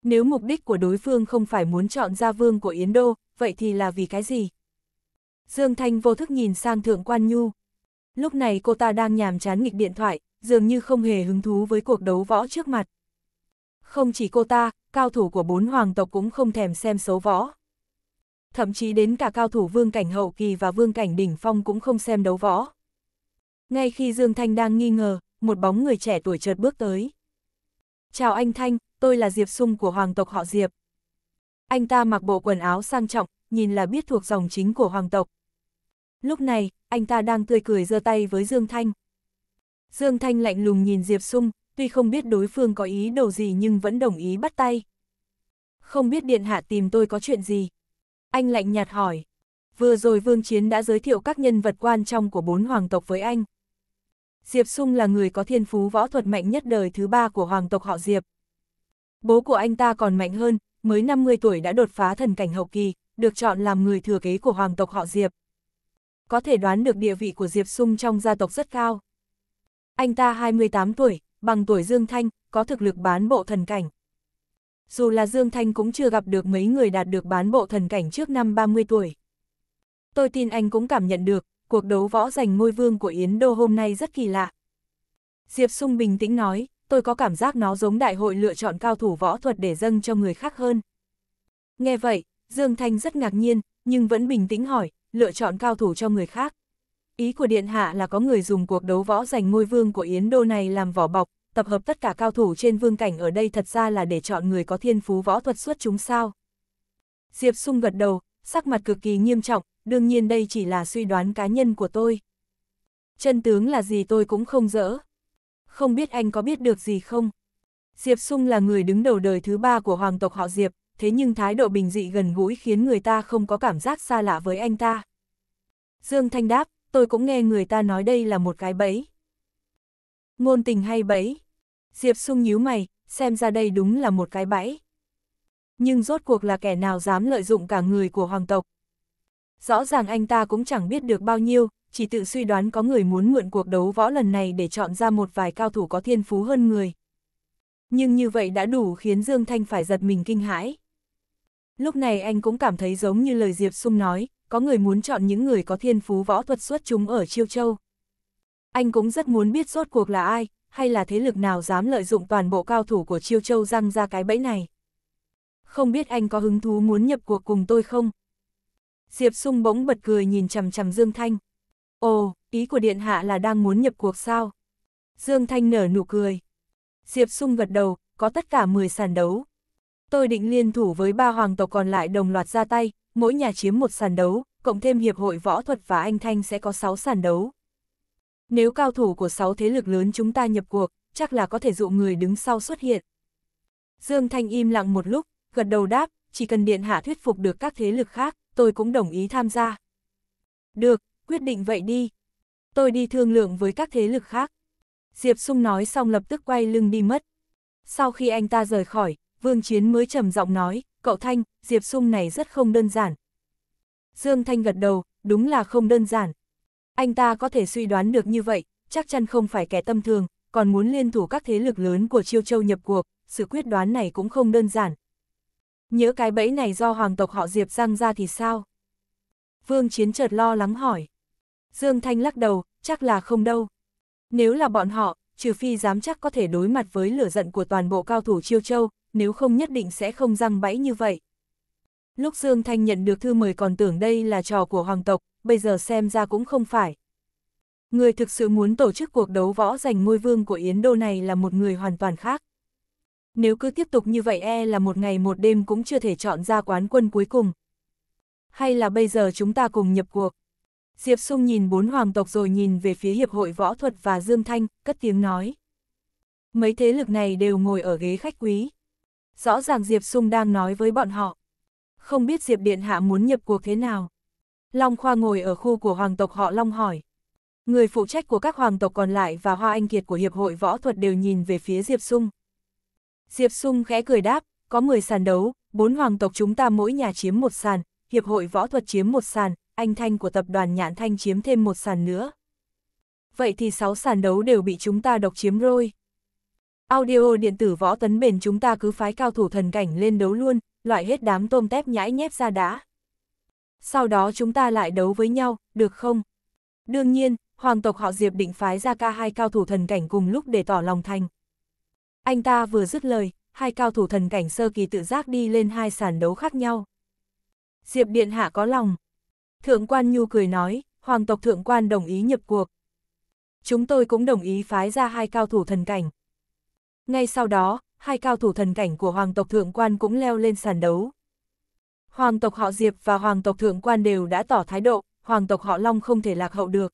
Nếu mục đích của đối phương không phải muốn chọn ra vương của Yến Đô, vậy thì là vì cái gì? Dương Thanh vô thức nhìn sang thượng quan Nhu. Lúc này cô ta đang nhàm chán nghịch điện thoại, dường như không hề hứng thú với cuộc đấu võ trước mặt. Không chỉ cô ta, cao thủ của bốn hoàng tộc cũng không thèm xem xấu võ. Thậm chí đến cả cao thủ vương cảnh hậu kỳ và vương cảnh đỉnh phong cũng không xem đấu võ. Ngay khi Dương Thanh đang nghi ngờ, một bóng người trẻ tuổi chợt bước tới. Chào anh Thanh, tôi là Diệp Sung của hoàng tộc họ Diệp. Anh ta mặc bộ quần áo sang trọng, nhìn là biết thuộc dòng chính của hoàng tộc. Lúc này, anh ta đang tươi cười giơ tay với Dương Thanh. Dương Thanh lạnh lùng nhìn Diệp Sung, tuy không biết đối phương có ý đồ gì nhưng vẫn đồng ý bắt tay. Không biết Điện Hạ tìm tôi có chuyện gì? Anh lạnh nhạt hỏi. Vừa rồi Vương Chiến đã giới thiệu các nhân vật quan trọng của bốn hoàng tộc với anh. Diệp Sung là người có thiên phú võ thuật mạnh nhất đời thứ ba của hoàng tộc họ Diệp. Bố của anh ta còn mạnh hơn, mới 50 tuổi đã đột phá thần cảnh hậu kỳ, được chọn làm người thừa kế của hoàng tộc họ Diệp. Có thể đoán được địa vị của Diệp Sung trong gia tộc rất cao. Anh ta 28 tuổi, bằng tuổi Dương Thanh, có thực lực bán bộ thần cảnh. Dù là Dương Thanh cũng chưa gặp được mấy người đạt được bán bộ thần cảnh trước năm 30 tuổi. Tôi tin anh cũng cảm nhận được, cuộc đấu võ giành ngôi vương của Yến Đô hôm nay rất kỳ lạ. Diệp Sung bình tĩnh nói, tôi có cảm giác nó giống đại hội lựa chọn cao thủ võ thuật để dâng cho người khác hơn. Nghe vậy, Dương Thanh rất ngạc nhiên, nhưng vẫn bình tĩnh hỏi, lựa chọn cao thủ cho người khác. Ý của Điện Hạ là có người dùng cuộc đấu võ giành ngôi vương của Yến Đô này làm vỏ bọc, tập hợp tất cả cao thủ trên vương cảnh ở đây thật ra là để chọn người có thiên phú võ thuật xuất chúng sao. Diệp Sung gật đầu, sắc mặt cực kỳ nghiêm trọng, đương nhiên đây chỉ là suy đoán cá nhân của tôi. Chân tướng là gì tôi cũng không dỡ. Không biết anh có biết được gì không? Diệp Sung là người đứng đầu đời thứ ba của hoàng tộc họ Diệp, thế nhưng thái độ bình dị gần gũi khiến người ta không có cảm giác xa lạ với anh ta. Dương Thanh đáp, tôi cũng nghe người ta nói đây là một cái bẫy. Ngôn tình hay bẫy? Diệp sung nhíu mày, xem ra đây đúng là một cái bẫy. Nhưng rốt cuộc là kẻ nào dám lợi dụng cả người của hoàng tộc. Rõ ràng anh ta cũng chẳng biết được bao nhiêu, chỉ tự suy đoán có người muốn mượn cuộc đấu võ lần này để chọn ra một vài cao thủ có thiên phú hơn người. Nhưng như vậy đã đủ khiến Dương Thanh phải giật mình kinh hãi. Lúc này anh cũng cảm thấy giống như lời Diệp Sung nói, có người muốn chọn những người có thiên phú võ thuật xuất chúng ở Chiêu Châu. Anh cũng rất muốn biết rốt cuộc là ai, hay là thế lực nào dám lợi dụng toàn bộ cao thủ của Chiêu Châu răng ra cái bẫy này. Không biết anh có hứng thú muốn nhập cuộc cùng tôi không? Diệp Sung bỗng bật cười nhìn chằm chằm Dương Thanh. Ồ, ý của Điện Hạ là đang muốn nhập cuộc sao? Dương Thanh nở nụ cười. Diệp Sung gật đầu, có tất cả 10 sàn đấu tôi định liên thủ với ba hoàng tộc còn lại đồng loạt ra tay, mỗi nhà chiếm một sàn đấu, cộng thêm hiệp hội võ thuật và anh Thanh sẽ có sáu sàn đấu. Nếu cao thủ của sáu thế lực lớn chúng ta nhập cuộc, chắc là có thể dụ người đứng sau xuất hiện. Dương Thanh im lặng một lúc, gật đầu đáp, chỉ cần Điện Hạ thuyết phục được các thế lực khác, tôi cũng đồng ý tham gia. Được, quyết định vậy đi. Tôi đi thương lượng với các thế lực khác. Diệp Sung nói xong lập tức quay lưng đi mất. Sau khi anh ta rời khỏi, Vương Chiến mới trầm giọng nói, cậu Thanh, Diệp Sung này rất không đơn giản. Dương Thanh gật đầu, đúng là không đơn giản. Anh ta có thể suy đoán được như vậy, chắc chắn không phải kẻ tâm thường, còn muốn liên thủ các thế lực lớn của Chiêu Châu nhập cuộc, sự quyết đoán này cũng không đơn giản. Nhớ cái bẫy này do hoàng tộc họ Diệp răng ra thì sao? Vương Chiến chợt lo lắng hỏi. Dương Thanh lắc đầu, chắc là không đâu. Nếu là bọn họ, trừ phi dám chắc có thể đối mặt với lửa giận của toàn bộ cao thủ Chiêu Châu, nếu không nhất định sẽ không răng bẫy như vậy. Lúc Dương Thanh nhận được thư mời còn tưởng đây là trò của hoàng tộc, bây giờ xem ra cũng không phải. Người thực sự muốn tổ chức cuộc đấu võ giành ngôi vương của Yến Đô này là một người hoàn toàn khác. Nếu cứ tiếp tục như vậy e là một ngày một đêm cũng chưa thể chọn ra quán quân cuối cùng. Hay là bây giờ chúng ta cùng nhập cuộc? Diệp Sung nhìn bốn hoàng tộc rồi nhìn về phía Hiệp hội Võ thuật và Dương Thanh, cất tiếng nói. Mấy thế lực này đều ngồi ở ghế khách quý, Rõ ràng Diệp Sung đang nói với bọn họ. Không biết Diệp Điện Hạ muốn nhập cuộc thế nào? Long Khoa ngồi ở khu của hoàng tộc họ Long hỏi. Người phụ trách của các hoàng tộc còn lại và Hoa Anh Kiệt của Hiệp hội Võ thuật đều nhìn về phía Diệp Sung. Diệp Sung khẽ cười đáp, có 10 sàn đấu, bốn hoàng tộc chúng ta mỗi nhà chiếm một sàn, Hiệp hội Võ thuật chiếm một sàn, anh Thanh của tập đoàn Nhãn Thanh chiếm thêm một sàn nữa. Vậy thì 6 sàn đấu đều bị chúng ta độc chiếm rồi. Audio điện tử võ tấn bền chúng ta cứ phái cao thủ thần cảnh lên đấu luôn, loại hết đám tôm tép nhãi nhép ra đã. Sau đó chúng ta lại đấu với nhau, được không? Đương nhiên, hoàng tộc họ Diệp định phái ra ca hai cao thủ thần cảnh cùng lúc để tỏ lòng thành. Anh ta vừa dứt lời, hai cao thủ thần cảnh sơ kỳ tự giác đi lên hai sàn đấu khác nhau. Diệp Điện Hạ có lòng. Thượng quan Nhu cười nói, hoàng tộc thượng quan đồng ý nhập cuộc. Chúng tôi cũng đồng ý phái ra hai cao thủ thần cảnh. Ngay sau đó, hai cao thủ thần cảnh của hoàng tộc thượng quan cũng leo lên sàn đấu. Hoàng tộc họ Diệp và hoàng tộc thượng quan đều đã tỏ thái độ, hoàng tộc họ Long không thể lạc hậu được.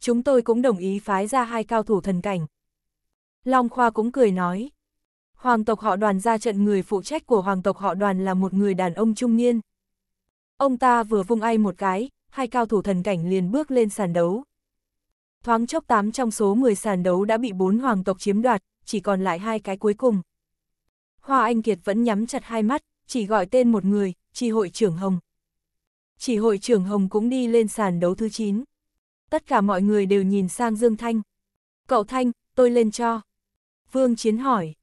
Chúng tôi cũng đồng ý phái ra hai cao thủ thần cảnh. Long Khoa cũng cười nói. Hoàng tộc họ đoàn ra trận người phụ trách của hoàng tộc họ đoàn là một người đàn ông trung niên. Ông ta vừa vung ai một cái, hai cao thủ thần cảnh liền bước lên sàn đấu. Thoáng chốc 8 trong số 10 sàn đấu đã bị bốn hoàng tộc chiếm đoạt, chỉ còn lại hai cái cuối cùng. Hoa Anh Kiệt vẫn nhắm chặt hai mắt, chỉ gọi tên một người, chỉ hội trưởng Hồng. Chỉ hội trưởng Hồng cũng đi lên sàn đấu thứ 9. Tất cả mọi người đều nhìn sang Dương Thanh. Cậu Thanh, tôi lên cho. Vương Chiến hỏi.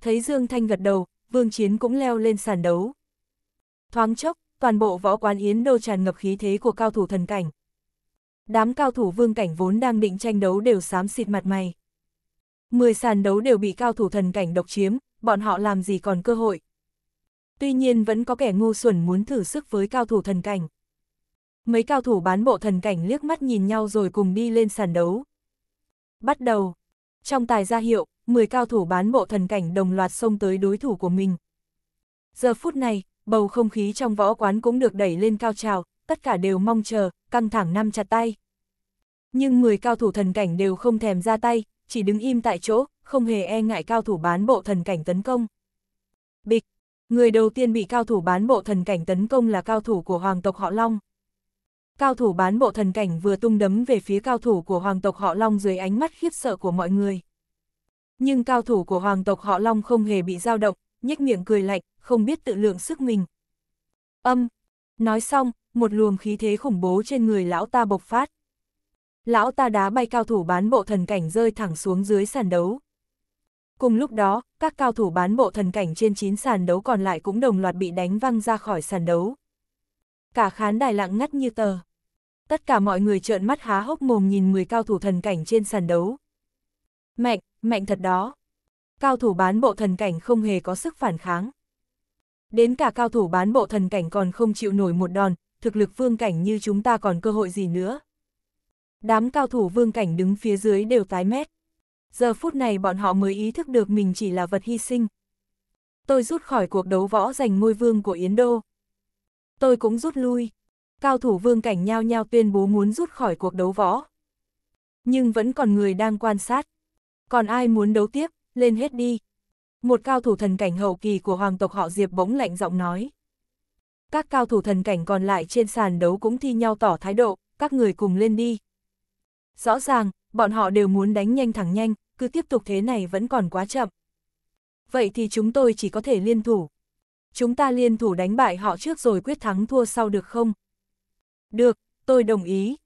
Thấy Dương Thanh gật đầu, Vương Chiến cũng leo lên sàn đấu. Thoáng chốc, toàn bộ võ quán Yến đô tràn ngập khí thế của cao thủ thần cảnh. Đám cao thủ vương cảnh vốn đang định tranh đấu đều xám xịt mặt mày. 10 sàn đấu đều bị cao thủ thần cảnh độc chiếm, bọn họ làm gì còn cơ hội. Tuy nhiên vẫn có kẻ ngu xuẩn muốn thử sức với cao thủ thần cảnh. Mấy cao thủ bán bộ thần cảnh liếc mắt nhìn nhau rồi cùng đi lên sàn đấu. Bắt đầu. Trong tài ra hiệu, 10 cao thủ bán bộ thần cảnh đồng loạt xông tới đối thủ của mình. Giờ phút này, bầu không khí trong võ quán cũng được đẩy lên cao trào, tất cả đều mong chờ, căng thẳng năm chặt tay. Nhưng 10 cao thủ thần cảnh đều không thèm ra tay, chỉ đứng im tại chỗ, không hề e ngại cao thủ bán bộ thần cảnh tấn công. Bịch, người đầu tiên bị cao thủ bán bộ thần cảnh tấn công là cao thủ của hoàng tộc họ Long. Cao thủ bán bộ thần cảnh vừa tung đấm về phía cao thủ của hoàng tộc họ Long dưới ánh mắt khiếp sợ của mọi người. Nhưng cao thủ của hoàng tộc họ Long không hề bị dao động, nhếch miệng cười lạnh, không biết tự lượng sức mình. Âm, nói xong, một luồng khí thế khủng bố trên người lão ta bộc phát lão ta đá bay cao thủ bán bộ thần cảnh rơi thẳng xuống dưới sàn đấu. Cùng lúc đó, các cao thủ bán bộ thần cảnh trên 9 sàn đấu còn lại cũng đồng loạt bị đánh văng ra khỏi sàn đấu. Cả khán đài lặng ngắt như tờ. Tất cả mọi người trợn mắt há hốc mồm nhìn 10 cao thủ thần cảnh trên sàn đấu. Mạnh, mạnh thật đó. Cao thủ bán bộ thần cảnh không hề có sức phản kháng. Đến cả cao thủ bán bộ thần cảnh còn không chịu nổi một đòn, thực lực vương cảnh như chúng ta còn cơ hội gì nữa. Đám cao thủ vương cảnh đứng phía dưới đều tái mét. Giờ phút này bọn họ mới ý thức được mình chỉ là vật hy sinh. Tôi rút khỏi cuộc đấu võ giành ngôi vương của Yến Đô. Tôi cũng rút lui. Cao thủ vương cảnh nhao nhao tuyên bố muốn rút khỏi cuộc đấu võ. Nhưng vẫn còn người đang quan sát. Còn ai muốn đấu tiếp, lên hết đi. Một cao thủ thần cảnh hậu kỳ của hoàng tộc họ Diệp bỗng lạnh giọng nói. Các cao thủ thần cảnh còn lại trên sàn đấu cũng thi nhau tỏ thái độ, các người cùng lên đi. Rõ ràng, bọn họ đều muốn đánh nhanh thẳng nhanh, cứ tiếp tục thế này vẫn còn quá chậm. Vậy thì chúng tôi chỉ có thể liên thủ. Chúng ta liên thủ đánh bại họ trước rồi quyết thắng thua sau được không? Được, tôi đồng ý.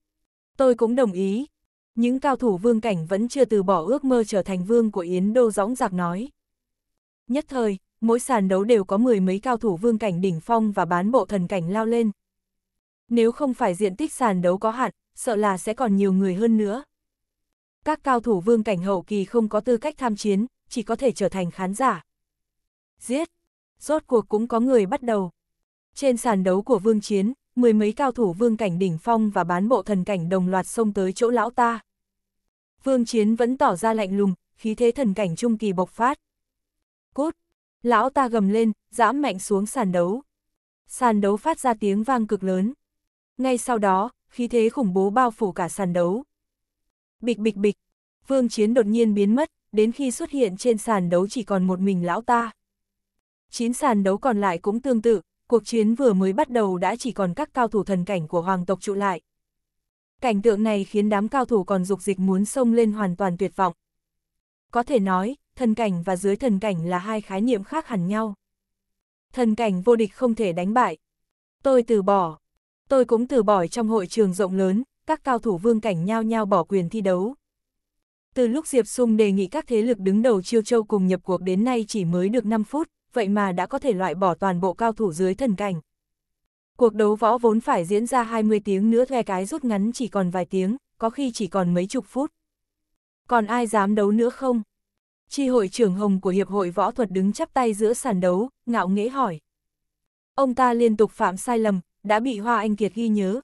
Tôi cũng đồng ý. Những cao thủ vương cảnh vẫn chưa từ bỏ ước mơ trở thành vương của Yến Đô dõng dạc nói. Nhất thời, mỗi sàn đấu đều có mười mấy cao thủ vương cảnh đỉnh phong và bán bộ thần cảnh lao lên. Nếu không phải diện tích sàn đấu có hạn, sợ là sẽ còn nhiều người hơn nữa. Các cao thủ vương cảnh hậu kỳ không có tư cách tham chiến, chỉ có thể trở thành khán giả. Giết! Rốt cuộc cũng có người bắt đầu. Trên sàn đấu của vương chiến, mười mấy cao thủ vương cảnh đỉnh phong và bán bộ thần cảnh đồng loạt xông tới chỗ lão ta. Vương chiến vẫn tỏ ra lạnh lùng, khí thế thần cảnh trung kỳ bộc phát. Cốt! Lão ta gầm lên, giãm mạnh xuống sàn đấu. Sàn đấu phát ra tiếng vang cực lớn. Ngay sau đó, khí thế khủng bố bao phủ cả sàn đấu. Bịch bịch bịch, vương chiến đột nhiên biến mất, đến khi xuất hiện trên sàn đấu chỉ còn một mình lão ta. Chín sàn đấu còn lại cũng tương tự, cuộc chiến vừa mới bắt đầu đã chỉ còn các cao thủ thần cảnh của hoàng tộc trụ lại. Cảnh tượng này khiến đám cao thủ còn dục dịch muốn sông lên hoàn toàn tuyệt vọng. Có thể nói, thần cảnh và dưới thần cảnh là hai khái niệm khác hẳn nhau. Thần cảnh vô địch không thể đánh bại. Tôi từ bỏ, Tôi cũng từ bỏ trong hội trường rộng lớn, các cao thủ vương cảnh nhao nhao bỏ quyền thi đấu. Từ lúc Diệp Sung đề nghị các thế lực đứng đầu chiêu châu cùng nhập cuộc đến nay chỉ mới được 5 phút, vậy mà đã có thể loại bỏ toàn bộ cao thủ dưới thần cảnh. Cuộc đấu võ vốn phải diễn ra 20 tiếng nữa thuê cái rút ngắn chỉ còn vài tiếng, có khi chỉ còn mấy chục phút. Còn ai dám đấu nữa không? Chi hội trưởng hồng của Hiệp hội Võ thuật đứng chắp tay giữa sàn đấu, ngạo nghễ hỏi. Ông ta liên tục phạm sai lầm, đã bị Hoa Anh Kiệt ghi nhớ.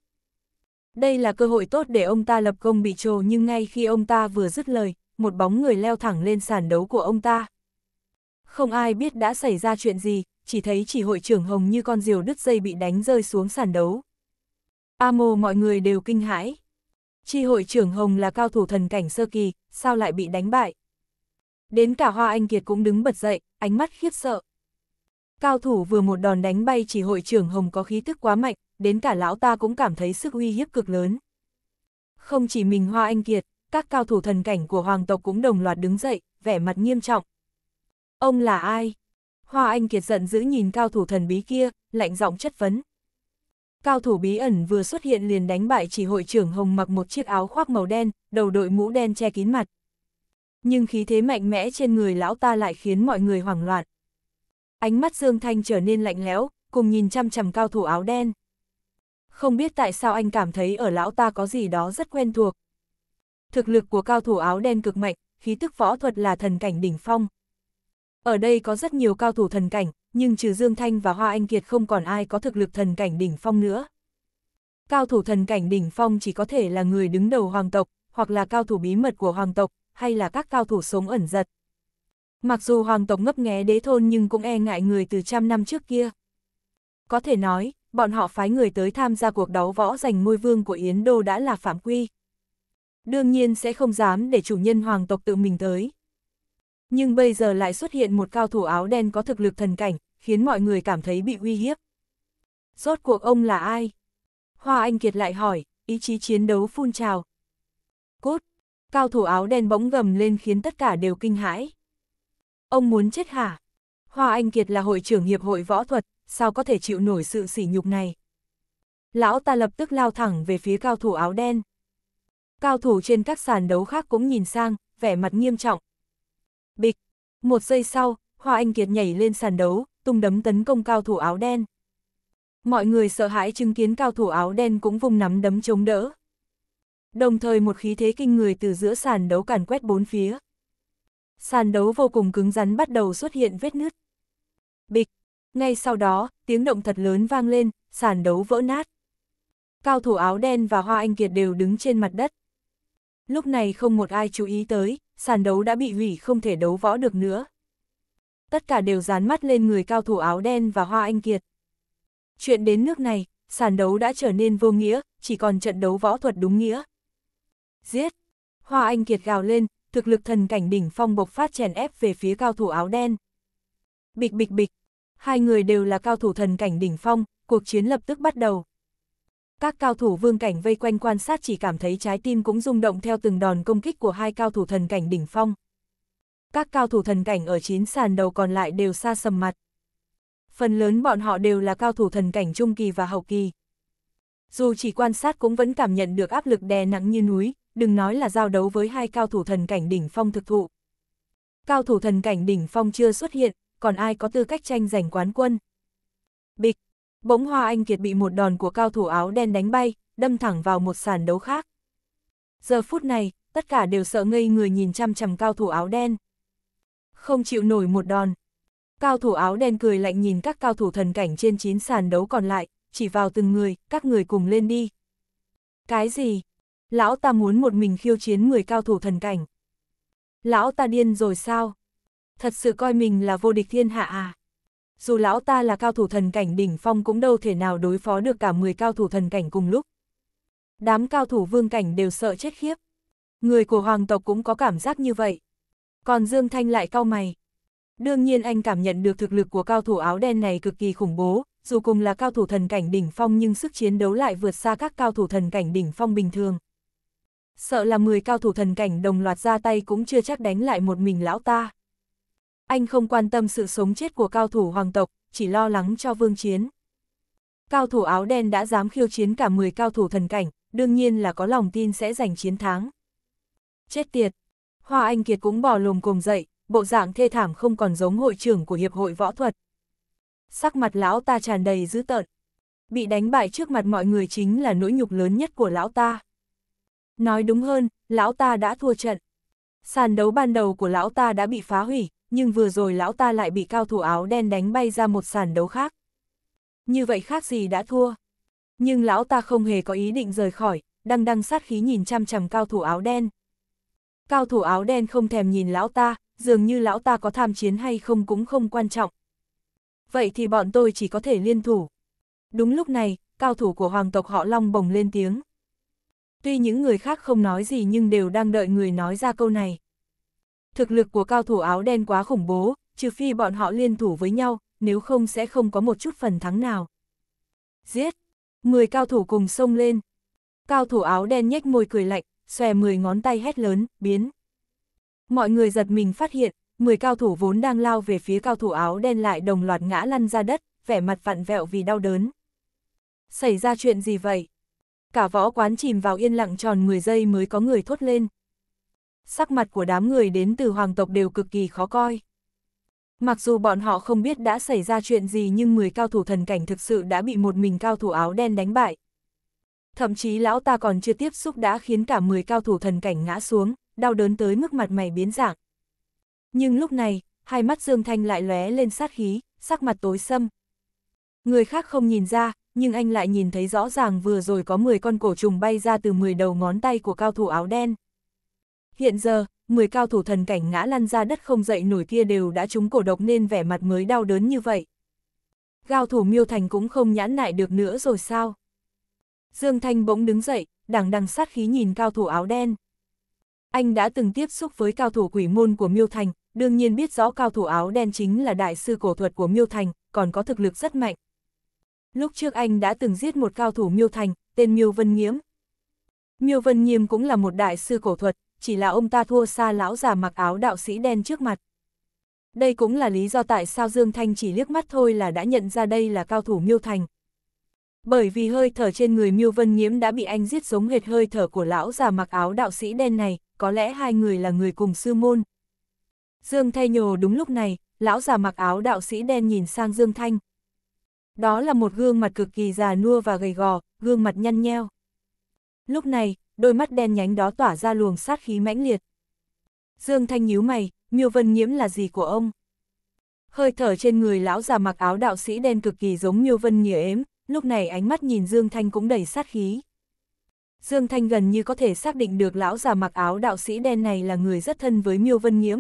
Đây là cơ hội tốt để ông ta lập công bị trồ nhưng ngay khi ông ta vừa dứt lời, một bóng người leo thẳng lên sàn đấu của ông ta. Không ai biết đã xảy ra chuyện gì, chỉ thấy chỉ hội trưởng Hồng như con diều đứt dây bị đánh rơi xuống sàn đấu. A mô mọi người đều kinh hãi. Chi hội trưởng Hồng là cao thủ thần cảnh sơ kỳ, sao lại bị đánh bại? Đến cả Hoa Anh Kiệt cũng đứng bật dậy, ánh mắt khiếp sợ. Cao thủ vừa một đòn đánh bay chỉ hội trưởng Hồng có khí tức quá mạnh, đến cả lão ta cũng cảm thấy sức uy hiếp cực lớn. Không chỉ mình Hoa Anh Kiệt, các cao thủ thần cảnh của hoàng tộc cũng đồng loạt đứng dậy, vẻ mặt nghiêm trọng. Ông là ai? Hoa Anh Kiệt giận dữ nhìn cao thủ thần bí kia, lạnh giọng chất vấn. Cao thủ bí ẩn vừa xuất hiện liền đánh bại chỉ hội trưởng Hồng mặc một chiếc áo khoác màu đen, đầu đội mũ đen che kín mặt. Nhưng khí thế mạnh mẽ trên người lão ta lại khiến mọi người hoảng loạn. Ánh mắt Dương Thanh trở nên lạnh lẽo, cùng nhìn chăm chằm cao thủ áo đen. Không biết tại sao anh cảm thấy ở lão ta có gì đó rất quen thuộc. Thực lực của cao thủ áo đen cực mạnh, khí tức võ thuật là thần cảnh đỉnh phong. Ở đây có rất nhiều cao thủ thần cảnh, nhưng trừ Dương Thanh và Hoa Anh Kiệt không còn ai có thực lực thần cảnh đỉnh phong nữa. Cao thủ thần cảnh đỉnh phong chỉ có thể là người đứng đầu hoàng tộc, hoặc là cao thủ bí mật của hoàng tộc, hay là các cao thủ sống ẩn giật. Mặc dù hoàng tộc ngấp nghé đế thôn nhưng cũng e ngại người từ trăm năm trước kia. Có thể nói, bọn họ phái người tới tham gia cuộc đấu võ giành ngôi vương của Yến Đô đã là phạm quy. Đương nhiên sẽ không dám để chủ nhân hoàng tộc tự mình tới. Nhưng bây giờ lại xuất hiện một cao thủ áo đen có thực lực thần cảnh, khiến mọi người cảm thấy bị uy hiếp. Rốt cuộc ông là ai? Hoa Anh Kiệt lại hỏi, ý chí chiến đấu phun trào. Cút! Cao thủ áo đen bỗng gầm lên khiến tất cả đều kinh hãi. Ông muốn chết hả? Hoa Anh Kiệt là hội trưởng hiệp hội võ thuật, sao có thể chịu nổi sự sỉ nhục này? Lão ta lập tức lao thẳng về phía cao thủ áo đen. Cao thủ trên các sàn đấu khác cũng nhìn sang, vẻ mặt nghiêm trọng. Bịch! Một giây sau, Hoa Anh Kiệt nhảy lên sàn đấu, tung đấm tấn công cao thủ áo đen. Mọi người sợ hãi chứng kiến cao thủ áo đen cũng vùng nắm đấm chống đỡ. Đồng thời một khí thế kinh người từ giữa sàn đấu càn quét bốn phía sàn đấu vô cùng cứng rắn bắt đầu xuất hiện vết nứt. Bịch, ngay sau đó, tiếng động thật lớn vang lên, sàn đấu vỡ nát. Cao thủ áo đen và Hoa Anh Kiệt đều đứng trên mặt đất. Lúc này không một ai chú ý tới, sàn đấu đã bị hủy không thể đấu võ được nữa. Tất cả đều dán mắt lên người cao thủ áo đen và Hoa Anh Kiệt. Chuyện đến nước này, sàn đấu đã trở nên vô nghĩa, chỉ còn trận đấu võ thuật đúng nghĩa. Giết! Hoa Anh Kiệt gào lên, thực lực thần cảnh đỉnh phong bộc phát chèn ép về phía cao thủ áo đen. Bịch bịch bịch, hai người đều là cao thủ thần cảnh đỉnh phong, cuộc chiến lập tức bắt đầu. Các cao thủ vương cảnh vây quanh quan sát chỉ cảm thấy trái tim cũng rung động theo từng đòn công kích của hai cao thủ thần cảnh đỉnh phong. Các cao thủ thần cảnh ở chín sàn đầu còn lại đều xa sầm mặt. Phần lớn bọn họ đều là cao thủ thần cảnh trung kỳ và hậu kỳ. Dù chỉ quan sát cũng vẫn cảm nhận được áp lực đè nặng như núi, đừng nói là giao đấu với hai cao thủ thần cảnh đỉnh phong thực thụ. Cao thủ thần cảnh đỉnh phong chưa xuất hiện, còn ai có tư cách tranh giành quán quân. Bịch, bỗng Hoa Anh Kiệt bị một đòn của cao thủ áo đen đánh bay, đâm thẳng vào một sàn đấu khác. Giờ phút này, tất cả đều sợ ngây người nhìn chăm chằm cao thủ áo đen. Không chịu nổi một đòn. Cao thủ áo đen cười lạnh nhìn các cao thủ thần cảnh trên chín sàn đấu còn lại, chỉ vào từng người, các người cùng lên đi. Cái gì? lão ta muốn một mình khiêu chiến 10 cao thủ thần cảnh. Lão ta điên rồi sao? Thật sự coi mình là vô địch thiên hạ à? Dù lão ta là cao thủ thần cảnh đỉnh phong cũng đâu thể nào đối phó được cả 10 cao thủ thần cảnh cùng lúc. Đám cao thủ vương cảnh đều sợ chết khiếp. Người của hoàng tộc cũng có cảm giác như vậy. Còn Dương Thanh lại cau mày. Đương nhiên anh cảm nhận được thực lực của cao thủ áo đen này cực kỳ khủng bố, dù cùng là cao thủ thần cảnh đỉnh phong nhưng sức chiến đấu lại vượt xa các cao thủ thần cảnh đỉnh phong bình thường sợ là 10 cao thủ thần cảnh đồng loạt ra tay cũng chưa chắc đánh lại một mình lão ta. Anh không quan tâm sự sống chết của cao thủ hoàng tộc, chỉ lo lắng cho vương chiến. Cao thủ áo đen đã dám khiêu chiến cả 10 cao thủ thần cảnh, đương nhiên là có lòng tin sẽ giành chiến thắng. Chết tiệt! Hoa Anh Kiệt cũng bò lồm cồm dậy, bộ dạng thê thảm không còn giống hội trưởng của Hiệp hội Võ thuật. Sắc mặt lão ta tràn đầy dữ tợn. Bị đánh bại trước mặt mọi người chính là nỗi nhục lớn nhất của lão ta. Nói đúng hơn, lão ta đã thua trận. Sàn đấu ban đầu của lão ta đã bị phá hủy, nhưng vừa rồi lão ta lại bị cao thủ áo đen đánh bay ra một sàn đấu khác. Như vậy khác gì đã thua. Nhưng lão ta không hề có ý định rời khỏi, đang đăng sát khí nhìn chăm chằm cao thủ áo đen. Cao thủ áo đen không thèm nhìn lão ta, dường như lão ta có tham chiến hay không cũng không quan trọng. Vậy thì bọn tôi chỉ có thể liên thủ. Đúng lúc này, cao thủ của hoàng tộc họ Long bồng lên tiếng tuy những người khác không nói gì nhưng đều đang đợi người nói ra câu này. Thực lực của cao thủ áo đen quá khủng bố, trừ phi bọn họ liên thủ với nhau, nếu không sẽ không có một chút phần thắng nào. Giết! Mười cao thủ cùng xông lên. Cao thủ áo đen nhếch môi cười lạnh, xòe mười ngón tay hét lớn, biến. Mọi người giật mình phát hiện, mười cao thủ vốn đang lao về phía cao thủ áo đen lại đồng loạt ngã lăn ra đất, vẻ mặt vặn vẹo vì đau đớn. Xảy ra chuyện gì vậy? Cả võ quán chìm vào yên lặng tròn 10 giây mới có người thốt lên. Sắc mặt của đám người đến từ hoàng tộc đều cực kỳ khó coi. Mặc dù bọn họ không biết đã xảy ra chuyện gì nhưng 10 cao thủ thần cảnh thực sự đã bị một mình cao thủ áo đen đánh bại. Thậm chí lão ta còn chưa tiếp xúc đã khiến cả 10 cao thủ thần cảnh ngã xuống, đau đớn tới mức mặt mày biến dạng. Nhưng lúc này, hai mắt Dương Thanh lại lóe lên sát khí, sắc mặt tối sâm. Người khác không nhìn ra, nhưng anh lại nhìn thấy rõ ràng vừa rồi có 10 con cổ trùng bay ra từ 10 đầu ngón tay của cao thủ áo đen. Hiện giờ, 10 cao thủ thần cảnh ngã lăn ra đất không dậy nổi kia đều đã trúng cổ độc nên vẻ mặt mới đau đớn như vậy. Gao thủ miêu thành cũng không nhãn nại được nữa rồi sao? Dương Thanh bỗng đứng dậy, đằng đằng sát khí nhìn cao thủ áo đen. Anh đã từng tiếp xúc với cao thủ quỷ môn của miêu thành, đương nhiên biết rõ cao thủ áo đen chính là đại sư cổ thuật của miêu thành, còn có thực lực rất mạnh, Lúc trước anh đã từng giết một cao thủ Miêu Thành, tên Miêu Vân Nghiễm. Miêu Vân Nghiễm cũng là một đại sư cổ thuật, chỉ là ông ta thua xa lão già mặc áo đạo sĩ đen trước mặt. Đây cũng là lý do tại sao Dương Thanh chỉ liếc mắt thôi là đã nhận ra đây là cao thủ Miêu Thành. Bởi vì hơi thở trên người Miêu Vân Nghiễm đã bị anh giết giống hệt hơi thở của lão già mặc áo đạo sĩ đen này, có lẽ hai người là người cùng sư môn. Dương Thanh nhồ đúng lúc này, lão già mặc áo đạo sĩ đen nhìn sang Dương Thanh, đó là một gương mặt cực kỳ già nua và gầy gò, gương mặt nhăn nheo. Lúc này, đôi mắt đen nhánh đó tỏa ra luồng sát khí mãnh liệt. Dương Thanh nhíu mày, Miêu Vân Nhiễm là gì của ông? Hơi thở trên người lão già mặc áo đạo sĩ đen cực kỳ giống Miêu Vân Nhiễm, ếm, lúc này ánh mắt nhìn Dương Thanh cũng đầy sát khí. Dương Thanh gần như có thể xác định được lão già mặc áo đạo sĩ đen này là người rất thân với Miêu Vân Nhiễm,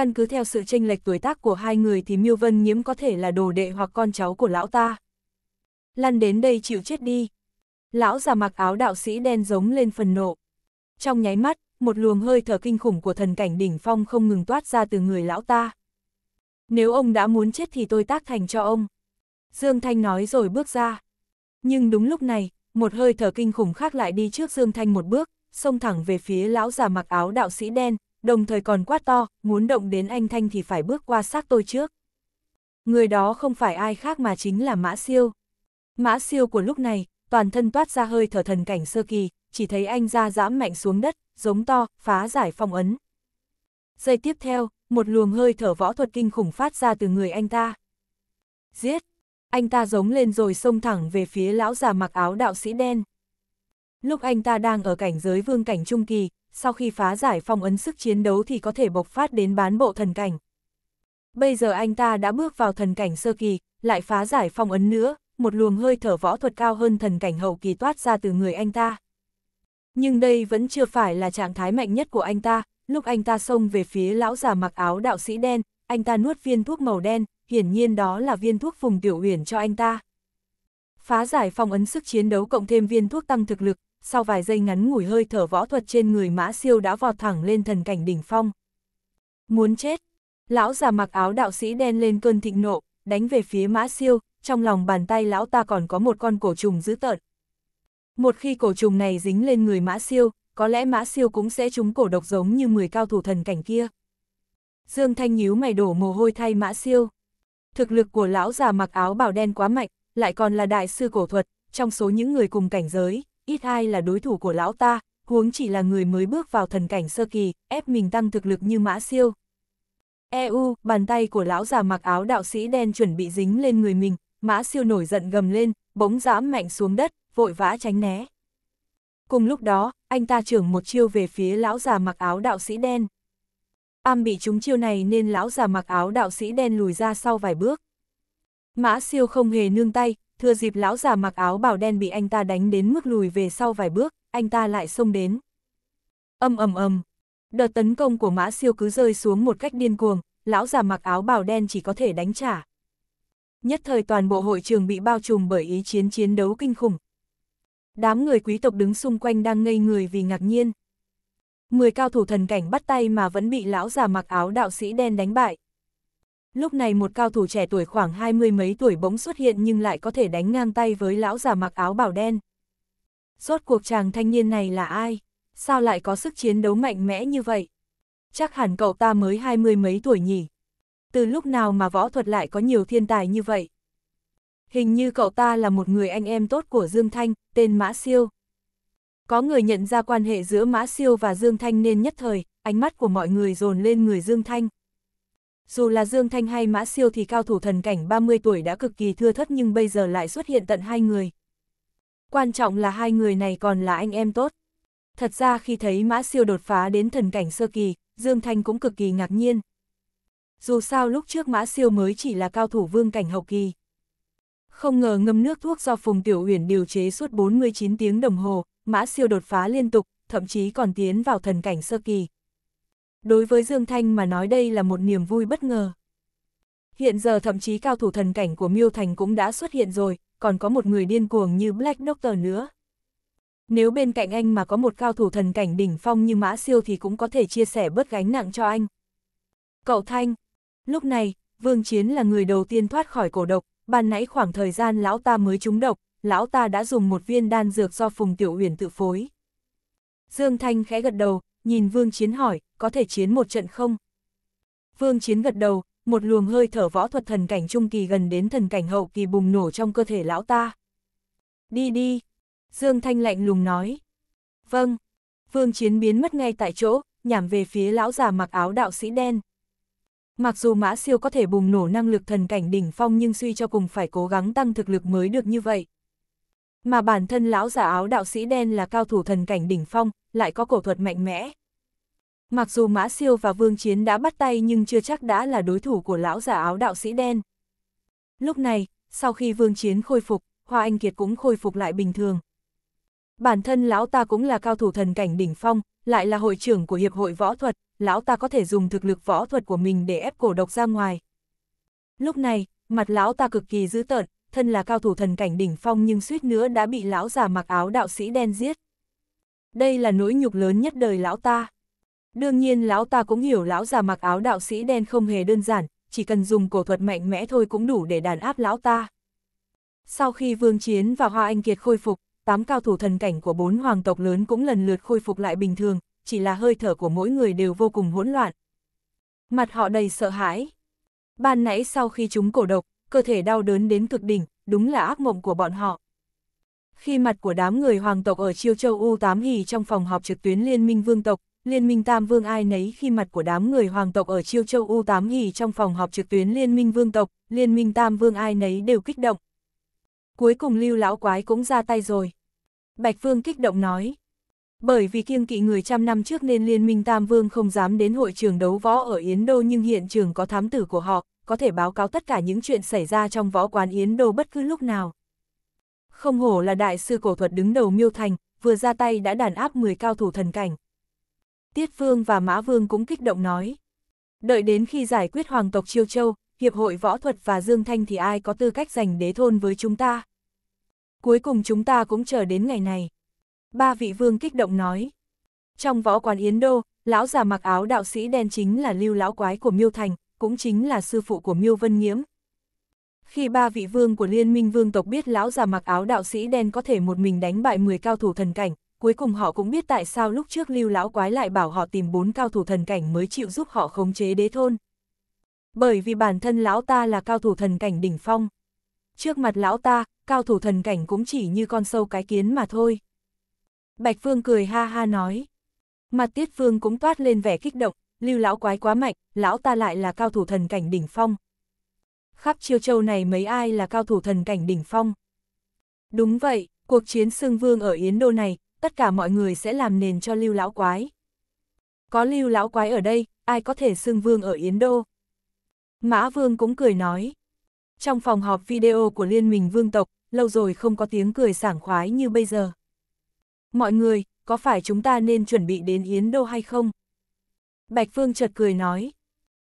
căn cứ theo sự chênh lệch tuổi tác của hai người thì Miêu Vân Nhiễm có thể là đồ đệ hoặc con cháu của lão ta. Lăn đến đây chịu chết đi. Lão già mặc áo đạo sĩ đen giống lên phần nộ. Trong nháy mắt, một luồng hơi thở kinh khủng của thần cảnh đỉnh phong không ngừng toát ra từ người lão ta. Nếu ông đã muốn chết thì tôi tác thành cho ông. Dương Thanh nói rồi bước ra. Nhưng đúng lúc này, một hơi thở kinh khủng khác lại đi trước Dương Thanh một bước, xông thẳng về phía lão già mặc áo đạo sĩ đen, đồng thời còn quát to, muốn động đến anh Thanh thì phải bước qua xác tôi trước. Người đó không phải ai khác mà chính là Mã Siêu. Mã Siêu của lúc này, toàn thân toát ra hơi thở thần cảnh sơ kỳ, chỉ thấy anh ra giãm mạnh xuống đất, giống to, phá giải phong ấn. Giây tiếp theo, một luồng hơi thở võ thuật kinh khủng phát ra từ người anh ta. Giết! Anh ta giống lên rồi xông thẳng về phía lão già mặc áo đạo sĩ đen. Lúc anh ta đang ở cảnh giới vương cảnh trung kỳ, sau khi phá giải phong ấn sức chiến đấu thì có thể bộc phát đến bán bộ thần cảnh. Bây giờ anh ta đã bước vào thần cảnh sơ kỳ, lại phá giải phong ấn nữa, một luồng hơi thở võ thuật cao hơn thần cảnh hậu kỳ toát ra từ người anh ta. Nhưng đây vẫn chưa phải là trạng thái mạnh nhất của anh ta, lúc anh ta xông về phía lão già mặc áo đạo sĩ đen, anh ta nuốt viên thuốc màu đen, hiển nhiên đó là viên thuốc phùng tiểu huyền cho anh ta. Phá giải phong ấn sức chiến đấu cộng thêm viên thuốc tăng thực lực, sau vài giây ngắn ngủi hơi thở võ thuật trên người mã siêu đã vọt thẳng lên thần cảnh đỉnh phong. Muốn chết, lão già mặc áo đạo sĩ đen lên cơn thịnh nộ, đánh về phía mã siêu, trong lòng bàn tay lão ta còn có một con cổ trùng dữ tợn. Một khi cổ trùng này dính lên người mã siêu, có lẽ mã siêu cũng sẽ trúng cổ độc giống như 10 cao thủ thần cảnh kia. Dương Thanh nhíu mày đổ mồ hôi thay mã siêu. Thực lực của lão già mặc áo bảo đen quá mạnh, lại còn là đại sư cổ thuật, trong số những người cùng cảnh giới, ít ai là đối thủ của lão ta, huống chỉ là người mới bước vào thần cảnh sơ kỳ, ép mình tăng thực lực như mã siêu. EU, bàn tay của lão già mặc áo đạo sĩ đen chuẩn bị dính lên người mình, mã siêu nổi giận gầm lên, bỗng dám mạnh xuống đất, vội vã tránh né. Cùng lúc đó, anh ta trưởng một chiêu về phía lão già mặc áo đạo sĩ đen. Am bị trúng chiêu này nên lão già mặc áo đạo sĩ đen lùi ra sau vài bước. Mã siêu không hề nương tay, thừa dịp lão già mặc áo bảo đen bị anh ta đánh đến mức lùi về sau vài bước, anh ta lại xông đến. Âm ầm ầm, đợt tấn công của mã siêu cứ rơi xuống một cách điên cuồng, lão già mặc áo bào đen chỉ có thể đánh trả. Nhất thời toàn bộ hội trường bị bao trùm bởi ý chiến chiến đấu kinh khủng. Đám người quý tộc đứng xung quanh đang ngây người vì ngạc nhiên. Mười cao thủ thần cảnh bắt tay mà vẫn bị lão già mặc áo đạo sĩ đen đánh bại, Lúc này một cao thủ trẻ tuổi khoảng hai mươi mấy tuổi bỗng xuất hiện nhưng lại có thể đánh ngang tay với lão già mặc áo bảo đen. Rốt cuộc chàng thanh niên này là ai? Sao lại có sức chiến đấu mạnh mẽ như vậy? Chắc hẳn cậu ta mới hai mươi mấy tuổi nhỉ? Từ lúc nào mà võ thuật lại có nhiều thiên tài như vậy? Hình như cậu ta là một người anh em tốt của Dương Thanh, tên Mã Siêu. Có người nhận ra quan hệ giữa Mã Siêu và Dương Thanh nên nhất thời, ánh mắt của mọi người dồn lên người Dương Thanh. Dù là Dương Thanh hay Mã Siêu thì cao thủ thần cảnh 30 tuổi đã cực kỳ thưa thất nhưng bây giờ lại xuất hiện tận hai người. Quan trọng là hai người này còn là anh em tốt. Thật ra khi thấy Mã Siêu đột phá đến thần cảnh sơ kỳ, Dương Thanh cũng cực kỳ ngạc nhiên. Dù sao lúc trước Mã Siêu mới chỉ là cao thủ vương cảnh hậu kỳ. Không ngờ ngâm nước thuốc do Phùng Tiểu Uyển điều chế suốt 49 tiếng đồng hồ, Mã Siêu đột phá liên tục, thậm chí còn tiến vào thần cảnh sơ kỳ, Đối với Dương Thanh mà nói đây là một niềm vui bất ngờ. Hiện giờ thậm chí cao thủ thần cảnh của Miêu Thành cũng đã xuất hiện rồi, còn có một người điên cuồng như Black Doctor nữa. Nếu bên cạnh anh mà có một cao thủ thần cảnh đỉnh phong như Mã Siêu thì cũng có thể chia sẻ bớt gánh nặng cho anh. Cậu Thanh, lúc này, Vương Chiến là người đầu tiên thoát khỏi cổ độc, ban nãy khoảng thời gian lão ta mới trúng độc, lão ta đã dùng một viên đan dược do Phùng Tiểu Uyển tự phối. Dương Thanh khẽ gật đầu, nhìn Vương Chiến hỏi, có thể chiến một trận không? Vương Chiến gật đầu, một luồng hơi thở võ thuật thần cảnh trung kỳ gần đến thần cảnh hậu kỳ bùng nổ trong cơ thể lão ta. Đi đi, Dương Thanh lạnh lùng nói. Vâng, Vương Chiến biến mất ngay tại chỗ, nhảm về phía lão già mặc áo đạo sĩ đen. Mặc dù mã siêu có thể bùng nổ năng lực thần cảnh đỉnh phong nhưng suy cho cùng phải cố gắng tăng thực lực mới được như vậy. Mà bản thân lão giả áo đạo sĩ đen là cao thủ thần cảnh đỉnh phong, lại có cổ thuật mạnh mẽ. Mặc dù Mã Siêu và Vương Chiến đã bắt tay nhưng chưa chắc đã là đối thủ của lão giả áo đạo sĩ đen. Lúc này, sau khi Vương Chiến khôi phục, Hoa Anh Kiệt cũng khôi phục lại bình thường. Bản thân lão ta cũng là cao thủ thần cảnh đỉnh phong, lại là hội trưởng của Hiệp hội Võ thuật, lão ta có thể dùng thực lực võ thuật của mình để ép cổ độc ra ngoài. Lúc này, mặt lão ta cực kỳ dữ tợn, thân là cao thủ thần cảnh đỉnh phong nhưng suýt nữa đã bị lão già mặc áo đạo sĩ đen giết. Đây là nỗi nhục lớn nhất đời lão ta. Đương nhiên lão ta cũng hiểu lão già mặc áo đạo sĩ đen không hề đơn giản, chỉ cần dùng cổ thuật mạnh mẽ thôi cũng đủ để đàn áp lão ta. Sau khi Vương Chiến và Hoa Anh Kiệt khôi phục, tám cao thủ thần cảnh của bốn hoàng tộc lớn cũng lần lượt khôi phục lại bình thường, chỉ là hơi thở của mỗi người đều vô cùng hỗn loạn. Mặt họ đầy sợ hãi. Ban nãy sau khi chúng cổ độc, cơ thể đau đớn đến cực đỉnh, đúng là ác mộng của bọn họ. Khi mặt của đám người hoàng tộc ở Chiêu Châu U8 hì trong phòng họp trực tuyến Liên minh Vương tộc, Liên minh Tam Vương ai nấy khi mặt của đám người hoàng tộc ở Chiêu Châu U8 hỉ trong phòng họp trực tuyến Liên minh Vương tộc, Liên minh Tam Vương ai nấy đều kích động. Cuối cùng Lưu Lão Quái cũng ra tay rồi. Bạch Phương kích động nói. Bởi vì kiêng kỵ người trăm năm trước nên Liên minh Tam Vương không dám đến hội trường đấu võ ở Yến Đô nhưng hiện trường có thám tử của họ, có thể báo cáo tất cả những chuyện xảy ra trong võ quán Yến Đô bất cứ lúc nào. Không hổ là đại sư cổ thuật đứng đầu miêu thành, vừa ra tay đã đàn áp 10 cao thủ thần cảnh. Tiết Vương và Mã Vương cũng kích động nói. Đợi đến khi giải quyết hoàng tộc Chiêu Châu, Hiệp hội Võ thuật và Dương Thanh thì ai có tư cách giành đế thôn với chúng ta? Cuối cùng chúng ta cũng chờ đến ngày này. Ba vị vương kích động nói. Trong võ quán Yến Đô, lão già mặc áo đạo sĩ đen chính là lưu lão quái của Miêu Thành, cũng chính là sư phụ của Miêu Vân Nhiễm. Khi ba vị vương của Liên minh vương tộc biết lão già mặc áo đạo sĩ đen có thể một mình đánh bại 10 cao thủ thần cảnh, cuối cùng họ cũng biết tại sao lúc trước lưu lão quái lại bảo họ tìm bốn cao thủ thần cảnh mới chịu giúp họ khống chế đế thôn. Bởi vì bản thân lão ta là cao thủ thần cảnh đỉnh phong. Trước mặt lão ta, cao thủ thần cảnh cũng chỉ như con sâu cái kiến mà thôi. Bạch Phương cười ha ha nói. Mặt Tiết Phương cũng toát lên vẻ kích động, lưu lão quái quá mạnh, lão ta lại là cao thủ thần cảnh đỉnh phong. Khắp chiêu châu này mấy ai là cao thủ thần cảnh đỉnh phong. Đúng vậy, cuộc chiến xương vương ở Yến Đô này, tất cả mọi người sẽ làm nền cho lưu lão quái. Có lưu lão quái ở đây, ai có thể xưng vương ở Yến Đô. Mã vương cũng cười nói. Trong phòng họp video của Liên minh Vương tộc, lâu rồi không có tiếng cười sảng khoái như bây giờ. Mọi người, có phải chúng ta nên chuẩn bị đến Yến Đô hay không? Bạch Phương chợt cười nói.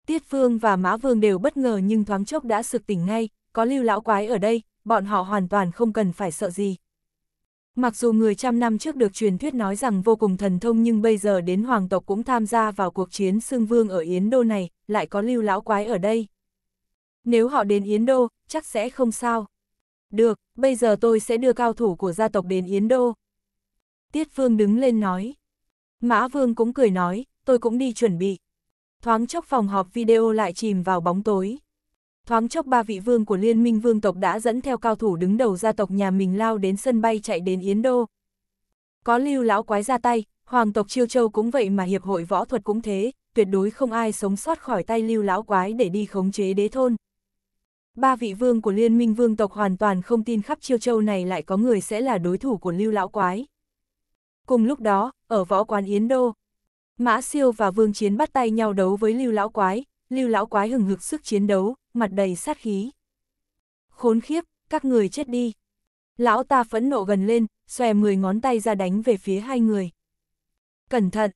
Tiết Phương và Mã Vương đều bất ngờ nhưng thoáng chốc đã sực tỉnh ngay, có lưu lão quái ở đây, bọn họ hoàn toàn không cần phải sợ gì, Mặc dù người trăm năm trước được truyền thuyết nói rằng vô cùng thần thông nhưng bây giờ đến hoàng tộc cũng tham gia vào cuộc chiến xương vương ở Yến Đô này, lại có lưu lão quái ở đây. Nếu họ đến Yến Đô, chắc sẽ không sao. Được, bây giờ tôi sẽ đưa cao thủ của gia tộc đến Yến Đô. Tiết Vương đứng lên nói. Mã Vương cũng cười nói, tôi cũng đi chuẩn bị. Thoáng chốc phòng họp video lại chìm vào bóng tối. Thoáng chốc ba vị vương của liên minh vương tộc đã dẫn theo cao thủ đứng đầu gia tộc nhà mình lao đến sân bay chạy đến Yến Đô. Có lưu lão quái ra tay, hoàng tộc Chiêu Châu cũng vậy mà hiệp hội võ thuật cũng thế, tuyệt đối không ai sống sót khỏi tay lưu lão quái để đi khống chế đế thôn. Ba vị vương của liên minh vương tộc hoàn toàn không tin khắp Chiêu Châu này lại có người sẽ là đối thủ của lưu lão quái. Cùng lúc đó, ở võ quán Yến Đô, Mã Siêu và Vương Chiến bắt tay nhau đấu với lưu lão quái, lưu lão quái hừng hực sức chiến đấu, mặt đầy sát khí. Khốn khiếp, các người chết đi. Lão ta phẫn nộ gần lên, xòe 10 ngón tay ra đánh về phía hai người. Cẩn thận!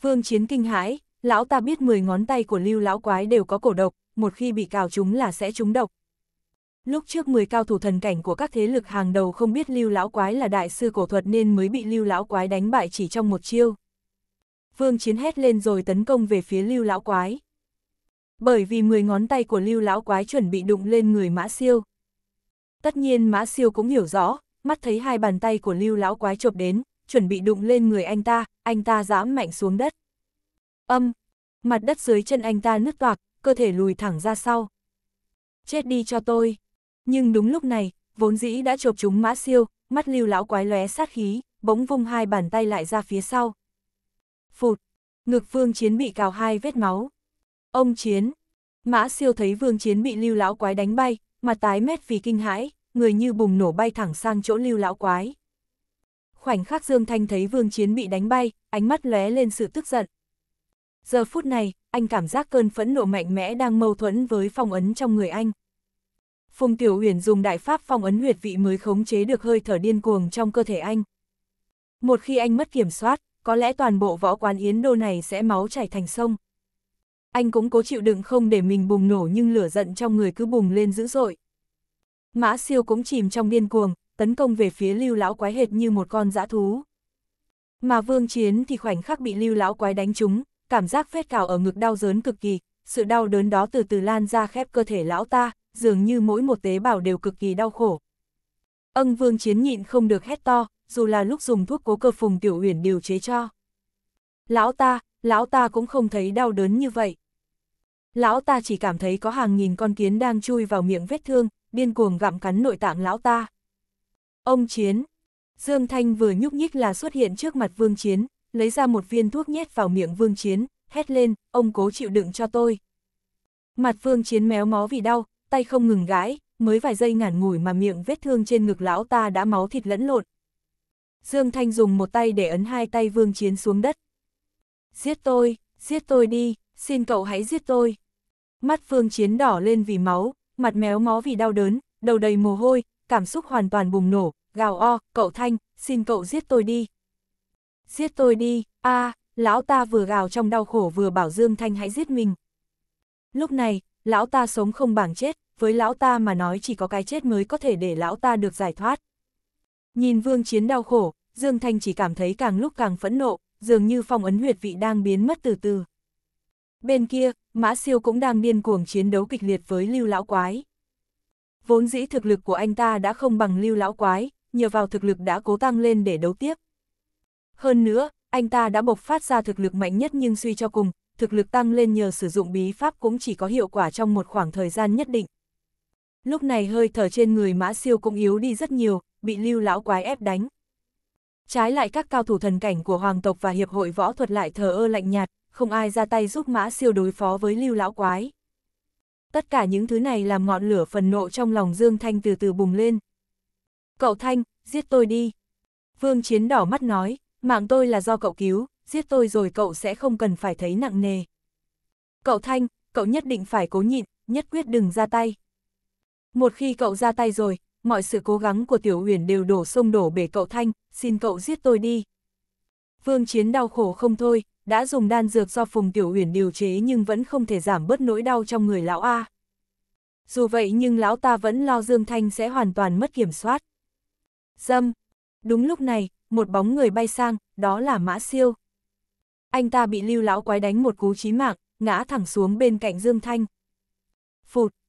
Vương Chiến kinh hãi, lão ta biết 10 ngón tay của lưu lão quái đều có cổ độc, một khi bị cào chúng là sẽ trúng độc. Lúc trước 10 cao thủ thần cảnh của các thế lực hàng đầu không biết lưu lão quái là đại sư cổ thuật nên mới bị lưu lão quái đánh bại chỉ trong một chiêu. Vương Chiến hét lên rồi tấn công về phía lưu lão quái bởi vì 10 ngón tay của lưu lão quái chuẩn bị đụng lên người mã siêu. Tất nhiên mã siêu cũng hiểu rõ, mắt thấy hai bàn tay của lưu lão quái chộp đến, chuẩn bị đụng lên người anh ta, anh ta dám mạnh xuống đất. Âm, mặt đất dưới chân anh ta nứt toạc, cơ thể lùi thẳng ra sau. Chết đi cho tôi. Nhưng đúng lúc này, vốn dĩ đã chộp trúng mã siêu, mắt lưu lão quái lóe sát khí, bỗng vung hai bàn tay lại ra phía sau. Phụt, ngực phương chiến bị cào hai vết máu. Ông Chiến. Mã siêu thấy Vương Chiến bị lưu lão quái đánh bay, mặt tái mét vì kinh hãi, người như bùng nổ bay thẳng sang chỗ lưu lão quái. Khoảnh khắc Dương Thanh thấy Vương Chiến bị đánh bay, ánh mắt lóe lên sự tức giận. Giờ phút này, anh cảm giác cơn phẫn nộ mạnh mẽ đang mâu thuẫn với phong ấn trong người anh. Phùng Tiểu Huyền dùng đại pháp phong ấn huyệt vị mới khống chế được hơi thở điên cuồng trong cơ thể anh. Một khi anh mất kiểm soát, có lẽ toàn bộ võ quán Yến Đô này sẽ máu chảy thành sông anh cũng cố chịu đựng không để mình bùng nổ nhưng lửa giận trong người cứ bùng lên dữ dội. Mã siêu cũng chìm trong điên cuồng, tấn công về phía lưu lão quái hệt như một con dã thú. Mà vương chiến thì khoảnh khắc bị lưu lão quái đánh trúng, cảm giác phết cào ở ngực đau dớn cực kỳ, sự đau đớn đó từ từ lan ra khép cơ thể lão ta, dường như mỗi một tế bào đều cực kỳ đau khổ. Ân vương chiến nhịn không được hét to, dù là lúc dùng thuốc cố cơ phùng tiểu huyền điều chế cho. Lão ta, lão ta cũng không thấy đau đớn như vậy. Lão ta chỉ cảm thấy có hàng nghìn con kiến đang chui vào miệng vết thương, điên cuồng gặm cắn nội tạng lão ta. Ông Chiến Dương Thanh vừa nhúc nhích là xuất hiện trước mặt Vương Chiến, lấy ra một viên thuốc nhét vào miệng Vương Chiến, hét lên, ông cố chịu đựng cho tôi. Mặt Vương Chiến méo mó vì đau, tay không ngừng gãi, mới vài giây ngản ngủi mà miệng vết thương trên ngực lão ta đã máu thịt lẫn lộn. Dương Thanh dùng một tay để ấn hai tay Vương Chiến xuống đất. Giết tôi, giết tôi đi, xin cậu hãy giết tôi. Mắt Phương Chiến đỏ lên vì máu, mặt méo mó vì đau đớn, đầu đầy mồ hôi, cảm xúc hoàn toàn bùng nổ, gào o, cậu Thanh, xin cậu giết tôi đi. Giết tôi đi, a lão ta vừa gào trong đau khổ vừa bảo Dương Thanh hãy giết mình. Lúc này, lão ta sống không bằng chết, với lão ta mà nói chỉ có cái chết mới có thể để lão ta được giải thoát. Nhìn Vương Chiến đau khổ, Dương Thanh chỉ cảm thấy càng lúc càng phẫn nộ, dường như phong ấn huyệt vị đang biến mất từ từ. Bên kia, Mã Siêu cũng đang điên cuồng chiến đấu kịch liệt với Lưu Lão Quái. Vốn dĩ thực lực của anh ta đã không bằng Lưu Lão Quái, nhờ vào thực lực đã cố tăng lên để đấu tiếp. Hơn nữa, anh ta đã bộc phát ra thực lực mạnh nhất nhưng suy cho cùng, thực lực tăng lên nhờ sử dụng bí pháp cũng chỉ có hiệu quả trong một khoảng thời gian nhất định. Lúc này hơi thở trên người Mã Siêu cũng yếu đi rất nhiều, bị Lưu Lão Quái ép đánh. Trái lại các cao thủ thần cảnh của Hoàng tộc và Hiệp hội Võ thuật lại thờ ơ lạnh nhạt, không ai ra tay giúp Mã Siêu đối phó với lưu lão quái. Tất cả những thứ này làm ngọn lửa phần nộ trong lòng Dương Thanh từ từ bùng lên. Cậu Thanh, giết tôi đi. Vương Chiến đỏ mắt nói, mạng tôi là do cậu cứu, giết tôi rồi cậu sẽ không cần phải thấy nặng nề. Cậu Thanh, cậu nhất định phải cố nhịn, nhất quyết đừng ra tay. Một khi cậu ra tay rồi, mọi sự cố gắng của Tiểu uyển đều đổ sông đổ bể cậu Thanh, xin cậu giết tôi đi. Vương Chiến đau khổ không thôi, đã dùng đan dược do Phùng Tiểu Huyền điều chế nhưng vẫn không thể giảm bớt nỗi đau trong người lão A. Dù vậy nhưng lão ta vẫn lo Dương Thanh sẽ hoàn toàn mất kiểm soát. Dâm! Đúng lúc này, một bóng người bay sang, đó là Mã Siêu. Anh ta bị lưu lão quái đánh một cú chí mạng, ngã thẳng xuống bên cạnh Dương Thanh. Phụt!